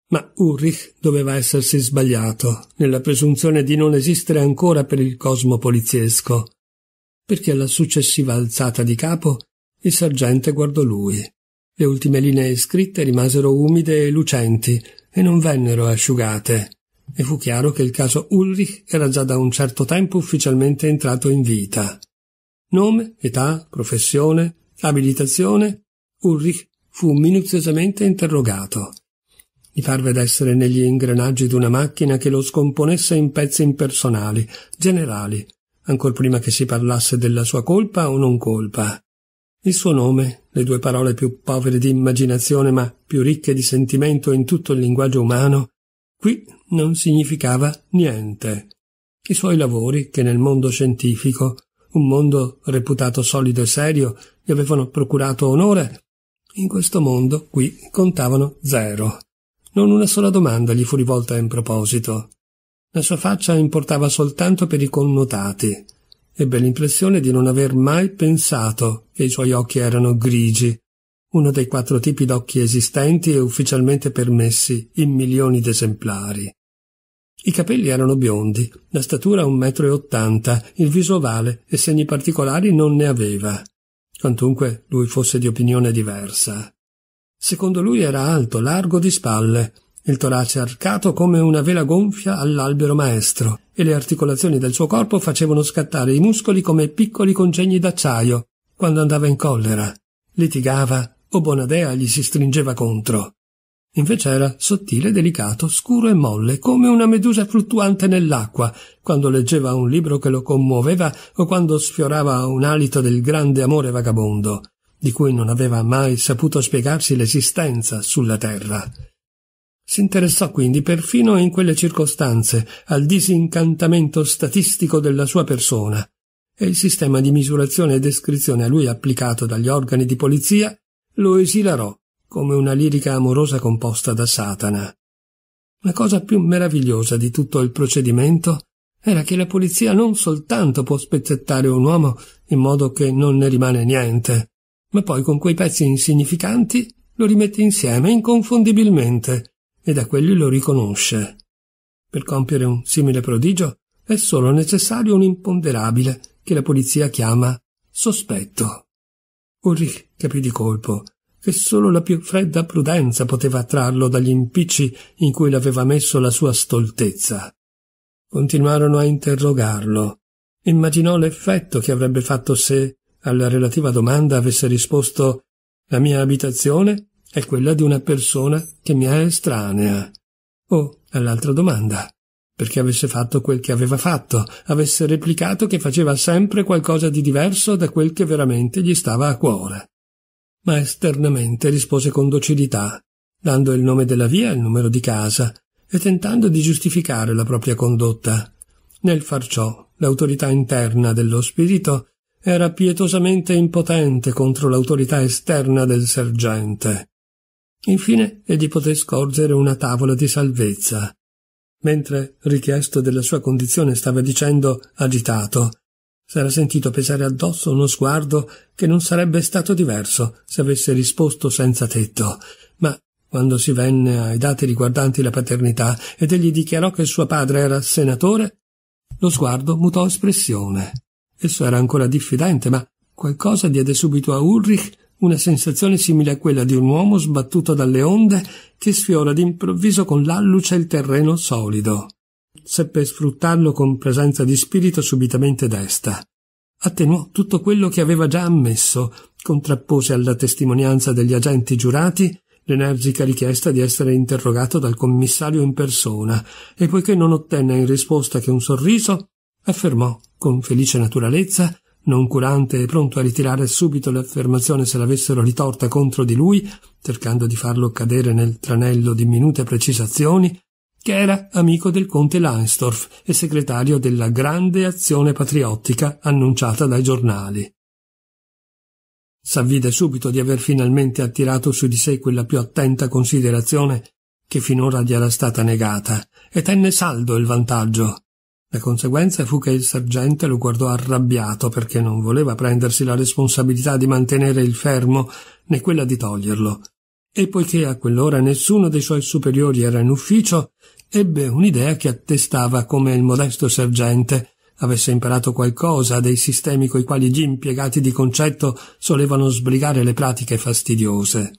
Ma Ulrich doveva essersi sbagliato, nella presunzione di non esistere ancora per il cosmo poliziesco, perché alla successiva alzata di capo il sergente guardò lui. Le ultime linee scritte rimasero umide e lucenti e non vennero asciugate, e fu chiaro che il caso Ulrich era già da un certo tempo ufficialmente entrato in vita. Nome, età, professione, abilitazione? Ulrich fu minuziosamente interrogato mi parve d'essere negli ingranaggi d'una macchina che lo scomponesse in pezzi impersonali, generali, ancor prima che si parlasse della sua colpa o non colpa. Il suo nome, le due parole più povere di immaginazione ma più ricche di sentimento in tutto il linguaggio umano, qui non significava niente. I suoi lavori, che nel mondo scientifico, un mondo reputato solido e serio, gli avevano procurato onore, in questo mondo qui contavano zero. Non una sola domanda gli fu rivolta in proposito. La sua faccia importava soltanto per i connotati. Ebbe l'impressione di non aver mai pensato che i suoi occhi erano grigi, uno dei quattro tipi d'occhi esistenti e ufficialmente permessi in milioni d'esemplari. I capelli erano biondi, la statura un metro e ottanta, il viso ovale e segni particolari non ne aveva, quantunque lui fosse di opinione diversa. Secondo lui era alto, largo di spalle, il torace arcato come una vela gonfia all'albero maestro, e le articolazioni del suo corpo facevano scattare i muscoli come piccoli congegni d'acciaio, quando andava in collera, litigava o Bonadea gli si stringeva contro. Invece era sottile, delicato, scuro e molle, come una medusa fluttuante nell'acqua, quando leggeva un libro che lo commuoveva o quando sfiorava un alito del grande amore vagabondo di cui non aveva mai saputo spiegarsi l'esistenza sulla terra. Si interessò quindi perfino in quelle circostanze al disincantamento statistico della sua persona e il sistema di misurazione e descrizione a lui applicato dagli organi di polizia lo esilarò come una lirica amorosa composta da Satana. La cosa più meravigliosa di tutto il procedimento era che la polizia non soltanto può spezzettare un uomo in modo che non ne rimane niente, ma poi con quei pezzi insignificanti lo rimette insieme inconfondibilmente e da quelli lo riconosce. Per compiere un simile prodigio è solo necessario un imponderabile che la polizia chiama sospetto. Ulrich capì di colpo che solo la più fredda prudenza poteva trarlo dagli impicci in cui l'aveva messo la sua stoltezza. Continuarono a interrogarlo. Immaginò l'effetto che avrebbe fatto se, alla relativa domanda avesse risposto La mia abitazione è quella di una persona che mi è estranea. O all'altra domanda, perché avesse fatto quel che aveva fatto, avesse replicato che faceva sempre qualcosa di diverso da quel che veramente gli stava a cuore. Ma esternamente rispose con docilità, dando il nome della via e il numero di casa, e tentando di giustificare la propria condotta. Nel far ciò, l'autorità interna dello spirito era pietosamente impotente contro l'autorità esterna del sergente. Infine egli poté scorgere una tavola di salvezza. Mentre, richiesto della sua condizione, stava dicendo agitato, s'era sentito pesare addosso uno sguardo che non sarebbe stato diverso se avesse risposto senza tetto, ma quando si venne ai dati riguardanti la paternità ed egli dichiarò che suo padre era senatore, lo sguardo mutò espressione. Esso era ancora diffidente, ma qualcosa diede subito a Ulrich una sensazione simile a quella di un uomo sbattuto dalle onde che sfiora d'improvviso con l'alluce il terreno solido. Seppe sfruttarlo con presenza di spirito subitamente desta. Attenuò tutto quello che aveva già ammesso, contrappose alla testimonianza degli agenti giurati l'energica richiesta di essere interrogato dal commissario in persona, e poiché non ottenne in risposta che un sorriso, affermò con felice naturalezza, noncurante e pronto a ritirare subito l'affermazione se l'avessero ritorta contro di lui, cercando di farlo cadere nel tranello di minute precisazioni, che era amico del conte Lansdorf e segretario della grande azione patriottica annunciata dai giornali. S'avvide subito di aver finalmente attirato su di sé quella più attenta considerazione che finora gli era stata negata, e tenne saldo il vantaggio, la conseguenza fu che il sergente lo guardò arrabbiato perché non voleva prendersi la responsabilità di mantenere il fermo né quella di toglierlo. E poiché a quell'ora nessuno dei suoi superiori era in ufficio, ebbe un'idea che attestava come il modesto sergente avesse imparato qualcosa dei sistemi coi quali gli impiegati di concetto solevano sbrigare le pratiche fastidiose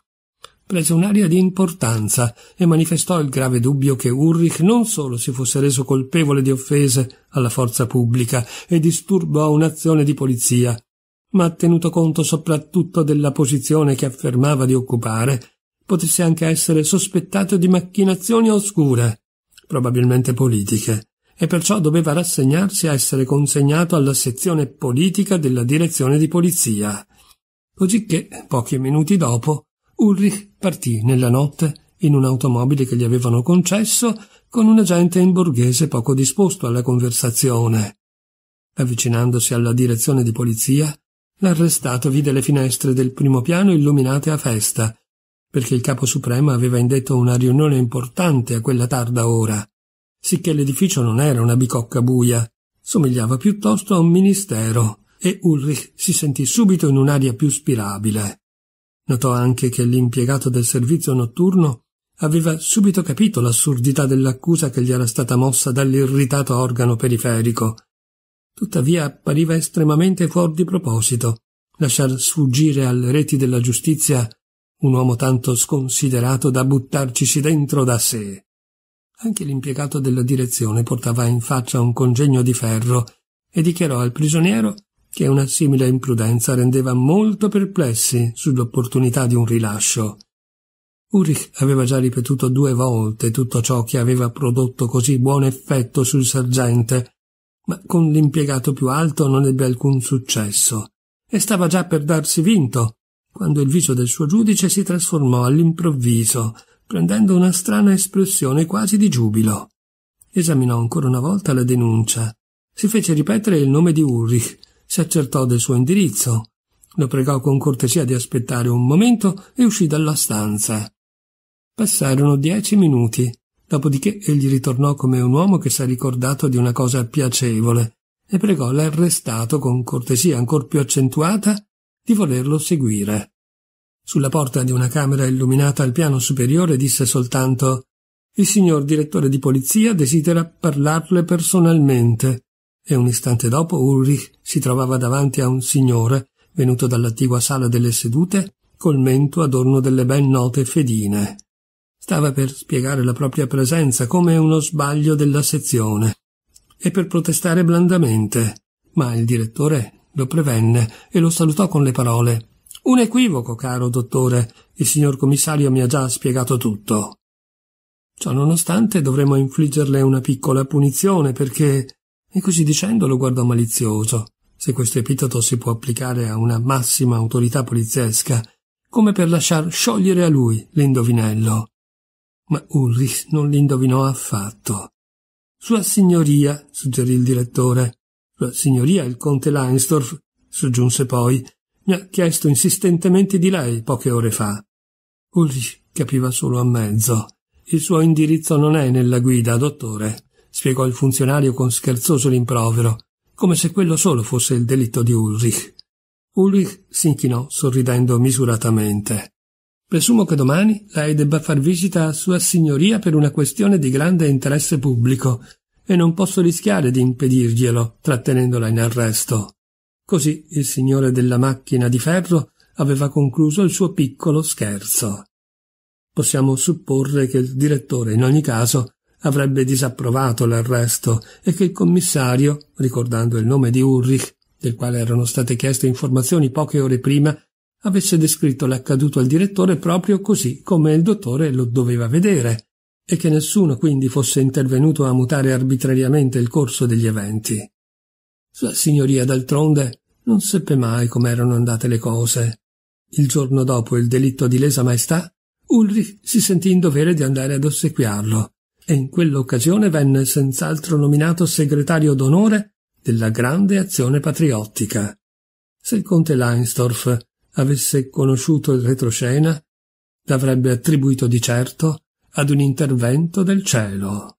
prese un'aria di importanza e manifestò il grave dubbio che Ulrich non solo si fosse reso colpevole di offese alla forza pubblica e disturbò un'azione di polizia, ma tenuto conto soprattutto della posizione che affermava di occupare, potesse anche essere sospettato di macchinazioni oscure, probabilmente politiche, e perciò doveva rassegnarsi a essere consegnato alla sezione politica della direzione di polizia. Cosicché, pochi minuti dopo, Ulrich partì nella notte in un'automobile che gli avevano concesso con un agente in borghese poco disposto alla conversazione. Avvicinandosi alla direzione di polizia, l'arrestato vide le finestre del primo piano illuminate a festa, perché il capo supremo aveva indetto una riunione importante a quella tarda ora, sicché l'edificio non era una bicocca buia, somigliava piuttosto a un ministero, e Ulrich si sentì subito in un'aria più spirabile. Notò anche che l'impiegato del servizio notturno aveva subito capito l'assurdità dell'accusa che gli era stata mossa dall'irritato organo periferico. Tuttavia appariva estremamente fuor di proposito lasciar sfuggire alle reti della giustizia un uomo tanto sconsiderato da buttarcisi dentro da sé. Anche l'impiegato della direzione portava in faccia un congegno di ferro e dichiarò al prigioniero che una simile imprudenza rendeva molto perplessi sull'opportunità di un rilascio. Ulrich aveva già ripetuto due volte tutto ciò che aveva prodotto così buon effetto sul sergente, ma con l'impiegato più alto non ebbe alcun successo, e stava già per darsi vinto, quando il viso del suo giudice si trasformò all'improvviso, prendendo una strana espressione quasi di giubilo. Esaminò ancora una volta la denuncia. Si fece ripetere il nome di Ulrich si accertò del suo indirizzo, lo pregò con cortesia di aspettare un momento e uscì dalla stanza. Passarono dieci minuti, dopodiché egli ritornò come un uomo che s'è ricordato di una cosa piacevole e pregò l'arrestato con cortesia ancor più accentuata di volerlo seguire. Sulla porta di una camera illuminata al piano superiore disse soltanto il signor direttore di polizia desidera parlarle personalmente e un istante dopo Ulrich si trovava davanti a un signore venuto dall'attigua sala delle sedute col mento adorno delle ben note fedine. Stava per spiegare la propria presenza come uno sbaglio della sezione e per protestare blandamente, ma il direttore lo prevenne e lo salutò con le parole Un equivoco, caro dottore, il signor commissario mi ha già spiegato tutto. Ciò nonostante dovremmo infliggerle una piccola punizione perché e così dicendo lo guardò malizioso, se questo epiteto si può applicare a una massima autorità poliziesca, come per lasciar sciogliere a lui l'indovinello. Ma Ulrich non l'indovinò affatto. Sua signoria, suggerì il direttore. Sua signoria il conte Leinsdorf, soggiunse poi, mi ha chiesto insistentemente di lei poche ore fa. Ulrich capiva solo a mezzo. Il suo indirizzo non è nella guida, dottore spiegò il funzionario con scherzoso rimprovero, come se quello solo fosse il delitto di Ulrich. Ulrich si inchinò, sorridendo misuratamente. Presumo che domani lei debba far visita a Sua Signoria per una questione di grande interesse pubblico e non posso rischiare di impedirglielo trattenendola in arresto. Così il signore della macchina di ferro aveva concluso il suo piccolo scherzo. Possiamo supporre che il direttore in ogni caso avrebbe disapprovato l'arresto e che il commissario, ricordando il nome di Ulrich, del quale erano state chieste informazioni poche ore prima, avesse descritto l'accaduto al direttore proprio così come il dottore lo doveva vedere, e che nessuno quindi fosse intervenuto a mutare arbitrariamente il corso degli eventi. Sua signoria d'altronde non seppe mai come erano andate le cose. Il giorno dopo il delitto di lesa maestà, Ulrich si sentì in dovere di andare ad ossequiarlo e in quell'occasione venne senz'altro nominato segretario d'onore della grande azione patriottica. Se il conte Leinsdorf avesse conosciuto il retroscena, l'avrebbe attribuito di certo ad un intervento del cielo.